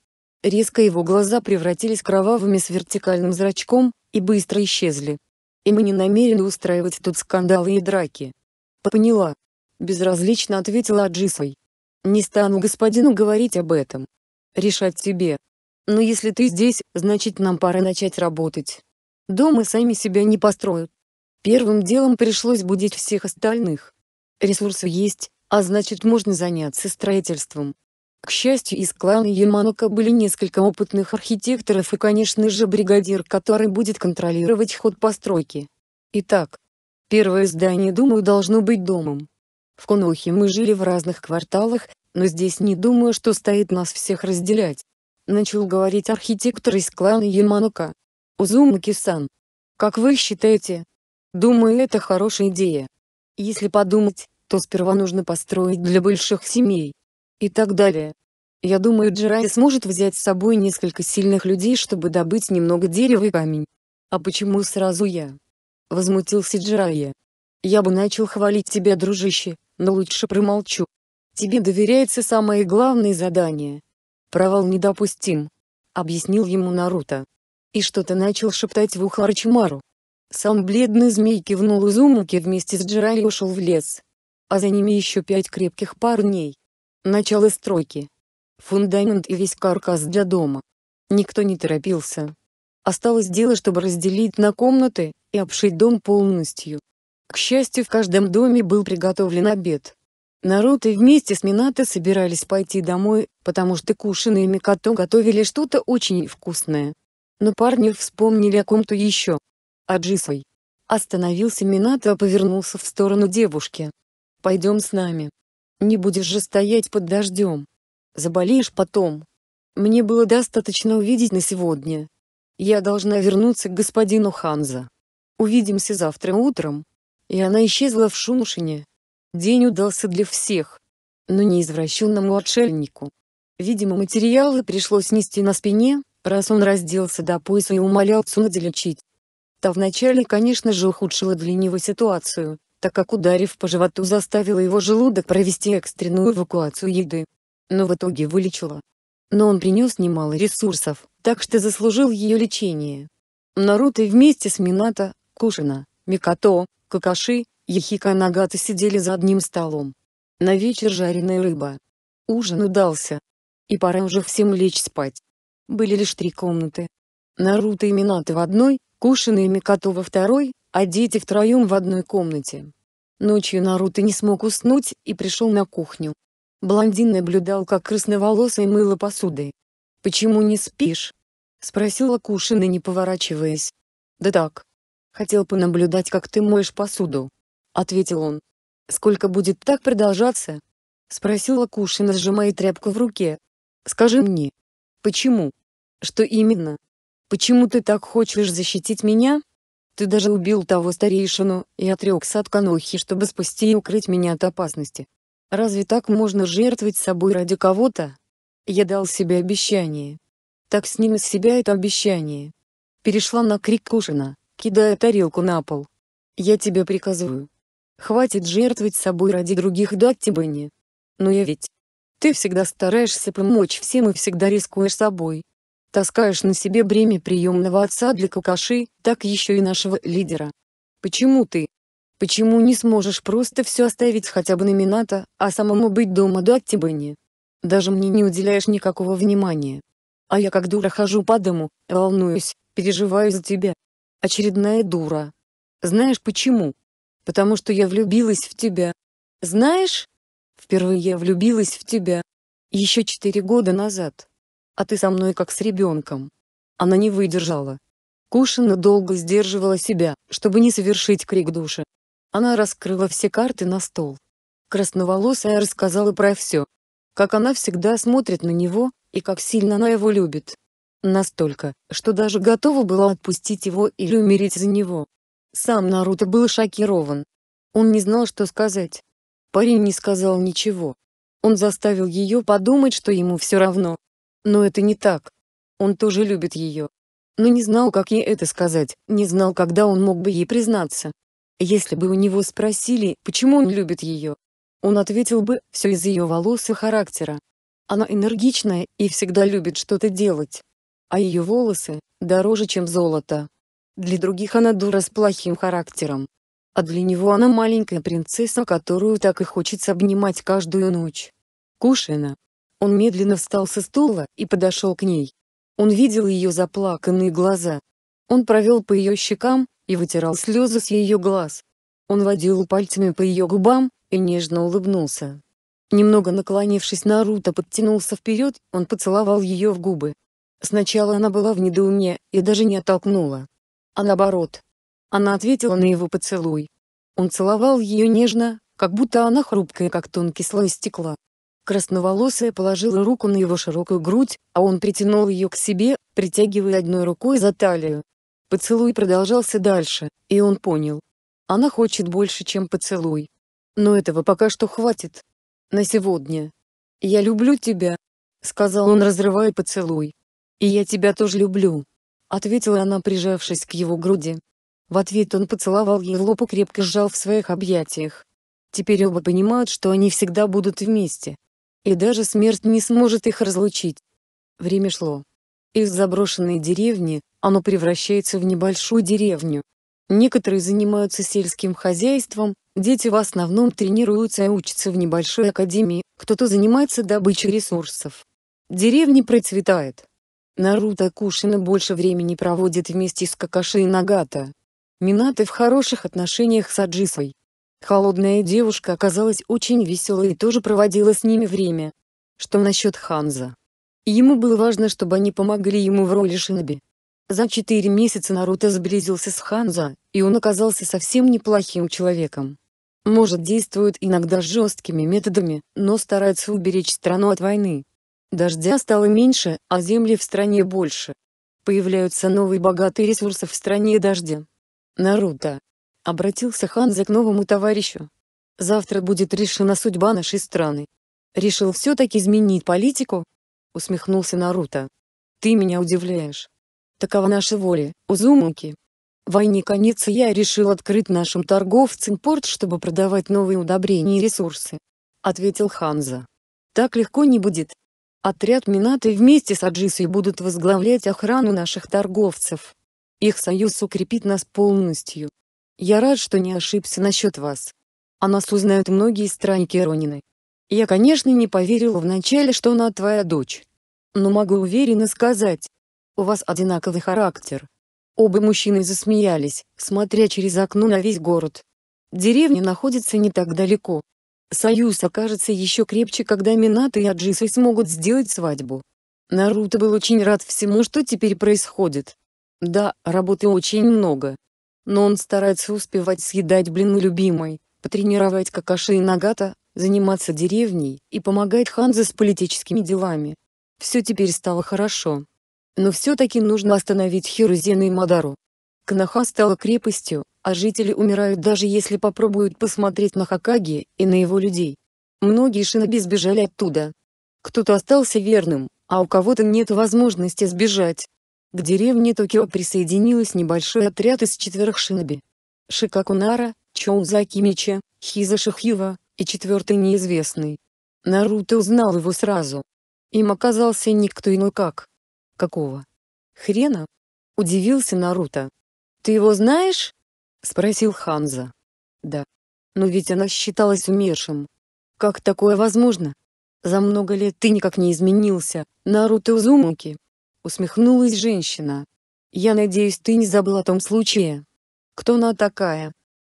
Резко его глаза превратились кровавыми с вертикальным зрачком, и быстро исчезли. И мы не намерены устраивать тут скандалы и драки. Поняла. Безразлично ответила Аджисой. Не стану господину говорить об этом. Решать тебе. Но если ты здесь, значит нам пора начать работать. Дома сами себя не построят. Первым делом пришлось будить всех остальных. Ресурсы есть, а значит можно заняться строительством. К счастью, из клана Яманока были несколько опытных архитекторов и, конечно же, бригадир, который будет контролировать ход постройки. Итак, первое здание, думаю, должно быть домом. В Конохе мы жили в разных кварталах, но здесь не думаю, что стоит нас всех разделять. Начал говорить архитектор из клана Яманока. Узумаки-сан. Как вы считаете? Думаю, это хорошая идея. Если подумать, то сперва нужно построить для больших семей и так далее. Я думаю Джирай сможет взять с собой несколько сильных людей чтобы добыть немного дерева и камень. А почему сразу я? Возмутился Джирайя. Я бы начал хвалить тебя дружище, но лучше промолчу. Тебе доверяется самое главное задание. Провал недопустим. Объяснил ему Наруто. И что-то начал шептать в ухо Арчимару. Сам бледный змей кивнул Изумуки вместе с Джирай и ушел в лес. А за ними еще пять крепких парней. Начало стройки. Фундамент и весь каркас для дома. Никто не торопился. Осталось дело, чтобы разделить на комнаты и обшить дом полностью. К счастью, в каждом доме был приготовлен обед. Народ и вместе с Минато собирались пойти домой, потому что Кушина и Микото готовили что-то очень вкусное. Но парни вспомнили о ком-то еще. О Джисой. Остановился Минато и а повернулся в сторону девушки. «Пойдем с нами», не будешь же стоять под дождем. Заболеешь потом. Мне было достаточно увидеть на сегодня. Я должна вернуться к господину Ханза. Увидимся завтра утром. И она исчезла в шумшине. День удался для всех. Но не извращенному отшельнику. Видимо, материалы пришлось нести на спине, раз он разделся до пояса и умолял Цунади лечить. Та вначале, конечно же, ухудшила для него ситуацию, так как ударив по животу заставила его желудок провести экстренную эвакуацию еды. Но в итоге вылечила. Но он принес немало ресурсов, так что заслужил ее лечение. Наруто вместе с Минато, Кушина, Микото, Какаши, Яхика и Нагата сидели за одним столом. На вечер жареная рыба. Ужин удался. И пора уже всем лечь спать. Были лишь три комнаты. Наруто и Минато в одной, Кушина и Микото во второй, а дети втроем в одной комнате. Ночью Наруто не смог уснуть и пришел на кухню. Блондин наблюдал, как красноволосый мыло посудой. «Почему не спишь?» — спросила Кушина, не поворачиваясь. «Да так. Хотел понаблюдать, как ты моешь посуду», — ответил он. «Сколько будет так продолжаться?» — спросила Кушина, сжимая тряпку в руке. «Скажи мне. Почему? Что именно? Почему ты так хочешь защитить меня?» Ты даже убил того старейшину и отрекся от канохи, чтобы спасти и укрыть меня от опасности. Разве так можно жертвовать собой ради кого-то? Я дал себе обещание. Так сними с себя это обещание. Перешла на крик Кушина, кидая тарелку на пол. Я тебе приказываю. Хватит жертвовать собой ради других дать тебе не. Но я ведь... Ты всегда стараешься помочь всем и всегда рискуешь собой. Таскаешь на себе бремя приемного отца для какаши, так еще и нашего лидера. Почему ты? Почему не сможешь просто все оставить хотя бы на Мината, а самому быть дома до оттебыни? Даже мне не уделяешь никакого внимания. А я как дура хожу по дому, волнуюсь, переживаю за тебя. Очередная дура. Знаешь почему? Потому что я влюбилась в тебя. Знаешь? Впервые я влюбилась в тебя. Еще четыре года назад а ты со мной как с ребенком». Она не выдержала. Кушина долго сдерживала себя, чтобы не совершить крик души. Она раскрыла все карты на стол. Красноволосая рассказала про все. Как она всегда смотрит на него, и как сильно она его любит. Настолько, что даже готова была отпустить его или умереть за него. Сам Наруто был шокирован. Он не знал, что сказать. Парень не сказал ничего. Он заставил ее подумать, что ему все равно, но это не так. Он тоже любит ее. Но не знал, как ей это сказать, не знал, когда он мог бы ей признаться. Если бы у него спросили, почему он любит ее, он ответил бы, все из ее волос и характера. Она энергичная и всегда любит что-то делать. А ее волосы дороже, чем золото. Для других она дура с плохим характером. А для него она маленькая принцесса, которую так и хочется обнимать каждую ночь. Кушина, он медленно встал со стула и подошел к ней. Он видел ее заплаканные глаза. Он провел по ее щекам и вытирал слезы с ее глаз. Он водил пальцами по ее губам и нежно улыбнулся. Немного наклонившись, Наруто подтянулся вперед, он поцеловал ее в губы. Сначала она была в недоумении и даже не оттолкнула. А наоборот. Она ответила на его поцелуй. Он целовал ее нежно, как будто она хрупкая, как тонкий слой стекла. Красноволосая положила руку на его широкую грудь, а он притянул ее к себе, притягивая одной рукой за талию. Поцелуй продолжался дальше, и он понял. Она хочет больше, чем поцелуй. Но этого пока что хватит. На сегодня. «Я люблю тебя», — сказал он, разрывая поцелуй. «И я тебя тоже люблю», — ответила она, прижавшись к его груди. В ответ он поцеловал ей лоб и крепко сжал в своих объятиях. Теперь оба понимают, что они всегда будут вместе. И даже смерть не сможет их разлучить. Время шло. Из заброшенной деревни, оно превращается в небольшую деревню. Некоторые занимаются сельским хозяйством, дети в основном тренируются и учатся в небольшой академии, кто-то занимается добычей ресурсов. Деревня процветает. Наруто Кушина больше времени проводит вместе с Какаши и Нагата. Минаты в хороших отношениях с Аджисой. Холодная девушка оказалась очень веселой и тоже проводила с ними время. Что насчет Ханза? Ему было важно, чтобы они помогли ему в роли шиноби. За четыре месяца Наруто сблизился с Ханза, и он оказался совсем неплохим человеком. Может действует иногда жесткими методами, но старается уберечь страну от войны. Дождя стало меньше, а земли в стране больше. Появляются новые богатые ресурсы в стране дождя. Наруто, — обратился Ханзе к новому товарищу. «Завтра будет решена судьба нашей страны. Решил все-таки изменить политику?» — усмехнулся Наруто. «Ты меня удивляешь. Такова наша воля, Узумуки. Войне конец и я решил открыть нашим торговцам порт, чтобы продавать новые удобрения и ресурсы», — ответил Ханза. «Так легко не будет. Отряд Минаты вместе с Аджисой будут возглавлять охрану наших торговцев. Их союз укрепит нас полностью. Я рад, что не ошибся насчет вас. О нас узнают многие странники Ронины. Я, конечно, не поверил вначале, что она твоя дочь. Но могу уверенно сказать, у вас одинаковый характер. Оба мужчины засмеялись, смотря через окно на весь город. Деревня находится не так далеко. Союз окажется еще крепче, когда Минато и Аджисы смогут сделать свадьбу. Наруто был очень рад всему, что теперь происходит. Да, работы очень много, но он старается успевать съедать блины любимой, потренировать Какаши и Нагата, заниматься деревней и помогать Ханзе с политическими делами. Все теперь стало хорошо. Но все-таки нужно остановить Хирузена и Мадару. Кнаха стала крепостью, а жители умирают даже если попробуют посмотреть на Хакаги и на его людей. Многие шиноби сбежали оттуда. Кто-то остался верным, а у кого-то нет возможности сбежать. К деревне Токио присоединилась небольшой отряд из четверых шиноби. Шикакунара, Чоуза Кимича, Хиза Шихива, и четвертый неизвестный. Наруто узнал его сразу. Им оказался никто иной как. Какого? Хрена? Удивился Наруто. Ты его знаешь? Спросил Ханза. Да. Но ведь она считалась умершим. Как такое возможно? За много лет ты никак не изменился, Наруто Узумаки. Усмехнулась женщина. «Я надеюсь, ты не забыл о том случае?» «Кто она такая?»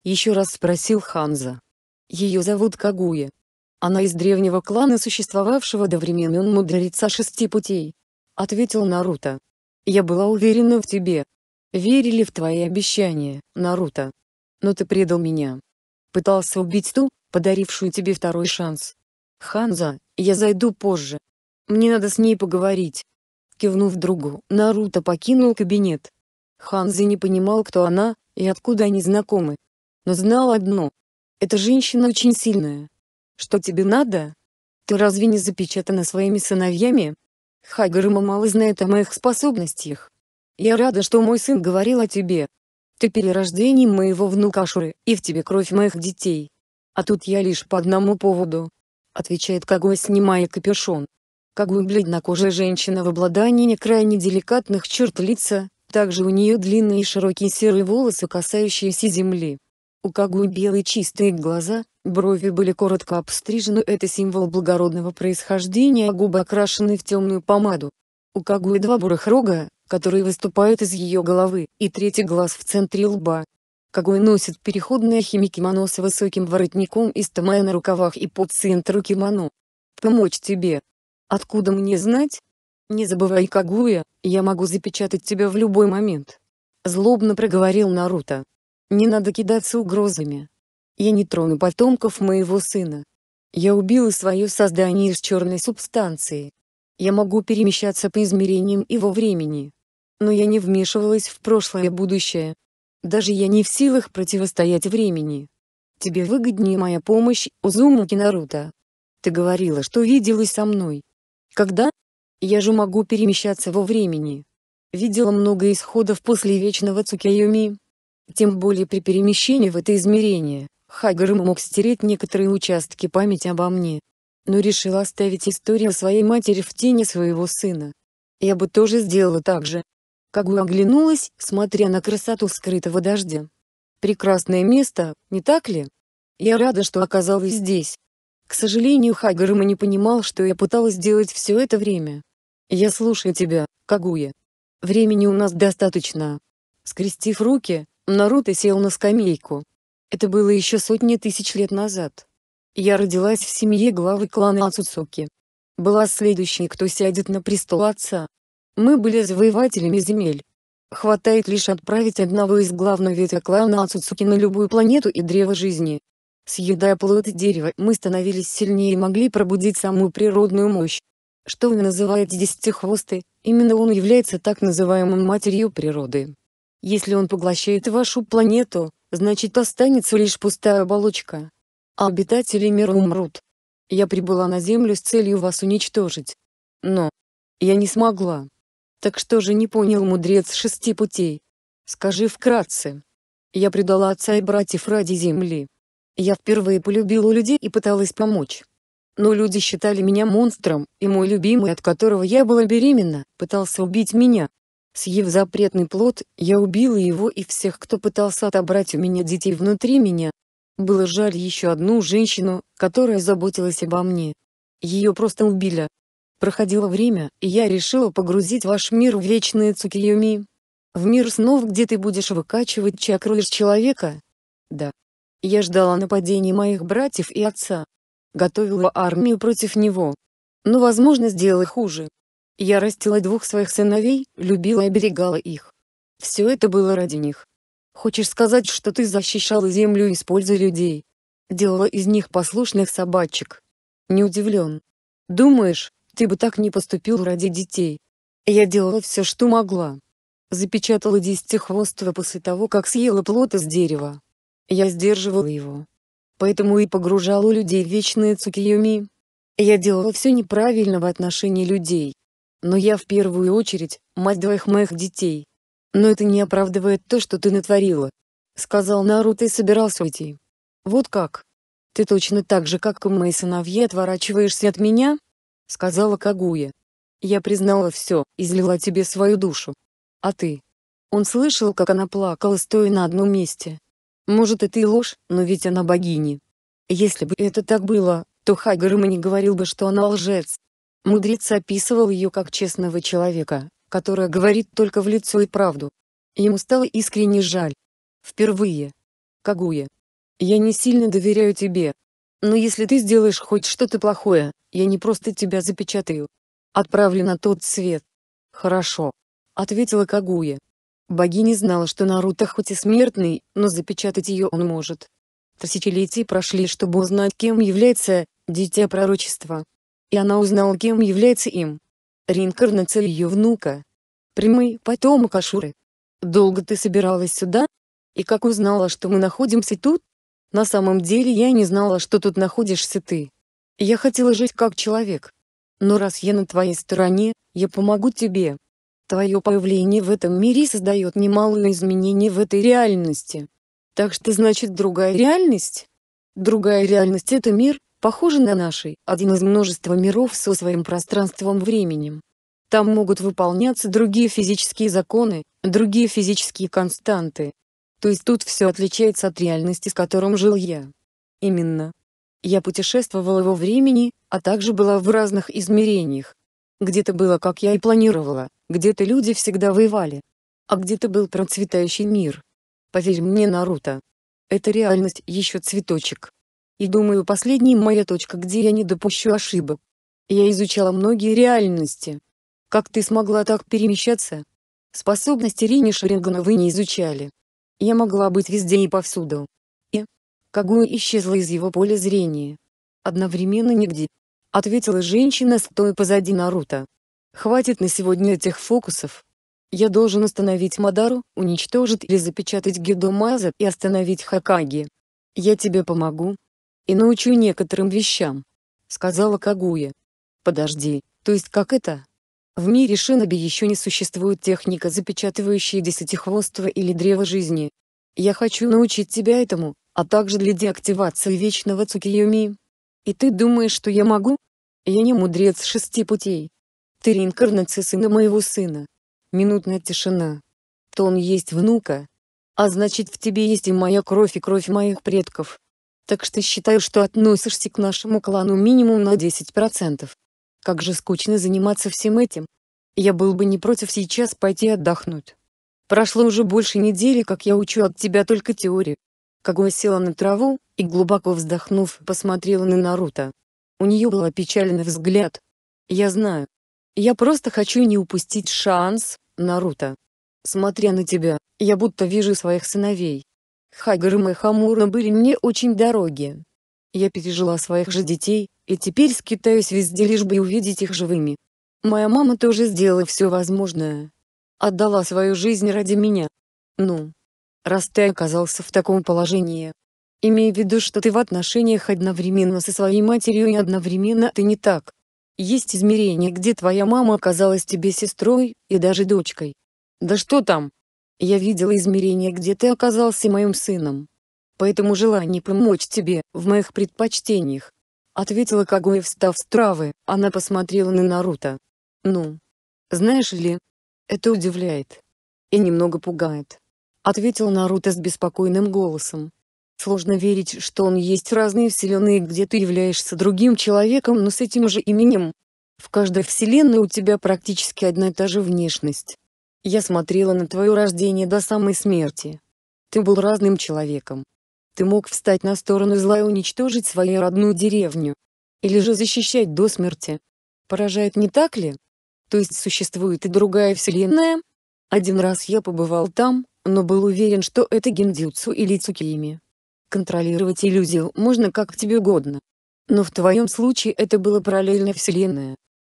Еще раз спросил Ханза. «Ее зовут Кагуя. Она из древнего клана, существовавшего до времен мудреца шести путей», — ответил Наруто. «Я была уверена в тебе. Верили в твои обещания, Наруто. Но ты предал меня. Пытался убить ту, подарившую тебе второй шанс. Ханза, я зайду позже. Мне надо с ней поговорить. Кивнув другу, Наруто покинул кабинет. Ханзи не понимал, кто она, и откуда они знакомы. Но знал одно. Эта женщина очень сильная. Что тебе надо? Ты разве не запечатана своими сыновьями? Хагарыма мало знает о моих способностях. Я рада, что мой сын говорил о тебе. Ты перерождение моего внука Ашуры, и в тебе кровь моих детей. А тут я лишь по одному поводу. Отвечает Кагой, снимая капюшон. Как бы бледнокожая женщина в обладании крайне деликатных черт лица, также у нее длинные и широкие серые волосы касающиеся земли. У Кагуи белые чистые глаза, брови были коротко обстрижены это символ благородного происхождения а губы окрашены в темную помаду. У Кагуи два бурых рога, которые выступают из ее головы, и третий глаз в центре лба. Кагуи носит переходное химикимоно с высоким воротником из тамая на рукавах и под центру кимоно. «Помочь тебе», Откуда мне знать? Не забывай, Кагуя, я могу запечатать тебя в любой момент. Злобно проговорил Наруто. Не надо кидаться угрозами. Я не трону потомков моего сына. Я убила свое создание из черной субстанции. Я могу перемещаться по измерениям и во времени. Но я не вмешивалась в прошлое и будущее. Даже я не в силах противостоять времени. Тебе выгоднее моя помощь, Узумаки Наруто. Ты говорила, что виделась со мной. Когда? Я же могу перемещаться во времени. Видела много исходов после вечного Цукайоми. Тем более при перемещении в это измерение, Хагер мог стереть некоторые участки памяти обо мне. Но решил оставить историю своей матери в тени своего сына. Я бы тоже сделала так же. Кагу оглянулась, смотря на красоту скрытого дождя. Прекрасное место, не так ли? Я рада, что оказалась здесь. К сожалению, Хагарма не понимал, что я пыталась сделать все это время. «Я слушаю тебя, Кагуя. Времени у нас достаточно». Скрестив руки, Наруто сел на скамейку. Это было еще сотни тысяч лет назад. Я родилась в семье главы клана Ацуцуки. Была следующей, кто сядет на престол отца. Мы были завоевателями земель. Хватает лишь отправить одного из главного ветвя клана Ацуцуки на любую планету и древо жизни, Съедая плод дерева, мы становились сильнее и могли пробудить самую природную мощь. Что вы называете десятихвосты, именно он является так называемым матерью природы. Если он поглощает вашу планету, значит останется лишь пустая оболочка. А обитатели мира умрут. Я прибыла на Землю с целью вас уничтожить. Но я не смогла. Так что же не понял мудрец шести путей? Скажи вкратце. Я предала отца и братьев ради Земли. Я впервые полюбила людей и пыталась помочь. Но люди считали меня монстром, и мой любимый, от которого я была беременна, пытался убить меня. Съев запретный плод, я убила его и всех, кто пытался отобрать у меня детей внутри меня. Было жаль еще одну женщину, которая заботилась обо мне. Ее просто убили. Проходило время, и я решила погрузить ваш мир в вечные цукиюми. В мир снов, где ты будешь выкачивать чакру из человека. Да, я ждала нападения моих братьев и отца. Готовила армию против него. Но, возможно, сделала хуже. Я растила двух своих сыновей, любила и оберегала их. Все это было ради них. Хочешь сказать, что ты защищала землю, используя людей? Делала из них послушных собачек. Не удивлен. Думаешь, ты бы так не поступил ради детей? Я делала все, что могла. Запечатала десятихвостого после того, как съела плод из дерева. Я сдерживал его. Поэтому и погружал людей в вечные цукиюми. Я делал все неправильно в отношении людей. Но я в первую очередь, мать двоих моих детей. Но это не оправдывает то, что ты натворила. Сказал Наруто и собирался уйти. Вот как? Ты точно так же, как и мои сыновья, отворачиваешься от меня? Сказала Кагуя. Я признала все, излила тебе свою душу. А ты? Он слышал, как она плакала, стоя на одном месте. Может, это и ложь, но ведь она богиня. Если бы это так было, то Хагарма не говорил бы, что она лжец. Мудрец описывал ее как честного человека, которая говорит только в лицо и правду. Ему стало искренне жаль. Впервые. Кагуя. Я не сильно доверяю тебе. Но если ты сделаешь хоть что-то плохое, я не просто тебя запечатаю. Отправлю на тот свет. Хорошо. Ответила Кагуя. Богиня знала, что Наруто хоть и смертный, но запечатать ее он может. Тысячелетия прошли, чтобы узнать, кем является дитя пророчества. И она узнала, кем является им. Реинкарнация ее внука. Прямой потомок Ашуры. Долго ты собиралась сюда? И как узнала, что мы находимся тут? На самом деле я не знала, что тут находишься ты. Я хотела жить как человек. Но раз я на твоей стороне, я помогу тебе. Твое появление в этом мире создает немало изменений в этой реальности. Так что значит другая реальность? Другая реальность это мир, похожий на нашей, один из множества миров со своим пространством-временем. Там могут выполняться другие физические законы, другие физические константы. То есть тут все отличается от реальности, с которым жил я. Именно. Я путешествовала во времени, а также была в разных измерениях. Где-то было как я и планировала, где-то люди всегда воевали. А где-то был процветающий мир. Поверь мне, Наруто. Эта реальность еще цветочек. И думаю, последняя моя точка, где я не допущу ошибок. Я изучала многие реальности. Как ты смогла так перемещаться? Способности Рини Шарингана вы не изучали. Я могла быть везде и повсюду. И? Кагуя исчезла из его поля зрения. Одновременно нигде. Ответила женщина стоя позади Наруто. Хватит на сегодня этих фокусов. Я должен остановить Мадару, уничтожить или запечатать Гидо Маза и остановить Хакаги. Я тебе помогу. И научу некоторым вещам. Сказала Кагуя. Подожди, то есть как это? В мире шиноби еще не существует техника, запечатывающая десятихвоство или древо жизни. Я хочу научить тебя этому, а также для деактивации вечного Цукиюми. И ты думаешь, что я могу? Я не мудрец шести путей. Ты реинкарнация сына моего сына. Минутная тишина. Тон есть внука. А значит в тебе есть и моя кровь и кровь моих предков. Так что считаю, что относишься к нашему клану минимум на 10%. Как же скучно заниматься всем этим. Я был бы не против сейчас пойти отдохнуть. Прошло уже больше недели, как я учу от тебя только теорию. Кагуя села на траву и, глубоко вздохнув, посмотрела на Наруто. У нее был опечаленный взгляд. «Я знаю. Я просто хочу не упустить шанс, Наруто. Смотря на тебя, я будто вижу своих сыновей. Хагарым и Хамура были мне очень дороги. Я пережила своих же детей, и теперь скитаюсь везде лишь бы увидеть их живыми. Моя мама тоже сделала все возможное. Отдала свою жизнь ради меня. Ну, раз ты оказался в таком положении, имея в виду, что ты в отношениях одновременно со своей матерью и одновременно ты не так. Есть измерение, где твоя мама оказалась тебе сестрой и даже дочкой. Да что там? Я видела измерение, где ты оказался моим сыном. Поэтому желание помочь тебе в моих предпочтениях. Ответила Кагуя встав с травы, она посмотрела на Наруто. Ну, знаешь ли, это удивляет. И немного пугает. Ответил Наруто с беспокойным голосом. Сложно верить, что он есть разные вселенные, где ты являешься другим человеком, но с этим же именем. В каждой вселенной у тебя практически одна и та же внешность. Я смотрела на твое рождение до самой смерти. Ты был разным человеком. Ты мог встать на сторону зла и уничтожить свою родную деревню. Или же защищать до смерти. Поражает не так ли? То есть существует и другая вселенная? Один раз я побывал там, но был уверен, что это гендюцу или цукими контролировать иллюзию можно как тебе угодно. Но в твоем случае это было параллельно вселенная.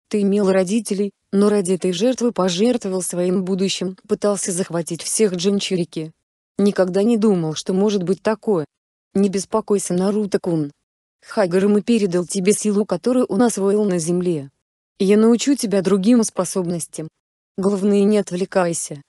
Ты имел родителей, но ради этой жертвы пожертвовал своим будущим, пытался захватить всех джинчурики. Никогда не думал, что может быть такое. Не беспокойся, Наруто-кун. Хагарам и передал тебе силу, которую он освоил на земле. Я научу тебя другим способностям. Главное не отвлекайся.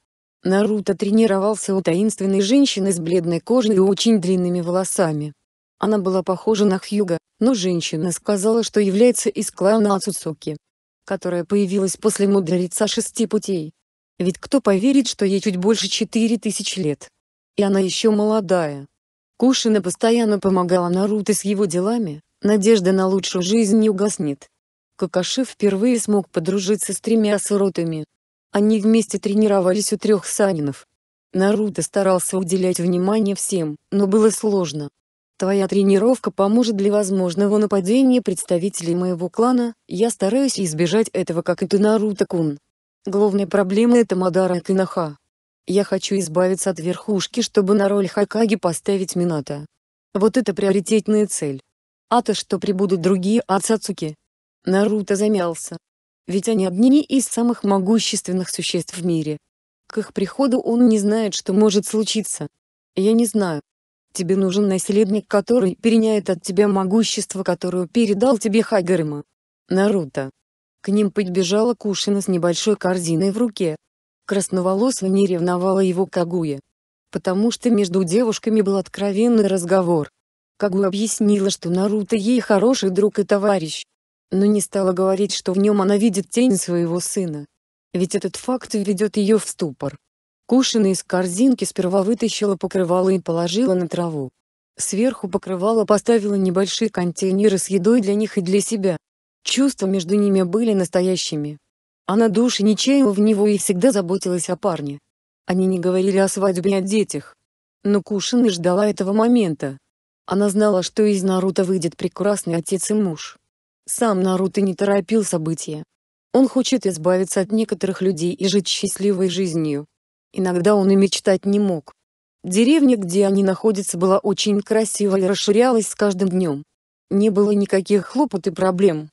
Наруто тренировался у таинственной женщины с бледной кожей и очень длинными волосами. Она была похожа на Хьюга, но женщина сказала, что является из клана Ацуцуки, которая появилась после мудреца шести путей. Ведь кто поверит, что ей чуть больше четыре тысячи лет? И она еще молодая. Кушина постоянно помогала Наруто с его делами, надежда на лучшую жизнь не угаснет. Какаши впервые смог подружиться с тремя сиротами, они вместе тренировались у трех Санинов. Наруто старался уделять внимание всем, но было сложно. Твоя тренировка поможет для возможного нападения представителей моего клана, я стараюсь избежать этого как и ты Наруто-кун. Главная проблема это Мадара Кинаха. Я хочу избавиться от верхушки, чтобы на роль Хакаги поставить Мината. Вот это приоритетная цель. А то что прибудут другие Ацацуки? Наруто замялся, ведь они одни из самых могущественных существ в мире. К их приходу он не знает, что может случиться. Я не знаю. Тебе нужен наследник, который переняет от тебя могущество, которое передал тебе Хагарма. Наруто. К ним подбежала Кушина с небольшой корзиной в руке. Красноволосая не ревновала его Кагуя. Потому что между девушками был откровенный разговор. Кагуя объяснила, что Наруто ей хороший друг и товарищ но не стала говорить, что в нем она видит тень своего сына. Ведь этот факт введет ее в ступор. Кушина из корзинки сперва вытащила покрывало и положила на траву. Сверху покрывало поставила небольшие контейнеры с едой для них и для себя. Чувства между ними были настоящими. Она души не чаяла в него и всегда заботилась о парне. Они не говорили о свадьбе и о детях. Но Кушина ждала этого момента. Она знала, что из Наруто выйдет прекрасный отец и муж. Сам Наруто не торопил события. Он хочет избавиться от некоторых людей и жить счастливой жизнью. Иногда он и мечтать не мог. Деревня, где они находятся, была очень красивой и расширялась с каждым днем. Не было никаких хлопот и проблем.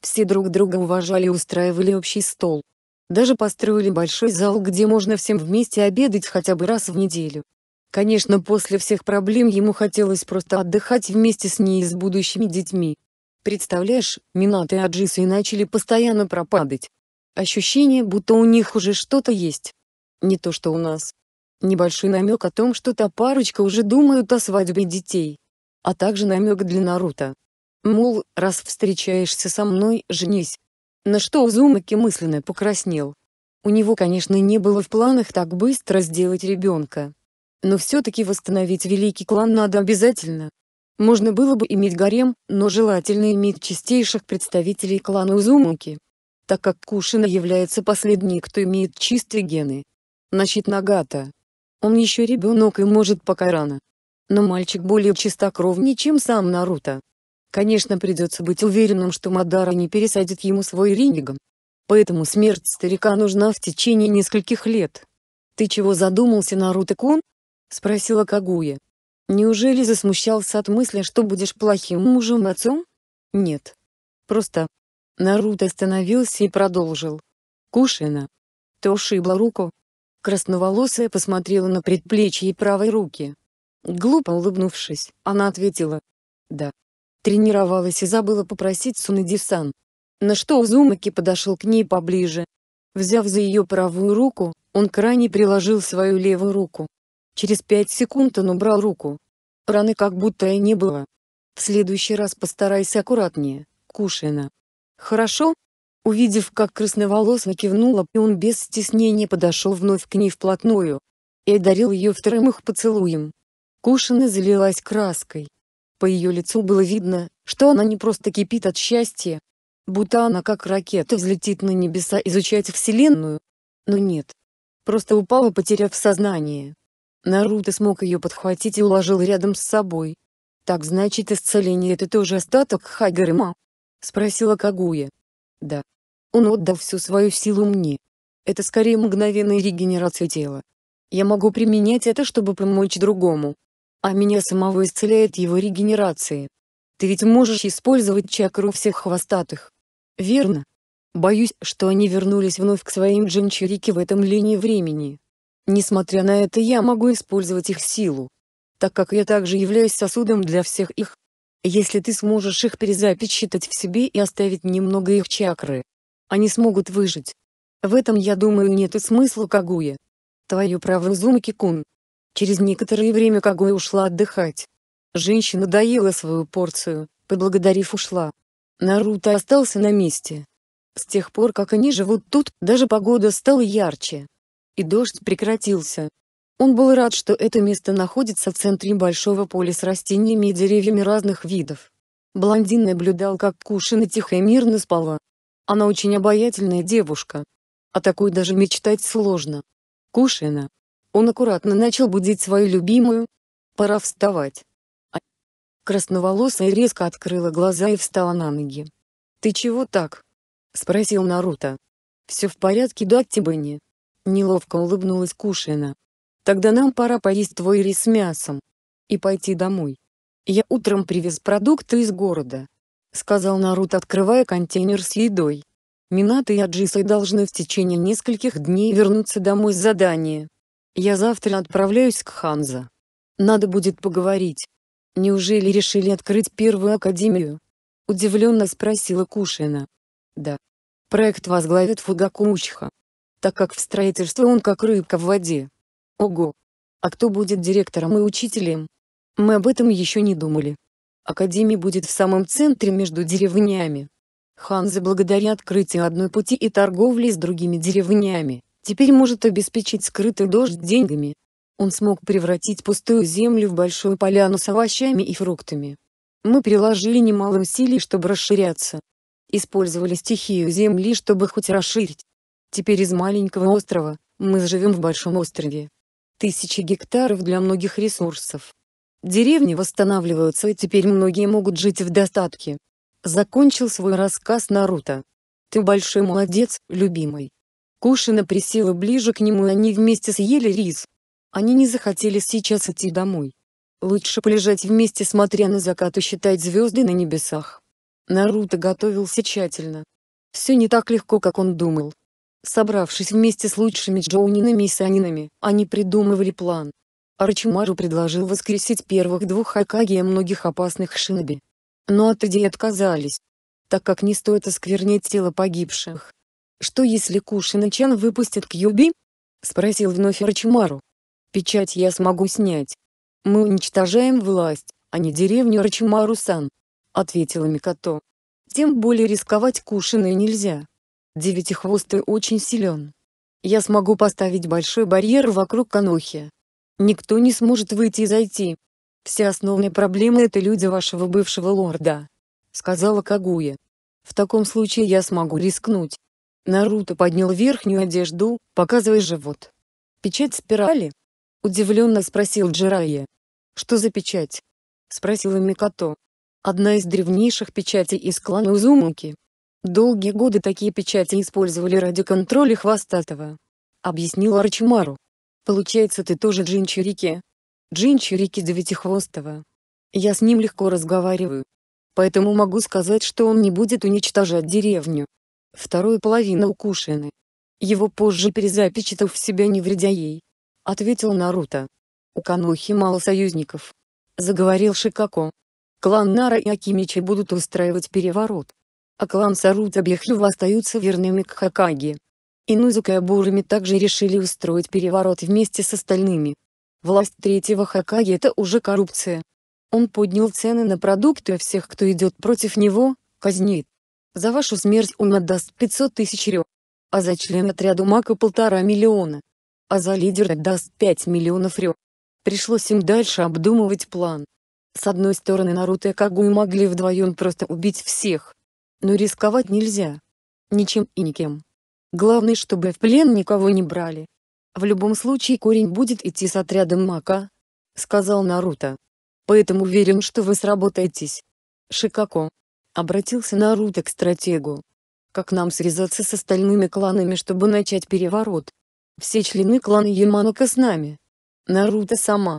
Все друг друга уважали и устраивали общий стол. Даже построили большой зал, где можно всем вместе обедать хотя бы раз в неделю. Конечно, после всех проблем ему хотелось просто отдыхать вместе с ней и с будущими детьми. Представляешь, Минат и Аджисы начали постоянно пропадать. Ощущение, будто у них уже что-то есть. Не то что у нас. Небольшой намек о том, что та парочка уже думают о свадьбе детей. А также намек для Наруто. Мол, раз встречаешься со мной, женись. На что Узумаки мысленно покраснел. У него, конечно, не было в планах так быстро сделать ребенка. Но все-таки восстановить великий клан надо обязательно. Можно было бы иметь гарем, но желательно иметь чистейших представителей клана Узумаки. Так как Кушина является последней, кто имеет чистые гены. Насчет Нагата. Он еще ребенок и может пока рано. Но мальчик более чистокровнее, чем сам Наруто. Конечно придется быть уверенным, что Мадара не пересадит ему свой риниган. Поэтому смерть старика нужна в течение нескольких лет. «Ты чего задумался, Наруто-кун?» — спросила Кагуя. Неужели засмущался от мысли, что будешь плохим мужем и отцом? Нет. Просто. Наруто остановился и продолжил. Кушина. Ты ушибла руку. Красноволосая посмотрела на предплечье правой руки. Глупо улыбнувшись, она ответила. Да. Тренировалась и забыла попросить Сунадисан. На что Узумаки подошел к ней поближе. Взяв за ее правую руку, он крайне приложил свою левую руку, Через пять секунд он убрал руку. Раны как будто и не было. В следующий раз постарайся аккуратнее, Кушина. Хорошо? Увидев, как красноволосая кивнула, и он без стеснения подошел вновь к ней вплотную. И одарил ее вторым их поцелуем. Кушина залилась краской. По ее лицу было видно, что она не просто кипит от счастья, будто она как ракета взлетит на небеса изучать Вселенную. Но нет. Просто упала, потеряв сознание. Наруто смог ее подхватить и уложил рядом с собой. «Так значит исцеление это тоже остаток Хагарема?» — спросила Кагуя. «Да. Он отдал всю свою силу мне. Это скорее мгновенная регенерация тела. Я могу применять это, чтобы помочь другому. А меня самого исцеляет его регенерация. Ты ведь можешь использовать чакру всех хвостатых. Верно? Боюсь, что они вернулись вновь к своим джинчирике в этом линии времени. Несмотря на это я могу использовать их силу, так как я также являюсь сосудом для всех их. Если ты сможешь их перезапечатать в себе и оставить немного их чакры, они смогут выжить. В этом, я думаю, нет и смысла Кагуя. Твое право, Узумаки-кун. Через некоторое время Кагуя ушла отдыхать. Женщина доела свою порцию, поблагодарив ушла. Наруто остался на месте. С тех пор, как они живут тут, даже погода стала ярче и дождь прекратился. Он был рад, что это место находится в центре большого поля с растениями и деревьями разных видов. Блондин наблюдал, как Кушина тихо и мирно спала. Она очень обаятельная девушка. О а такой даже мечтать сложно. Кушина. Он аккуратно начал будить свою любимую. Пора вставать. А... Красноволосая резко открыла глаза и встала на ноги. «Ты чего так?» — спросил Наруто. «Все в порядке, Даттибани?» Неловко улыбнулась Кушина. «Тогда нам пора поесть твой рис с мясом. И пойти домой. Я утром привез продукты из города», — сказал Нарут, открывая контейнер с едой. «Минато и Аджисой должны в течение нескольких дней вернуться домой с задания. Я завтра отправляюсь к Ханза. Надо будет поговорить. Неужели решили открыть первую академию?» — удивленно спросила Кушина. «Да. Проект возглавит Фугакуучха так как в строительстве он как рыбка в воде. Ого! А кто будет директором и учителем? Мы об этом еще не думали. Академия будет в самом центре между деревнями. Ханзе благодаря открытию одной пути и торговли с другими деревнями, теперь может обеспечить скрытый дождь деньгами. Он смог превратить пустую землю в большую поляну с овощами и фруктами. Мы приложили немало усилий, чтобы расширяться. Использовали стихию земли, чтобы хоть расширить Теперь из маленького острова, мы живем в большом острове. Тысячи гектаров для многих ресурсов. Деревни восстанавливаются и теперь многие могут жить в достатке. Закончил свой рассказ Наруто. Ты большой молодец, любимый. Кушина присела ближе к нему и они вместе съели рис. Они не захотели сейчас идти домой. Лучше полежать вместе смотря на закат и считать звезды на небесах. Наруто готовился тщательно. Все не так легко, как он думал. Собравшись вместе с лучшими джоунинами и санинами, они придумывали план. Арчимару предложил воскресить первых двух Акаги и многих опасных шиноби. Но от идеи отказались, так как не стоит осквернять тело погибших. «Что если Кушина-чан выпустит Кьюби?» — спросил вновь Арчимару. «Печать я смогу снять. Мы уничтожаем власть, а не деревню Арчимару-сан», — ответила Микото. «Тем более рисковать Кушиной нельзя, Девятихвостый очень силен. Я смогу поставить большой барьер вокруг конухи. Никто не сможет выйти и зайти. Все основные проблемы — это люди вашего бывшего лорда», — сказала Кагуя. «В таком случае я смогу рискнуть». Наруто поднял верхнюю одежду, показывая живот. «Печать спирали?» — удивленно спросил Джирайя. «Что за печать?» — спросила Микото. «Одна из древнейших печатей из клана Узумуки», Долгие годы такие печати использовали ради контроля Хвостатого. Объяснил Арчимару. Получается ты тоже джинчурики? Джинчурики Девятихвостого. Я с ним легко разговариваю. Поэтому могу сказать, что он не будет уничтожать деревню. Вторую половину укушены. Его позже перезапечатав в себя не вредя ей. Ответил Наруто. У Канохи мало союзников. Заговорил Шикако. Клан Нара и Акимичи будут устраивать переворот а клан Сарута Бехлюва остаются верными к Хакаги. Инузука и Абурами также решили устроить переворот вместе с остальными. Власть третьего Хакаги – это уже коррупция. Он поднял цены на продукты, а всех, кто идет против него, казнит. За вашу смерть он отдаст 500 тысяч рё. А за член отряда Мака полтора миллиона. А за лидера отдаст 5 миллионов рё. Пришлось им дальше обдумывать план. С одной стороны Наруто и Кагуи могли вдвоем просто убить всех, но рисковать нельзя. Ничем и никем. Главное, чтобы в плен никого не брали. В любом случае корень будет идти с отрядом Мака, сказал Наруто. Поэтому уверен, что вы сработаетесь. Шикако. Обратился Наруто к стратегу. Как нам срезаться с остальными кланами, чтобы начать переворот? Все члены клана Яманока с нами. Наруто сама.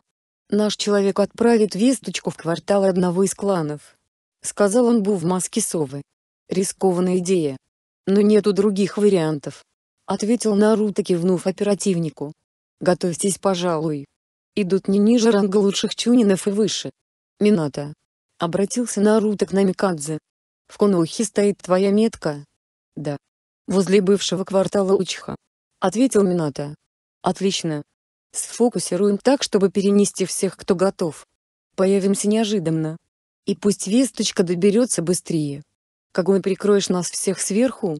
Наш человек отправит весточку в квартал одного из кланов. Сказал он Бу в маске совы. Рискованная идея. Но нету других вариантов. Ответил Наруто кивнув оперативнику. Готовьтесь пожалуй. Идут не ниже ранга лучших чунинов и выше. Минато. Обратился Наруто к Намикадзе. В Конохе стоит твоя метка? Да. Возле бывшего квартала Учха. Ответил Минато. Отлично. Сфокусируем так, чтобы перенести всех, кто готов. Появимся неожиданно. И пусть весточка доберется быстрее мы прикроешь нас всех сверху?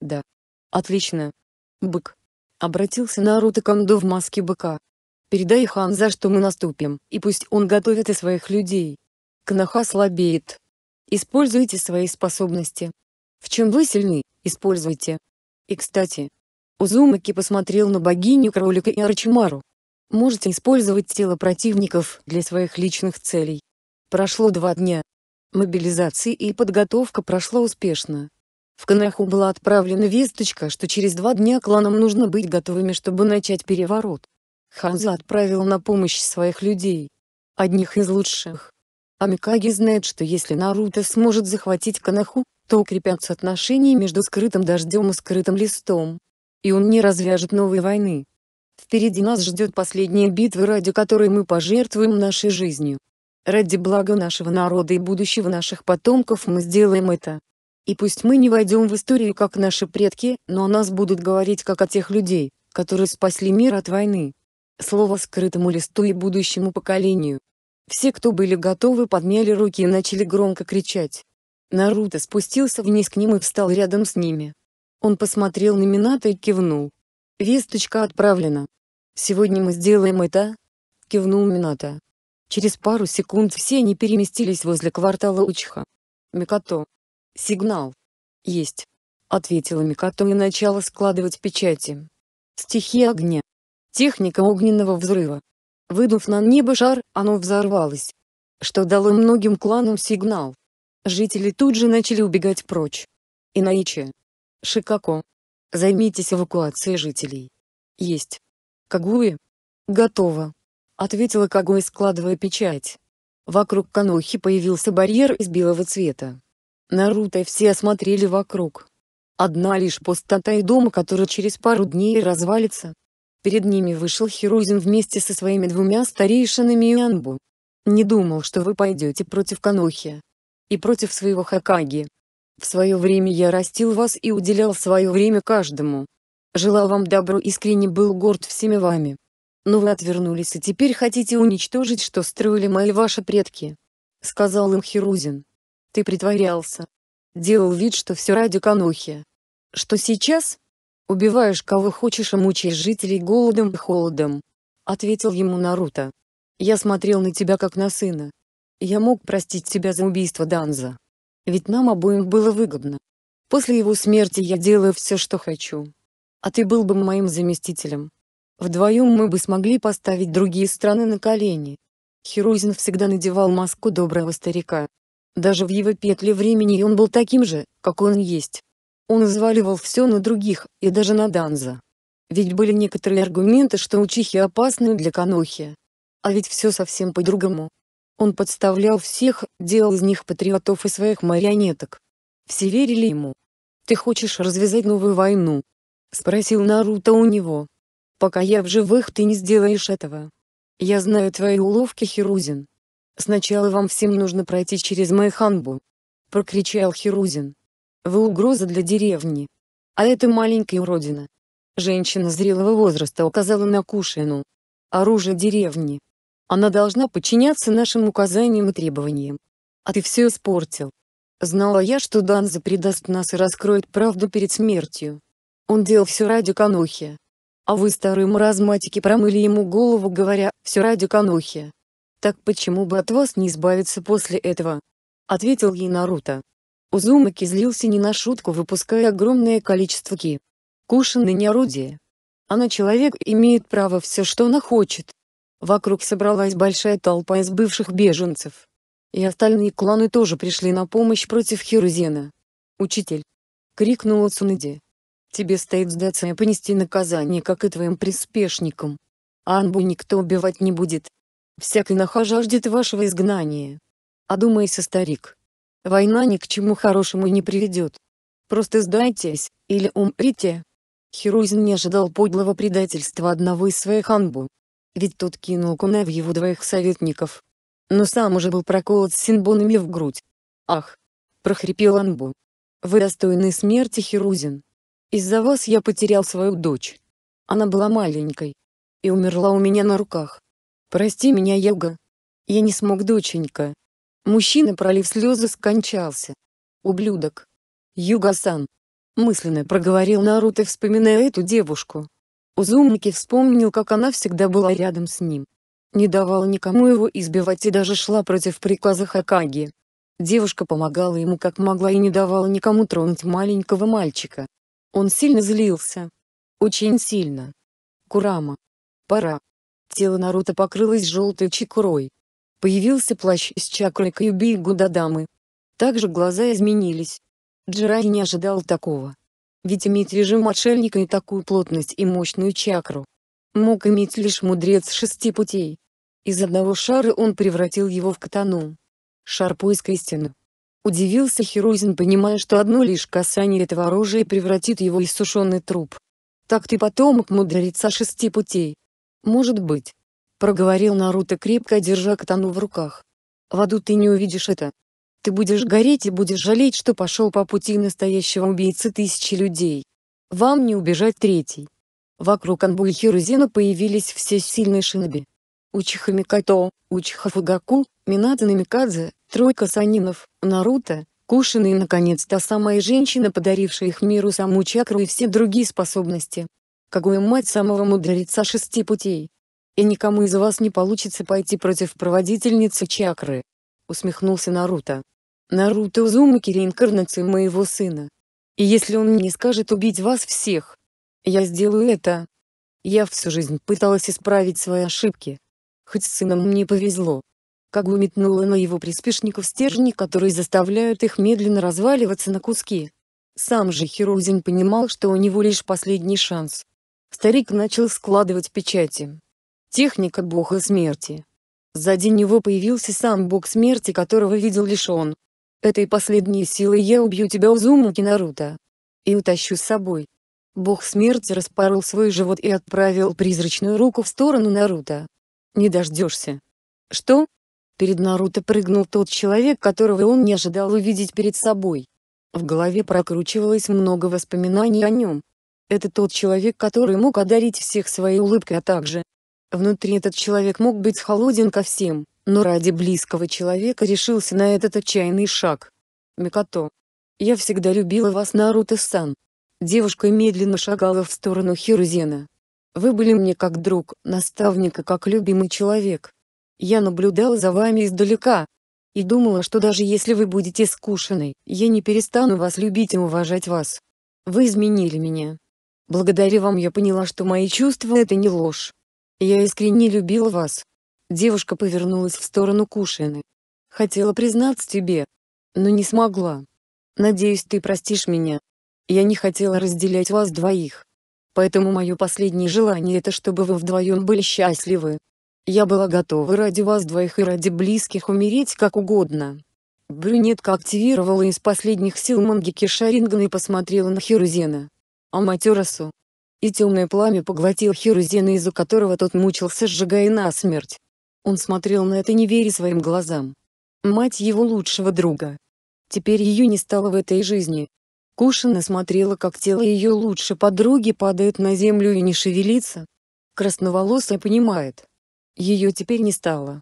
Да. Отлично. Бык. Обратился Наруто к Андо в маске быка. Передай Ханза, что мы наступим, и пусть он готовит и своих людей. Кнаха слабеет. Используйте свои способности. В чем вы сильны, используйте. И кстати, Узумаки посмотрел на богиню кролика и Арчимару. Можете использовать тело противников для своих личных целей. Прошло два дня. Мобилизация и подготовка прошла успешно. В Канаху была отправлена весточка, что через два дня кланам нужно быть готовыми, чтобы начать переворот. Ханза отправил на помощь своих людей. Одних из лучших. Амикаги знает, что если Наруто сможет захватить Канаху, то укрепятся отношения между скрытым дождем и скрытым листом. И он не развяжет новой войны. Впереди нас ждет последняя битва, ради которой мы пожертвуем нашей жизнью. Ради блага нашего народа и будущего наших потомков мы сделаем это. И пусть мы не войдем в историю как наши предки, но о нас будут говорить как о тех людей, которые спасли мир от войны. Слово скрытому листу и будущему поколению. Все, кто были готовы, подняли руки и начали громко кричать. Наруто спустился вниз к ним и встал рядом с ними. Он посмотрел на Минато и кивнул. «Весточка отправлена. Сегодня мы сделаем это?» — кивнул Минато. Через пару секунд все они переместились возле квартала Учха. Микото. Сигнал. Есть. Ответила Микото и начала складывать печати. Стихи огня. Техника огненного взрыва. Выдув на небо шар, оно взорвалось. Что дало многим кланам сигнал. Жители тут же начали убегать прочь. Инаичи. Шикако. Займитесь эвакуацией жителей. Есть. Кагуи. Готово. — ответила Кагой, складывая печать. Вокруг Канохи появился барьер из белого цвета. Наруто и все осмотрели вокруг. Одна лишь пустота и дом, который через пару дней развалится. Перед ними вышел Хирузин вместе со своими двумя старейшинами и Анбу. «Не думал, что вы пойдете против Канохи. И против своего Хакаги. В свое время я растил вас и уделял свое время каждому. Желал вам добро искренне был горд всеми вами. Но «Ну вы отвернулись и теперь хотите уничтожить, что строили мои ваши предки. Сказал им Херузин. Ты притворялся. Делал вид, что все ради конохи. Что сейчас? Убиваешь кого хочешь и мучаешь жителей голодом и холодом. Ответил ему Наруто. Я смотрел на тебя как на сына. Я мог простить тебя за убийство Данза. Ведь нам обоим было выгодно. После его смерти я делаю все, что хочу. А ты был бы моим заместителем. Вдвоем мы бы смогли поставить другие страны на колени. Херузин всегда надевал маску доброго старика. Даже в его петле времени он был таким же, как он есть. Он изваливал все на других, и даже на Данза. Ведь были некоторые аргументы, что учихи опасны для Канохи. А ведь все совсем по-другому. Он подставлял всех, делал из них патриотов и своих марионеток. Все верили ему. «Ты хочешь развязать новую войну?» — спросил Наруто у него. Пока я в живых, ты не сделаешь этого. Я знаю твои уловки, Хирузин. Сначала вам всем нужно пройти через Майханбу. Прокричал Хирузин. Вы угроза для деревни. А это маленькая уродина. Женщина зрелого возраста указала на Кушину. Оружие деревни. Она должна подчиняться нашим указаниям и требованиям. А ты все испортил. Знала я, что Данза предаст нас и раскроет правду перед смертью. Он делал все ради Канохи. А вы старые маразматики промыли ему голову, говоря, все ради конухи. Так почему бы от вас не избавиться после этого? Ответил ей Наруто. Узумаки злился не на шутку выпуская огромное количество ки. Кушаны не орудие. Она человек имеет право все что она хочет. Вокруг собралась большая толпа из бывших беженцев. И остальные кланы тоже пришли на помощь против Хирузена. «Учитель!» — крикнула Цунади. Тебе стоит сдаться и понести наказание, как и твоим приспешникам. Анбу никто убивать не будет. Всякий наха жаждет вашего изгнания. Одумайся, старик. Война ни к чему хорошему не приведет. Просто сдайтесь, или умрите. Херузин не ожидал подлого предательства одного из своих анбу. Ведь тот кинул куна в его двоих советников. Но сам уже был проколот синбонами в грудь. «Ах!» — прохрипел анбу. «Вы достойны смерти, Херузин. Из-за вас я потерял свою дочь. Она была маленькой. И умерла у меня на руках. Прости меня, Ега. Я не смог, доченька. Мужчина, пролив слезы, скончался. Ублюдок. Юга-сан. Мысленно проговорил Наруто, вспоминая эту девушку. Узумаки вспомнил, как она всегда была рядом с ним. Не давала никому его избивать и даже шла против приказа Хакаги. Девушка помогала ему как могла и не давала никому тронуть маленького мальчика. Он сильно злился. Очень сильно. Курама. Пора. Тело Наруто покрылось желтой чакурой. Появился плащ из чакры Кьюби и Гудадамы. Также глаза изменились. Джирай не ожидал такого. Ведь иметь режим отшельника и такую плотность и мощную чакру мог иметь лишь мудрец шести путей. Из одного шара он превратил его в катану. Шар поиска истины. Удивился Херузин понимая что одно лишь касание этого оружия превратит его из сушеный труп. «Так ты потомок мудреца шести путей?» «Может быть», — проговорил Наруто крепко держа катану в руках. «В аду ты не увидишь это. Ты будешь гореть и будешь жалеть, что пошел по пути настоящего убийцы тысячи людей. Вам не убежать третий». Вокруг Анбу и Хирузина появились все сильные шиноби. Учиха Микато, Учиха Фугаку, Минато Намикадзе, Тройка санинов, Наруто, Кушина и наконец та самая женщина подарившая их миру саму чакру и все другие способности. Какую мать самого мудреца шести путей. И никому из вас не получится пойти против проводительницы чакры. Усмехнулся Наруто. Наруто Узумаки реинкарнация моего сына. И если он мне скажет убить вас всех, я сделаю это. Я всю жизнь пыталась исправить свои ошибки. Хоть с сыном мне повезло. Кагу метнула на его приспешников стержни, которые заставляют их медленно разваливаться на куски. Сам же Хирузин понимал, что у него лишь последний шанс. Старик начал складывать печати. Техника бога смерти. Сзади него появился сам бог смерти, которого видел лишь он. «Этой последней силой я убью тебя, Узумаки Наруто. И утащу с собой». Бог смерти распорол свой живот и отправил призрачную руку в сторону Наруто. «Не дождешься». «Что?» Перед Наруто прыгнул тот человек, которого он не ожидал увидеть перед собой. В голове прокручивалось много воспоминаний о нем. Это тот человек, который мог одарить всех своей улыбкой, а также... Внутри этот человек мог быть холоден ко всем, но ради близкого человека решился на этот отчаянный шаг. Микото. Я всегда любила вас, Наруто-сан. Девушка медленно шагала в сторону Хирузена. Вы были мне как друг, наставник и как любимый человек. Я наблюдала за вами издалека. И думала, что даже если вы будете скушены, я не перестану вас любить и уважать вас. Вы изменили меня. Благодаря вам я поняла, что мои чувства — это не ложь. Я искренне любила вас. Девушка повернулась в сторону Кушины. Хотела признаться тебе. Но не смогла. Надеюсь, ты простишь меня. Я не хотела разделять вас двоих. Поэтому мое последнее желание это чтобы вы вдвоем были счастливы. Я была готова ради вас двоих и ради близких умереть как угодно. Брюнетка активировала из последних сил мангики Шаринган и посмотрела на Хирузена. Аматерасу. И темное пламя поглотил Хирузена, из-за которого тот мучился, сжигая насмерть. Он смотрел на это не веря своим глазам. Мать его лучшего друга. Теперь ее не стало в этой жизни. Кушина смотрела, как тело ее лучшей подруги падает на землю и не шевелится. Красноволосая понимает, ее теперь не стало.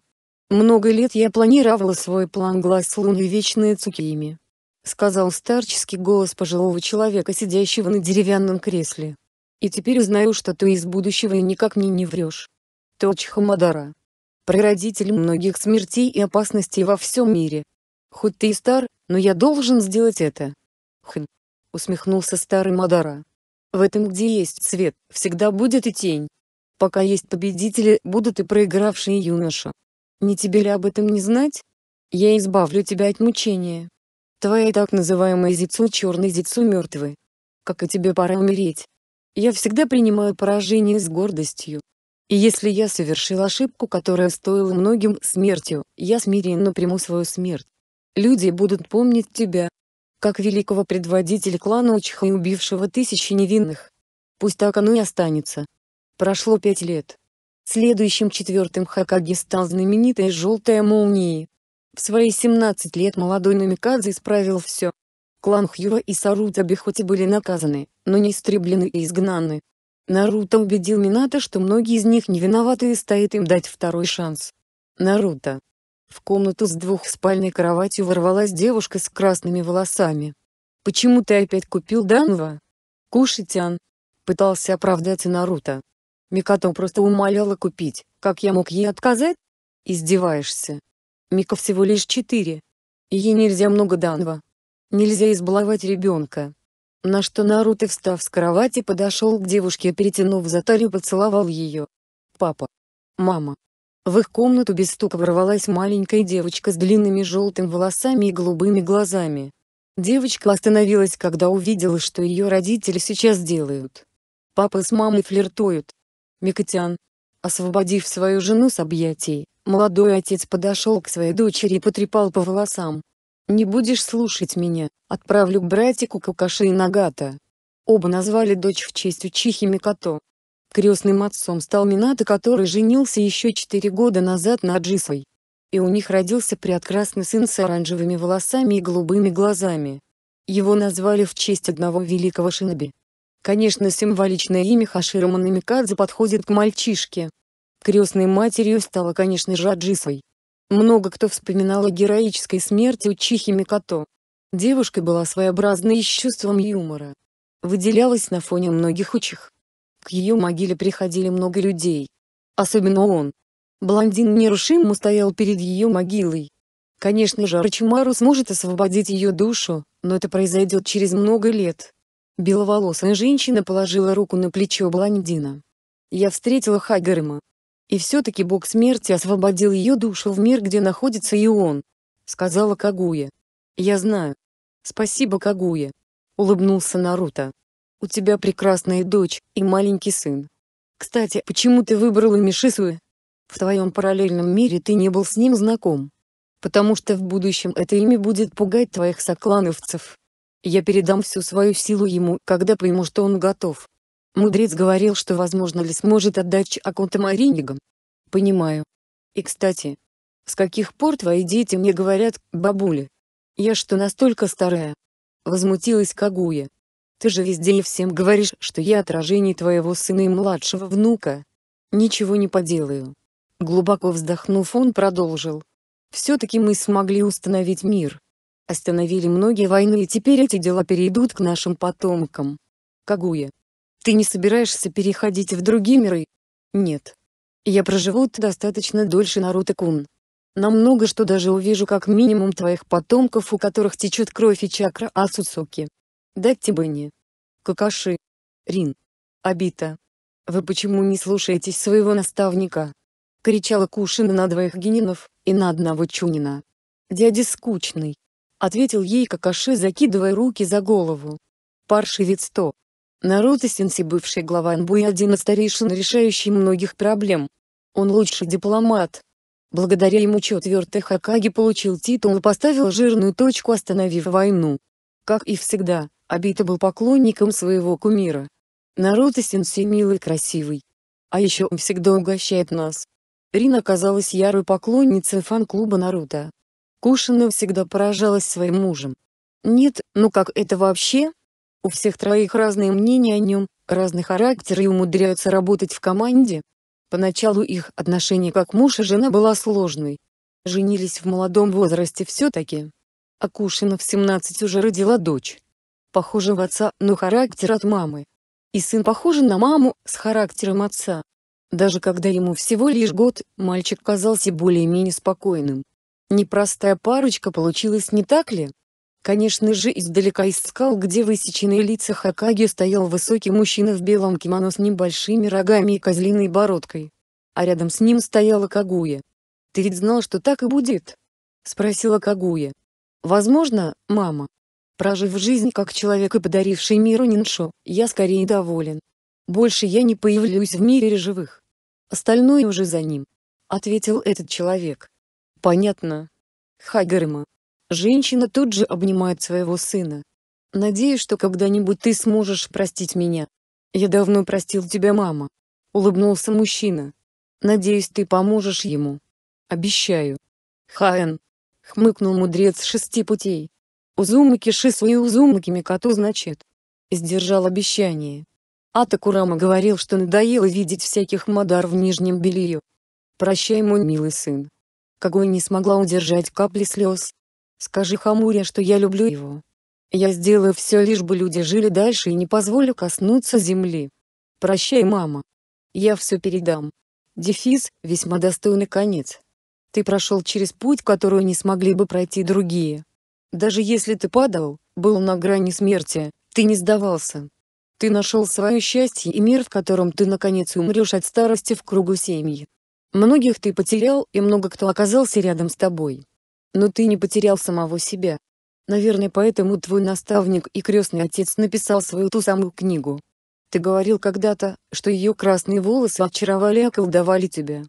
Много лет я планировала свой план глаз луны и вечные цукими. Сказал старческий голос пожилого человека, сидящего на деревянном кресле. И теперь узнаю, что ты из будущего и никак мне не врешь. Точ Хамадара. Прародитель многих смертей и опасностей во всем мире. Хоть ты и стар, но я должен сделать это. Хм. Усмехнулся старый Мадара. В этом, где есть свет, всегда будет и тень. Пока есть победители, будут и проигравшие юноша. Не тебе ли об этом не знать? Я избавлю тебя от мучения. Твоя так называемая зицу черный зицу мертвы. Как и тебе пора умереть. Я всегда принимаю поражение с гордостью. И если я совершил ошибку, которая стоила многим смертью, я смиренно приму свою смерть. Люди будут помнить тебя, как великого предводителя клана Учха и убившего тысячи невинных. Пусть так оно и останется. Прошло пять лет. Следующим четвертым Хакаги стал знаменитая «Желтая молния». В свои 17 лет молодой Намикадзе исправил все. Клан Хьюра и Сарутаби хоть и были наказаны, но не истреблены и изгнаны. Наруто убедил Минато, что многие из них не виноваты и стоит им дать второй шанс. Наруто. В комнату с двухспальной кроватью ворвалась девушка с красными волосами. «Почему ты опять купил Данва?» «Кушай, Тян!» Пытался оправдаться Наруто. Микото просто умоляла купить, как я мог ей отказать? Издеваешься. Мика всего лишь четыре. Ей нельзя много данного. Нельзя избаловать ребенка. На что Наруто встав с кровати подошел к девушке перетянув за талию поцеловал ее. Папа. Мама. В их комнату без стука ворвалась маленькая девочка с длинными желтыми волосами и голубыми глазами. Девочка остановилась когда увидела что ее родители сейчас делают. Папа с мамой флиртуют. Микотян. Освободив свою жену с объятий, молодой отец подошел к своей дочери и потрепал по волосам. «Не будешь слушать меня, отправлю к братику Какаши и Нагата». Оба назвали дочь в честь учихи Микото. Крестным отцом стал Минато, который женился еще четыре года назад на Аджисой. И у них родился прекрасный сын с оранжевыми волосами и голубыми глазами. Его назвали в честь одного великого шиноби. Конечно, символичное имя Хаширама Намикадзе подходит к мальчишке. Крестной матерью стала, конечно же, Аджисой. Много кто вспоминал о героической смерти Учихи Микото. Девушка была своеобразной и с чувством юмора. Выделялась на фоне многих учих. К ее могиле приходили много людей. Особенно он. Блондин нерушимо стоял перед ее могилой. Конечно же Арчимару сможет освободить ее душу, но это произойдет через много лет. Беловолосая женщина положила руку на плечо блондина. «Я встретила Хагерма. И все-таки бог смерти освободил ее душу в мир, где находится и он», — сказала Кагуя. «Я знаю. Спасибо, Кагуя», — улыбнулся Наруто. «У тебя прекрасная дочь и маленький сын. Кстати, почему ты выбрала Мишисуэ? В твоем параллельном мире ты не был с ним знаком. Потому что в будущем это имя будет пугать твоих соклановцев. Я передам всю свою силу ему, когда пойму, что он готов. Мудрец говорил, что возможно ли сможет отдать Чаконта Маринигам. Понимаю. И кстати, с каких пор твои дети мне говорят «бабуля»? Я что настолько старая? Возмутилась Кагуя. Ты же везде и всем говоришь, что я отражение твоего сына и младшего внука. Ничего не поделаю. Глубоко вздохнув он продолжил. Все-таки мы смогли установить мир. Остановили многие войны и теперь эти дела перейдут к нашим потомкам. Кагуя. Ты не собираешься переходить в другие миры? Нет. Я проживу достаточно дольше Наруто-кун. Намного что даже увижу как минимум твоих потомков у которых течет кровь и чакра Ацуцуки. Дактибани, Какаши. Рин. Обита. Вы почему не слушаетесь своего наставника? Кричала Кушина на двоих генинов, и на одного Чунина. Дядя скучный ответил ей Какаши, закидывая руки за голову. Паршивец то. Наруто Сенси, бывший глава и один из старейшин, решающий многих проблем. Он лучший дипломат. Благодаря ему четвертый Хакаги получил титул и поставил жирную точку, остановив войну. Как и всегда, Абита был поклонником своего кумира. Наруто Сенси милый и красивый. А еще он всегда угощает нас. Рин оказалась ярой поклонницей фан-клуба Наруто. Кушина всегда поражалась своим мужем. Нет, ну как это вообще? У всех троих разные мнения о нем, разный характер и умудряются работать в команде. Поначалу их отношение как муж и жена было сложной. Женились в молодом возрасте все-таки. А Кушина в 17 уже родила дочь. Похоже, в отца, но характер от мамы. И сын похож на маму, с характером отца. Даже когда ему всего лишь год, мальчик казался более-менее спокойным. Непростая парочка получилась, не так ли? Конечно же, издалека искал, где высеченные лица Хакаги стоял высокий мужчина в белом кимоно с небольшими рогами и козлиной бородкой. А рядом с ним стояла Кагуя. «Ты ведь знал, что так и будет?» — спросила Кагуя. «Возможно, мама. Прожив жизнь как человек и подаривший миру Ниншо, я скорее доволен. Больше я не появлюсь в мире живых. Остальное уже за ним», — ответил этот человек. Понятно. Хагерма. Женщина тут же обнимает своего сына. Надеюсь, что когда-нибудь ты сможешь простить меня. Я давно простил тебя, мама. Улыбнулся мужчина. Надеюсь, ты поможешь ему. Обещаю. Хаэн. Хмыкнул мудрец шести путей. Узумаки Шису и Узумаки Микату значит. Сдержал обещание. Атакурама говорил, что надоело видеть всяких мадар в нижнем белье. Прощай, мой милый сын. Кагуэ не смогла удержать капли слез. «Скажи Хамуре, что я люблю его. Я сделаю все, лишь бы люди жили дальше и не позволю коснуться земли. Прощай, мама. Я все передам». Дефис, весьма достойный конец. Ты прошел через путь, который не смогли бы пройти другие. Даже если ты падал, был на грани смерти, ты не сдавался. Ты нашел свое счастье и мир, в котором ты наконец умрешь от старости в кругу семьи. Многих ты потерял, и много кто оказался рядом с тобой. Но ты не потерял самого себя. Наверное, поэтому твой наставник и крестный отец написал свою ту самую книгу. Ты говорил когда-то, что ее красные волосы очаровали и а околдовали тебя.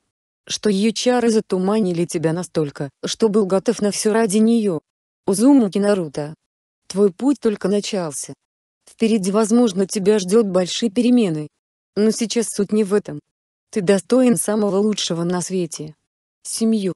Что ее чары затуманили тебя настолько, что был готов на все ради нее. Узумаки Наруто. Твой путь только начался. Впереди, возможно, тебя ждет большие перемены. Но сейчас суть не в этом. Ты достоин самого лучшего на свете. Семью,